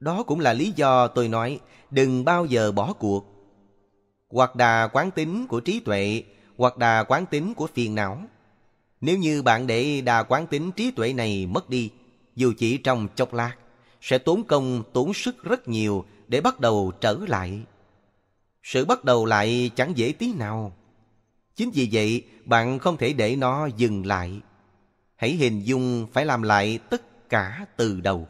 Đó cũng là lý do tôi nói đừng bao giờ bỏ cuộc. Hoặc đà quán tính của trí tuệ, hoặc đà quán tính của phiền não. Nếu như bạn để đà quán tính trí tuệ này mất đi, dù chỉ trong chốc lát, sẽ tốn công tốn sức rất nhiều để bắt đầu trở lại sự bắt đầu lại chẳng dễ tí nào. Chính vì vậy, bạn không thể để nó dừng lại. Hãy hình dung phải làm lại tất cả từ đầu.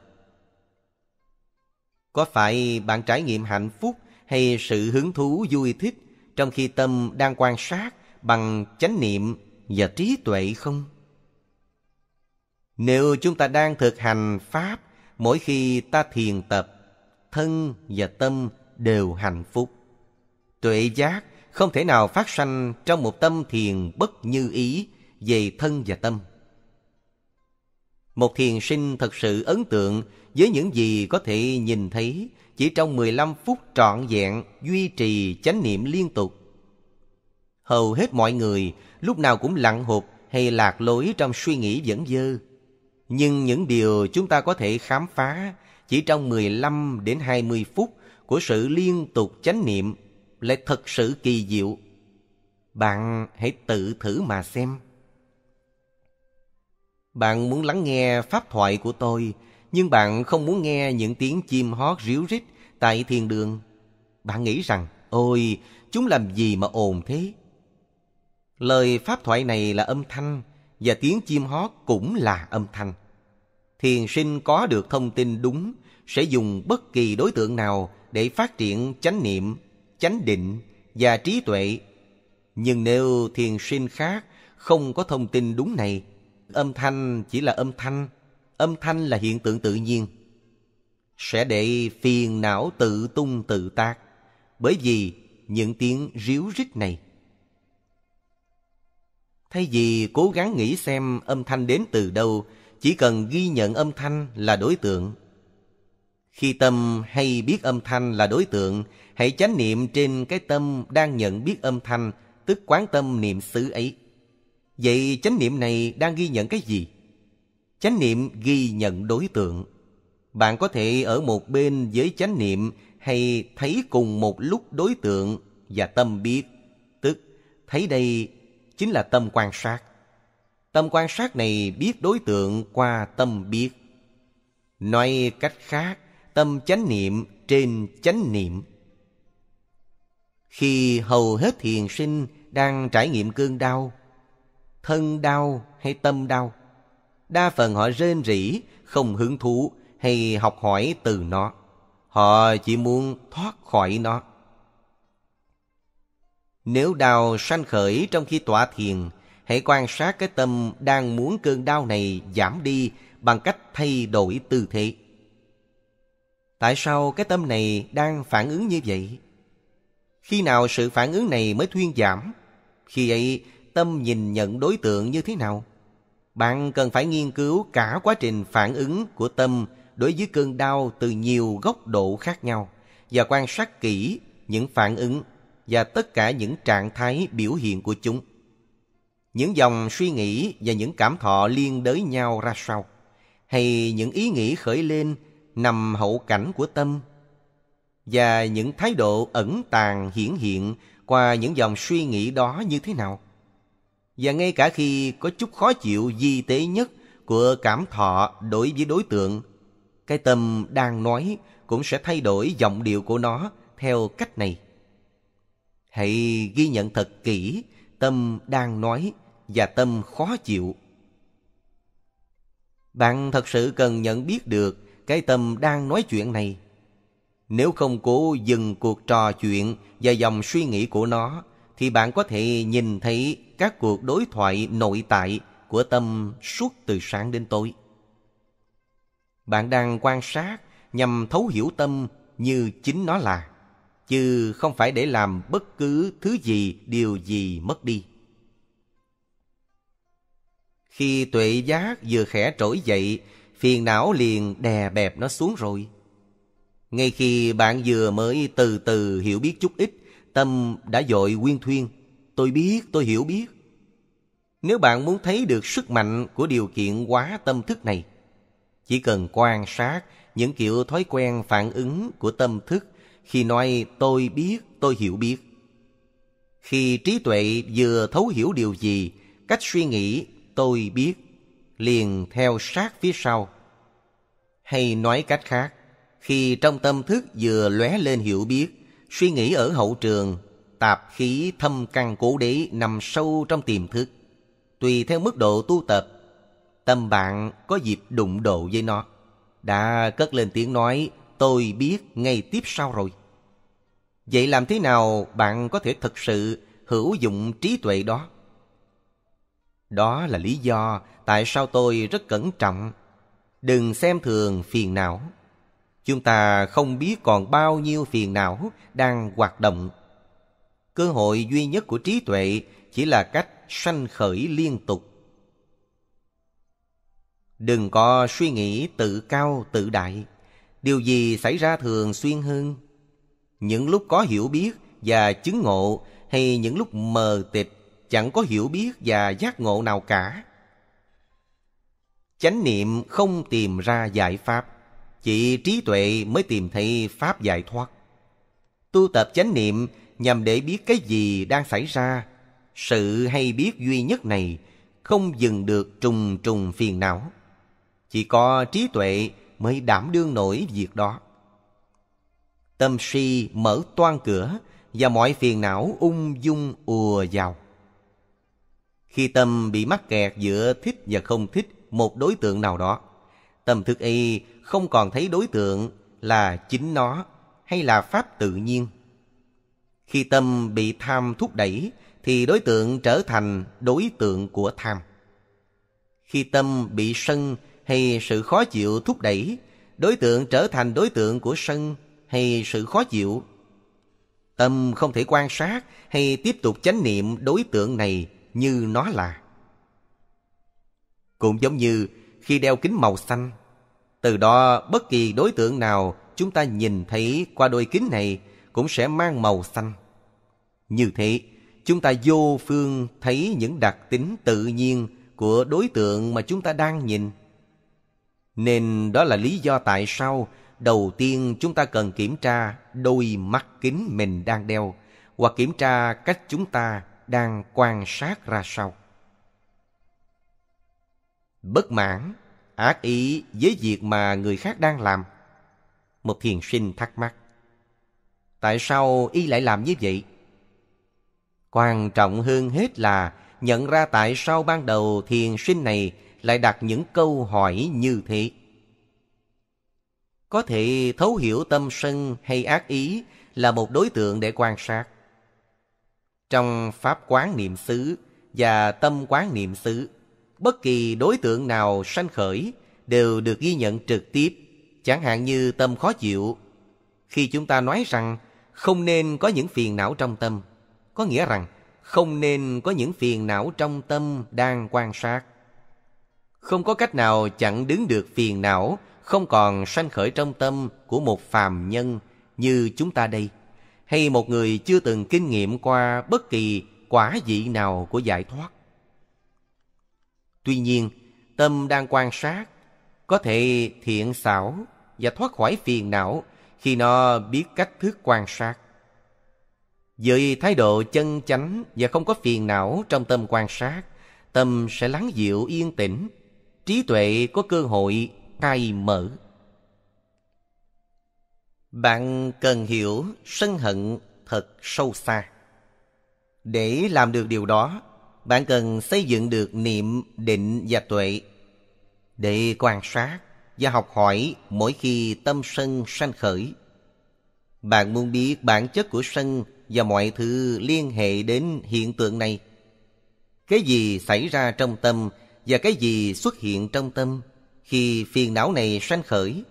Có phải bạn trải nghiệm hạnh phúc hay sự hứng thú vui thích trong khi tâm đang quan sát bằng chánh niệm và trí tuệ không? Nếu chúng ta đang thực hành Pháp mỗi khi ta thiền tập, thân và tâm đều hạnh phúc. Tuệ giác không thể nào phát sanh trong một tâm thiền bất như ý về thân và tâm. Một thiền sinh thật sự ấn tượng với những gì có thể nhìn thấy chỉ trong 15 phút trọn vẹn duy trì chánh niệm liên tục. Hầu hết mọi người lúc nào cũng lặng hụt hay lạc lối trong suy nghĩ dẫn dơ. Nhưng những điều chúng ta có thể khám phá chỉ trong 15 đến 20 phút của sự liên tục chánh niệm lại thật sự kỳ diệu. Bạn hãy tự thử mà xem. Bạn muốn lắng nghe pháp thoại của tôi, nhưng bạn không muốn nghe những tiếng chim hót ríu rít tại thiên đường. Bạn nghĩ rằng, ôi, chúng làm gì mà ồn thế? Lời pháp thoại này là âm thanh, và tiếng chim hót cũng là âm thanh. Thiền sinh có được thông tin đúng sẽ dùng bất kỳ đối tượng nào để phát triển chánh niệm chánh định và trí tuệ. Nhưng nếu thiền sinh khác không có thông tin đúng này, âm thanh chỉ là âm thanh, âm thanh là hiện tượng tự nhiên. Sẽ để phiền não tự tung tự tác, bởi vì những tiếng ríu rít này. Thay vì cố gắng nghĩ xem âm thanh đến từ đâu, chỉ cần ghi nhận âm thanh là đối tượng khi tâm hay biết âm thanh là đối tượng, hãy chánh niệm trên cái tâm đang nhận biết âm thanh, tức quán tâm niệm xứ ấy. Vậy chánh niệm này đang ghi nhận cái gì? Chánh niệm ghi nhận đối tượng. Bạn có thể ở một bên với chánh niệm hay thấy cùng một lúc đối tượng và tâm biết, tức thấy đây chính là tâm quan sát. Tâm quan sát này biết đối tượng qua tâm biết. Nói cách khác, tâm chánh niệm trên chánh niệm khi hầu hết thiền sinh đang trải nghiệm cơn đau thân đau hay tâm đau đa phần họ rên rỉ không hứng thú hay học hỏi từ nó họ chỉ muốn thoát khỏi nó nếu đau sanh khởi trong khi tọa thiền hãy quan sát cái tâm đang muốn cơn đau này giảm đi bằng cách thay đổi tư thế tại sao cái tâm này đang phản ứng như vậy khi nào sự phản ứng này mới thuyên giảm khi ấy tâm nhìn nhận đối tượng như thế nào bạn cần phải nghiên cứu cả quá trình phản ứng của tâm đối với cơn đau từ nhiều góc độ khác nhau và quan sát kỹ những phản ứng và tất cả những trạng thái biểu hiện của chúng những dòng suy nghĩ và những cảm thọ liên đới nhau ra sao? hay những ý nghĩ khởi lên nằm hậu cảnh của tâm và những thái độ ẩn tàng hiển hiện qua những dòng suy nghĩ đó như thế nào và ngay cả khi có chút khó chịu di tế nhất của cảm thọ đối với đối tượng cái tâm đang nói cũng sẽ thay đổi giọng điệu của nó theo cách này hãy ghi nhận thật kỹ tâm đang nói và tâm khó chịu bạn thật sự cần nhận biết được cái tâm đang nói chuyện này. Nếu không cố dừng cuộc trò chuyện và dòng suy nghĩ của nó, thì bạn có thể nhìn thấy các cuộc đối thoại nội tại của tâm suốt từ sáng đến tối. Bạn đang quan sát nhằm thấu hiểu tâm như chính nó là, chứ không phải để làm bất cứ thứ gì, điều gì mất đi. Khi tuệ giác vừa khẽ trỗi dậy Phiền não liền đè bẹp nó xuống rồi. Ngay khi bạn vừa mới từ từ hiểu biết chút ít, tâm đã dội quyên thuyên. Tôi biết, tôi hiểu biết. Nếu bạn muốn thấy được sức mạnh của điều kiện quá tâm thức này, chỉ cần quan sát những kiểu thói quen phản ứng của tâm thức khi nói tôi biết, tôi hiểu biết. Khi trí tuệ vừa thấu hiểu điều gì, cách suy nghĩ tôi biết, liền theo sát phía sau. Hay nói cách khác, khi trong tâm thức vừa lóe lên hiểu biết, suy nghĩ ở hậu trường, tạp khí thâm căn cố đế nằm sâu trong tiềm thức. Tùy theo mức độ tu tập, tâm bạn có dịp đụng độ với nó. Đã cất lên tiếng nói, tôi biết ngay tiếp sau rồi. Vậy làm thế nào bạn có thể thực sự hữu dụng trí tuệ đó? Đó là lý do tại sao tôi rất cẩn trọng đừng xem thường phiền não chúng ta không biết còn bao nhiêu phiền não đang hoạt động cơ hội duy nhất của trí tuệ chỉ là cách sanh khởi liên tục đừng có suy nghĩ tự cao tự đại điều gì xảy ra thường xuyên hơn những lúc có hiểu biết và chứng ngộ hay những lúc mờ tịt chẳng có hiểu biết và giác ngộ nào cả chánh niệm không tìm ra giải pháp chỉ trí tuệ mới tìm thấy pháp giải thoát tu tập chánh niệm nhằm để biết cái gì đang xảy ra sự hay biết duy nhất này không dừng được trùng trùng phiền não chỉ có trí tuệ mới đảm đương nổi việc đó tâm si mở toan cửa và mọi phiền não ung dung ùa vào khi tâm bị mắc kẹt giữa thích và không thích một đối tượng nào đó. Tâm thức y không còn thấy đối tượng là chính nó hay là pháp tự nhiên. Khi tâm bị tham thúc đẩy thì đối tượng trở thành đối tượng của tham. Khi tâm bị sân hay sự khó chịu thúc đẩy, đối tượng trở thành đối tượng của sân hay sự khó chịu. Tâm không thể quan sát hay tiếp tục chánh niệm đối tượng này như nó là. Cũng giống như khi đeo kính màu xanh. Từ đó bất kỳ đối tượng nào chúng ta nhìn thấy qua đôi kính này cũng sẽ mang màu xanh. Như thế, chúng ta vô phương thấy những đặc tính tự nhiên của đối tượng mà chúng ta đang nhìn. Nên đó là lý do tại sao đầu tiên chúng ta cần kiểm tra đôi mắt kính mình đang đeo hoặc kiểm tra cách chúng ta đang quan sát ra sao bất mãn, ác ý với việc mà người khác đang làm. Một thiền sinh thắc mắc. Tại sao y lại làm như vậy? Quan trọng hơn hết là nhận ra tại sao ban đầu thiền sinh này lại đặt những câu hỏi như thế. Có thể thấu hiểu tâm sân hay ác ý là một đối tượng để quan sát. Trong Pháp quán niệm xứ và tâm quán niệm xứ, bất kỳ đối tượng nào sanh khởi đều được ghi nhận trực tiếp, chẳng hạn như tâm khó chịu. Khi chúng ta nói rằng không nên có những phiền não trong tâm, có nghĩa rằng không nên có những phiền não trong tâm đang quan sát. Không có cách nào chặn đứng được phiền não không còn sanh khởi trong tâm của một phàm nhân như chúng ta đây, hay một người chưa từng kinh nghiệm qua bất kỳ quả vị nào của giải thoát. Tuy nhiên, tâm đang quan sát, có thể thiện xảo và thoát khỏi phiền não khi nó biết cách thức quan sát. Với thái độ chân chánh và không có phiền não trong tâm quan sát, tâm sẽ lắng dịu yên tĩnh, trí tuệ có cơ hội khai mở. Bạn cần hiểu sân hận thật sâu xa. Để làm được điều đó, bạn cần xây dựng được niệm, định và tuệ để quan sát và học hỏi mỗi khi tâm sân sanh khởi. Bạn muốn biết bản chất của sân và mọi thứ liên hệ đến hiện tượng này. Cái gì xảy ra trong tâm và cái gì xuất hiện trong tâm khi phiền não này sanh khởi?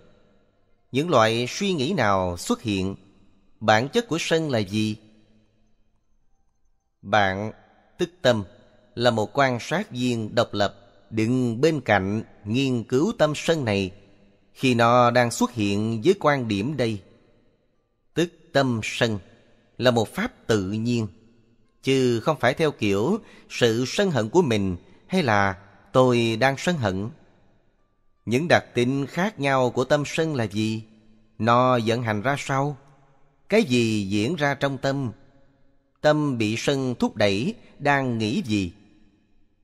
Những loại suy nghĩ nào xuất hiện? Bản chất của sân là gì? Bạn tức tâm là một quan sát viên độc lập đứng bên cạnh nghiên cứu tâm sân này khi nó đang xuất hiện với quan điểm đây tức tâm sân là một pháp tự nhiên chứ không phải theo kiểu sự sân hận của mình hay là tôi đang sân hận những đặc tính khác nhau của tâm sân là gì nó vận hành ra sao cái gì diễn ra trong tâm tâm bị sân thúc đẩy đang nghĩ gì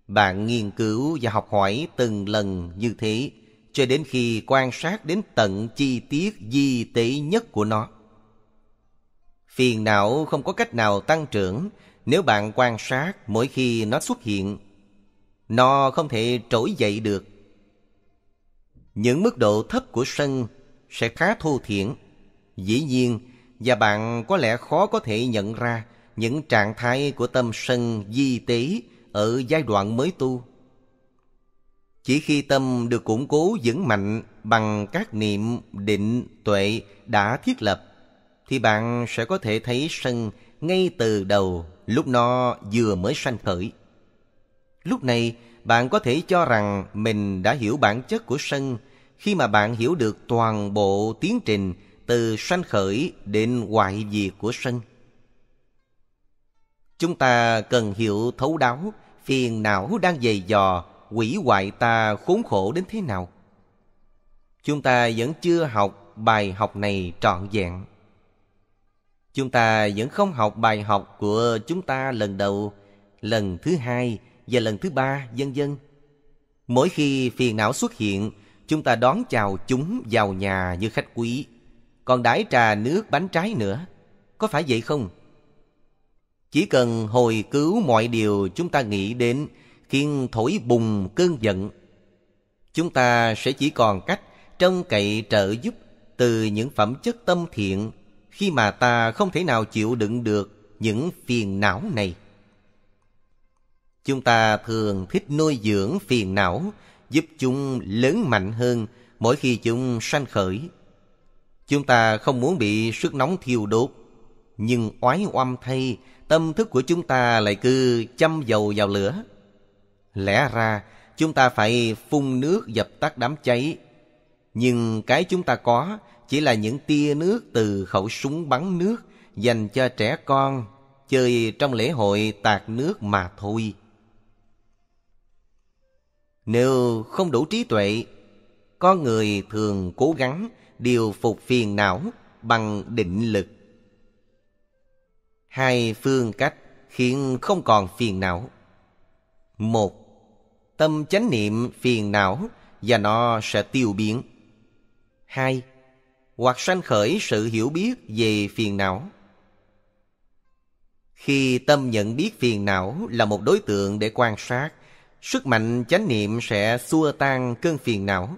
bạn nghiên cứu và học hỏi từng lần như thế cho đến khi quan sát đến tận chi tiết di tế nhất của nó. Phiền não không có cách nào tăng trưởng nếu bạn quan sát mỗi khi nó xuất hiện. Nó không thể trỗi dậy được. Những mức độ thấp của sân sẽ khá thô thiển. Dĩ nhiên, và bạn có lẽ khó có thể nhận ra những trạng thái của tâm sân di tế ở giai đoạn mới tu. Chỉ khi tâm được củng cố vững mạnh bằng các niệm, định, tuệ đã thiết lập, thì bạn sẽ có thể thấy sân ngay từ đầu lúc nó vừa mới sanh khởi. Lúc này, bạn có thể cho rằng mình đã hiểu bản chất của sân khi mà bạn hiểu được toàn bộ tiến trình từ sanh khởi đến hoại diệt của sân. Chúng ta cần hiểu thấu đáo phiền não đang dày dò, quỷ hoại ta khốn khổ đến thế nào? Chúng ta vẫn chưa học bài học này trọn vẹn. Chúng ta vẫn không học bài học của chúng ta lần đầu, lần thứ hai và lần thứ ba, vân vân. Mỗi khi phiền não xuất hiện, chúng ta đón chào chúng vào nhà như khách quý. Còn đãi trà nước bánh trái nữa. Có phải vậy không? Chỉ cần hồi cứu mọi điều chúng ta nghĩ đến khiến thổi bùng cơn giận. Chúng ta sẽ chỉ còn cách trông cậy trợ giúp từ những phẩm chất tâm thiện khi mà ta không thể nào chịu đựng được những phiền não này. Chúng ta thường thích nuôi dưỡng phiền não giúp chúng lớn mạnh hơn mỗi khi chúng sanh khởi. Chúng ta không muốn bị sức nóng thiêu đốt, nhưng oái oăm thay tâm thức của chúng ta lại cứ châm dầu vào lửa. Lẽ ra chúng ta phải phun nước dập tắt đám cháy. Nhưng cái chúng ta có chỉ là những tia nước từ khẩu súng bắn nước dành cho trẻ con chơi trong lễ hội tạc nước mà thôi. Nếu không đủ trí tuệ, con người thường cố gắng điều phục phiền não bằng định lực. Hai phương cách khiến không còn phiền não. Một, tâm chánh niệm phiền não và nó sẽ tiêu biến. Hai, hoặc sanh khởi sự hiểu biết về phiền não. Khi tâm nhận biết phiền não là một đối tượng để quan sát, sức mạnh chánh niệm sẽ xua tan cơn phiền não.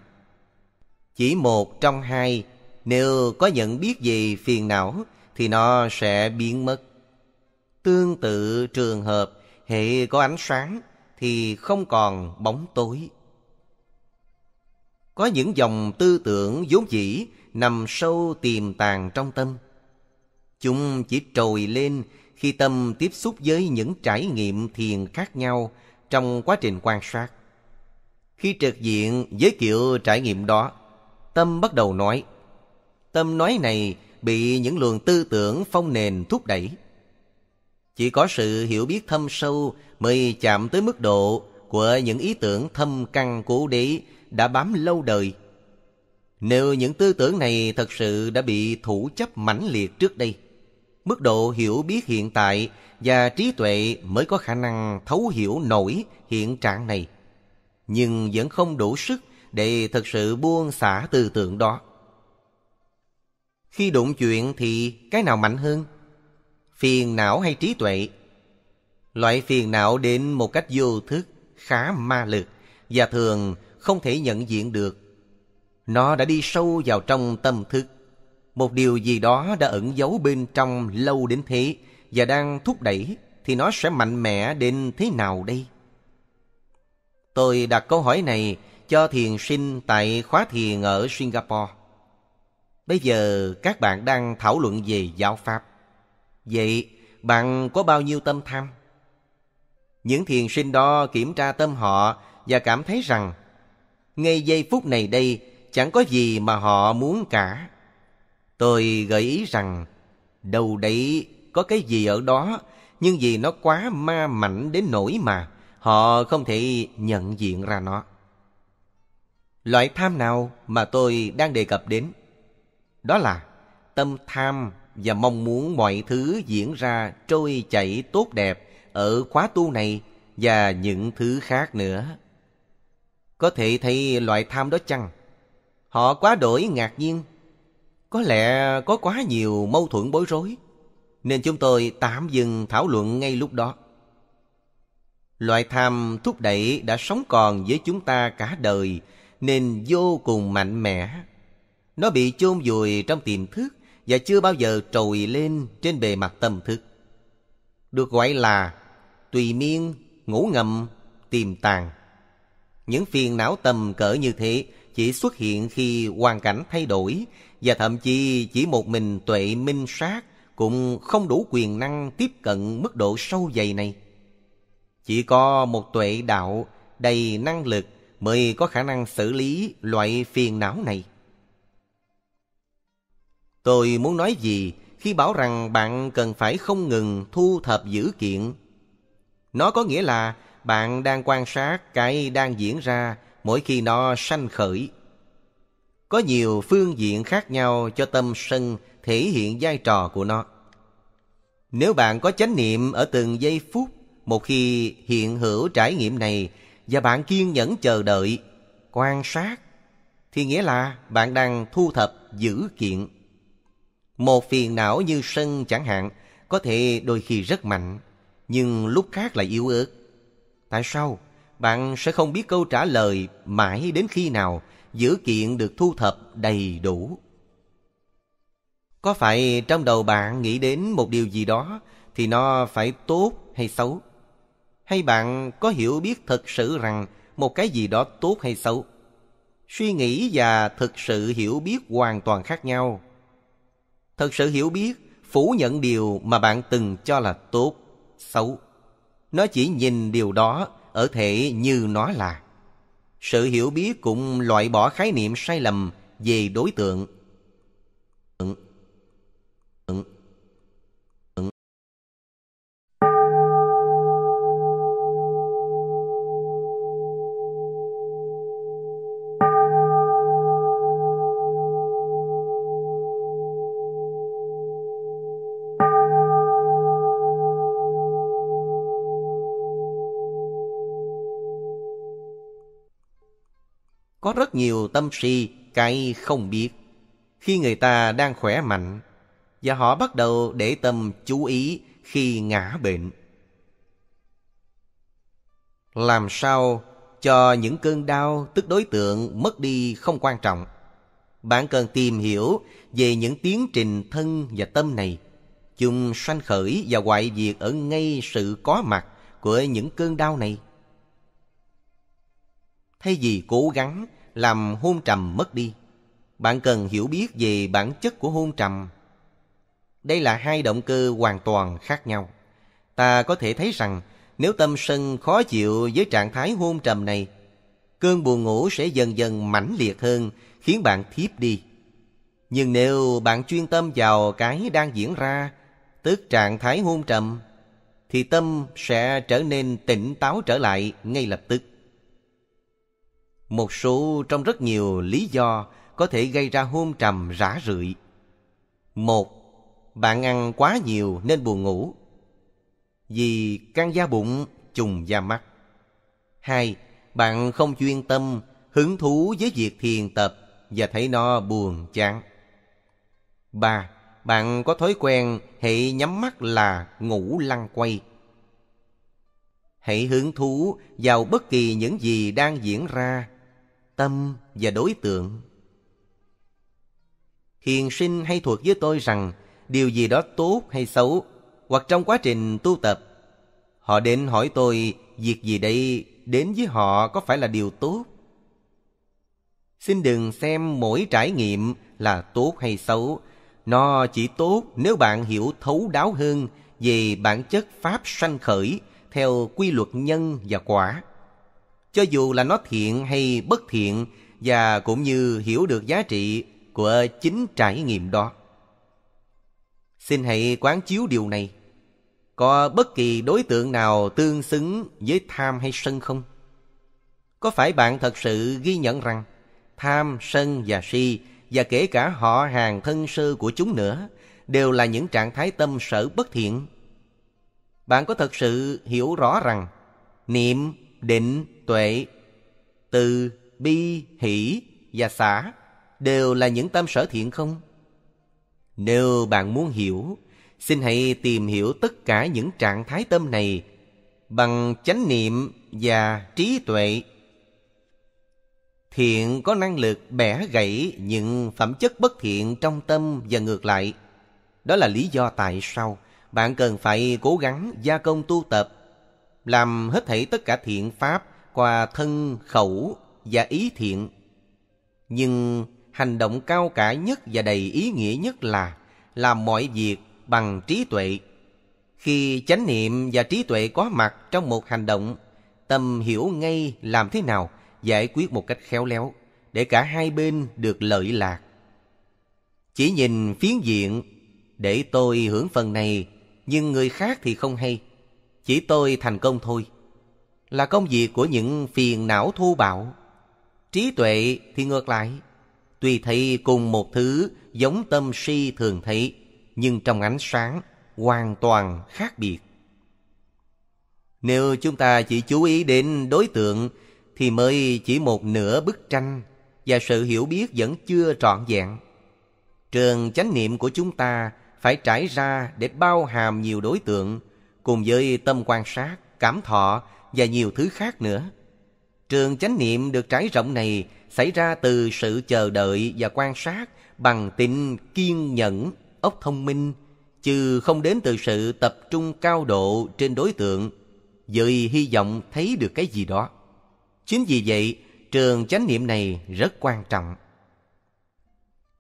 Chỉ một trong hai, nếu có nhận biết về phiền não thì nó sẽ biến mất. Tương tự trường hợp hệ có ánh sáng thì không còn bóng tối. Có những dòng tư tưởng vốn dĩ nằm sâu tiềm tàng trong tâm. Chúng chỉ trồi lên khi tâm tiếp xúc với những trải nghiệm thiền khác nhau trong quá trình quan sát. Khi trực diện với kiểu trải nghiệm đó, tâm bắt đầu nói. Tâm nói này bị những luồng tư tưởng phong nền thúc đẩy. Chỉ có sự hiểu biết thâm sâu mới chạm tới mức độ của những ý tưởng thâm căn cố đế đã bám lâu đời. Nếu những tư tưởng này thật sự đã bị thủ chấp mãnh liệt trước đây, mức độ hiểu biết hiện tại và trí tuệ mới có khả năng thấu hiểu nổi hiện trạng này, nhưng vẫn không đủ sức để thực sự buông xả tư tưởng đó. Khi đụng chuyện thì cái nào mạnh hơn? phiền não hay trí tuệ. Loại phiền não đến một cách vô thức, khá ma lực và thường không thể nhận diện được. Nó đã đi sâu vào trong tâm thức. Một điều gì đó đã ẩn giấu bên trong lâu đến thế và đang thúc đẩy thì nó sẽ mạnh mẽ đến thế nào đây? Tôi đặt câu hỏi này cho thiền sinh tại khóa thiền ở Singapore. Bây giờ các bạn đang thảo luận về giáo pháp. Vậy bạn có bao nhiêu tâm tham? Những thiền sinh đó kiểm tra tâm họ và cảm thấy rằng ngay giây phút này đây chẳng có gì mà họ muốn cả. Tôi gợi ý rằng đâu đấy có cái gì ở đó nhưng vì nó quá ma mảnh đến nỗi mà họ không thể nhận diện ra nó. Loại tham nào mà tôi đang đề cập đến? Đó là tâm tham và mong muốn mọi thứ diễn ra trôi chảy tốt đẹp ở khóa tu này và những thứ khác nữa. Có thể thấy loại tham đó chăng? Họ quá đổi ngạc nhiên. Có lẽ có quá nhiều mâu thuẫn bối rối, nên chúng tôi tạm dừng thảo luận ngay lúc đó. Loại tham thúc đẩy đã sống còn với chúng ta cả đời nên vô cùng mạnh mẽ. Nó bị chôn vùi trong tiềm thức và chưa bao giờ trồi lên trên bề mặt tâm thức. Được gọi là tùy miên, ngủ ngầm, tiềm tàng. Những phiền não tầm cỡ như thế chỉ xuất hiện khi hoàn cảnh thay đổi và thậm chí chỉ một mình tuệ minh sát cũng không đủ quyền năng tiếp cận mức độ sâu dày này. Chỉ có một tuệ đạo đầy năng lực mới có khả năng xử lý loại phiền não này. Tôi muốn nói gì khi bảo rằng bạn cần phải không ngừng thu thập dữ kiện. Nó có nghĩa là bạn đang quan sát cái đang diễn ra mỗi khi nó sanh khởi. Có nhiều phương diện khác nhau cho tâm sân thể hiện vai trò của nó. Nếu bạn có chánh niệm ở từng giây phút một khi hiện hữu trải nghiệm này và bạn kiên nhẫn chờ đợi, quan sát, thì nghĩa là bạn đang thu thập dữ kiện. Một phiền não như sân chẳng hạn có thể đôi khi rất mạnh, nhưng lúc khác lại yếu ớt. Tại sao? Bạn sẽ không biết câu trả lời mãi đến khi nào dữ kiện được thu thập đầy đủ. Có phải trong đầu bạn nghĩ đến một điều gì đó thì nó phải tốt hay xấu? Hay bạn có hiểu biết thật sự rằng một cái gì đó tốt hay xấu? Suy nghĩ và thực sự hiểu biết hoàn toàn khác nhau thật sự hiểu biết phủ nhận điều mà bạn từng cho là tốt xấu nó chỉ nhìn điều đó ở thể như nó là sự hiểu biết cũng loại bỏ khái niệm sai lầm về đối tượng có rất nhiều tâm si cái không biết khi người ta đang khỏe mạnh và họ bắt đầu để tâm chú ý khi ngã bệnh làm sao cho những cơn đau tức đối tượng mất đi không quan trọng bạn cần tìm hiểu về những tiến trình thân và tâm này chung sanh khởi và hoại diệt ở ngay sự có mặt của những cơn đau này thay vì cố gắng làm hôn trầm mất đi. Bạn cần hiểu biết về bản chất của hôn trầm. Đây là hai động cơ hoàn toàn khác nhau. Ta có thể thấy rằng nếu tâm sân khó chịu với trạng thái hôn trầm này, cơn buồn ngủ sẽ dần dần mãnh liệt hơn, khiến bạn thiếp đi. Nhưng nếu bạn chuyên tâm vào cái đang diễn ra, tức trạng thái hôn trầm, thì tâm sẽ trở nên tỉnh táo trở lại ngay lập tức một số trong rất nhiều lý do có thể gây ra hôn trầm rã rượi. Một, bạn ăn quá nhiều nên buồn ngủ. Vì căng da bụng, trùng da mắt. Hai, bạn không chuyên tâm, hứng thú với việc thiền tập và thấy nó buồn chán. Ba, bạn có thói quen hệ nhắm mắt là ngủ lăn quay. Hãy hứng thú vào bất kỳ những gì đang diễn ra tâm và đối tượng. Hiền sinh hay thuộc với tôi rằng điều gì đó tốt hay xấu hoặc trong quá trình tu tập. Họ đến hỏi tôi việc gì đây đến với họ có phải là điều tốt? Xin đừng xem mỗi trải nghiệm là tốt hay xấu. Nó chỉ tốt nếu bạn hiểu thấu đáo hơn về bản chất Pháp sanh khởi theo quy luật nhân và quả cho dù là nó thiện hay bất thiện và cũng như hiểu được giá trị của chính trải nghiệm đó. Xin hãy quán chiếu điều này. Có bất kỳ đối tượng nào tương xứng với tham hay sân không? Có phải bạn thật sự ghi nhận rằng tham, sân và si và kể cả họ hàng thân sư của chúng nữa đều là những trạng thái tâm sở bất thiện? Bạn có thật sự hiểu rõ rằng niệm, định, tuệ, từ, bi, hỷ và xả đều là những tâm sở thiện không? Nếu bạn muốn hiểu, xin hãy tìm hiểu tất cả những trạng thái tâm này bằng chánh niệm và trí tuệ. Thiện có năng lực bẻ gãy những phẩm chất bất thiện trong tâm và ngược lại. Đó là lý do tại sao bạn cần phải cố gắng gia công tu tập, làm hết thảy tất cả thiện pháp qua thân, khẩu và ý thiện. Nhưng hành động cao cả nhất và đầy ý nghĩa nhất là làm mọi việc bằng trí tuệ. Khi chánh niệm và trí tuệ có mặt trong một hành động, tâm hiểu ngay làm thế nào giải quyết một cách khéo léo để cả hai bên được lợi lạc. Chỉ nhìn phiến diện, để tôi hưởng phần này, nhưng người khác thì không hay. Chỉ tôi thành công thôi là công việc của những phiền não thu bạo. Trí tuệ thì ngược lại, tuy thấy cùng một thứ giống tâm si thường thấy, nhưng trong ánh sáng hoàn toàn khác biệt. Nếu chúng ta chỉ chú ý đến đối tượng thì mới chỉ một nửa bức tranh và sự hiểu biết vẫn chưa trọn vẹn. Trường chánh niệm của chúng ta phải trải ra để bao hàm nhiều đối tượng cùng với tâm quan sát, cảm thọ và nhiều thứ khác nữa. Trường chánh niệm được trải rộng này xảy ra từ sự chờ đợi và quan sát bằng tịnh kiên nhẫn, ốc thông minh, chứ không đến từ sự tập trung cao độ trên đối tượng với hy vọng thấy được cái gì đó. Chính vì vậy, trường chánh niệm này rất quan trọng.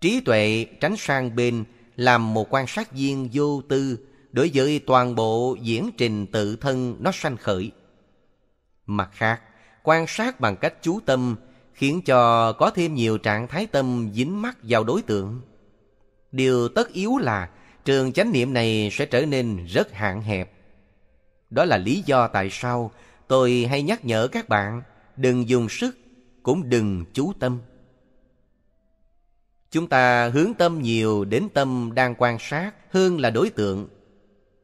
Trí tuệ tránh sang bên làm một quan sát viên vô tư đối với toàn bộ diễn trình tự thân nó sanh khởi. Mặt khác, quan sát bằng cách chú tâm khiến cho có thêm nhiều trạng thái tâm dính mắc vào đối tượng. Điều tất yếu là trường chánh niệm này sẽ trở nên rất hạn hẹp. Đó là lý do tại sao tôi hay nhắc nhở các bạn đừng dùng sức cũng đừng chú tâm. Chúng ta hướng tâm nhiều đến tâm đang quan sát hơn là đối tượng.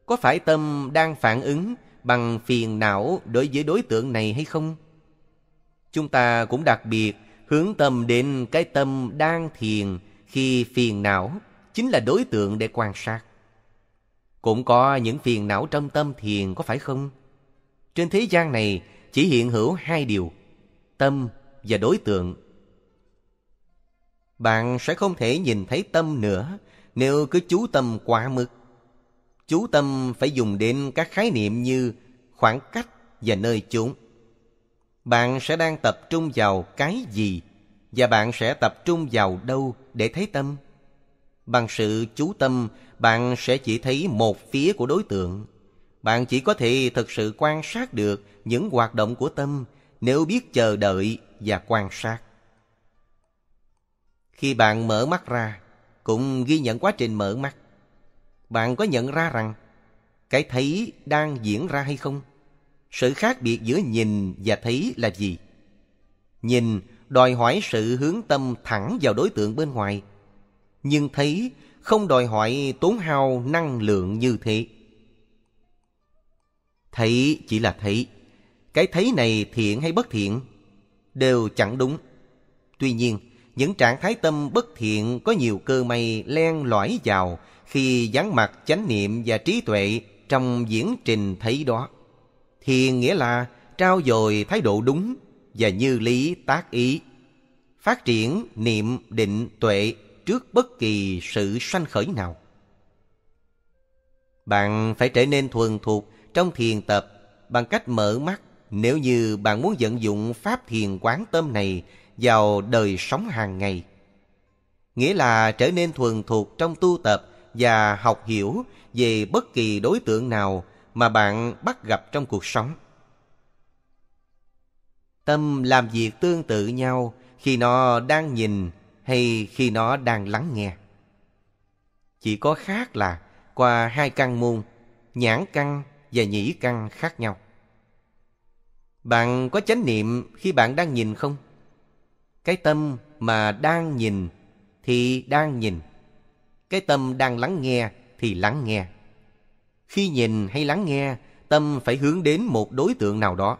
Có phải tâm đang phản ứng bằng phiền não đối với đối tượng này hay không? Chúng ta cũng đặc biệt hướng tâm đến cái tâm đang thiền khi phiền não chính là đối tượng để quan sát. Cũng có những phiền não trong tâm thiền có phải không? Trên thế gian này chỉ hiện hữu hai điều, tâm và đối tượng. Bạn sẽ không thể nhìn thấy tâm nữa nếu cứ chú tâm quá mức chú tâm phải dùng đến các khái niệm như khoảng cách và nơi chốn. Bạn sẽ đang tập trung vào cái gì và bạn sẽ tập trung vào đâu để thấy tâm? Bằng sự chú tâm, bạn sẽ chỉ thấy một phía của đối tượng. Bạn chỉ có thể thực sự quan sát được những hoạt động của tâm nếu biết chờ đợi và quan sát. Khi bạn mở mắt ra, cũng ghi nhận quá trình mở mắt bạn có nhận ra rằng cái thấy đang diễn ra hay không? Sự khác biệt giữa nhìn và thấy là gì? Nhìn đòi hỏi sự hướng tâm thẳng vào đối tượng bên ngoài, nhưng thấy không đòi hỏi tốn hao năng lượng như thế. Thấy chỉ là thấy. Cái thấy này thiện hay bất thiện đều chẳng đúng. Tuy nhiên, những trạng thái tâm bất thiện có nhiều cơ may len lỏi vào khi dán mặt chánh niệm và trí tuệ trong diễn trình thấy đó. Thiền nghĩa là trao dồi thái độ đúng và như lý tác ý. Phát triển niệm định tuệ trước bất kỳ sự sanh khởi nào. Bạn phải trở nên thuần thuộc trong thiền tập bằng cách mở mắt nếu như bạn muốn vận dụng pháp thiền quán tâm này vào đời sống hàng ngày. Nghĩa là trở nên thuần thuộc trong tu tập và học hiểu về bất kỳ đối tượng nào mà bạn bắt gặp trong cuộc sống. Tâm làm việc tương tự nhau khi nó đang nhìn hay khi nó đang lắng nghe. Chỉ có khác là qua hai căn môn, nhãn căn và nhĩ căn khác nhau. Bạn có chánh niệm khi bạn đang nhìn không? Cái tâm mà đang nhìn thì đang nhìn cái tâm đang lắng nghe thì lắng nghe. Khi nhìn hay lắng nghe, tâm phải hướng đến một đối tượng nào đó.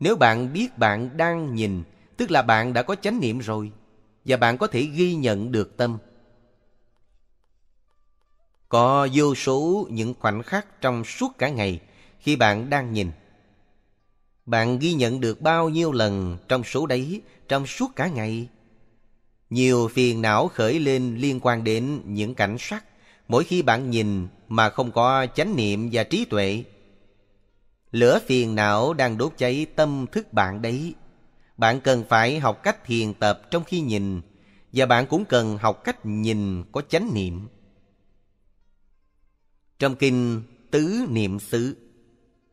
Nếu bạn biết bạn đang nhìn, tức là bạn đã có chánh niệm rồi và bạn có thể ghi nhận được tâm. Có vô số những khoảnh khắc trong suốt cả ngày khi bạn đang nhìn. Bạn ghi nhận được bao nhiêu lần trong số đấy trong suốt cả ngày? Nhiều phiền não khởi lên liên quan đến những cảnh sắc mỗi khi bạn nhìn mà không có chánh niệm và trí tuệ. Lửa phiền não đang đốt cháy tâm thức bạn đấy. Bạn cần phải học cách thiền tập trong khi nhìn và bạn cũng cần học cách nhìn có chánh niệm. Trong kinh Tứ Niệm Xứ,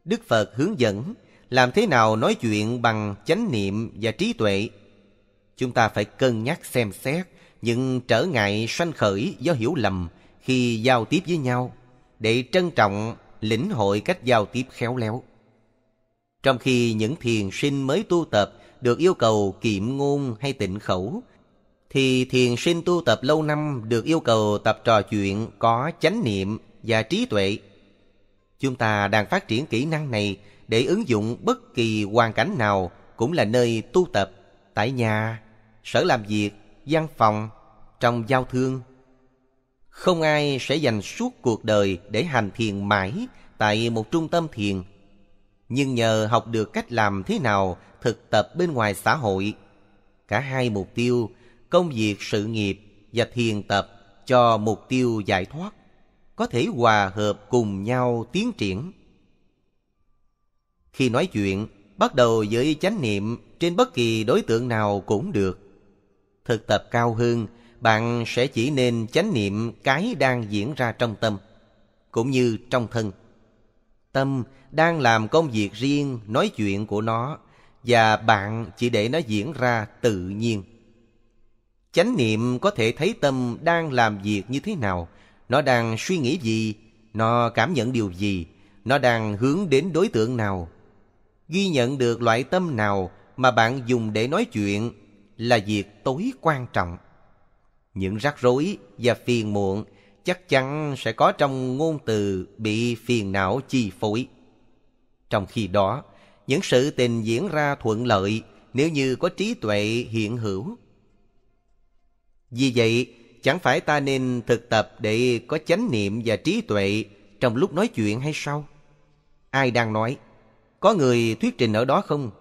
Đức Phật hướng dẫn làm thế nào nói chuyện bằng chánh niệm và trí tuệ chúng ta phải cân nhắc xem xét những trở ngại sanh khởi do hiểu lầm khi giao tiếp với nhau để trân trọng lĩnh hội cách giao tiếp khéo léo. Trong khi những thiền sinh mới tu tập được yêu cầu kiệm ngôn hay tịnh khẩu, thì thiền sinh tu tập lâu năm được yêu cầu tập trò chuyện có chánh niệm và trí tuệ. Chúng ta đang phát triển kỹ năng này để ứng dụng bất kỳ hoàn cảnh nào cũng là nơi tu tập tại nhà sở làm việc, văn phòng, trong giao thương. Không ai sẽ dành suốt cuộc đời để hành thiền mãi tại một trung tâm thiền. Nhưng nhờ học được cách làm thế nào thực tập bên ngoài xã hội, cả hai mục tiêu, công việc sự nghiệp và thiền tập cho mục tiêu giải thoát, có thể hòa hợp cùng nhau tiến triển. Khi nói chuyện, bắt đầu với chánh niệm trên bất kỳ đối tượng nào cũng được thực tập cao hơn, bạn sẽ chỉ nên chánh niệm cái đang diễn ra trong tâm, cũng như trong thân. Tâm đang làm công việc riêng, nói chuyện của nó, và bạn chỉ để nó diễn ra tự nhiên. Chánh niệm có thể thấy tâm đang làm việc như thế nào, nó đang suy nghĩ gì, nó cảm nhận điều gì, nó đang hướng đến đối tượng nào. Ghi nhận được loại tâm nào mà bạn dùng để nói chuyện là việc tối quan trọng. Những rắc rối và phiền muộn chắc chắn sẽ có trong ngôn từ bị phiền não chi phối. Trong khi đó, những sự tình diễn ra thuận lợi nếu như có trí tuệ hiện hữu. Vì vậy, chẳng phải ta nên thực tập để có chánh niệm và trí tuệ trong lúc nói chuyện hay sao? Ai đang nói? Có người thuyết trình ở đó không?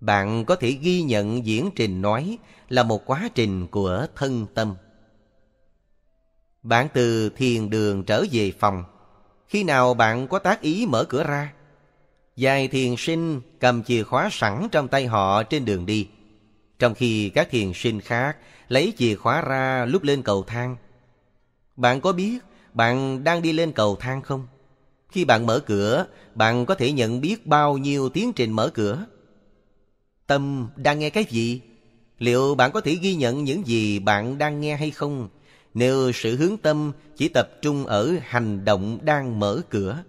Bạn có thể ghi nhận diễn trình nói là một quá trình của thân tâm. Bạn từ thiền đường trở về phòng. Khi nào bạn có tác ý mở cửa ra? Vài thiền sinh cầm chìa khóa sẵn trong tay họ trên đường đi. Trong khi các thiền sinh khác lấy chìa khóa ra lúc lên cầu thang. Bạn có biết bạn đang đi lên cầu thang không? Khi bạn mở cửa, bạn có thể nhận biết bao nhiêu tiến trình mở cửa. Tâm đang nghe cái gì? Liệu bạn có thể ghi nhận những gì bạn đang nghe hay không? Nếu sự hướng tâm chỉ tập trung ở hành động đang mở cửa.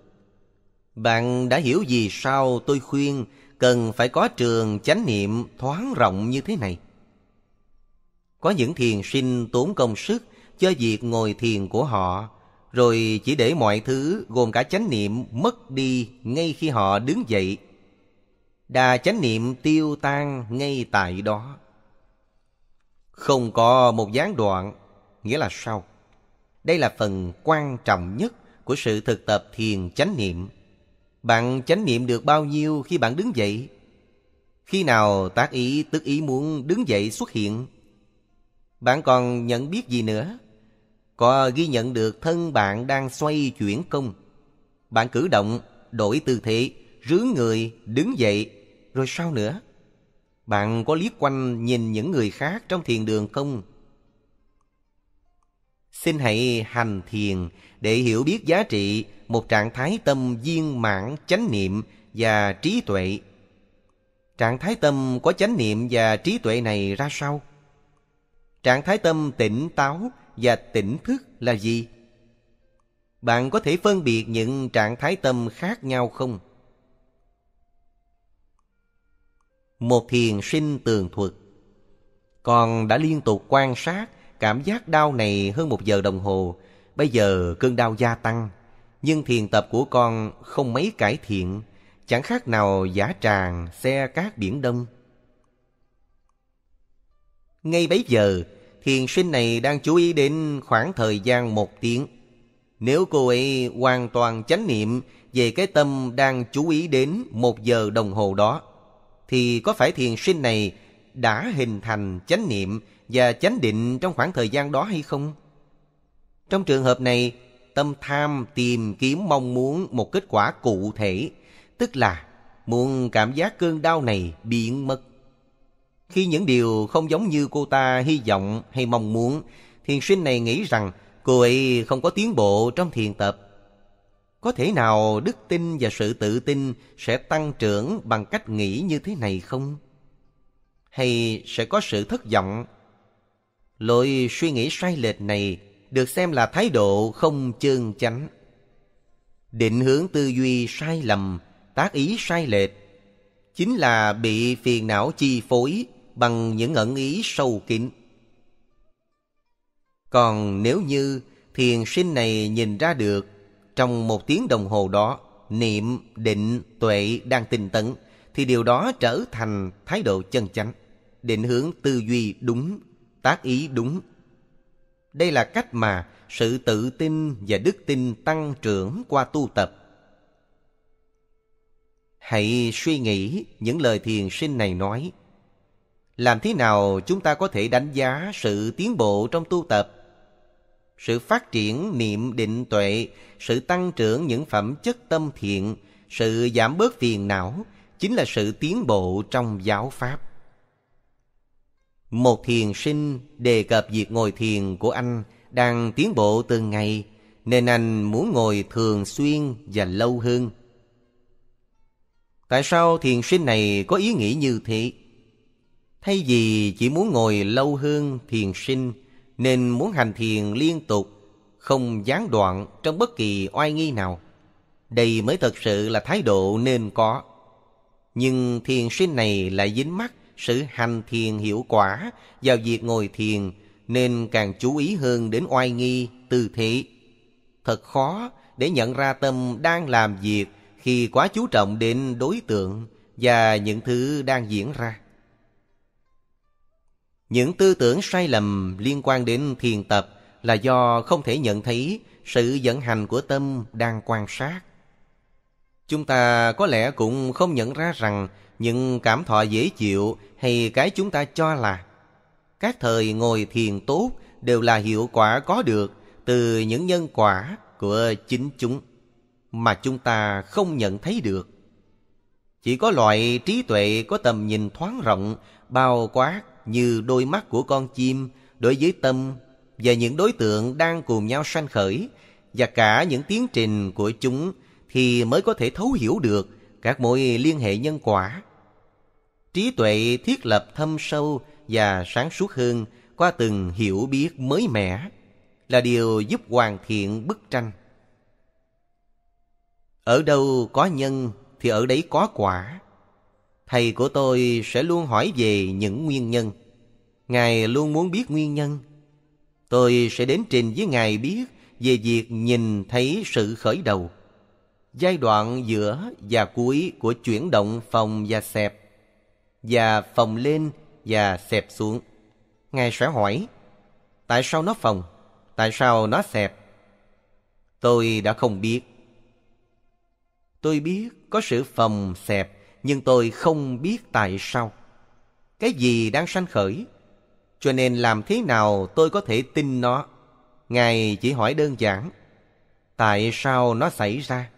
Bạn đã hiểu gì sao tôi khuyên cần phải có trường chánh niệm thoáng rộng như thế này? Có những thiền sinh tốn công sức cho việc ngồi thiền của họ, rồi chỉ để mọi thứ gồm cả chánh niệm mất đi ngay khi họ đứng dậy Đà chánh niệm tiêu tan ngay tại đó. Không có một gián đoạn, nghĩa là sau. Đây là phần quan trọng nhất của sự thực tập thiền chánh niệm. Bạn chánh niệm được bao nhiêu khi bạn đứng dậy? Khi nào tác ý tức ý muốn đứng dậy xuất hiện? Bạn còn nhận biết gì nữa? Có ghi nhận được thân bạn đang xoay chuyển công. Bạn cử động, đổi tư thế, rướn người, đứng dậy rồi sao nữa? Bạn có liếc quanh nhìn những người khác trong thiền đường không? Xin hãy hành thiền để hiểu biết giá trị một trạng thái tâm viên mãn chánh niệm và trí tuệ. Trạng thái tâm có chánh niệm và trí tuệ này ra sao? Trạng thái tâm tỉnh táo và tỉnh thức là gì? Bạn có thể phân biệt những trạng thái tâm khác nhau không? một thiền sinh tường thuật. Con đã liên tục quan sát cảm giác đau này hơn một giờ đồng hồ. Bây giờ cơn đau gia tăng, nhưng thiền tập của con không mấy cải thiện, chẳng khác nào giả tràng xe cát biển đông. Ngay bấy giờ, thiền sinh này đang chú ý đến khoảng thời gian một tiếng. Nếu cô ấy hoàn toàn chánh niệm về cái tâm đang chú ý đến một giờ đồng hồ đó, thì có phải thiền sinh này đã hình thành chánh niệm và chánh định trong khoảng thời gian đó hay không? Trong trường hợp này, tâm tham tìm kiếm mong muốn một kết quả cụ thể, tức là muốn cảm giác cơn đau này biến mất. Khi những điều không giống như cô ta hy vọng hay mong muốn, thiền sinh này nghĩ rằng cô ấy không có tiến bộ trong thiền tập. Có thể nào đức tin và sự tự tin sẽ tăng trưởng bằng cách nghĩ như thế này không? Hay sẽ có sự thất vọng? lỗi suy nghĩ sai lệch này được xem là thái độ không chơn chánh. Định hướng tư duy sai lầm, tác ý sai lệch, chính là bị phiền não chi phối bằng những ẩn ý sâu kín. Còn nếu như thiền sinh này nhìn ra được trong một tiếng đồng hồ đó, niệm, định, tuệ đang tinh tấn, thì điều đó trở thành thái độ chân chánh, định hướng tư duy đúng, tác ý đúng. Đây là cách mà sự tự tin và đức tin tăng trưởng qua tu tập. Hãy suy nghĩ những lời thiền sinh này nói. Làm thế nào chúng ta có thể đánh giá sự tiến bộ trong tu tập? sự phát triển niệm định tuệ, sự tăng trưởng những phẩm chất tâm thiện, sự giảm bớt phiền não, chính là sự tiến bộ trong giáo pháp. Một thiền sinh đề cập việc ngồi thiền của anh đang tiến bộ từng ngày, nên anh muốn ngồi thường xuyên và lâu hơn. Tại sao thiền sinh này có ý nghĩ như thế? Thay vì chỉ muốn ngồi lâu hơn thiền sinh, nên muốn hành thiền liên tục, không gián đoạn trong bất kỳ oai nghi nào. Đây mới thật sự là thái độ nên có. Nhưng thiền sinh này lại dính mắt sự hành thiền hiệu quả vào việc ngồi thiền nên càng chú ý hơn đến oai nghi, tư thị. Thật khó để nhận ra tâm đang làm việc khi quá chú trọng đến đối tượng và những thứ đang diễn ra. Những tư tưởng sai lầm liên quan đến thiền tập là do không thể nhận thấy sự vận hành của tâm đang quan sát. Chúng ta có lẽ cũng không nhận ra rằng những cảm thọ dễ chịu hay cái chúng ta cho là các thời ngồi thiền tốt đều là hiệu quả có được từ những nhân quả của chính chúng mà chúng ta không nhận thấy được. Chỉ có loại trí tuệ có tầm nhìn thoáng rộng, bao quát như đôi mắt của con chim đối với tâm và những đối tượng đang cùng nhau sanh khởi và cả những tiến trình của chúng thì mới có thể thấu hiểu được các mối liên hệ nhân quả. Trí tuệ thiết lập thâm sâu và sáng suốt hơn qua từng hiểu biết mới mẻ là điều giúp hoàn thiện bức tranh. Ở đâu có nhân thì ở đấy có quả thầy của tôi sẽ luôn hỏi về những nguyên nhân. Ngài luôn muốn biết nguyên nhân. Tôi sẽ đến trình với Ngài biết về việc nhìn thấy sự khởi đầu, giai đoạn giữa và cuối của chuyển động phòng và xẹp, và phòng lên và xẹp xuống. Ngài sẽ hỏi, tại sao nó phòng, tại sao nó xẹp? Tôi đã không biết. Tôi biết có sự phòng xẹp nhưng tôi không biết tại sao. Cái gì đang sanh khởi? Cho nên làm thế nào tôi có thể tin nó? Ngài chỉ hỏi đơn giản, tại sao nó xảy ra?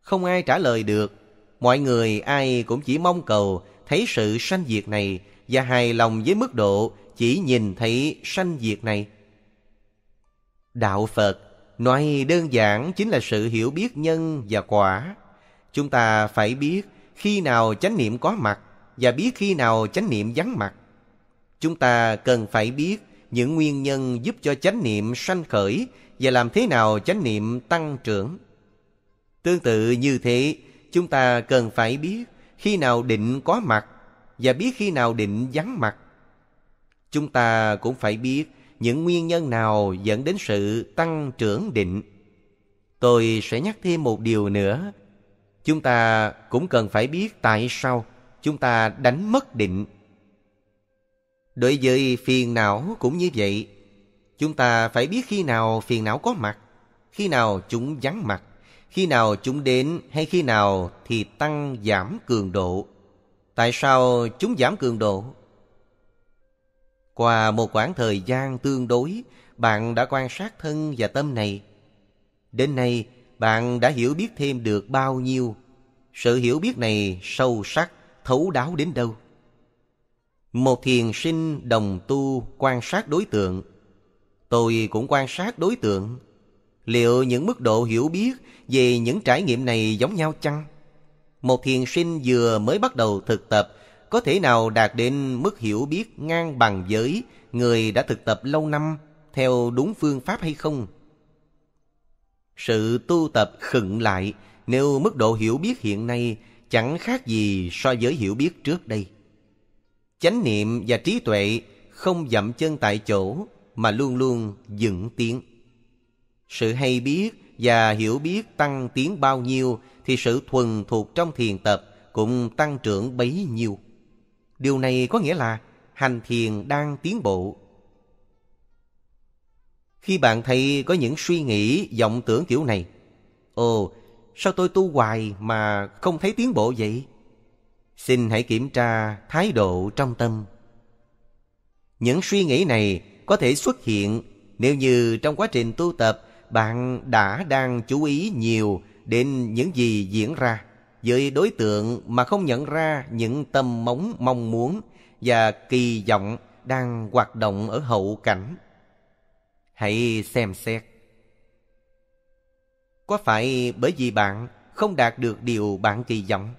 Không ai trả lời được, mọi người ai cũng chỉ mong cầu thấy sự sanh diệt này và hài lòng với mức độ chỉ nhìn thấy sanh diệt này. Đạo Phật nói đơn giản chính là sự hiểu biết nhân và quả. Chúng ta phải biết khi nào chánh niệm có mặt và biết khi nào chánh niệm vắng mặt. Chúng ta cần phải biết những nguyên nhân giúp cho chánh niệm sanh khởi và làm thế nào chánh niệm tăng trưởng. Tương tự như thế, chúng ta cần phải biết khi nào định có mặt và biết khi nào định vắng mặt. Chúng ta cũng phải biết những nguyên nhân nào dẫn đến sự tăng trưởng định. Tôi sẽ nhắc thêm một điều nữa chúng ta cũng cần phải biết tại sao chúng ta đánh mất định. Đối với phiền não cũng như vậy, chúng ta phải biết khi nào phiền não có mặt, khi nào chúng vắng mặt, khi nào chúng đến hay khi nào thì tăng giảm cường độ. Tại sao chúng giảm cường độ? Qua một khoảng thời gian tương đối, bạn đã quan sát thân và tâm này. Đến nay, bạn đã hiểu biết thêm được bao nhiêu. Sự hiểu biết này sâu sắc, thấu đáo đến đâu. Một thiền sinh đồng tu quan sát đối tượng. Tôi cũng quan sát đối tượng. Liệu những mức độ hiểu biết về những trải nghiệm này giống nhau chăng? Một thiền sinh vừa mới bắt đầu thực tập có thể nào đạt đến mức hiểu biết ngang bằng với người đã thực tập lâu năm theo đúng phương pháp hay không? Sự tu tập khựng lại nếu mức độ hiểu biết hiện nay chẳng khác gì so với hiểu biết trước đây. Chánh niệm và trí tuệ không dậm chân tại chỗ mà luôn luôn dựng tiến. Sự hay biết và hiểu biết tăng tiến bao nhiêu thì sự thuần thuộc trong thiền tập cũng tăng trưởng bấy nhiêu. Điều này có nghĩa là hành thiền đang tiến bộ, khi bạn thấy có những suy nghĩ, vọng tưởng kiểu này, Ồ, sao tôi tu hoài mà không thấy tiến bộ vậy? Xin hãy kiểm tra thái độ trong tâm. Những suy nghĩ này có thể xuất hiện nếu như trong quá trình tu tập bạn đã đang chú ý nhiều đến những gì diễn ra với đối tượng mà không nhận ra những tâm móng mong muốn và kỳ vọng đang hoạt động ở hậu cảnh Hãy xem xét. Có phải bởi vì bạn không đạt được điều bạn kỳ vọng?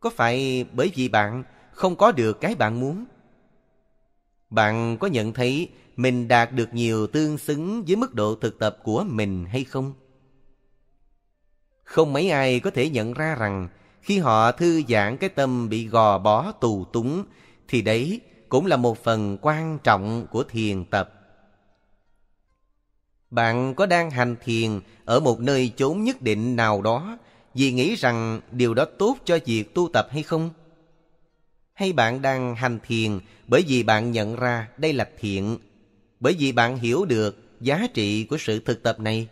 Có phải bởi vì bạn không có được cái bạn muốn? Bạn có nhận thấy mình đạt được nhiều tương xứng với mức độ thực tập của mình hay không? Không mấy ai có thể nhận ra rằng khi họ thư giãn cái tâm bị gò bó tù túng thì đấy cũng là một phần quan trọng của thiền tập. Bạn có đang hành thiền ở một nơi chốn nhất định nào đó vì nghĩ rằng điều đó tốt cho việc tu tập hay không? Hay bạn đang hành thiền bởi vì bạn nhận ra đây là thiện, bởi vì bạn hiểu được giá trị của sự thực tập này?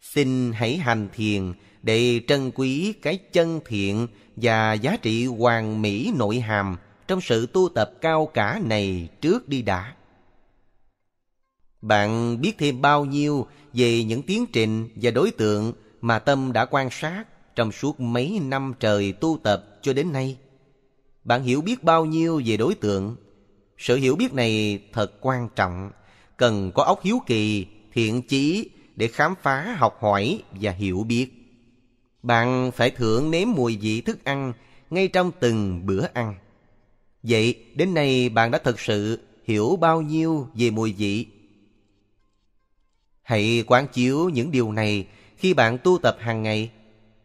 Xin hãy hành thiền để trân quý cái chân thiện và giá trị hoàn mỹ nội hàm trong sự tu tập cao cả này trước đi đã. Bạn biết thêm bao nhiêu về những tiến trình và đối tượng mà Tâm đã quan sát trong suốt mấy năm trời tu tập cho đến nay. Bạn hiểu biết bao nhiêu về đối tượng. Sự hiểu biết này thật quan trọng, cần có óc hiếu kỳ, thiện chí để khám phá, học hỏi và hiểu biết. Bạn phải thưởng nếm mùi vị thức ăn ngay trong từng bữa ăn. Vậy đến nay bạn đã thật sự hiểu bao nhiêu về mùi vị Hãy quán chiếu những điều này khi bạn tu tập hàng ngày.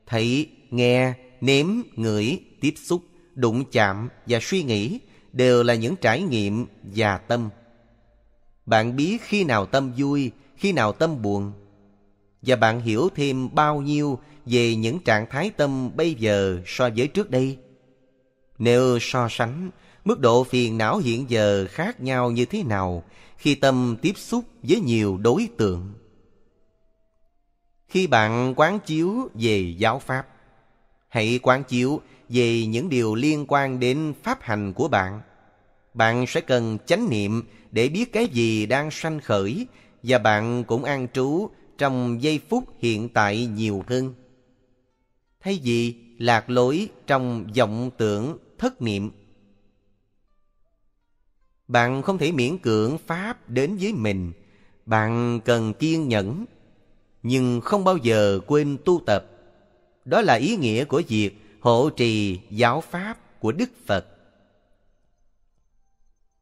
Thấy, nghe, nếm, ngửi, tiếp xúc, đụng chạm và suy nghĩ đều là những trải nghiệm và tâm. Bạn biết khi nào tâm vui, khi nào tâm buồn. Và bạn hiểu thêm bao nhiêu về những trạng thái tâm bây giờ so với trước đây. Nếu so sánh, mức độ phiền não hiện giờ khác nhau như thế nào khi tâm tiếp xúc với nhiều đối tượng khi bạn quán chiếu về giáo pháp hãy quán chiếu về những điều liên quan đến pháp hành của bạn bạn sẽ cần chánh niệm để biết cái gì đang sanh khởi và bạn cũng an trú trong giây phút hiện tại nhiều hơn thay vì lạc lối trong vọng tưởng thất niệm bạn không thể miễn cưỡng Pháp đến với mình. Bạn cần kiên nhẫn, nhưng không bao giờ quên tu tập. Đó là ý nghĩa của việc hộ trì giáo Pháp của Đức Phật.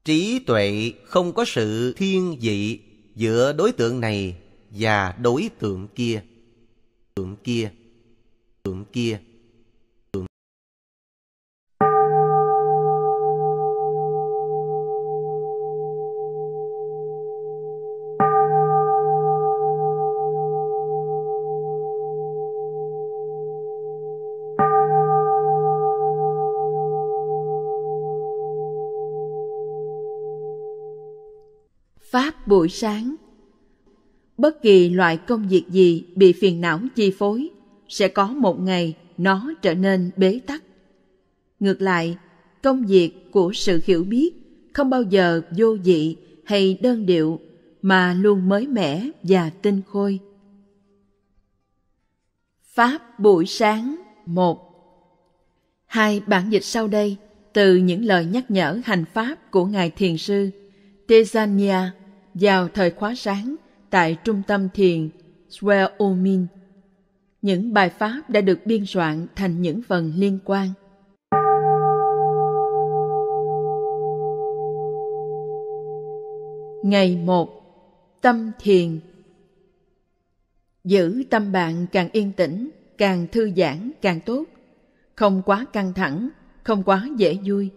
Trí tuệ không có sự thiên vị giữa đối tượng này và đối tượng kia. Tượng kia. Tượng kia. buổi sáng bất kỳ loại công việc gì bị phiền não chi phối sẽ có một ngày nó trở nên bế tắc ngược lại công việc của sự hiểu biết không bao giờ vô dị hay đơn điệu mà luôn mới mẻ và tinh khôi pháp buổi sáng một hai bản dịch sau đây từ những lời nhắc nhở hành pháp của ngài thiền sư tejania vào thời khóa sáng tại trung tâm thiền Sweomin. Những bài pháp đã được biên soạn thành những phần liên quan. Ngày 1. Tâm thiền Giữ tâm bạn càng yên tĩnh, càng thư giãn càng tốt. Không quá căng thẳng, không quá dễ vui.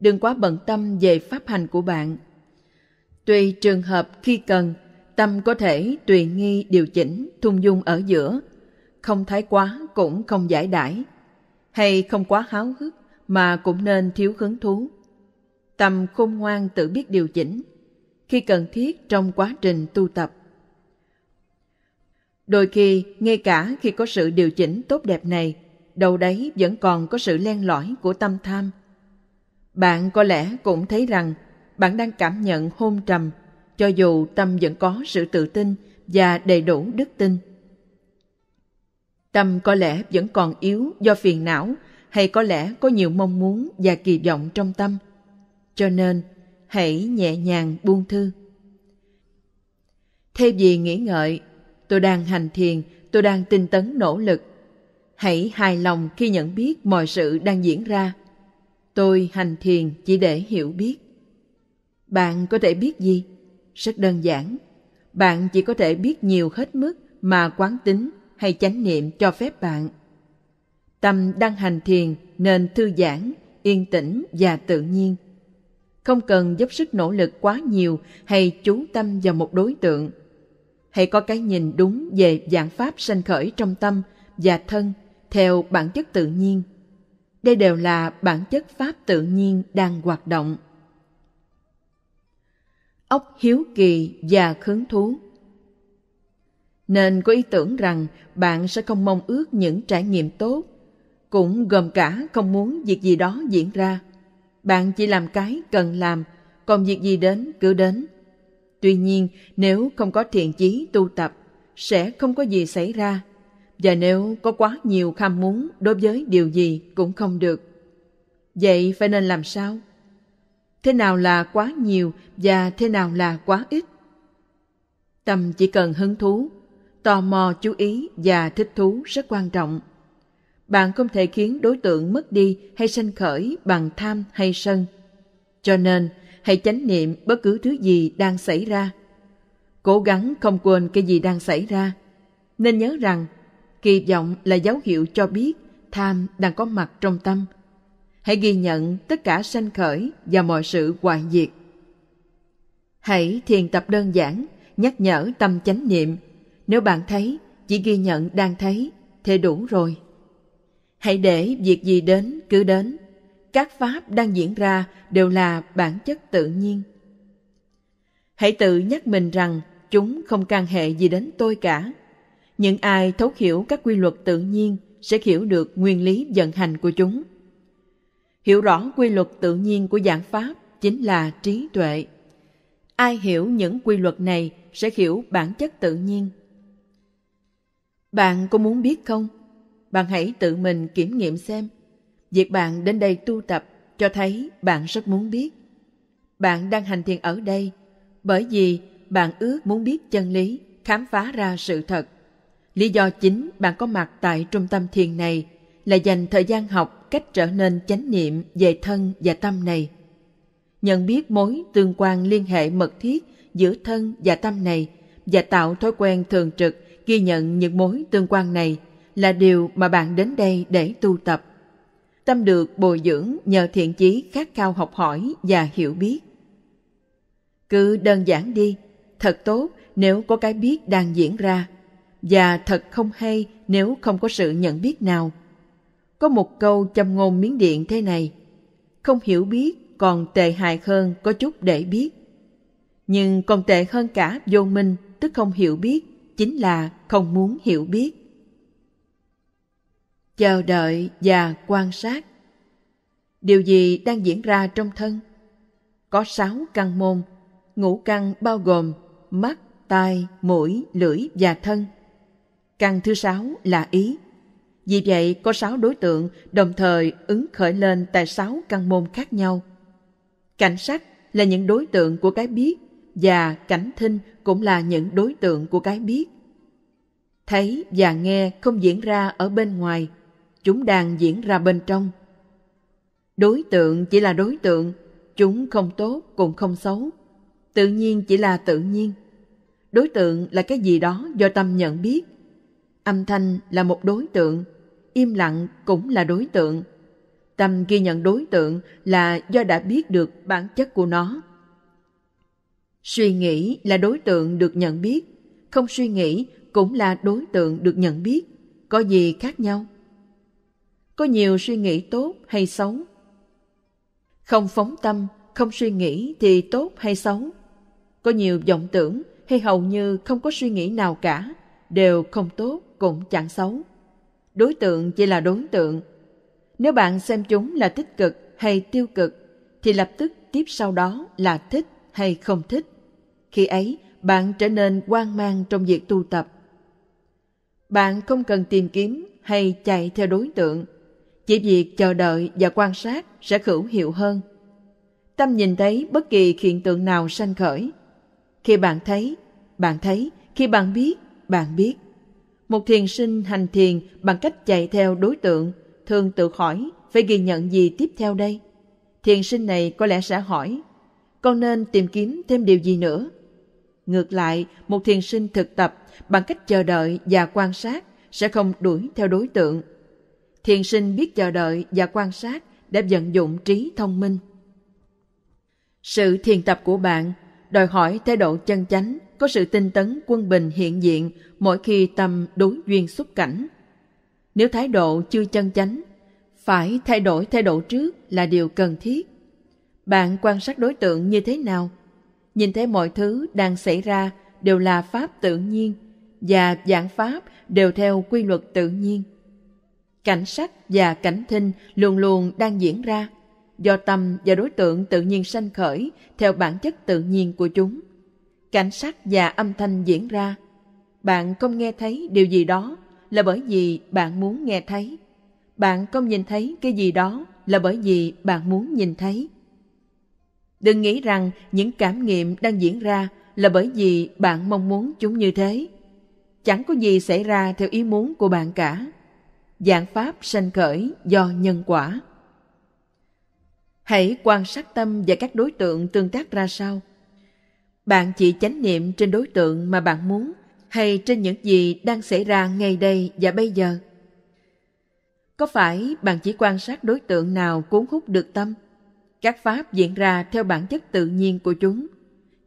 Đừng quá bận tâm về pháp hành của bạn – Tùy trường hợp khi cần, tâm có thể tùy nghi điều chỉnh, thung dung ở giữa, không thái quá cũng không giải đãi, hay không quá háo hức mà cũng nên thiếu hứng thú. Tâm khôn ngoan tự biết điều chỉnh khi cần thiết trong quá trình tu tập. Đôi khi, ngay cả khi có sự điều chỉnh tốt đẹp này, đầu đấy vẫn còn có sự len lỏi của tâm tham. Bạn có lẽ cũng thấy rằng bạn đang cảm nhận hôn trầm cho dù tâm vẫn có sự tự tin và đầy đủ đức tin tâm có lẽ vẫn còn yếu do phiền não hay có lẽ có nhiều mong muốn và kỳ vọng trong tâm cho nên hãy nhẹ nhàng buông thư thay vì nghĩ ngợi tôi đang hành thiền tôi đang tinh tấn nỗ lực hãy hài lòng khi nhận biết mọi sự đang diễn ra tôi hành thiền chỉ để hiểu biết bạn có thể biết gì rất đơn giản bạn chỉ có thể biết nhiều hết mức mà quán tính hay chánh niệm cho phép bạn tâm đang hành thiền nên thư giãn yên tĩnh và tự nhiên không cần dốc sức nỗ lực quá nhiều hay chú tâm vào một đối tượng hãy có cái nhìn đúng về dạng pháp sanh khởi trong tâm và thân theo bản chất tự nhiên đây đều là bản chất pháp tự nhiên đang hoạt động óc hiếu kỳ và khứng thú nên có ý tưởng rằng bạn sẽ không mong ước những trải nghiệm tốt cũng gồm cả không muốn việc gì đó diễn ra bạn chỉ làm cái cần làm còn việc gì đến cứ đến tuy nhiên nếu không có thiện chí tu tập sẽ không có gì xảy ra và nếu có quá nhiều tham muốn đối với điều gì cũng không được vậy phải nên làm sao thế nào là quá nhiều và thế nào là quá ít tâm chỉ cần hứng thú tò mò chú ý và thích thú rất quan trọng bạn không thể khiến đối tượng mất đi hay sanh khởi bằng tham hay sân cho nên hãy chánh niệm bất cứ thứ gì đang xảy ra cố gắng không quên cái gì đang xảy ra nên nhớ rằng kỳ vọng là dấu hiệu cho biết tham đang có mặt trong tâm hãy ghi nhận tất cả sanh khởi và mọi sự hoại diệt hãy thiền tập đơn giản nhắc nhở tâm chánh niệm nếu bạn thấy chỉ ghi nhận đang thấy thế đủ rồi hãy để việc gì đến cứ đến các pháp đang diễn ra đều là bản chất tự nhiên hãy tự nhắc mình rằng chúng không can hệ gì đến tôi cả những ai thấu hiểu các quy luật tự nhiên sẽ hiểu được nguyên lý vận hành của chúng hiểu rõ quy luật tự nhiên của giảng pháp chính là trí tuệ ai hiểu những quy luật này sẽ hiểu bản chất tự nhiên bạn có muốn biết không bạn hãy tự mình kiểm nghiệm xem việc bạn đến đây tu tập cho thấy bạn rất muốn biết bạn đang hành thiền ở đây bởi vì bạn ước muốn biết chân lý khám phá ra sự thật lý do chính bạn có mặt tại trung tâm thiền này là dành thời gian học cách trở nên chánh niệm về thân và tâm này. Nhận biết mối tương quan liên hệ mật thiết giữa thân và tâm này và tạo thói quen thường trực ghi nhận những mối tương quan này là điều mà bạn đến đây để tu tập. Tâm được bồi dưỡng nhờ thiện chí khát khao học hỏi và hiểu biết. Cứ đơn giản đi, thật tốt nếu có cái biết đang diễn ra và thật không hay nếu không có sự nhận biết nào có một câu châm ngôn Miến Điện thế này, không hiểu biết còn tệ hại hơn có chút để biết. Nhưng còn tệ hơn cả vô minh, tức không hiểu biết, chính là không muốn hiểu biết. Chờ đợi và quan sát Điều gì đang diễn ra trong thân? Có sáu căn môn, ngũ căn bao gồm mắt, tai, mũi, lưỡi và thân. Căn thứ sáu là ý, vì vậy, có sáu đối tượng đồng thời ứng khởi lên tại sáu căn môn khác nhau. Cảnh sắc là những đối tượng của cái biết và cảnh thinh cũng là những đối tượng của cái biết. Thấy và nghe không diễn ra ở bên ngoài, chúng đang diễn ra bên trong. Đối tượng chỉ là đối tượng, chúng không tốt cũng không xấu. Tự nhiên chỉ là tự nhiên. Đối tượng là cái gì đó do tâm nhận biết. Âm thanh là một đối tượng, im lặng cũng là đối tượng tâm ghi nhận đối tượng là do đã biết được bản chất của nó suy nghĩ là đối tượng được nhận biết không suy nghĩ cũng là đối tượng được nhận biết có gì khác nhau có nhiều suy nghĩ tốt hay xấu không phóng tâm không suy nghĩ thì tốt hay xấu có nhiều vọng tưởng hay hầu như không có suy nghĩ nào cả đều không tốt cũng chẳng xấu đối tượng chỉ là đối tượng nếu bạn xem chúng là tích cực hay tiêu cực thì lập tức tiếp sau đó là thích hay không thích khi ấy bạn trở nên hoang mang trong việc tu tập bạn không cần tìm kiếm hay chạy theo đối tượng chỉ việc chờ đợi và quan sát sẽ hữu hiệu hơn tâm nhìn thấy bất kỳ hiện tượng nào sanh khởi khi bạn thấy bạn thấy khi bạn biết bạn biết một thiền sinh hành thiền bằng cách chạy theo đối tượng, thường tự hỏi phải ghi nhận gì tiếp theo đây? Thiền sinh này có lẽ sẽ hỏi, con nên tìm kiếm thêm điều gì nữa? Ngược lại, một thiền sinh thực tập bằng cách chờ đợi và quan sát sẽ không đuổi theo đối tượng. Thiền sinh biết chờ đợi và quan sát để vận dụng trí thông minh. Sự thiền tập của bạn đòi hỏi thái độ chân chánh có sự tinh tấn quân bình hiện diện mỗi khi tâm đối duyên xuất cảnh. Nếu thái độ chưa chân chánh, phải thay đổi thái độ trước là điều cần thiết. Bạn quan sát đối tượng như thế nào? Nhìn thấy mọi thứ đang xảy ra đều là pháp tự nhiên và giảng pháp đều theo quy luật tự nhiên. Cảnh sắc và cảnh thinh luôn luôn đang diễn ra do tâm và đối tượng tự nhiên sanh khởi theo bản chất tự nhiên của chúng cảnh sắc và âm thanh diễn ra bạn không nghe thấy điều gì đó là bởi vì bạn muốn nghe thấy bạn không nhìn thấy cái gì đó là bởi vì bạn muốn nhìn thấy đừng nghĩ rằng những cảm nghiệm đang diễn ra là bởi vì bạn mong muốn chúng như thế chẳng có gì xảy ra theo ý muốn của bạn cả dạng pháp sanh khởi do nhân quả hãy quan sát tâm và các đối tượng tương tác ra sao bạn chỉ chánh niệm trên đối tượng mà bạn muốn hay trên những gì đang xảy ra ngay đây và bây giờ? Có phải bạn chỉ quan sát đối tượng nào cuốn hút được tâm? Các pháp diễn ra theo bản chất tự nhiên của chúng.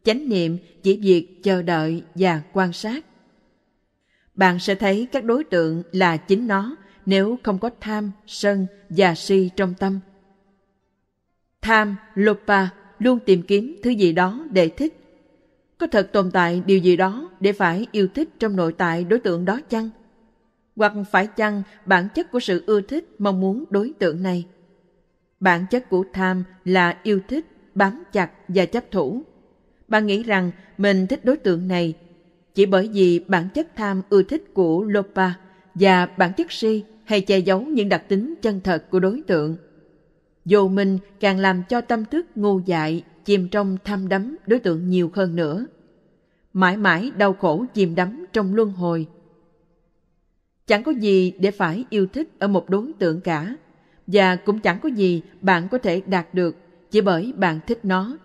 Chánh niệm chỉ việc chờ đợi và quan sát. Bạn sẽ thấy các đối tượng là chính nó nếu không có tham, sân và si trong tâm. Tham, lopa luôn tìm kiếm thứ gì đó để thích có thật tồn tại điều gì đó để phải yêu thích trong nội tại đối tượng đó chăng? Hoặc phải chăng bản chất của sự ưa thích mong muốn đối tượng này? Bản chất của tham là yêu thích, bám chặt và chấp thủ. Bạn nghĩ rằng mình thích đối tượng này chỉ bởi vì bản chất tham ưa thích của Lopa và bản chất si hay che giấu những đặc tính chân thật của đối tượng. Vô minh càng làm cho tâm thức ngu dại chìm trong tham đắm đối tượng nhiều hơn nữa. Mãi mãi đau khổ chìm đắm trong luân hồi. Chẳng có gì để phải yêu thích ở một đối tượng cả, và cũng chẳng có gì bạn có thể đạt được chỉ bởi bạn thích nó.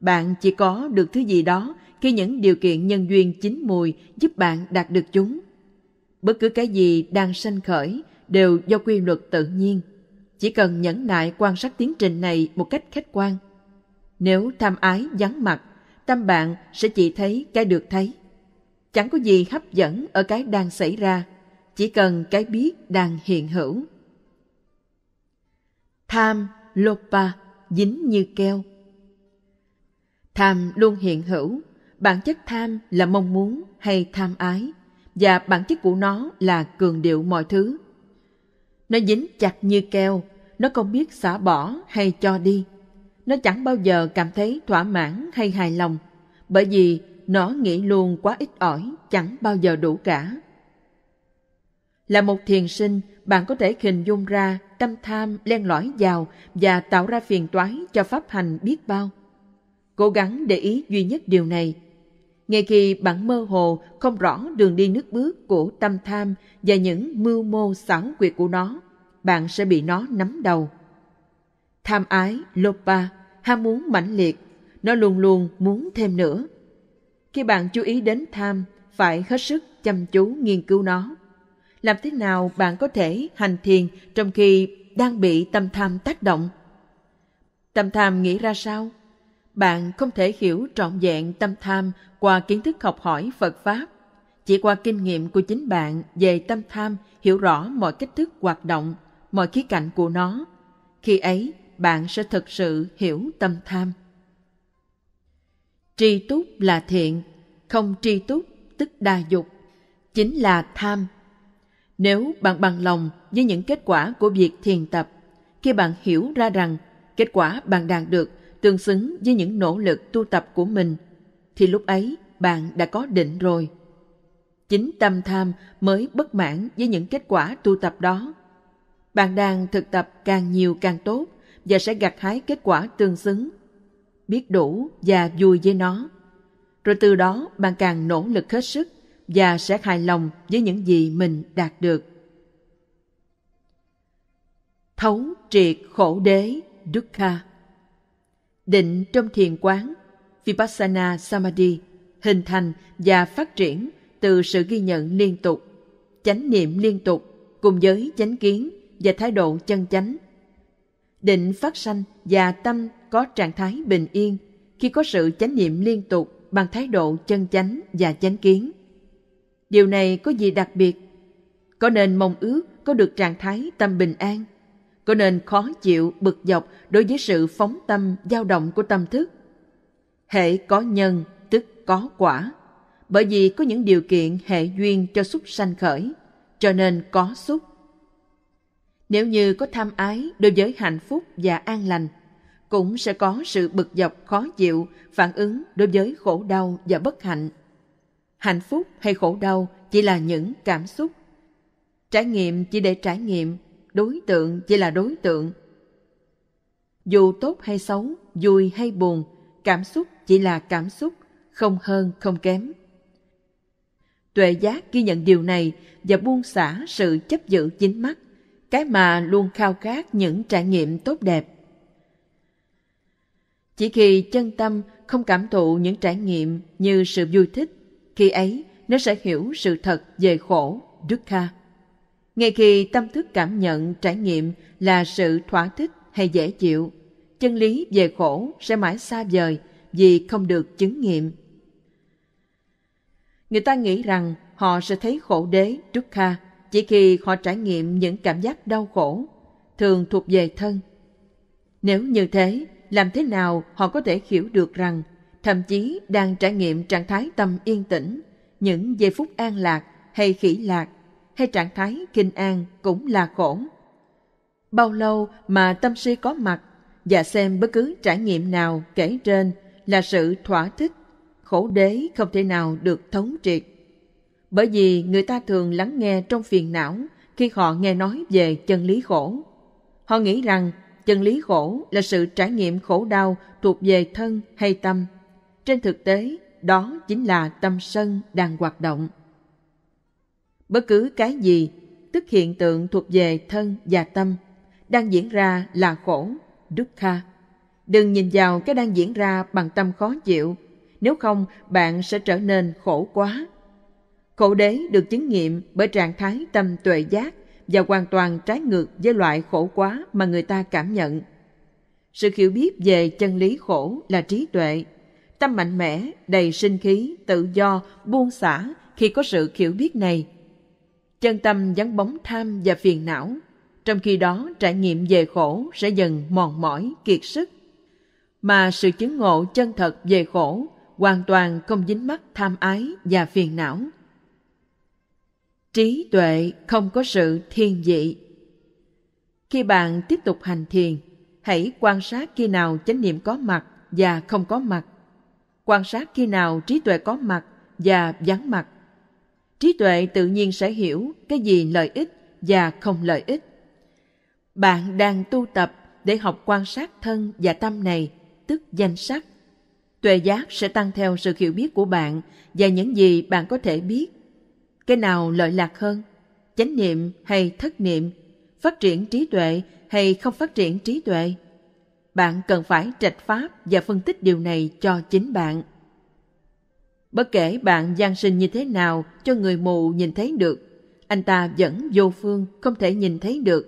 Bạn chỉ có được thứ gì đó khi những điều kiện nhân duyên chín mùi giúp bạn đạt được chúng. Bất cứ cái gì đang sanh khởi đều do quy luật tự nhiên. Chỉ cần nhẫn nại quan sát tiến trình này một cách khách quan – nếu tham ái vắng mặt, tâm bạn sẽ chỉ thấy cái được thấy. Chẳng có gì hấp dẫn ở cái đang xảy ra, chỉ cần cái biết đang hiện hữu. Tham, lopa, dính như keo. Tham luôn hiện hữu, bản chất tham là mong muốn hay tham ái, và bản chất của nó là cường điệu mọi thứ. Nó dính chặt như keo, nó không biết xả bỏ hay cho đi – nó chẳng bao giờ cảm thấy thỏa mãn hay hài lòng bởi vì nó nghĩ luôn quá ít ỏi chẳng bao giờ đủ cả là một thiền sinh bạn có thể hình dung ra tâm tham len lỏi vào và tạo ra phiền toái cho pháp hành biết bao cố gắng để ý duy nhất điều này ngay khi bạn mơ hồ không rõ đường đi nước bước của tâm tham và những mưu mô xảo quyệt của nó bạn sẽ bị nó nắm đầu tham ái, lột ham muốn mãnh liệt, nó luôn luôn muốn thêm nữa. Khi bạn chú ý đến tham, phải hết sức chăm chú nghiên cứu nó. Làm thế nào bạn có thể hành thiền trong khi đang bị tâm tham tác động? Tâm tham nghĩ ra sao? Bạn không thể hiểu trọn vẹn tâm tham qua kiến thức học hỏi Phật Pháp. Chỉ qua kinh nghiệm của chính bạn về tâm tham hiểu rõ mọi cách thức hoạt động, mọi khía cạnh của nó. Khi ấy, bạn sẽ thực sự hiểu tâm tham. Tri túc là thiện, không tri túc tức đa dục, chính là tham. Nếu bạn bằng lòng với những kết quả của việc thiền tập, khi bạn hiểu ra rằng kết quả bạn đạt được tương xứng với những nỗ lực tu tập của mình, thì lúc ấy bạn đã có định rồi. Chính tâm tham mới bất mãn với những kết quả tu tập đó. Bạn đang thực tập càng nhiều càng tốt và sẽ gặt hái kết quả tương xứng. Biết đủ và vui với nó. Rồi từ đó bạn càng nỗ lực hết sức và sẽ hài lòng với những gì mình đạt được. Thấu triệt khổ đế Dukkha Định trong thiền quán Vipassana Samadhi hình thành và phát triển từ sự ghi nhận liên tục, chánh niệm liên tục cùng với chánh kiến và thái độ chân chánh định phát sanh và tâm có trạng thái bình yên khi có sự chánh niệm liên tục bằng thái độ chân chánh và chánh kiến. Điều này có gì đặc biệt? Có nên mong ước có được trạng thái tâm bình an? Có nên khó chịu, bực dọc đối với sự phóng tâm, dao động của tâm thức? Hệ có nhân, tức có quả. Bởi vì có những điều kiện hệ duyên cho xúc sanh khởi, cho nên có xúc nếu như có tham ái đối với hạnh phúc và an lành, cũng sẽ có sự bực dọc khó chịu, phản ứng đối với khổ đau và bất hạnh. Hạnh phúc hay khổ đau chỉ là những cảm xúc. Trải nghiệm chỉ để trải nghiệm, đối tượng chỉ là đối tượng. Dù tốt hay xấu, vui hay buồn, cảm xúc chỉ là cảm xúc, không hơn không kém. Tuệ giác ghi nhận điều này và buông xả sự chấp giữ chính mắt cái mà luôn khao khát những trải nghiệm tốt đẹp chỉ khi chân tâm không cảm thụ những trải nghiệm như sự vui thích khi ấy nó sẽ hiểu sự thật về khổ dukkha ngay khi tâm thức cảm nhận trải nghiệm là sự thỏa thích hay dễ chịu chân lý về khổ sẽ mãi xa vời vì không được chứng nghiệm người ta nghĩ rằng họ sẽ thấy khổ đế dukkha chỉ khi họ trải nghiệm những cảm giác đau khổ, thường thuộc về thân. Nếu như thế, làm thế nào họ có thể hiểu được rằng thậm chí đang trải nghiệm trạng thái tâm yên tĩnh, những giây phút an lạc hay khỉ lạc hay trạng thái kinh an cũng là khổ. Bao lâu mà tâm si có mặt và xem bất cứ trải nghiệm nào kể trên là sự thỏa thích, khổ đế không thể nào được thống triệt bởi vì người ta thường lắng nghe trong phiền não khi họ nghe nói về chân lý khổ. Họ nghĩ rằng chân lý khổ là sự trải nghiệm khổ đau thuộc về thân hay tâm. Trên thực tế, đó chính là tâm sân đang hoạt động. Bất cứ cái gì, tức hiện tượng thuộc về thân và tâm, đang diễn ra là khổ, dukkha. Đừng nhìn vào cái đang diễn ra bằng tâm khó chịu, nếu không bạn sẽ trở nên khổ quá Khổ đế được chứng nghiệm bởi trạng thái tâm tuệ giác và hoàn toàn trái ngược với loại khổ quá mà người ta cảm nhận. Sự hiểu biết về chân lý khổ là trí tuệ, tâm mạnh mẽ, đầy sinh khí, tự do, buông xả khi có sự hiểu biết này. Chân tâm vắng bóng tham và phiền não, trong khi đó trải nghiệm về khổ sẽ dần mòn mỏi, kiệt sức. Mà sự chứng ngộ chân thật về khổ hoàn toàn không dính mắc tham ái và phiền não trí tuệ không có sự thiên vị khi bạn tiếp tục hành thiền hãy quan sát khi nào chánh niệm có mặt và không có mặt quan sát khi nào trí tuệ có mặt và vắng mặt trí tuệ tự nhiên sẽ hiểu cái gì lợi ích và không lợi ích bạn đang tu tập để học quan sát thân và tâm này tức danh sắc tuệ giác sẽ tăng theo sự hiểu biết của bạn và những gì bạn có thể biết cái nào lợi lạc hơn chánh niệm hay thất niệm phát triển trí tuệ hay không phát triển trí tuệ bạn cần phải trạch pháp và phân tích điều này cho chính bạn bất kể bạn gian sinh như thế nào cho người mù nhìn thấy được anh ta vẫn vô phương không thể nhìn thấy được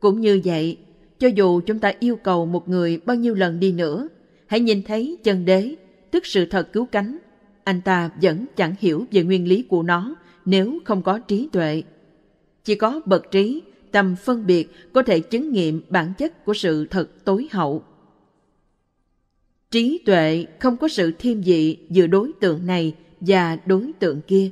cũng như vậy cho dù chúng ta yêu cầu một người bao nhiêu lần đi nữa hãy nhìn thấy chân đế tức sự thật cứu cánh anh ta vẫn chẳng hiểu về nguyên lý của nó nếu không có trí tuệ. Chỉ có bậc trí, tầm phân biệt có thể chứng nghiệm bản chất của sự thật tối hậu. Trí tuệ không có sự thiêm dị giữa đối tượng này và đối tượng kia.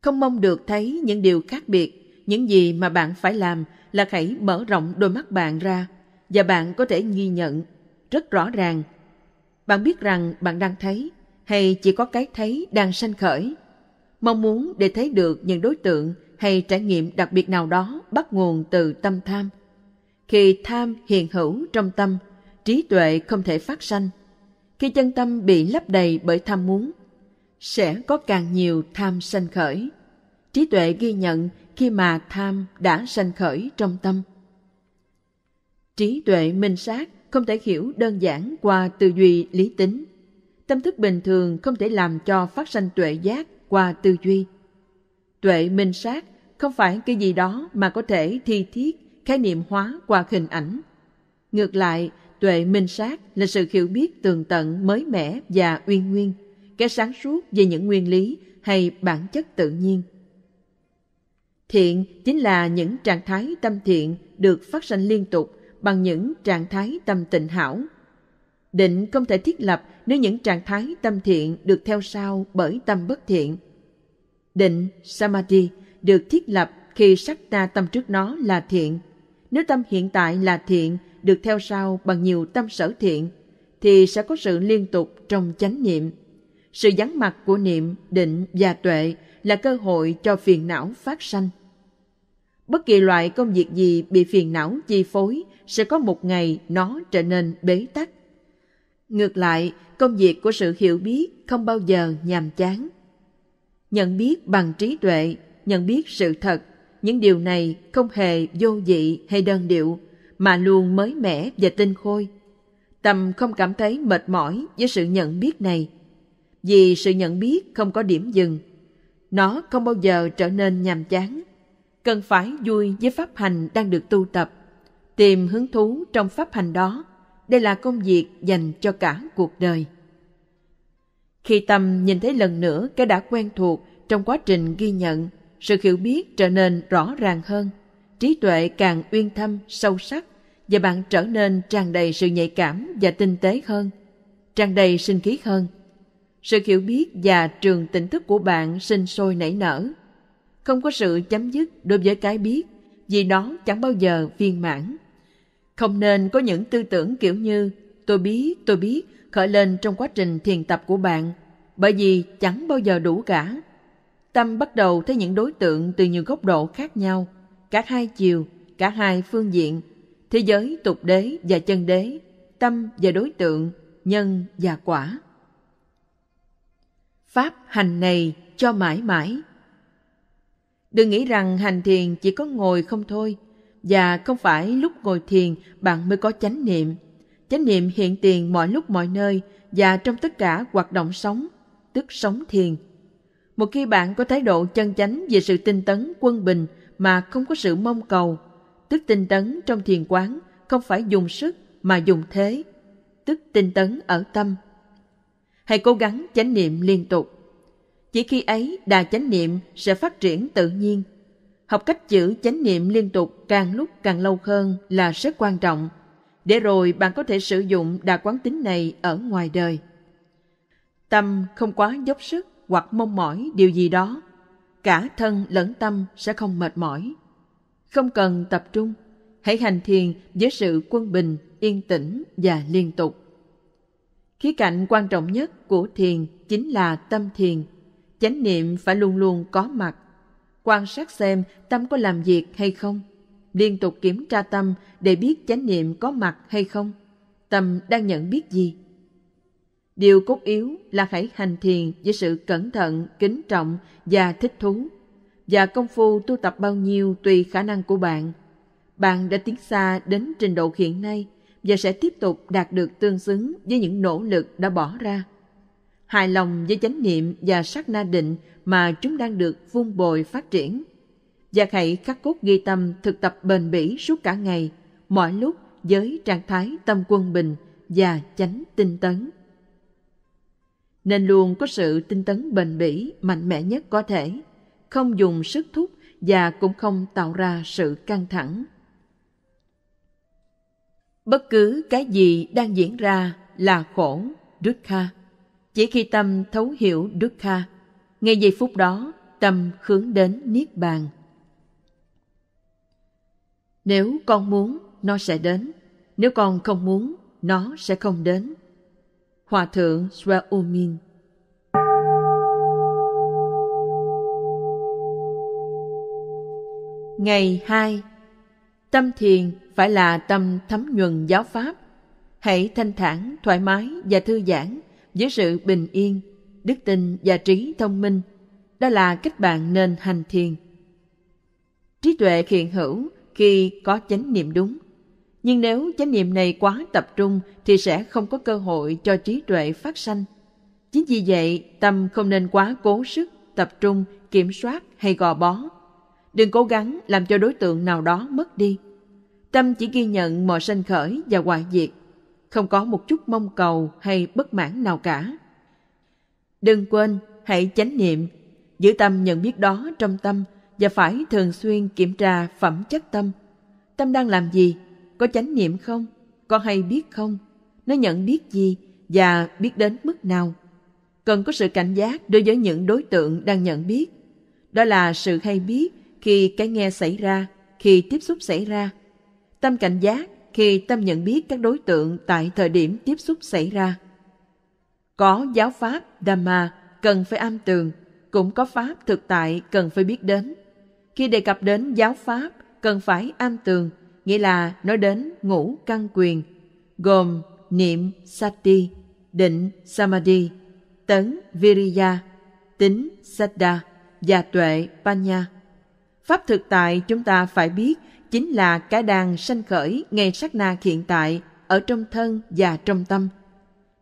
Không mong được thấy những điều khác biệt, những gì mà bạn phải làm là hãy mở rộng đôi mắt bạn ra và bạn có thể ghi nhận rất rõ ràng. Bạn biết rằng bạn đang thấy hay chỉ có cái thấy đang sanh khởi – mong muốn để thấy được những đối tượng hay trải nghiệm đặc biệt nào đó bắt nguồn từ tâm tham. Khi tham hiện hữu trong tâm, trí tuệ không thể phát sanh. Khi chân tâm bị lấp đầy bởi tham muốn, sẽ có càng nhiều tham sanh khởi. Trí tuệ ghi nhận khi mà tham đã sanh khởi trong tâm. Trí tuệ minh sát không thể hiểu đơn giản qua tư duy lý tính. Tâm thức bình thường không thể làm cho phát sanh tuệ giác qua tư duy. Tuệ minh sát không phải cái gì đó mà có thể thi thiết, khái niệm hóa qua hình ảnh. Ngược lại, tuệ minh sát là sự hiểu biết tường tận mới mẻ và uy nguyên, cái sáng suốt về những nguyên lý hay bản chất tự nhiên. Thiện chính là những trạng thái tâm thiện được phát sinh liên tục bằng những trạng thái tâm tịnh hảo – định không thể thiết lập nếu những trạng thái tâm thiện được theo sau bởi tâm bất thiện định samadhi được thiết lập khi sắc ta tâm trước nó là thiện nếu tâm hiện tại là thiện được theo sau bằng nhiều tâm sở thiện thì sẽ có sự liên tục trong chánh niệm sự vắng mặt của niệm định và tuệ là cơ hội cho phiền não phát sanh bất kỳ loại công việc gì bị phiền não chi phối sẽ có một ngày nó trở nên bế tắc ngược lại công việc của sự hiểu biết không bao giờ nhàm chán nhận biết bằng trí tuệ nhận biết sự thật những điều này không hề vô dị hay đơn điệu mà luôn mới mẻ và tinh khôi tâm không cảm thấy mệt mỏi với sự nhận biết này vì sự nhận biết không có điểm dừng nó không bao giờ trở nên nhàm chán cần phải vui với pháp hành đang được tu tập tìm hứng thú trong pháp hành đó đây là công việc dành cho cả cuộc đời khi tâm nhìn thấy lần nữa cái đã quen thuộc trong quá trình ghi nhận sự hiểu biết trở nên rõ ràng hơn trí tuệ càng uyên thâm sâu sắc và bạn trở nên tràn đầy sự nhạy cảm và tinh tế hơn tràn đầy sinh khí hơn sự hiểu biết và trường tỉnh thức của bạn sinh sôi nảy nở không có sự chấm dứt đối với cái biết vì nó chẳng bao giờ viên mãn không nên có những tư tưởng kiểu như tôi biết, tôi biết khởi lên trong quá trình thiền tập của bạn, bởi vì chẳng bao giờ đủ cả. Tâm bắt đầu thấy những đối tượng từ nhiều góc độ khác nhau, cả hai chiều, cả hai phương diện, thế giới tục đế và chân đế, tâm và đối tượng, nhân và quả. Pháp hành này cho mãi mãi. Đừng nghĩ rằng hành thiền chỉ có ngồi không thôi – và không phải lúc ngồi thiền bạn mới có chánh niệm. Chánh niệm hiện tiền mọi lúc mọi nơi và trong tất cả hoạt động sống, tức sống thiền. Một khi bạn có thái độ chân chánh về sự tinh tấn quân bình mà không có sự mong cầu, tức tinh tấn trong thiền quán không phải dùng sức mà dùng thế, tức tinh tấn ở tâm. Hãy cố gắng chánh niệm liên tục. Chỉ khi ấy đà chánh niệm sẽ phát triển tự nhiên – học cách giữ chánh niệm liên tục càng lúc càng lâu hơn là rất quan trọng, để rồi bạn có thể sử dụng đà quán tính này ở ngoài đời. Tâm không quá dốc sức hoặc mong mỏi điều gì đó, cả thân lẫn tâm sẽ không mệt mỏi. Không cần tập trung, hãy hành thiền với sự quân bình, yên tĩnh và liên tục. Khía cạnh quan trọng nhất của thiền chính là tâm thiền. Chánh niệm phải luôn luôn có mặt quan sát xem tâm có làm việc hay không, liên tục kiểm tra tâm để biết chánh niệm có mặt hay không, tâm đang nhận biết gì. Điều cốt yếu là hãy hành thiền với sự cẩn thận, kính trọng và thích thú. Và công phu tu tập bao nhiêu tùy khả năng của bạn. Bạn đã tiến xa đến trình độ hiện nay và sẽ tiếp tục đạt được tương xứng với những nỗ lực đã bỏ ra. Hài lòng với chánh niệm và sát na định mà chúng đang được vun bồi phát triển. Và hãy khắc cốt ghi tâm thực tập bền bỉ suốt cả ngày, mọi lúc với trạng thái tâm quân bình và chánh tinh tấn. Nên luôn có sự tinh tấn bền bỉ mạnh mẽ nhất có thể, không dùng sức thúc và cũng không tạo ra sự căng thẳng. Bất cứ cái gì đang diễn ra là khổ, Dukkha. Chỉ khi tâm thấu hiểu Dukkha, ngay giây phút đó tâm hướng đến niết bàn nếu con muốn nó sẽ đến nếu con không muốn nó sẽ không đến hòa thượng swaomin ngày hai tâm thiền phải là tâm thấm nhuần giáo pháp hãy thanh thản thoải mái và thư giãn với sự bình yên đức tin và trí thông minh đó là cách bạn nên hành thiền trí tuệ hiện hữu khi có chánh niệm đúng nhưng nếu chánh niệm này quá tập trung thì sẽ không có cơ hội cho trí tuệ phát sanh chính vì vậy tâm không nên quá cố sức tập trung kiểm soát hay gò bó đừng cố gắng làm cho đối tượng nào đó mất đi tâm chỉ ghi nhận mọi sanh khởi và hoại diệt không có một chút mong cầu hay bất mãn nào cả Đừng quên, hãy chánh niệm, giữ tâm nhận biết đó trong tâm và phải thường xuyên kiểm tra phẩm chất tâm. Tâm đang làm gì? Có chánh niệm không? Có hay biết không? Nó nhận biết gì và biết đến mức nào? Cần có sự cảnh giác đối với những đối tượng đang nhận biết. Đó là sự hay biết khi cái nghe xảy ra, khi tiếp xúc xảy ra. Tâm cảnh giác khi tâm nhận biết các đối tượng tại thời điểm tiếp xúc xảy ra có giáo pháp Dhamma cần phải am tường, cũng có pháp thực tại cần phải biết đến. Khi đề cập đến giáo pháp, cần phải am tường, nghĩa là nói đến ngũ căn quyền, gồm niệm sati, định samadhi, tấn viriya, tính sadda và tuệ panya. Pháp thực tại chúng ta phải biết chính là cái đang sanh khởi ngay sát na hiện tại ở trong thân và trong tâm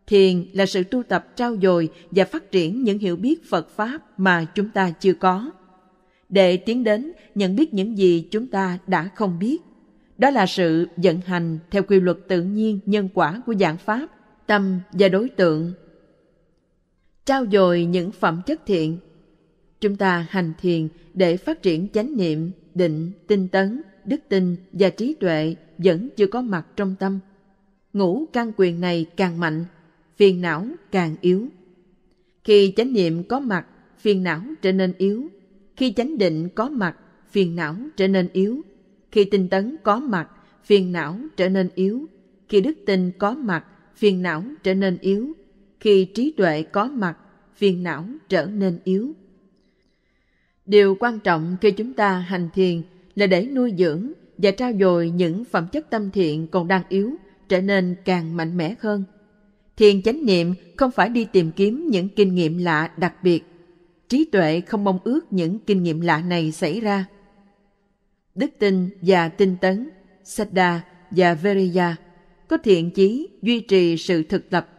thiền là sự tu tập trao dồi và phát triển những hiểu biết phật pháp mà chúng ta chưa có để tiến đến nhận biết những gì chúng ta đã không biết đó là sự vận hành theo quy luật tự nhiên nhân quả của dạng pháp tâm và đối tượng trao dồi những phẩm chất thiện chúng ta hành thiền để phát triển chánh niệm định tinh tấn đức tin và trí tuệ vẫn chưa có mặt trong tâm ngũ căn quyền này càng mạnh phiền não càng yếu. Khi chánh niệm có mặt, phiền não trở nên yếu. Khi chánh định có mặt, phiền não trở nên yếu. Khi tinh tấn có mặt, phiền não trở nên yếu. Khi đức tin có mặt, phiền não trở nên yếu. Khi trí tuệ có mặt, phiền não trở nên yếu. Điều quan trọng khi chúng ta hành thiền là để nuôi dưỡng và trao dồi những phẩm chất tâm thiện còn đang yếu trở nên càng mạnh mẽ hơn – thiền chánh niệm không phải đi tìm kiếm những kinh nghiệm lạ đặc biệt trí tuệ không mong ước những kinh nghiệm lạ này xảy ra đức tin và tinh tấn sada và veriya có thiện chí duy trì sự thực tập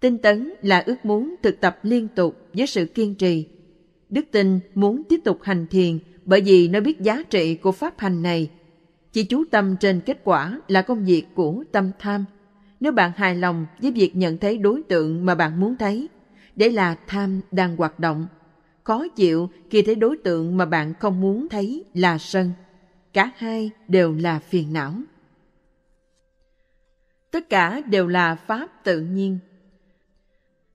tinh tấn là ước muốn thực tập liên tục với sự kiên trì đức tin muốn tiếp tục hành thiền bởi vì nó biết giá trị của pháp hành này chỉ chú tâm trên kết quả là công việc của tâm tham nếu bạn hài lòng với việc nhận thấy đối tượng mà bạn muốn thấy để là tham đang hoạt động khó chịu khi thấy đối tượng mà bạn không muốn thấy là sân cả hai đều là phiền não tất cả đều là pháp tự nhiên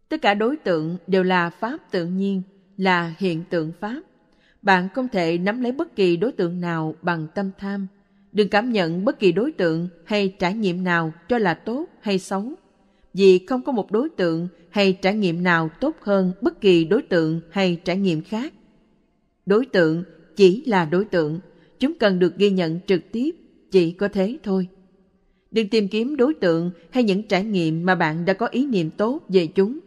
tất cả đối tượng đều là pháp tự nhiên là hiện tượng pháp bạn không thể nắm lấy bất kỳ đối tượng nào bằng tâm tham đừng cảm nhận bất kỳ đối tượng hay trải nghiệm nào cho là tốt hay xấu vì không có một đối tượng hay trải nghiệm nào tốt hơn bất kỳ đối tượng hay trải nghiệm khác đối tượng chỉ là đối tượng chúng cần được ghi nhận trực tiếp chỉ có thế thôi đừng tìm kiếm đối tượng hay những trải nghiệm mà bạn đã có ý niệm tốt về chúng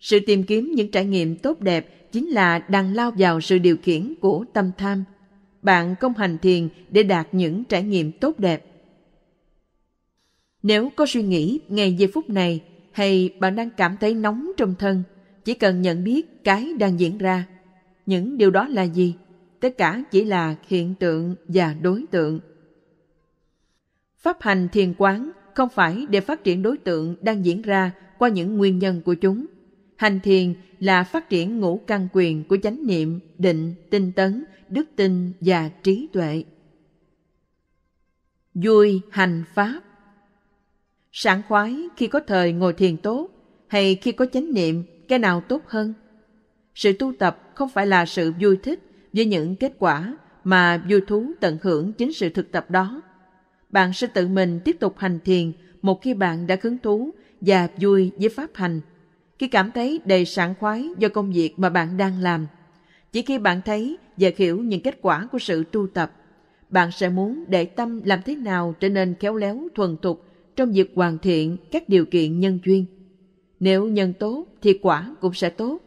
sự tìm kiếm những trải nghiệm tốt đẹp chính là đang lao vào sự điều khiển của tâm tham bạn công hành thiền để đạt những trải nghiệm tốt đẹp nếu có suy nghĩ ngay giây phút này hay bạn đang cảm thấy nóng trong thân chỉ cần nhận biết cái đang diễn ra những điều đó là gì tất cả chỉ là hiện tượng và đối tượng pháp hành thiền quán không phải để phát triển đối tượng đang diễn ra qua những nguyên nhân của chúng hành thiền là phát triển ngũ căn quyền của chánh niệm định tinh tấn đức tin và trí tuệ vui hành pháp sảng khoái khi có thời ngồi thiền tốt hay khi có chánh niệm cái nào tốt hơn sự tu tập không phải là sự vui thích với những kết quả mà vui thú tận hưởng chính sự thực tập đó bạn sẽ tự mình tiếp tục hành thiền một khi bạn đã hứng thú và vui với pháp hành khi cảm thấy đầy sảng khoái do công việc mà bạn đang làm chỉ khi bạn thấy và hiểu những kết quả của sự tu tập, bạn sẽ muốn để tâm làm thế nào trở nên khéo léo, thuần thục trong việc hoàn thiện các điều kiện nhân duyên. Nếu nhân tốt thì quả cũng sẽ tốt.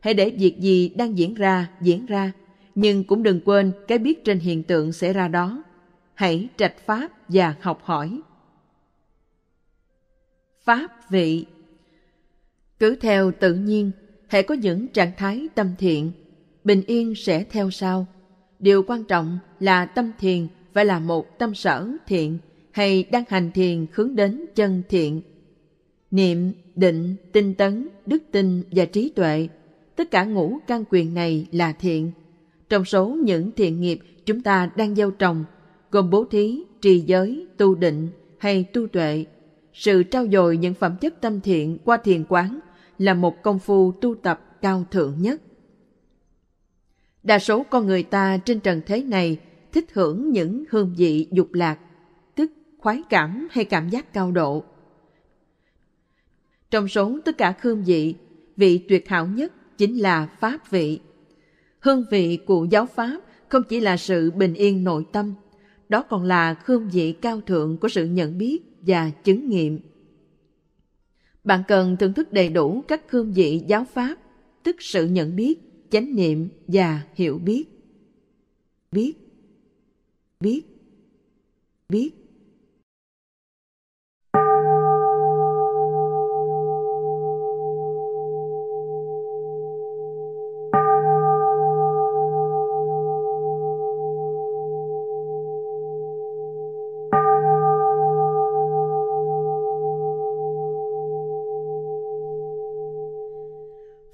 Hãy để việc gì đang diễn ra diễn ra, nhưng cũng đừng quên cái biết trên hiện tượng xảy ra đó. Hãy trạch pháp và học hỏi. Pháp vị Cứ theo tự nhiên, hãy có những trạng thái tâm thiện – bình yên sẽ theo sau. Điều quan trọng là tâm thiền phải là một tâm sở thiện hay đang hành thiền hướng đến chân thiện. Niệm, định, tinh tấn, đức tin và trí tuệ, tất cả ngũ căn quyền này là thiện. Trong số những thiện nghiệp chúng ta đang gieo trồng, gồm bố thí, trì giới, tu định hay tu tuệ, sự trao dồi những phẩm chất tâm thiện qua thiền quán là một công phu tu tập cao thượng nhất. Đa số con người ta trên trần thế này thích hưởng những hương vị dục lạc, tức khoái cảm hay cảm giác cao độ. Trong số tất cả hương vị, vị tuyệt hảo nhất chính là pháp vị. Hương vị của giáo pháp không chỉ là sự bình yên nội tâm, đó còn là hương vị cao thượng của sự nhận biết và chứng nghiệm. Bạn cần thưởng thức đầy đủ các hương vị giáo pháp, tức sự nhận biết, chánh niệm và hiểu biết biết biết biết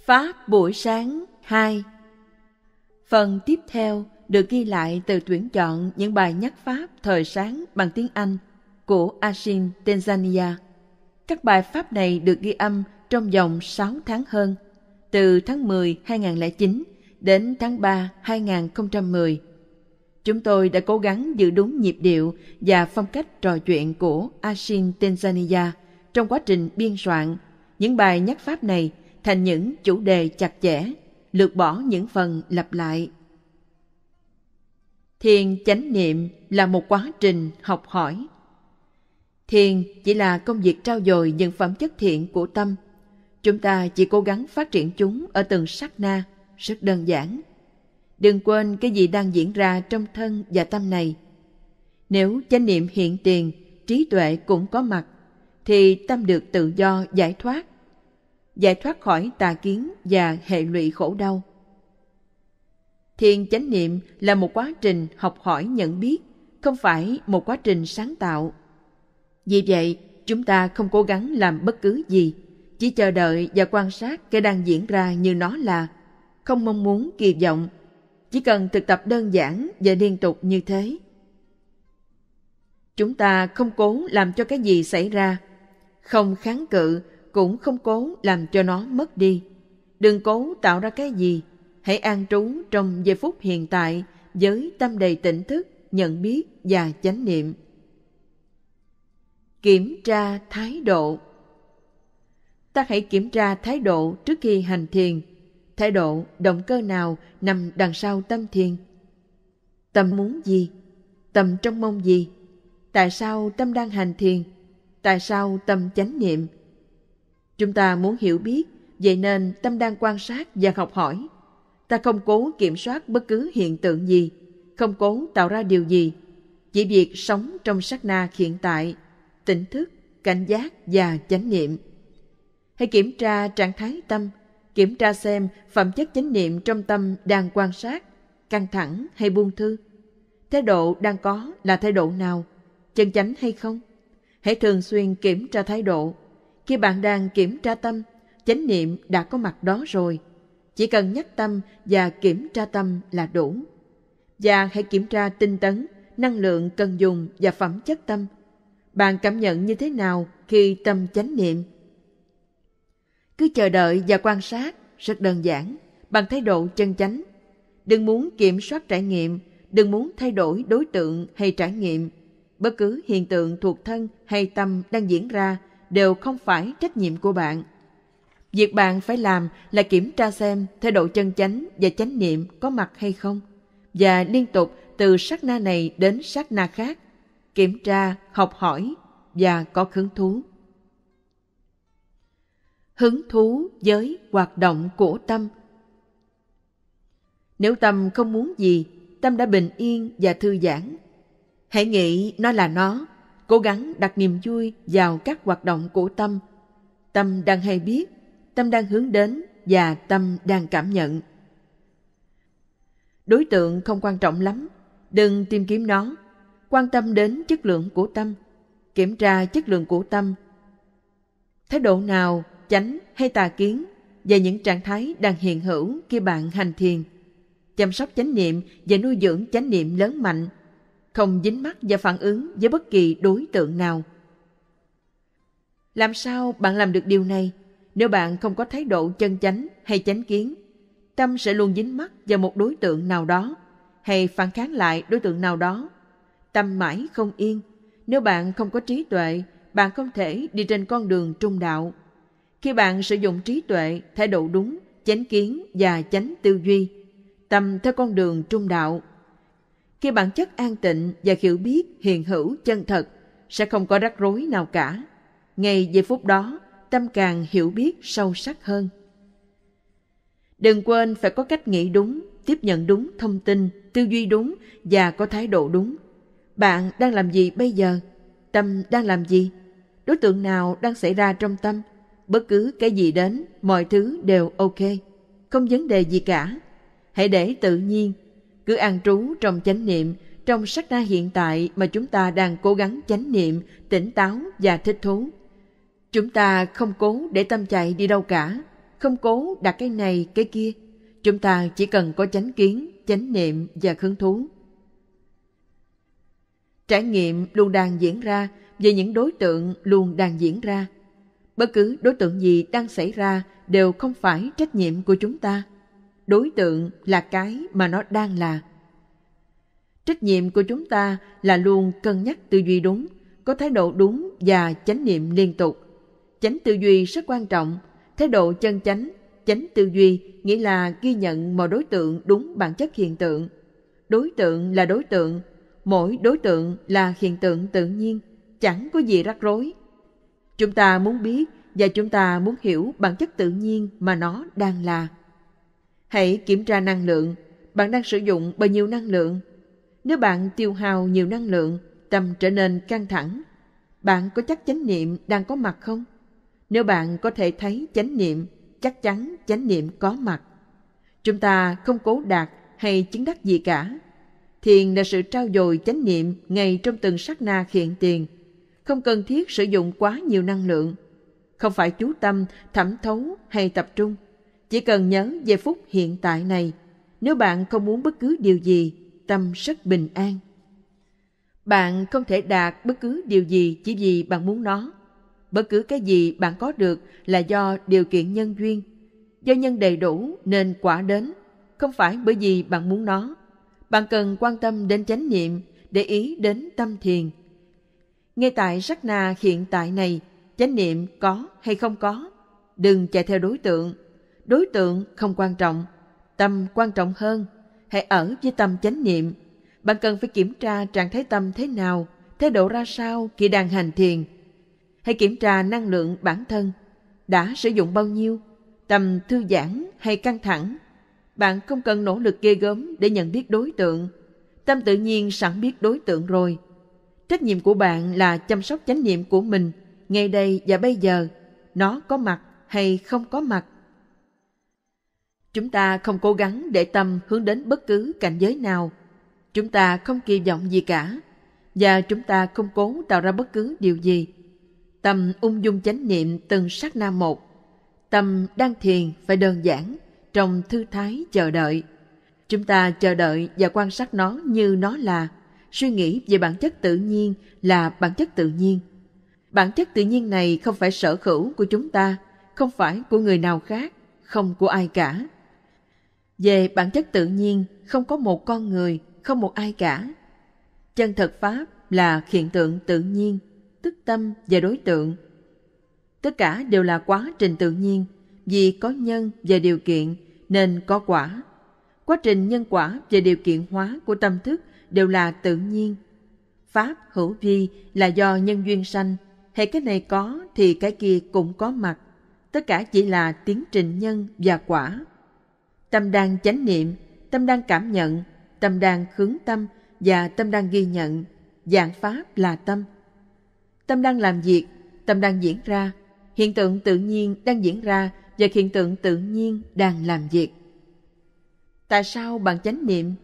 Pháp buổi sáng 2. Phần tiếp theo được ghi lại từ tuyển chọn những bài nhắc Pháp thời sáng bằng tiếng Anh của Ashin Tanzania. Các bài Pháp này được ghi âm trong vòng 6 tháng hơn, từ tháng 10 2009 đến tháng 3 2010. Chúng tôi đã cố gắng giữ đúng nhịp điệu và phong cách trò chuyện của Ashin Tanzania trong quá trình biên soạn những bài nhắc Pháp này thành những chủ đề chặt chẽ lược bỏ những phần lặp lại. Thiền chánh niệm là một quá trình học hỏi. Thiền chỉ là công việc trao dồi những phẩm chất thiện của tâm. Chúng ta chỉ cố gắng phát triển chúng ở từng sát na, rất đơn giản. Đừng quên cái gì đang diễn ra trong thân và tâm này. Nếu chánh niệm hiện tiền, trí tuệ cũng có mặt, thì tâm được tự do giải thoát giải thoát khỏi tà kiến và hệ lụy khổ đau. Thiền chánh niệm là một quá trình học hỏi nhận biết, không phải một quá trình sáng tạo. Vì vậy, chúng ta không cố gắng làm bất cứ gì, chỉ chờ đợi và quan sát cái đang diễn ra như nó là, không mong muốn kỳ vọng, chỉ cần thực tập đơn giản và liên tục như thế. Chúng ta không cố làm cho cái gì xảy ra, không kháng cự cũng không cố làm cho nó mất đi. Đừng cố tạo ra cái gì, hãy an trú trong giây phút hiện tại với tâm đầy tỉnh thức, nhận biết và chánh niệm. Kiểm tra thái độ Ta hãy kiểm tra thái độ trước khi hành thiền. Thái độ, động cơ nào nằm đằng sau tâm thiền? Tâm muốn gì? Tâm trong mong gì? Tại sao tâm đang hành thiền? Tại sao tâm chánh niệm? Chúng ta muốn hiểu biết, vậy nên tâm đang quan sát và học hỏi. Ta không cố kiểm soát bất cứ hiện tượng gì, không cố tạo ra điều gì. Chỉ việc sống trong sát na hiện tại, tỉnh thức, cảnh giác và chánh niệm. Hãy kiểm tra trạng thái tâm, kiểm tra xem phẩm chất chánh niệm trong tâm đang quan sát, căng thẳng hay buông thư. Thái độ đang có là thái độ nào? Chân chánh hay không? Hãy thường xuyên kiểm tra thái độ, khi bạn đang kiểm tra tâm, chánh niệm đã có mặt đó rồi. Chỉ cần nhắc tâm và kiểm tra tâm là đủ. Và hãy kiểm tra tinh tấn, năng lượng cần dùng và phẩm chất tâm. Bạn cảm nhận như thế nào khi tâm chánh niệm? Cứ chờ đợi và quan sát rất đơn giản, bằng thái độ chân chánh. Đừng muốn kiểm soát trải nghiệm, đừng muốn thay đổi đối tượng hay trải nghiệm. Bất cứ hiện tượng thuộc thân hay tâm đang diễn ra – đều không phải trách nhiệm của bạn. Việc bạn phải làm là kiểm tra xem thái độ chân chánh và chánh niệm có mặt hay không, và liên tục từ sát na này đến sát na khác, kiểm tra, học hỏi và có hứng thú. Hứng thú với hoạt động của tâm Nếu tâm không muốn gì, tâm đã bình yên và thư giãn. Hãy nghĩ nó là nó, cố gắng đặt niềm vui vào các hoạt động của tâm tâm đang hay biết tâm đang hướng đến và tâm đang cảm nhận đối tượng không quan trọng lắm đừng tìm kiếm nó quan tâm đến chất lượng của tâm kiểm tra chất lượng của tâm thái độ nào chánh hay tà kiến và những trạng thái đang hiện hữu khi bạn hành thiền chăm sóc chánh niệm và nuôi dưỡng chánh niệm lớn mạnh không dính mắt và phản ứng với bất kỳ đối tượng nào. Làm sao bạn làm được điều này nếu bạn không có thái độ chân chánh hay chánh kiến? Tâm sẽ luôn dính mắt vào một đối tượng nào đó hay phản kháng lại đối tượng nào đó. Tâm mãi không yên. Nếu bạn không có trí tuệ, bạn không thể đi trên con đường trung đạo. Khi bạn sử dụng trí tuệ, thái độ đúng, chánh kiến và chánh tư duy, tâm theo con đường trung đạo, khi bản chất an tịnh và hiểu biết hiền hữu chân thật sẽ không có rắc rối nào cả ngay giây phút đó tâm càng hiểu biết sâu sắc hơn đừng quên phải có cách nghĩ đúng tiếp nhận đúng thông tin tư duy đúng và có thái độ đúng bạn đang làm gì bây giờ tâm đang làm gì đối tượng nào đang xảy ra trong tâm bất cứ cái gì đến mọi thứ đều ok không vấn đề gì cả hãy để tự nhiên cứ an trú trong chánh niệm trong sắc na hiện tại mà chúng ta đang cố gắng chánh niệm tỉnh táo và thích thú chúng ta không cố để tâm chạy đi đâu cả không cố đặt cái này cái kia chúng ta chỉ cần có chánh kiến chánh niệm và hứng thú trải nghiệm luôn đang diễn ra về những đối tượng luôn đang diễn ra bất cứ đối tượng gì đang xảy ra đều không phải trách nhiệm của chúng ta đối tượng là cái mà nó đang là trách nhiệm của chúng ta là luôn cân nhắc tư duy đúng có thái độ đúng và chánh niệm liên tục chánh tư duy rất quan trọng thái độ chân chánh chánh tư duy nghĩa là ghi nhận mọi đối tượng đúng bản chất hiện tượng đối tượng là đối tượng mỗi đối tượng là hiện tượng tự nhiên chẳng có gì rắc rối chúng ta muốn biết và chúng ta muốn hiểu bản chất tự nhiên mà nó đang là Hãy kiểm tra năng lượng, bạn đang sử dụng bao nhiêu năng lượng. Nếu bạn tiêu hao nhiều năng lượng, tâm trở nên căng thẳng. Bạn có chắc chánh niệm đang có mặt không? Nếu bạn có thể thấy chánh niệm, chắc chắn chánh niệm có mặt. Chúng ta không cố đạt hay chứng đắc gì cả. Thiền là sự trao dồi chánh niệm ngay trong từng sát na hiện tiền. Không cần thiết sử dụng quá nhiều năng lượng. Không phải chú tâm, thẩm thấu hay tập trung – chỉ cần nhớ về phút hiện tại này, nếu bạn không muốn bất cứ điều gì, tâm rất bình an. Bạn không thể đạt bất cứ điều gì chỉ vì bạn muốn nó. Bất cứ cái gì bạn có được là do điều kiện nhân duyên. Do nhân đầy đủ nên quả đến, không phải bởi vì bạn muốn nó. Bạn cần quan tâm đến chánh niệm, để ý đến tâm thiền. Ngay tại sắc na hiện tại này, chánh niệm có hay không có, đừng chạy theo đối tượng đối tượng không quan trọng tâm quan trọng hơn hãy ở với tâm chánh niệm bạn cần phải kiểm tra trạng thái tâm thế nào thái độ ra sao khi đang hành thiền hãy kiểm tra năng lượng bản thân đã sử dụng bao nhiêu tâm thư giãn hay căng thẳng bạn không cần nỗ lực ghê gớm để nhận biết đối tượng tâm tự nhiên sẵn biết đối tượng rồi trách nhiệm của bạn là chăm sóc chánh niệm của mình ngay đây và bây giờ nó có mặt hay không có mặt Chúng ta không cố gắng để tâm hướng đến bất cứ cảnh giới nào. Chúng ta không kỳ vọng gì cả và chúng ta không cố tạo ra bất cứ điều gì. Tâm ung dung chánh niệm từng sát na một. Tâm đang thiền phải đơn giản, trong thư thái chờ đợi. Chúng ta chờ đợi và quan sát nó như nó là, suy nghĩ về bản chất tự nhiên là bản chất tự nhiên. Bản chất tự nhiên này không phải sở hữu của chúng ta, không phải của người nào khác, không của ai cả. Về bản chất tự nhiên, không có một con người, không một ai cả. Chân thật Pháp là hiện tượng tự nhiên, tức tâm và đối tượng. Tất cả đều là quá trình tự nhiên, vì có nhân và điều kiện nên có quả. Quá trình nhân quả và điều kiện hóa của tâm thức đều là tự nhiên. Pháp hữu vi là do nhân duyên sanh, hệ cái này có thì cái kia cũng có mặt. Tất cả chỉ là tiến trình nhân và quả. Tâm đang chánh niệm, tâm đang cảm nhận, tâm đang khướng tâm và tâm đang ghi nhận. Dạng pháp là tâm. Tâm đang làm việc, tâm đang diễn ra. Hiện tượng tự nhiên đang diễn ra và hiện tượng tự nhiên đang làm việc. Tại sao bạn chánh niệm?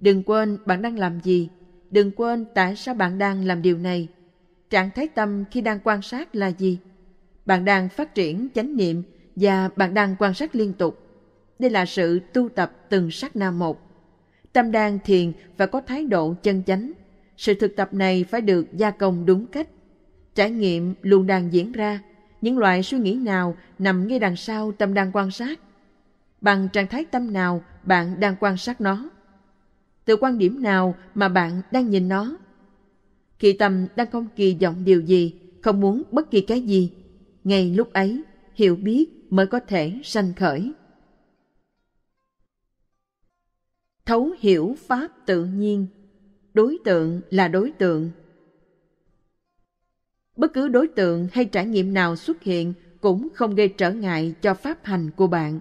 Đừng quên bạn đang làm gì. Đừng quên tại sao bạn đang làm điều này. Trạng thái tâm khi đang quan sát là gì? Bạn đang phát triển chánh niệm và bạn đang quan sát liên tục. Đây là sự tu tập từng sát na một. Tâm đan thiền và có thái độ chân chánh. Sự thực tập này phải được gia công đúng cách. Trải nghiệm luôn đang diễn ra. Những loại suy nghĩ nào nằm ngay đằng sau tâm đang quan sát? Bằng trạng thái tâm nào bạn đang quan sát nó? Từ quan điểm nào mà bạn đang nhìn nó? Khi tâm đang không kỳ vọng điều gì, không muốn bất kỳ cái gì, ngay lúc ấy hiểu biết mới có thể sanh khởi thấu hiểu pháp tự nhiên đối tượng là đối tượng bất cứ đối tượng hay trải nghiệm nào xuất hiện cũng không gây trở ngại cho pháp hành của bạn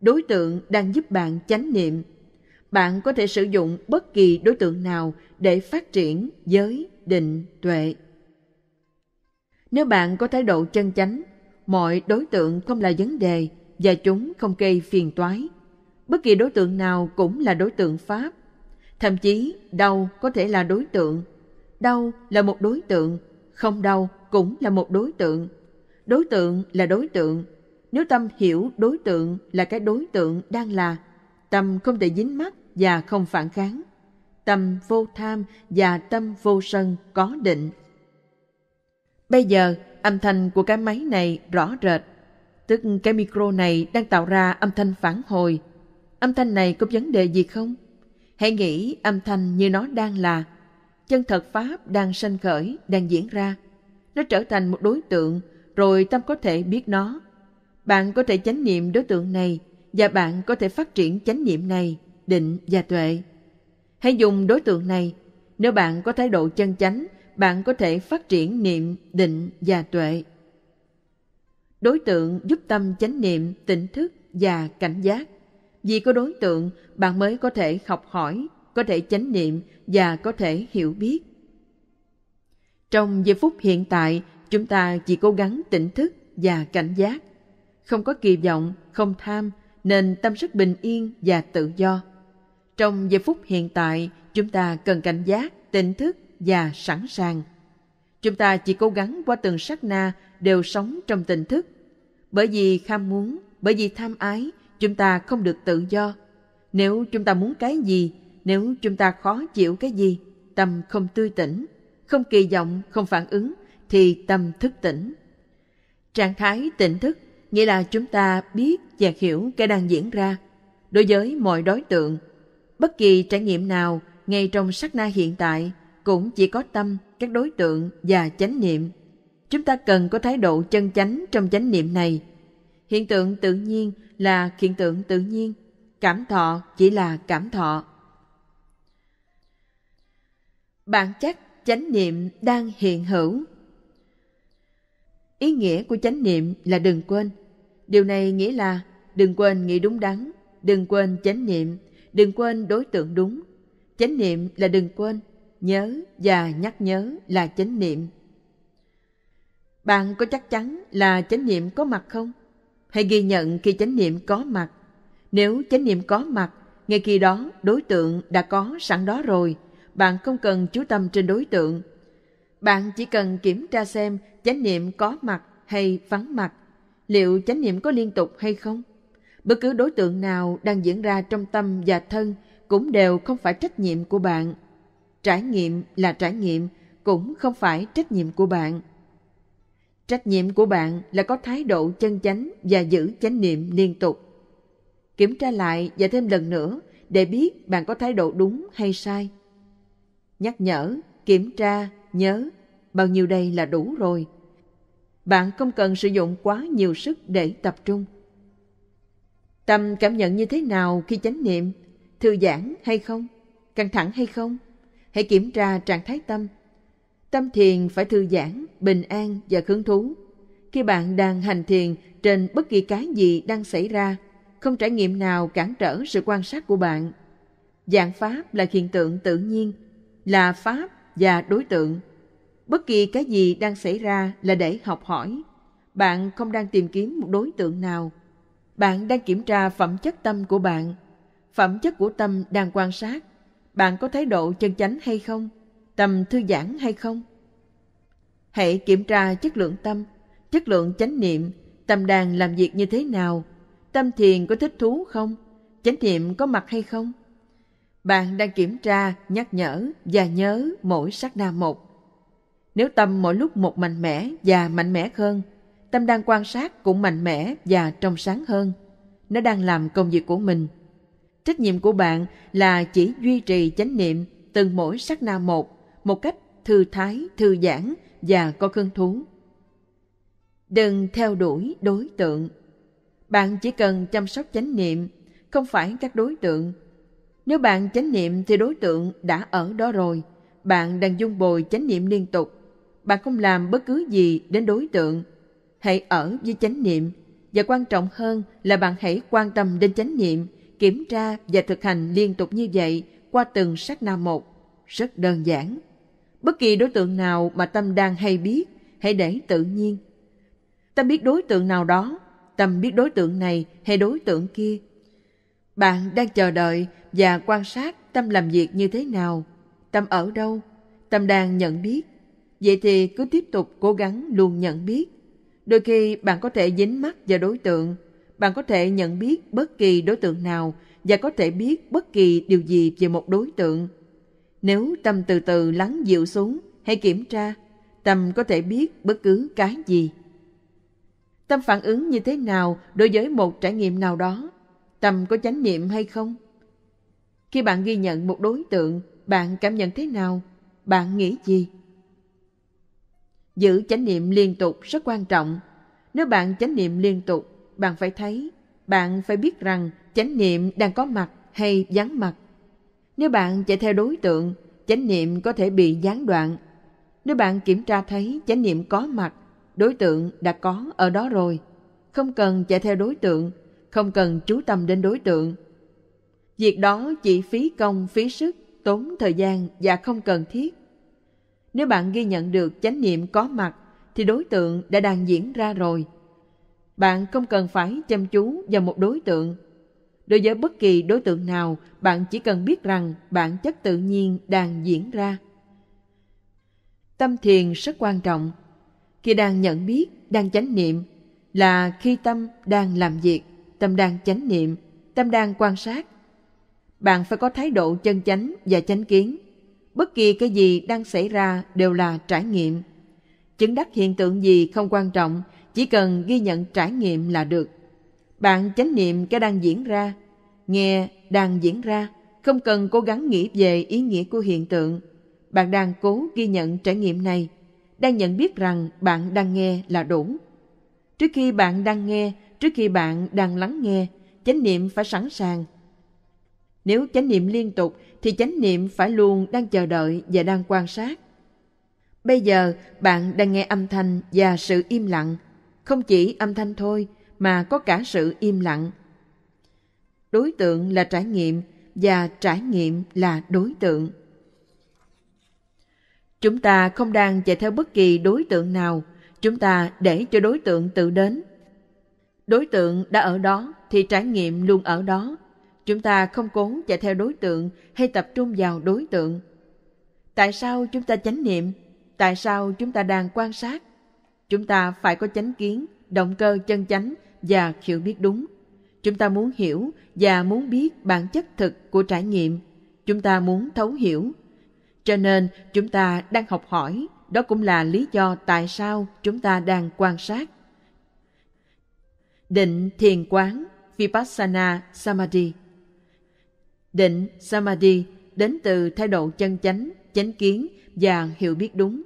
đối tượng đang giúp bạn chánh niệm bạn có thể sử dụng bất kỳ đối tượng nào để phát triển giới định tuệ nếu bạn có thái độ chân chánh mọi đối tượng không là vấn đề và chúng không gây phiền toái Bất kỳ đối tượng nào cũng là đối tượng pháp. Thậm chí đau có thể là đối tượng. Đau là một đối tượng, không đau cũng là một đối tượng. Đối tượng là đối tượng. Nếu tâm hiểu đối tượng là cái đối tượng đang là, tâm không thể dính mắc và không phản kháng. Tâm vô tham và tâm vô sân có định. Bây giờ, âm thanh của cái máy này rõ rệt. Tức cái micro này đang tạo ra âm thanh phản hồi âm thanh này có vấn đề gì không? Hãy nghĩ âm thanh như nó đang là. Chân thật Pháp đang sanh khởi, đang diễn ra. Nó trở thành một đối tượng, rồi tâm có thể biết nó. Bạn có thể chánh niệm đối tượng này và bạn có thể phát triển chánh niệm này, định và tuệ. Hãy dùng đối tượng này. Nếu bạn có thái độ chân chánh, bạn có thể phát triển niệm, định và tuệ. Đối tượng giúp tâm chánh niệm, tỉnh thức và cảnh giác. Vì có đối tượng, bạn mới có thể học hỏi, có thể chánh niệm và có thể hiểu biết. Trong giây phút hiện tại, chúng ta chỉ cố gắng tỉnh thức và cảnh giác, không có kỳ vọng, không tham, nên tâm rất bình yên và tự do. Trong giây phút hiện tại, chúng ta cần cảnh giác, tỉnh thức và sẵn sàng. Chúng ta chỉ cố gắng qua từng sát na đều sống trong tỉnh thức. Bởi vì kham muốn, bởi vì tham ái, chúng ta không được tự do nếu chúng ta muốn cái gì nếu chúng ta khó chịu cái gì tâm không tươi tỉnh không kỳ vọng không phản ứng thì tâm thức tỉnh trạng thái tỉnh thức nghĩa là chúng ta biết và hiểu cái đang diễn ra đối với mọi đối tượng bất kỳ trải nghiệm nào ngay trong sát na hiện tại cũng chỉ có tâm các đối tượng và chánh niệm chúng ta cần có thái độ chân chánh trong chánh niệm này Hiện tượng tự nhiên là hiện tượng tự nhiên, cảm thọ chỉ là cảm thọ. Bản chất chánh niệm đang hiện hữu. Ý nghĩa của chánh niệm là đừng quên. Điều này nghĩa là đừng quên nghĩ đúng đắn, đừng quên chánh niệm, đừng quên đối tượng đúng. Chánh niệm là đừng quên, nhớ và nhắc nhớ là chánh niệm. Bạn có chắc chắn là chánh niệm có mặt không? Hãy ghi nhận khi chánh niệm có mặt. Nếu chánh niệm có mặt, ngay khi đó đối tượng đã có sẵn đó rồi, bạn không cần chú tâm trên đối tượng. Bạn chỉ cần kiểm tra xem chánh niệm có mặt hay vắng mặt, liệu chánh niệm có liên tục hay không. Bất cứ đối tượng nào đang diễn ra trong tâm và thân cũng đều không phải trách nhiệm của bạn. Trải nghiệm là trải nghiệm, cũng không phải trách nhiệm của bạn. Trách nhiệm của bạn là có thái độ chân chánh và giữ chánh niệm liên tục. Kiểm tra lại và thêm lần nữa để biết bạn có thái độ đúng hay sai. Nhắc nhở, kiểm tra, nhớ, bao nhiêu đây là đủ rồi. Bạn không cần sử dụng quá nhiều sức để tập trung. Tâm cảm nhận như thế nào khi chánh niệm? Thư giãn hay không? Căng thẳng hay không? Hãy kiểm tra trạng thái tâm Tâm thiền phải thư giãn, bình an và hứng thú. Khi bạn đang hành thiền trên bất kỳ cái gì đang xảy ra, không trải nghiệm nào cản trở sự quan sát của bạn. Dạng pháp là hiện tượng tự nhiên, là pháp và đối tượng. Bất kỳ cái gì đang xảy ra là để học hỏi. Bạn không đang tìm kiếm một đối tượng nào. Bạn đang kiểm tra phẩm chất tâm của bạn. Phẩm chất của tâm đang quan sát. Bạn có thái độ chân chánh hay không? tâm thư giãn hay không? Hãy kiểm tra chất lượng tâm, chất lượng chánh niệm, tâm đang làm việc như thế nào, tâm thiền có thích thú không, chánh niệm có mặt hay không? Bạn đang kiểm tra, nhắc nhở và nhớ mỗi sát na một. Nếu tâm mỗi lúc một mạnh mẽ và mạnh mẽ hơn, tâm đang quan sát cũng mạnh mẽ và trong sáng hơn. Nó đang làm công việc của mình. Trách nhiệm của bạn là chỉ duy trì chánh niệm từng mỗi sát na một một cách thư thái, thư giãn và có hứng thú. Đừng theo đuổi đối tượng. Bạn chỉ cần chăm sóc chánh niệm, không phải các đối tượng. Nếu bạn chánh niệm thì đối tượng đã ở đó rồi. Bạn đang dung bồi chánh niệm liên tục. Bạn không làm bất cứ gì đến đối tượng. Hãy ở với chánh niệm. Và quan trọng hơn là bạn hãy quan tâm đến chánh niệm, kiểm tra và thực hành liên tục như vậy qua từng sát na một. Rất đơn giản Bất kỳ đối tượng nào mà tâm đang hay biết, hãy để tự nhiên. Tâm biết đối tượng nào đó, tâm biết đối tượng này hay đối tượng kia. Bạn đang chờ đợi và quan sát tâm làm việc như thế nào, tâm ở đâu, tâm đang nhận biết. Vậy thì cứ tiếp tục cố gắng luôn nhận biết. Đôi khi bạn có thể dính mắt vào đối tượng, bạn có thể nhận biết bất kỳ đối tượng nào và có thể biết bất kỳ điều gì về một đối tượng nếu tâm từ từ lắng dịu xuống, hãy kiểm tra, tâm có thể biết bất cứ cái gì. Tâm phản ứng như thế nào đối với một trải nghiệm nào đó? Tâm có chánh niệm hay không? Khi bạn ghi nhận một đối tượng, bạn cảm nhận thế nào? Bạn nghĩ gì? Giữ chánh niệm liên tục rất quan trọng. Nếu bạn chánh niệm liên tục, bạn phải thấy, bạn phải biết rằng chánh niệm đang có mặt hay vắng mặt nếu bạn chạy theo đối tượng, chánh niệm có thể bị gián đoạn. Nếu bạn kiểm tra thấy chánh niệm có mặt, đối tượng đã có ở đó rồi. Không cần chạy theo đối tượng, không cần chú tâm đến đối tượng. Việc đó chỉ phí công, phí sức, tốn thời gian và không cần thiết. Nếu bạn ghi nhận được chánh niệm có mặt, thì đối tượng đã đang diễn ra rồi. Bạn không cần phải chăm chú vào một đối tượng Đối với bất kỳ đối tượng nào, bạn chỉ cần biết rằng bản chất tự nhiên đang diễn ra. Tâm thiền rất quan trọng. Khi đang nhận biết, đang chánh niệm, là khi tâm đang làm việc, tâm đang chánh niệm, tâm đang quan sát. Bạn phải có thái độ chân chánh và chánh kiến. Bất kỳ cái gì đang xảy ra đều là trải nghiệm. Chứng đắc hiện tượng gì không quan trọng, chỉ cần ghi nhận trải nghiệm là được. Bạn chánh niệm cái đang diễn ra, nghe đang diễn ra, không cần cố gắng nghĩ về ý nghĩa của hiện tượng. Bạn đang cố ghi nhận trải nghiệm này, đang nhận biết rằng bạn đang nghe là đủ. Trước khi bạn đang nghe, trước khi bạn đang lắng nghe, chánh niệm phải sẵn sàng. Nếu chánh niệm liên tục thì chánh niệm phải luôn đang chờ đợi và đang quan sát. Bây giờ bạn đang nghe âm thanh và sự im lặng, không chỉ âm thanh thôi, mà có cả sự im lặng. Đối tượng là trải nghiệm và trải nghiệm là đối tượng. Chúng ta không đang chạy theo bất kỳ đối tượng nào, chúng ta để cho đối tượng tự đến. Đối tượng đã ở đó thì trải nghiệm luôn ở đó. Chúng ta không cố chạy theo đối tượng hay tập trung vào đối tượng. Tại sao chúng ta chánh niệm? Tại sao chúng ta đang quan sát? Chúng ta phải có chánh kiến, động cơ chân chánh và hiểu biết đúng. Chúng ta muốn hiểu và muốn biết bản chất thực của trải nghiệm. Chúng ta muốn thấu hiểu. Cho nên chúng ta đang học hỏi. Đó cũng là lý do tại sao chúng ta đang quan sát. Định thiền quán Vipassana Samadhi Định Samadhi đến từ thái độ chân chánh, chánh kiến và hiểu biết đúng.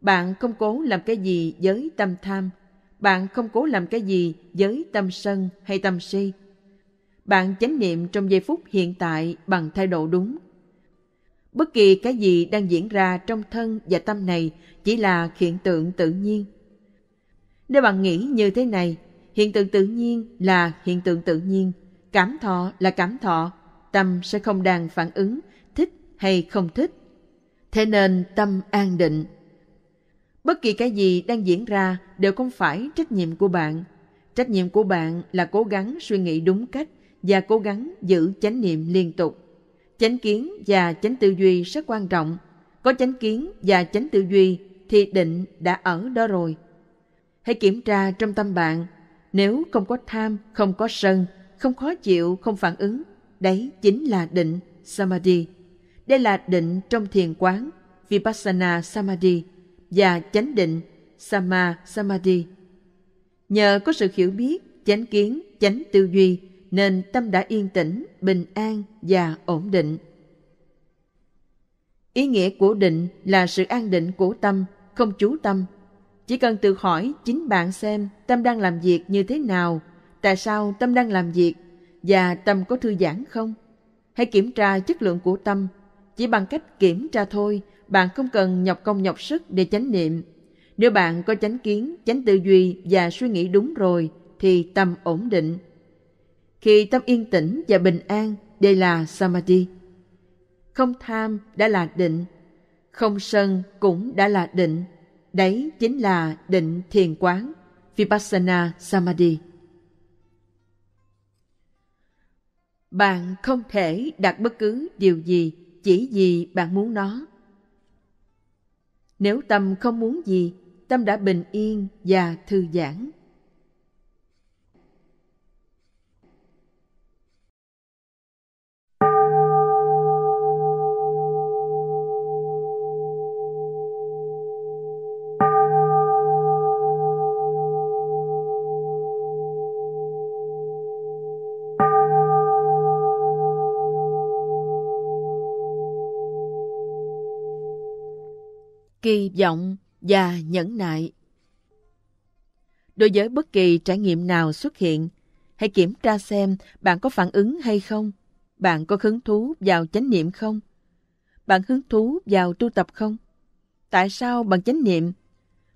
Bạn không cố làm cái gì với tâm tham – bạn không cố làm cái gì với tâm sân hay tâm si. Bạn chánh niệm trong giây phút hiện tại bằng thái độ đúng. Bất kỳ cái gì đang diễn ra trong thân và tâm này chỉ là hiện tượng tự nhiên. Nếu bạn nghĩ như thế này, hiện tượng tự nhiên là hiện tượng tự nhiên, cảm thọ là cảm thọ, tâm sẽ không đang phản ứng thích hay không thích. Thế nên tâm an định bất kỳ cái gì đang diễn ra đều không phải trách nhiệm của bạn trách nhiệm của bạn là cố gắng suy nghĩ đúng cách và cố gắng giữ chánh niệm liên tục chánh kiến và chánh tư duy rất quan trọng có chánh kiến và chánh tư duy thì định đã ở đó rồi hãy kiểm tra trong tâm bạn nếu không có tham không có sân không khó chịu không phản ứng đấy chính là định samadhi đây là định trong thiền quán vipassana samadhi và chánh định Sama Samadhi. Nhờ có sự hiểu biết, chánh kiến, chánh tư duy nên tâm đã yên tĩnh, bình an và ổn định. Ý nghĩa của định là sự an định của tâm, không chú tâm. Chỉ cần tự hỏi chính bạn xem tâm đang làm việc như thế nào, tại sao tâm đang làm việc và tâm có thư giãn không? Hãy kiểm tra chất lượng của tâm chỉ bằng cách kiểm tra thôi bạn không cần nhọc công nhọc sức để chánh niệm. Nếu bạn có chánh kiến, chánh tư duy và suy nghĩ đúng rồi, thì tâm ổn định. Khi tâm yên tĩnh và bình an, đây là Samadhi. Không tham đã là định, không sân cũng đã là định. Đấy chính là định thiền quán, Vipassana Samadhi. Bạn không thể đạt bất cứ điều gì chỉ vì bạn muốn nó nếu tâm không muốn gì tâm đã bình yên và thư giãn kỳ vọng và nhẫn nại. Đối với bất kỳ trải nghiệm nào xuất hiện, hãy kiểm tra xem bạn có phản ứng hay không, bạn có hứng thú vào chánh niệm không, bạn hứng thú vào tu tập không. Tại sao bằng chánh niệm?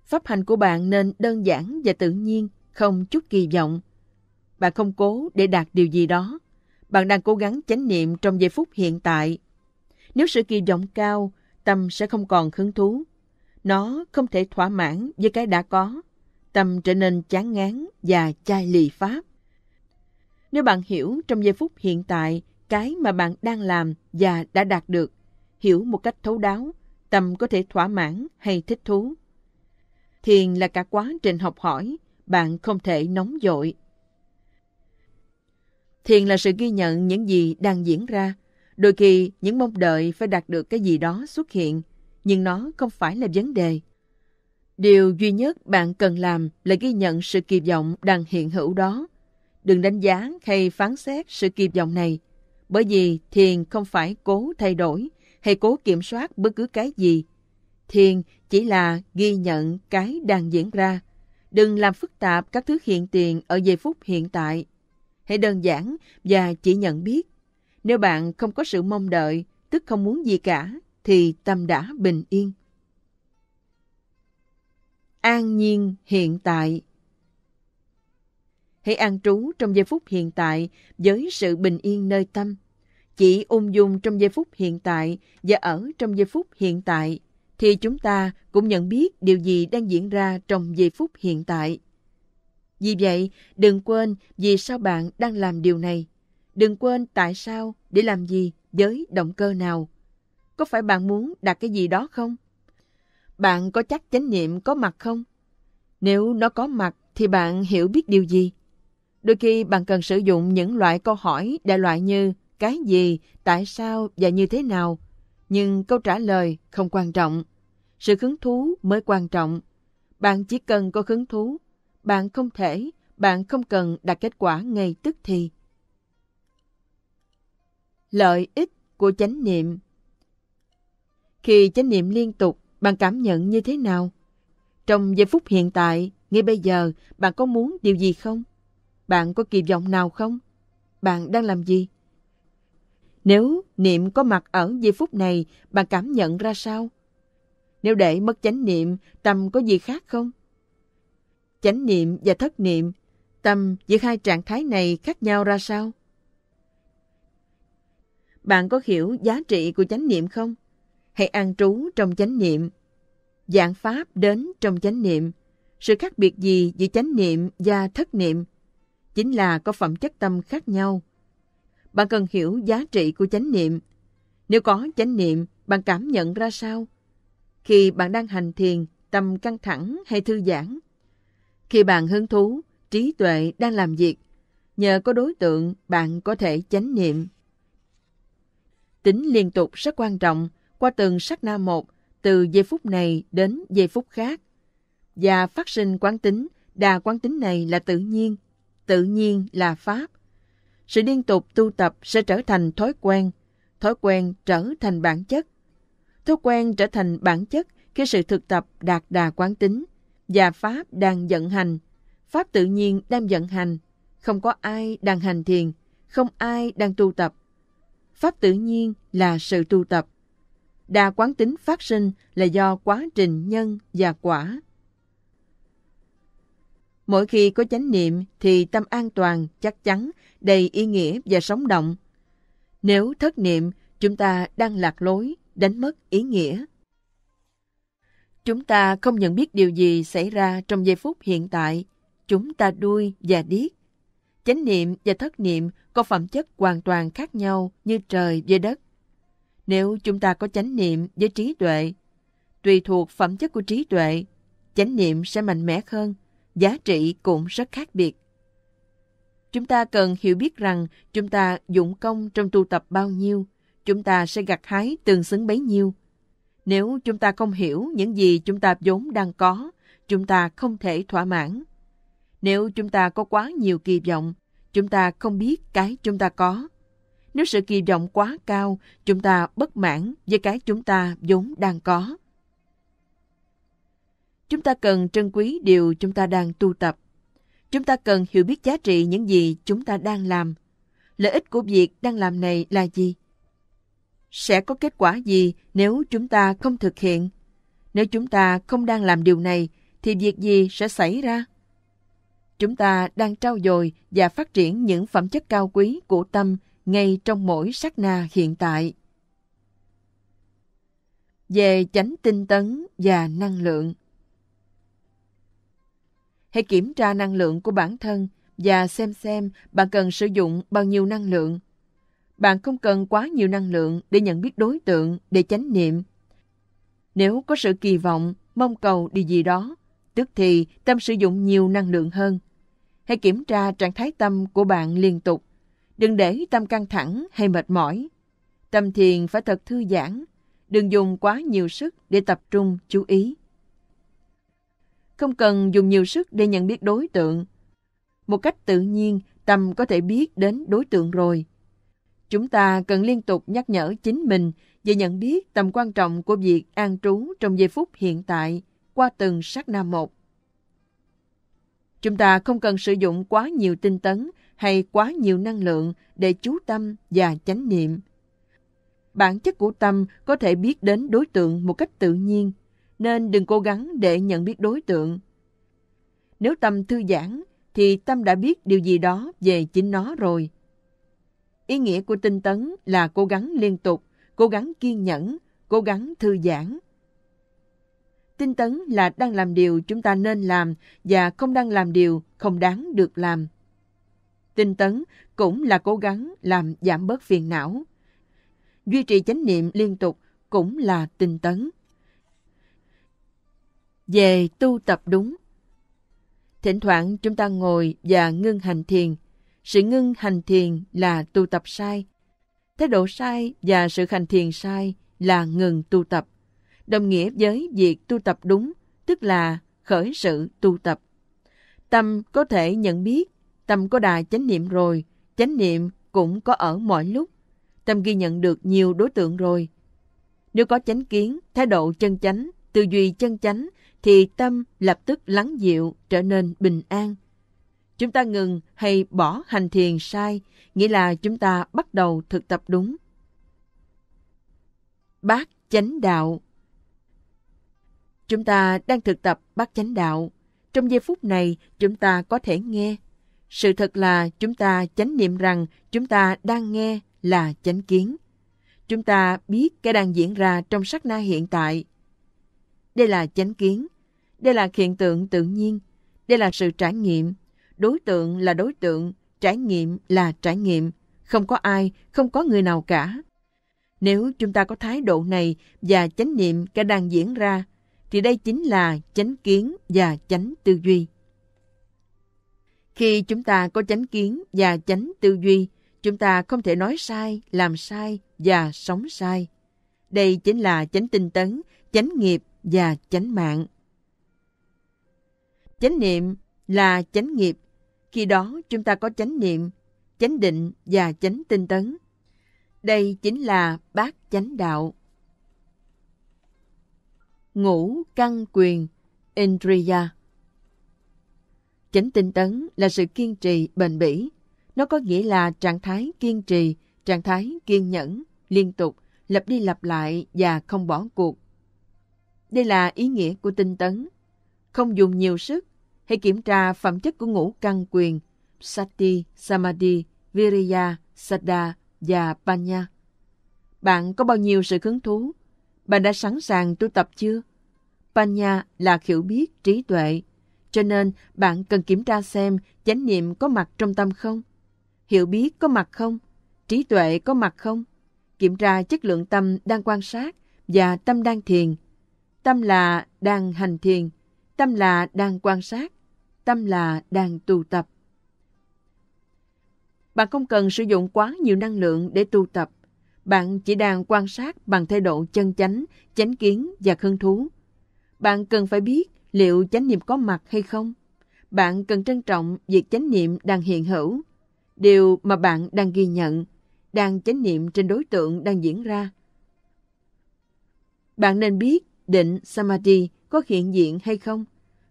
Pháp hành của bạn nên đơn giản và tự nhiên, không chút kỳ vọng. Bạn không cố để đạt điều gì đó. Bạn đang cố gắng chánh niệm trong giây phút hiện tại. Nếu sự kỳ vọng cao, tâm sẽ không còn hứng thú nó không thể thỏa mãn với cái đã có, tâm trở nên chán ngán và chai lì pháp. Nếu bạn hiểu trong giây phút hiện tại cái mà bạn đang làm và đã đạt được, hiểu một cách thấu đáo, tâm có thể thỏa mãn hay thích thú. Thiền là cả quá trình học hỏi, bạn không thể nóng dội. Thiền là sự ghi nhận những gì đang diễn ra, đôi khi những mong đợi phải đạt được cái gì đó xuất hiện – nhưng nó không phải là vấn đề. Điều duy nhất bạn cần làm là ghi nhận sự kỳ vọng đang hiện hữu đó. Đừng đánh giá hay phán xét sự kỳ vọng này, bởi vì thiền không phải cố thay đổi hay cố kiểm soát bất cứ cái gì. Thiền chỉ là ghi nhận cái đang diễn ra. Đừng làm phức tạp các thứ hiện tiền ở giây phút hiện tại. Hãy đơn giản và chỉ nhận biết. Nếu bạn không có sự mong đợi, tức không muốn gì cả, thì tâm đã bình yên. An nhiên hiện tại Hãy an trú trong giây phút hiện tại với sự bình yên nơi tâm. Chỉ ung dung trong giây phút hiện tại và ở trong giây phút hiện tại thì chúng ta cũng nhận biết điều gì đang diễn ra trong giây phút hiện tại. Vì vậy, đừng quên vì sao bạn đang làm điều này. Đừng quên tại sao, để làm gì, với động cơ nào có phải bạn muốn đạt cái gì đó không? Bạn có chắc chánh niệm có mặt không? Nếu nó có mặt thì bạn hiểu biết điều gì? Đôi khi bạn cần sử dụng những loại câu hỏi đại loại như cái gì, tại sao và như thế nào. Nhưng câu trả lời không quan trọng. Sự hứng thú mới quan trọng. Bạn chỉ cần có hứng thú. Bạn không thể, bạn không cần đạt kết quả ngay tức thì. Lợi ích của chánh niệm khi chánh niệm liên tục, bạn cảm nhận như thế nào? Trong giây phút hiện tại, ngay bây giờ, bạn có muốn điều gì không? Bạn có kỳ vọng nào không? Bạn đang làm gì? Nếu niệm có mặt ở giây phút này, bạn cảm nhận ra sao? Nếu để mất chánh niệm, tâm có gì khác không? Chánh niệm và thất niệm, tâm giữa hai trạng thái này khác nhau ra sao? Bạn có hiểu giá trị của chánh niệm không? hãy an trú trong chánh niệm. Dạng Pháp đến trong chánh niệm. Sự khác biệt gì giữa chánh niệm và thất niệm? Chính là có phẩm chất tâm khác nhau. Bạn cần hiểu giá trị của chánh niệm. Nếu có chánh niệm, bạn cảm nhận ra sao? Khi bạn đang hành thiền, tâm căng thẳng hay thư giãn? Khi bạn hứng thú, trí tuệ đang làm việc, nhờ có đối tượng bạn có thể chánh niệm. Tính liên tục rất quan trọng qua từng sát na một, từ giây phút này đến giây phút khác. Và phát sinh quán tính, đà quán tính này là tự nhiên, tự nhiên là pháp. Sự liên tục tu tập sẽ trở thành thói quen, thói quen trở thành bản chất. Thói quen trở thành bản chất khi sự thực tập đạt đà quán tính và Pháp đang vận hành. Pháp tự nhiên đang vận hành, không có ai đang hành thiền, không ai đang tu tập. Pháp tự nhiên là sự tu tập đa quán tính phát sinh là do quá trình nhân và quả. Mỗi khi có chánh niệm thì tâm an toàn, chắc chắn, đầy ý nghĩa và sống động. Nếu thất niệm, chúng ta đang lạc lối, đánh mất ý nghĩa. Chúng ta không nhận biết điều gì xảy ra trong giây phút hiện tại. Chúng ta đuôi và điếc. Chánh niệm và thất niệm có phẩm chất hoàn toàn khác nhau như trời và đất. Nếu chúng ta có chánh niệm với trí tuệ, tùy thuộc phẩm chất của trí tuệ, chánh niệm sẽ mạnh mẽ hơn, giá trị cũng rất khác biệt. Chúng ta cần hiểu biết rằng chúng ta dụng công trong tu tập bao nhiêu, chúng ta sẽ gặt hái tương xứng bấy nhiêu. Nếu chúng ta không hiểu những gì chúng ta vốn đang có, chúng ta không thể thỏa mãn. Nếu chúng ta có quá nhiều kỳ vọng, chúng ta không biết cái chúng ta có, nếu sự kỳ vọng quá cao, chúng ta bất mãn với cái chúng ta vốn đang có. Chúng ta cần trân quý điều chúng ta đang tu tập. Chúng ta cần hiểu biết giá trị những gì chúng ta đang làm. Lợi ích của việc đang làm này là gì? Sẽ có kết quả gì nếu chúng ta không thực hiện? Nếu chúng ta không đang làm điều này, thì việc gì sẽ xảy ra? Chúng ta đang trao dồi và phát triển những phẩm chất cao quý của tâm ngay trong mỗi sát na hiện tại. Về chánh tinh tấn và năng lượng Hãy kiểm tra năng lượng của bản thân và xem xem bạn cần sử dụng bao nhiêu năng lượng. Bạn không cần quá nhiều năng lượng để nhận biết đối tượng, để chánh niệm. Nếu có sự kỳ vọng, mong cầu điều gì đó, tức thì tâm sử dụng nhiều năng lượng hơn. Hãy kiểm tra trạng thái tâm của bạn liên tục. Đừng để tâm căng thẳng hay mệt mỏi. Tâm thiền phải thật thư giãn, đừng dùng quá nhiều sức để tập trung chú ý. Không cần dùng nhiều sức để nhận biết đối tượng. Một cách tự nhiên, tâm có thể biết đến đối tượng rồi. Chúng ta cần liên tục nhắc nhở chính mình về nhận biết tầm quan trọng của việc an trú trong giây phút hiện tại qua từng sát na một. Chúng ta không cần sử dụng quá nhiều tinh tấn hay quá nhiều năng lượng để chú tâm và chánh niệm. Bản chất của tâm có thể biết đến đối tượng một cách tự nhiên, nên đừng cố gắng để nhận biết đối tượng. Nếu tâm thư giãn, thì tâm đã biết điều gì đó về chính nó rồi. Ý nghĩa của tinh tấn là cố gắng liên tục, cố gắng kiên nhẫn, cố gắng thư giãn. Tinh tấn là đang làm điều chúng ta nên làm và không đang làm điều không đáng được làm tinh tấn cũng là cố gắng làm giảm bớt phiền não. Duy trì chánh niệm liên tục cũng là tinh tấn. Về tu tập đúng Thỉnh thoảng chúng ta ngồi và ngưng hành thiền. Sự ngưng hành thiền là tu tập sai. Thái độ sai và sự hành thiền sai là ngừng tu tập. Đồng nghĩa với việc tu tập đúng, tức là khởi sự tu tập. Tâm có thể nhận biết Tâm có đà chánh niệm rồi, chánh niệm cũng có ở mọi lúc. Tâm ghi nhận được nhiều đối tượng rồi. Nếu có chánh kiến, thái độ chân chánh, tư duy chân chánh, thì tâm lập tức lắng dịu, trở nên bình an. Chúng ta ngừng hay bỏ hành thiền sai, nghĩa là chúng ta bắt đầu thực tập đúng. bát chánh đạo Chúng ta đang thực tập bát chánh đạo. Trong giây phút này, chúng ta có thể nghe, sự thật là chúng ta chánh niệm rằng chúng ta đang nghe là chánh kiến. Chúng ta biết cái đang diễn ra trong sắc na hiện tại. Đây là chánh kiến. Đây là hiện tượng tự nhiên. Đây là sự trải nghiệm. Đối tượng là đối tượng, trải nghiệm là trải nghiệm. Không có ai, không có người nào cả. Nếu chúng ta có thái độ này và chánh niệm cái đang diễn ra, thì đây chính là chánh kiến và chánh tư duy. Khi chúng ta có chánh kiến và chánh tư duy, chúng ta không thể nói sai, làm sai và sống sai. Đây chính là chánh tinh tấn, chánh nghiệp và chánh mạng. Chánh niệm là chánh nghiệp. Khi đó chúng ta có chánh niệm, chánh định và chánh tinh tấn. Đây chính là bát chánh đạo. Ngũ căn quyền Indriya Chánh tinh tấn là sự kiên trì, bền bỉ. Nó có nghĩa là trạng thái kiên trì, trạng thái kiên nhẫn, liên tục, lặp đi lặp lại và không bỏ cuộc. Đây là ý nghĩa của tinh tấn. Không dùng nhiều sức, hãy kiểm tra phẩm chất của ngũ căn quyền Sati, Samadhi, Viriya, Sada và Panya. Bạn có bao nhiêu sự hứng thú? Bạn đã sẵn sàng tu tập chưa? Panya là hiểu biết, trí tuệ, cho nên, bạn cần kiểm tra xem chánh niệm có mặt trong tâm không? Hiểu biết có mặt không? Trí tuệ có mặt không? Kiểm tra chất lượng tâm đang quan sát và tâm đang thiền. Tâm là đang hành thiền, tâm là đang quan sát, tâm là đang tu tập. Bạn không cần sử dụng quá nhiều năng lượng để tu tập. Bạn chỉ đang quan sát bằng thái độ chân chánh, chánh kiến và hứng thú. Bạn cần phải biết liệu chánh niệm có mặt hay không bạn cần trân trọng việc chánh niệm đang hiện hữu điều mà bạn đang ghi nhận đang chánh niệm trên đối tượng đang diễn ra bạn nên biết định samadhi có hiện diện hay không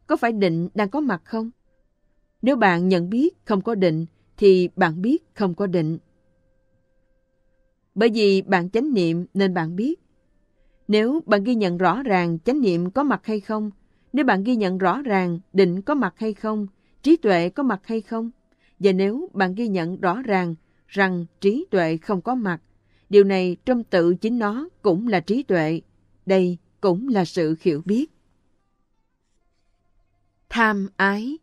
có phải định đang có mặt không nếu bạn nhận biết không có định thì bạn biết không có định bởi vì bạn chánh niệm nên bạn biết nếu bạn ghi nhận rõ ràng chánh niệm có mặt hay không nếu bạn ghi nhận rõ ràng định có mặt hay không, trí tuệ có mặt hay không, và nếu bạn ghi nhận rõ ràng rằng trí tuệ không có mặt, điều này trong tự chính nó cũng là trí tuệ. Đây cũng là sự hiểu biết. Tham ái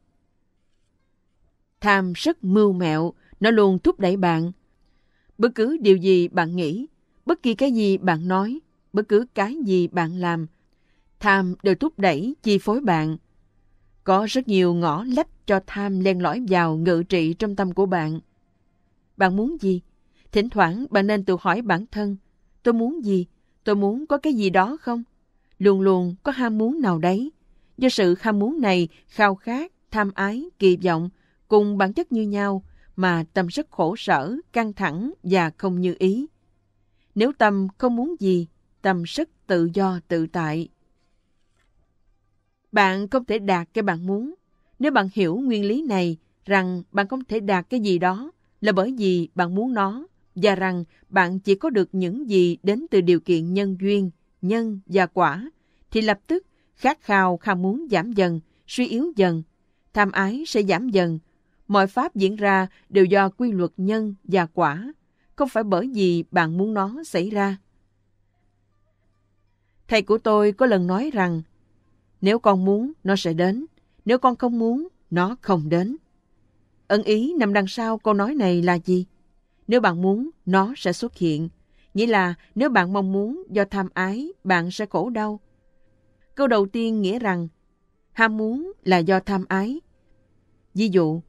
Tham rất mưu mẹo, nó luôn thúc đẩy bạn. Bất cứ điều gì bạn nghĩ, bất kỳ cái gì bạn nói, bất cứ cái gì bạn làm tham đều thúc đẩy chi phối bạn. Có rất nhiều ngõ lách cho tham len lỏi vào ngự trị trong tâm của bạn. Bạn muốn gì? Thỉnh thoảng bạn nên tự hỏi bản thân, tôi muốn gì? Tôi muốn có cái gì đó không? Luôn luôn có ham muốn nào đấy. Do sự ham muốn này, khao khát, tham ái, kỳ vọng, cùng bản chất như nhau mà tâm rất khổ sở, căng thẳng và không như ý. Nếu tâm không muốn gì, tâm rất tự do tự tại, bạn không thể đạt cái bạn muốn. Nếu bạn hiểu nguyên lý này rằng bạn không thể đạt cái gì đó là bởi vì bạn muốn nó và rằng bạn chỉ có được những gì đến từ điều kiện nhân duyên, nhân và quả, thì lập tức khát khao ham muốn giảm dần, suy yếu dần, tham ái sẽ giảm dần. Mọi pháp diễn ra đều do quy luật nhân và quả, không phải bởi vì bạn muốn nó xảy ra. Thầy của tôi có lần nói rằng nếu con muốn, nó sẽ đến. Nếu con không muốn, nó không đến. ân ý nằm đằng sau câu nói này là gì? Nếu bạn muốn, nó sẽ xuất hiện. Nghĩa là nếu bạn mong muốn do tham ái, bạn sẽ khổ đau. Câu đầu tiên nghĩa rằng ham muốn là do tham ái. Ví dụ,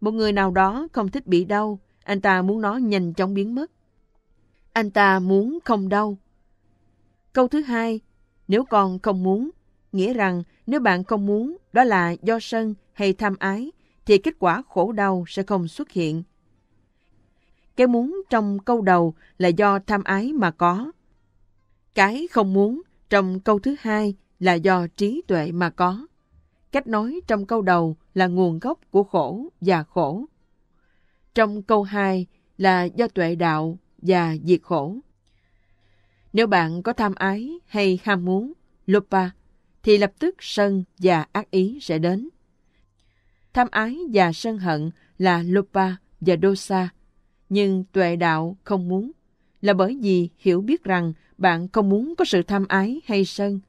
một người nào đó không thích bị đau, anh ta muốn nó nhanh chóng biến mất. Anh ta muốn không đau. Câu thứ hai, nếu con không muốn, nghĩa rằng nếu bạn không muốn đó là do sân hay tham ái, thì kết quả khổ đau sẽ không xuất hiện. Cái muốn trong câu đầu là do tham ái mà có. Cái không muốn trong câu thứ hai là do trí tuệ mà có. Cách nói trong câu đầu là nguồn gốc của khổ và khổ. Trong câu hai là do tuệ đạo và diệt khổ. Nếu bạn có tham ái hay ham muốn, lupa thì lập tức sân và ác ý sẽ đến. Tham ái và sân hận là lupa và dosa, nhưng tuệ đạo không muốn, là bởi vì hiểu biết rằng bạn không muốn có sự tham ái hay sân.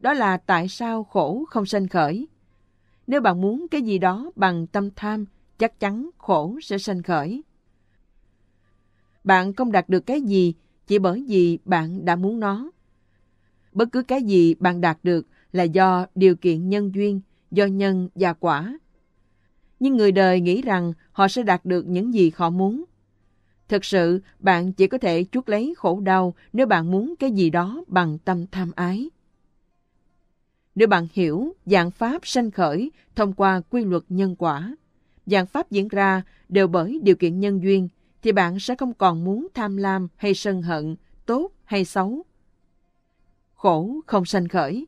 Đó là tại sao khổ không sanh khởi. Nếu bạn muốn cái gì đó bằng tâm tham, chắc chắn khổ sẽ sanh khởi. Bạn không đạt được cái gì chỉ bởi vì bạn đã muốn nó. Bất cứ cái gì bạn đạt được là do điều kiện nhân duyên, do nhân và quả. Nhưng người đời nghĩ rằng họ sẽ đạt được những gì họ muốn. Thực sự, bạn chỉ có thể chuốc lấy khổ đau nếu bạn muốn cái gì đó bằng tâm tham ái. Nếu bạn hiểu dạng pháp sanh khởi thông qua quy luật nhân quả, dạng pháp diễn ra đều bởi điều kiện nhân duyên, thì bạn sẽ không còn muốn tham lam hay sân hận, tốt hay xấu khổ không sanh khởi.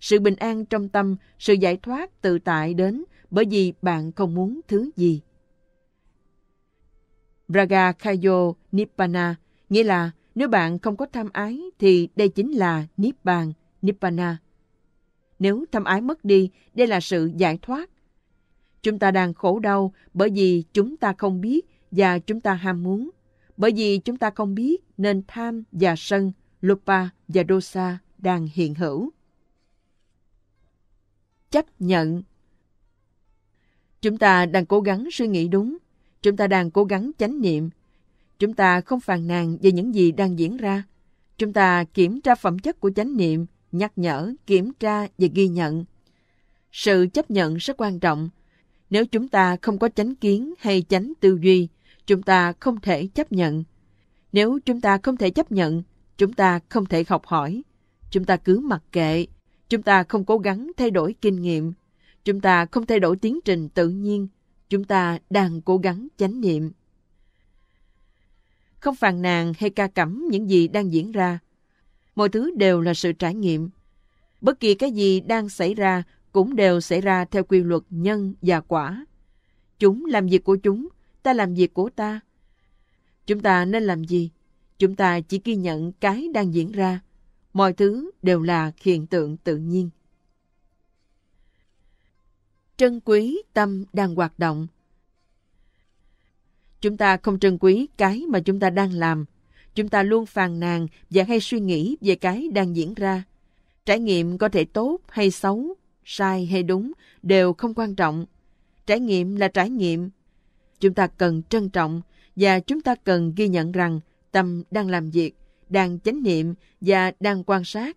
Sự bình an trong tâm, sự giải thoát tự tại đến bởi vì bạn không muốn thứ gì. Raga Kayo nippana, nghĩa là nếu bạn không có tham ái thì đây chính là Nibbàn, nippana. Nếu tham ái mất đi, đây là sự giải thoát. Chúng ta đang khổ đau bởi vì chúng ta không biết và chúng ta ham muốn. Bởi vì chúng ta không biết nên tham và sân, Lupa và Dosa đang hiện hữu. Chấp nhận Chúng ta đang cố gắng suy nghĩ đúng, chúng ta đang cố gắng chánh niệm, chúng ta không phàn nàn về những gì đang diễn ra, chúng ta kiểm tra phẩm chất của chánh niệm, nhắc nhở, kiểm tra và ghi nhận. Sự chấp nhận rất quan trọng. Nếu chúng ta không có chánh kiến hay chánh tư duy, chúng ta không thể chấp nhận. Nếu chúng ta không thể chấp nhận, Chúng ta không thể học hỏi. Chúng ta cứ mặc kệ. Chúng ta không cố gắng thay đổi kinh nghiệm. Chúng ta không thay đổi tiến trình tự nhiên. Chúng ta đang cố gắng chánh niệm. Không phàn nàn hay ca cẩm những gì đang diễn ra. Mọi thứ đều là sự trải nghiệm. Bất kỳ cái gì đang xảy ra cũng đều xảy ra theo quy luật nhân và quả. Chúng làm việc của chúng, ta làm việc của ta. Chúng ta nên làm gì? Chúng ta chỉ ghi nhận cái đang diễn ra. Mọi thứ đều là hiện tượng tự nhiên. Trân quý tâm đang hoạt động. Chúng ta không trân quý cái mà chúng ta đang làm. Chúng ta luôn phàn nàn và hay suy nghĩ về cái đang diễn ra. Trải nghiệm có thể tốt hay xấu, sai hay đúng đều không quan trọng. Trải nghiệm là trải nghiệm. Chúng ta cần trân trọng và chúng ta cần ghi nhận rằng tâm đang làm việc, đang chánh niệm và đang quan sát.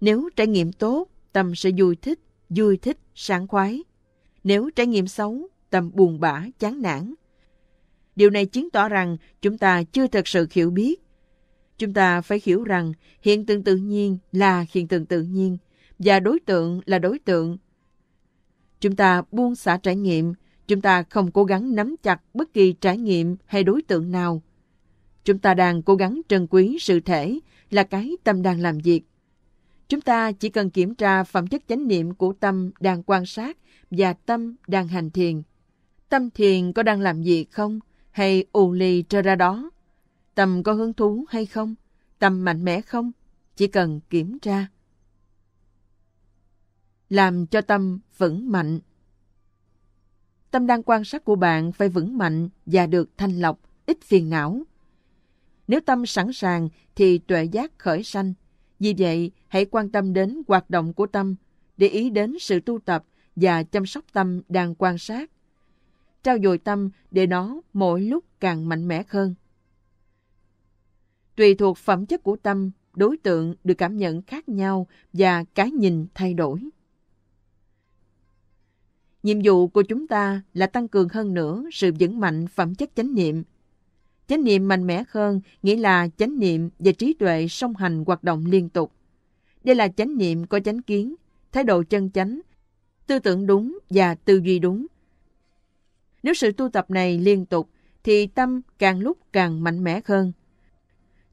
Nếu trải nghiệm tốt, tâm sẽ vui thích, vui thích, sảng khoái. Nếu trải nghiệm xấu, tâm buồn bã, chán nản. Điều này chứng tỏ rằng chúng ta chưa thật sự hiểu biết. Chúng ta phải hiểu rằng hiện tượng tự nhiên là hiện tượng tự nhiên và đối tượng là đối tượng. Chúng ta buông xả trải nghiệm, chúng ta không cố gắng nắm chặt bất kỳ trải nghiệm hay đối tượng nào Chúng ta đang cố gắng trân quý sự thể là cái tâm đang làm việc. Chúng ta chỉ cần kiểm tra phẩm chất chánh niệm của tâm đang quan sát và tâm đang hành thiền. Tâm thiền có đang làm gì không? Hay ù lì trơ ra đó? Tâm có hứng thú hay không? Tâm mạnh mẽ không? Chỉ cần kiểm tra. Làm cho tâm vững mạnh. Tâm đang quan sát của bạn phải vững mạnh và được thanh lọc, ít phiền não. Nếu tâm sẵn sàng thì tuệ giác khởi sanh. Vì vậy, hãy quan tâm đến hoạt động của tâm, để ý đến sự tu tập và chăm sóc tâm đang quan sát. Trao dồi tâm để nó mỗi lúc càng mạnh mẽ hơn. Tùy thuộc phẩm chất của tâm, đối tượng được cảm nhận khác nhau và cái nhìn thay đổi. Nhiệm vụ của chúng ta là tăng cường hơn nữa sự vững mạnh phẩm chất chánh niệm chánh niệm mạnh mẽ hơn nghĩa là chánh niệm và trí tuệ song hành hoạt động liên tục. Đây là chánh niệm có chánh kiến, thái độ chân chánh, tư tưởng đúng và tư duy đúng. Nếu sự tu tập này liên tục, thì tâm càng lúc càng mạnh mẽ hơn.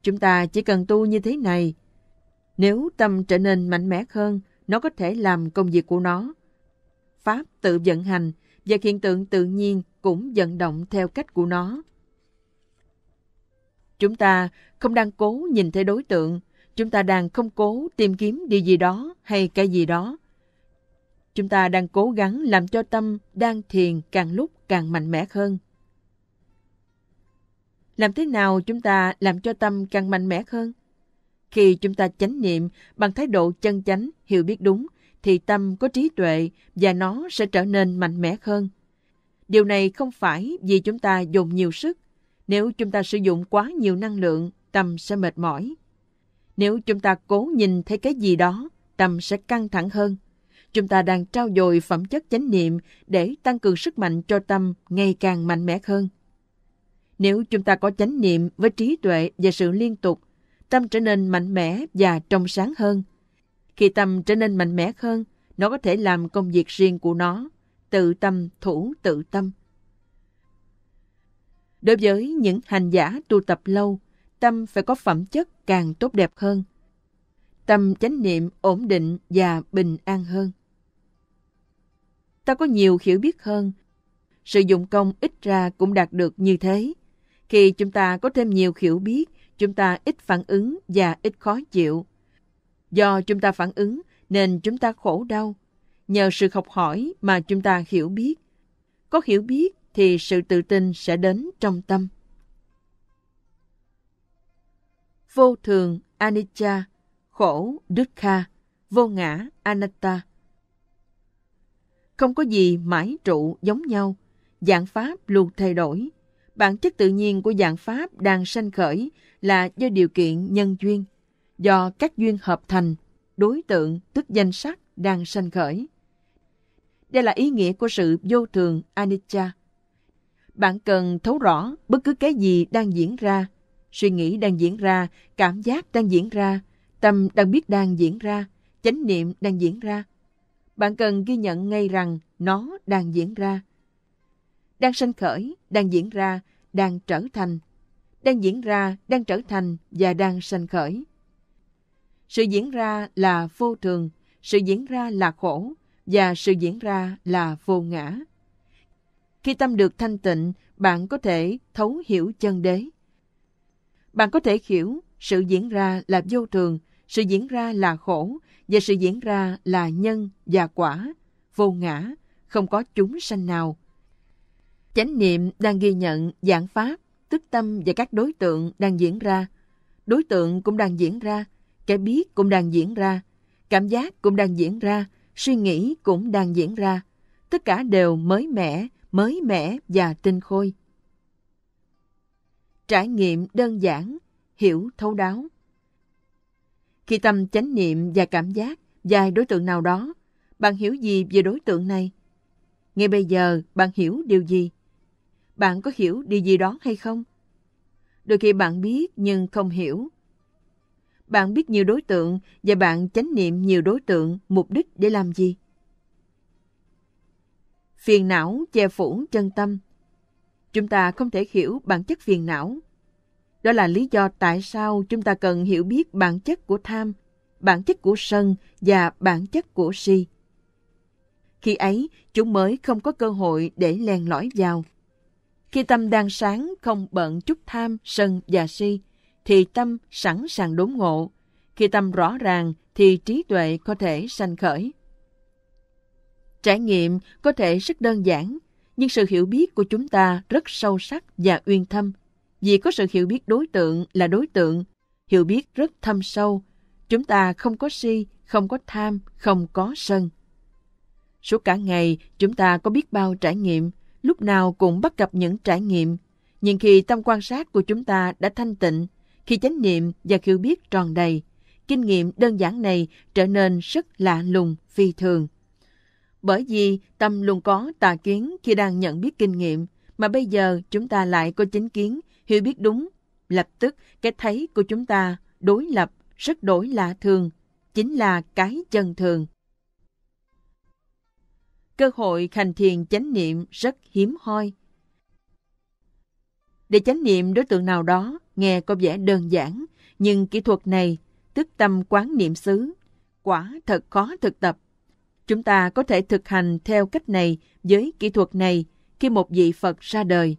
Chúng ta chỉ cần tu như thế này. Nếu tâm trở nên mạnh mẽ hơn, nó có thể làm công việc của nó. Pháp tự vận hành và hiện tượng tự nhiên cũng vận động theo cách của nó. Chúng ta không đang cố nhìn thấy đối tượng, chúng ta đang không cố tìm kiếm điều gì đó hay cái gì đó. Chúng ta đang cố gắng làm cho tâm đang thiền càng lúc càng mạnh mẽ hơn. Làm thế nào chúng ta làm cho tâm càng mạnh mẽ hơn? Khi chúng ta chánh niệm bằng thái độ chân chánh, hiểu biết đúng, thì tâm có trí tuệ và nó sẽ trở nên mạnh mẽ hơn. Điều này không phải vì chúng ta dùng nhiều sức nếu chúng ta sử dụng quá nhiều năng lượng, tâm sẽ mệt mỏi. Nếu chúng ta cố nhìn thấy cái gì đó, tâm sẽ căng thẳng hơn. Chúng ta đang trao dồi phẩm chất chánh niệm để tăng cường sức mạnh cho tâm ngày càng mạnh mẽ hơn. Nếu chúng ta có chánh niệm với trí tuệ và sự liên tục, tâm trở nên mạnh mẽ và trong sáng hơn. Khi tâm trở nên mạnh mẽ hơn, nó có thể làm công việc riêng của nó, tự tâm thủ tự tâm. Đối với những hành giả tu tập lâu, tâm phải có phẩm chất càng tốt đẹp hơn. Tâm chánh niệm ổn định và bình an hơn. Ta có nhiều hiểu biết hơn. sử dụng công ít ra cũng đạt được như thế. Khi chúng ta có thêm nhiều hiểu biết, chúng ta ít phản ứng và ít khó chịu. Do chúng ta phản ứng nên chúng ta khổ đau. Nhờ sự học hỏi mà chúng ta hiểu biết. Có hiểu biết thì sự tự tin sẽ đến trong tâm. Vô thường anicca, khổ dukkha, vô ngã anatta. Không có gì mãi trụ giống nhau, dạng pháp luôn thay đổi. Bản chất tự nhiên của dạng pháp đang sanh khởi là do điều kiện nhân duyên, do các duyên hợp thành, đối tượng tức danh sắc đang sanh khởi. Đây là ý nghĩa của sự vô thường anicca bạn cần thấu rõ bất cứ cái gì đang diễn ra suy nghĩ đang diễn ra cảm giác đang diễn ra tâm đang biết đang diễn ra chánh niệm đang diễn ra bạn cần ghi nhận ngay rằng nó đang diễn ra đang sanh khởi đang diễn ra đang trở thành đang diễn ra đang trở thành và đang sanh khởi sự diễn ra là vô thường sự diễn ra là khổ và sự diễn ra là vô ngã khi tâm được thanh tịnh, bạn có thể thấu hiểu chân đế. Bạn có thể hiểu sự diễn ra là vô thường, sự diễn ra là khổ và sự diễn ra là nhân và quả, vô ngã, không có chúng sanh nào. Chánh niệm đang ghi nhận dạng pháp, tức tâm và các đối tượng đang diễn ra. Đối tượng cũng đang diễn ra, cái biết cũng đang diễn ra, cảm giác cũng đang diễn ra, suy nghĩ cũng đang diễn ra. Tất cả đều mới mẻ, mới mẻ và tinh khôi. Trải nghiệm đơn giản, hiểu thấu đáo. Khi tâm chánh niệm và cảm giác dài đối tượng nào đó, bạn hiểu gì về đối tượng này? Ngay bây giờ, bạn hiểu điều gì? Bạn có hiểu điều gì đó hay không? Đôi khi bạn biết nhưng không hiểu. Bạn biết nhiều đối tượng và bạn chánh niệm nhiều đối tượng mục đích để làm gì? Phiền não che phủ chân tâm. Chúng ta không thể hiểu bản chất phiền não. Đó là lý do tại sao chúng ta cần hiểu biết bản chất của tham, bản chất của sân và bản chất của si. Khi ấy, chúng mới không có cơ hội để len lỏi vào. Khi tâm đang sáng không bận chút tham, sân và si, thì tâm sẵn sàng đốn ngộ. Khi tâm rõ ràng thì trí tuệ có thể sanh khởi. Trải nghiệm có thể rất đơn giản, nhưng sự hiểu biết của chúng ta rất sâu sắc và uyên thâm. Vì có sự hiểu biết đối tượng là đối tượng, hiểu biết rất thâm sâu, chúng ta không có si, không có tham, không có sân. Suốt cả ngày, chúng ta có biết bao trải nghiệm, lúc nào cũng bắt gặp những trải nghiệm. Nhưng khi tâm quan sát của chúng ta đã thanh tịnh, khi chánh niệm và hiểu biết tròn đầy, kinh nghiệm đơn giản này trở nên rất lạ lùng, phi thường bởi vì tâm luôn có tà kiến khi đang nhận biết kinh nghiệm, mà bây giờ chúng ta lại có chính kiến, hiểu biết đúng. Lập tức, cái thấy của chúng ta đối lập, rất đổi lạ thường, chính là cái chân thường. Cơ hội hành thiền chánh niệm rất hiếm hoi. Để chánh niệm đối tượng nào đó nghe có vẻ đơn giản, nhưng kỹ thuật này, tức tâm quán niệm xứ, quả thật khó thực tập Chúng ta có thể thực hành theo cách này với kỹ thuật này khi một vị Phật ra đời.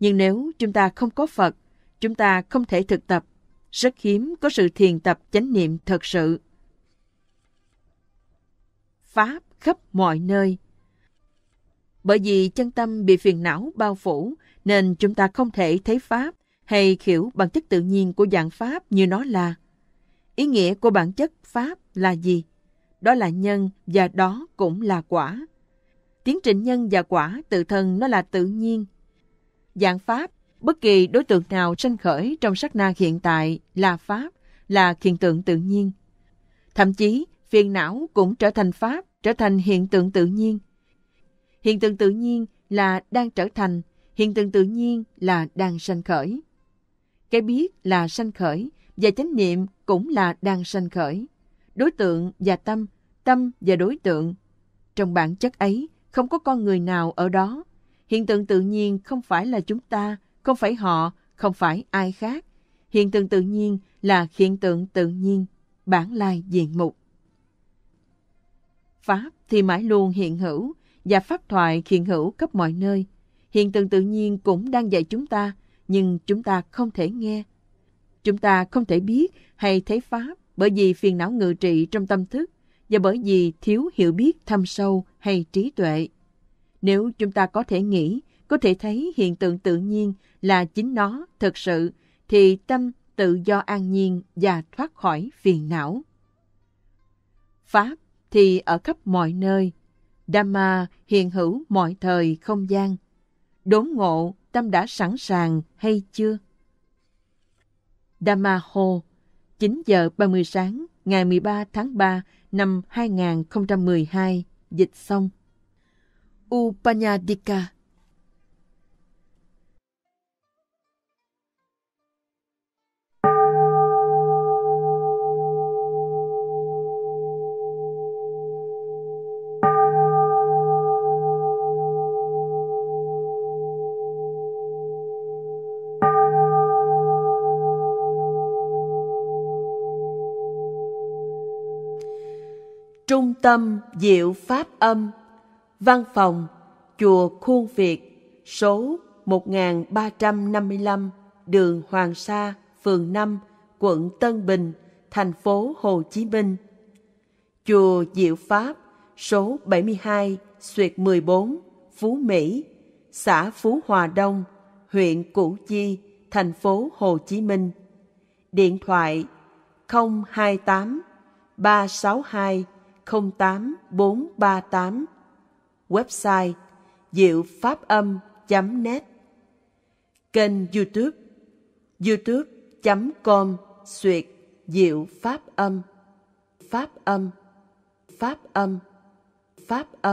Nhưng nếu chúng ta không có Phật, chúng ta không thể thực tập. Rất hiếm có sự thiền tập chánh niệm thật sự. Pháp khắp mọi nơi. Bởi vì chân tâm bị phiền não bao phủ, nên chúng ta không thể thấy Pháp hay hiểu bản chất tự nhiên của dạng Pháp như nó là. Ý nghĩa của bản chất Pháp là gì? đó là nhân và đó cũng là quả. Tiến trình nhân và quả tự thân nó là tự nhiên. Dạng pháp, bất kỳ đối tượng nào sanh khởi trong sắc na hiện tại là pháp, là hiện tượng tự nhiên. Thậm chí, phiền não cũng trở thành pháp, trở thành hiện tượng tự nhiên. Hiện tượng tự nhiên là đang trở thành, hiện tượng tự nhiên là đang sanh khởi. Cái biết là sanh khởi và chánh niệm cũng là đang sanh khởi đối tượng và tâm, tâm và đối tượng. Trong bản chất ấy, không có con người nào ở đó. Hiện tượng tự nhiên không phải là chúng ta, không phải họ, không phải ai khác. Hiện tượng tự nhiên là hiện tượng tự nhiên, bản lai diện mục. Pháp thì mãi luôn hiện hữu và pháp thoại hiện hữu khắp mọi nơi. Hiện tượng tự nhiên cũng đang dạy chúng ta, nhưng chúng ta không thể nghe. Chúng ta không thể biết hay thấy pháp bởi vì phiền não ngự trị trong tâm thức và bởi vì thiếu hiểu biết thâm sâu hay trí tuệ. Nếu chúng ta có thể nghĩ, có thể thấy hiện tượng tự nhiên là chính nó thực sự, thì tâm tự do an nhiên và thoát khỏi phiền não. Pháp thì ở khắp mọi nơi, Dhamma hiện hữu mọi thời không gian. Đốn ngộ, tâm đã sẵn sàng hay chưa? Dhamma Ho 9 giờ 30 sáng ngày 13 tháng 3 năm 2012, dịch xong. Upanyadika tâm diệu pháp âm, văn phòng, chùa Khuôn Việt, số 1355, đường Hoàng Sa, phường 5, quận Tân Bình, thành phố Hồ Chí Minh. Chùa Diệu Pháp, số 72, xuyệt 14, Phú Mỹ, xã Phú Hòa Đông, huyện Củ Chi, thành phố Hồ Chí Minh. Điện thoại 028 362 08438. Website diệu pháp âm.net Kênh YouTube youtube.com xuyệt diệu pháp âm pháp âm pháp âm pháp âm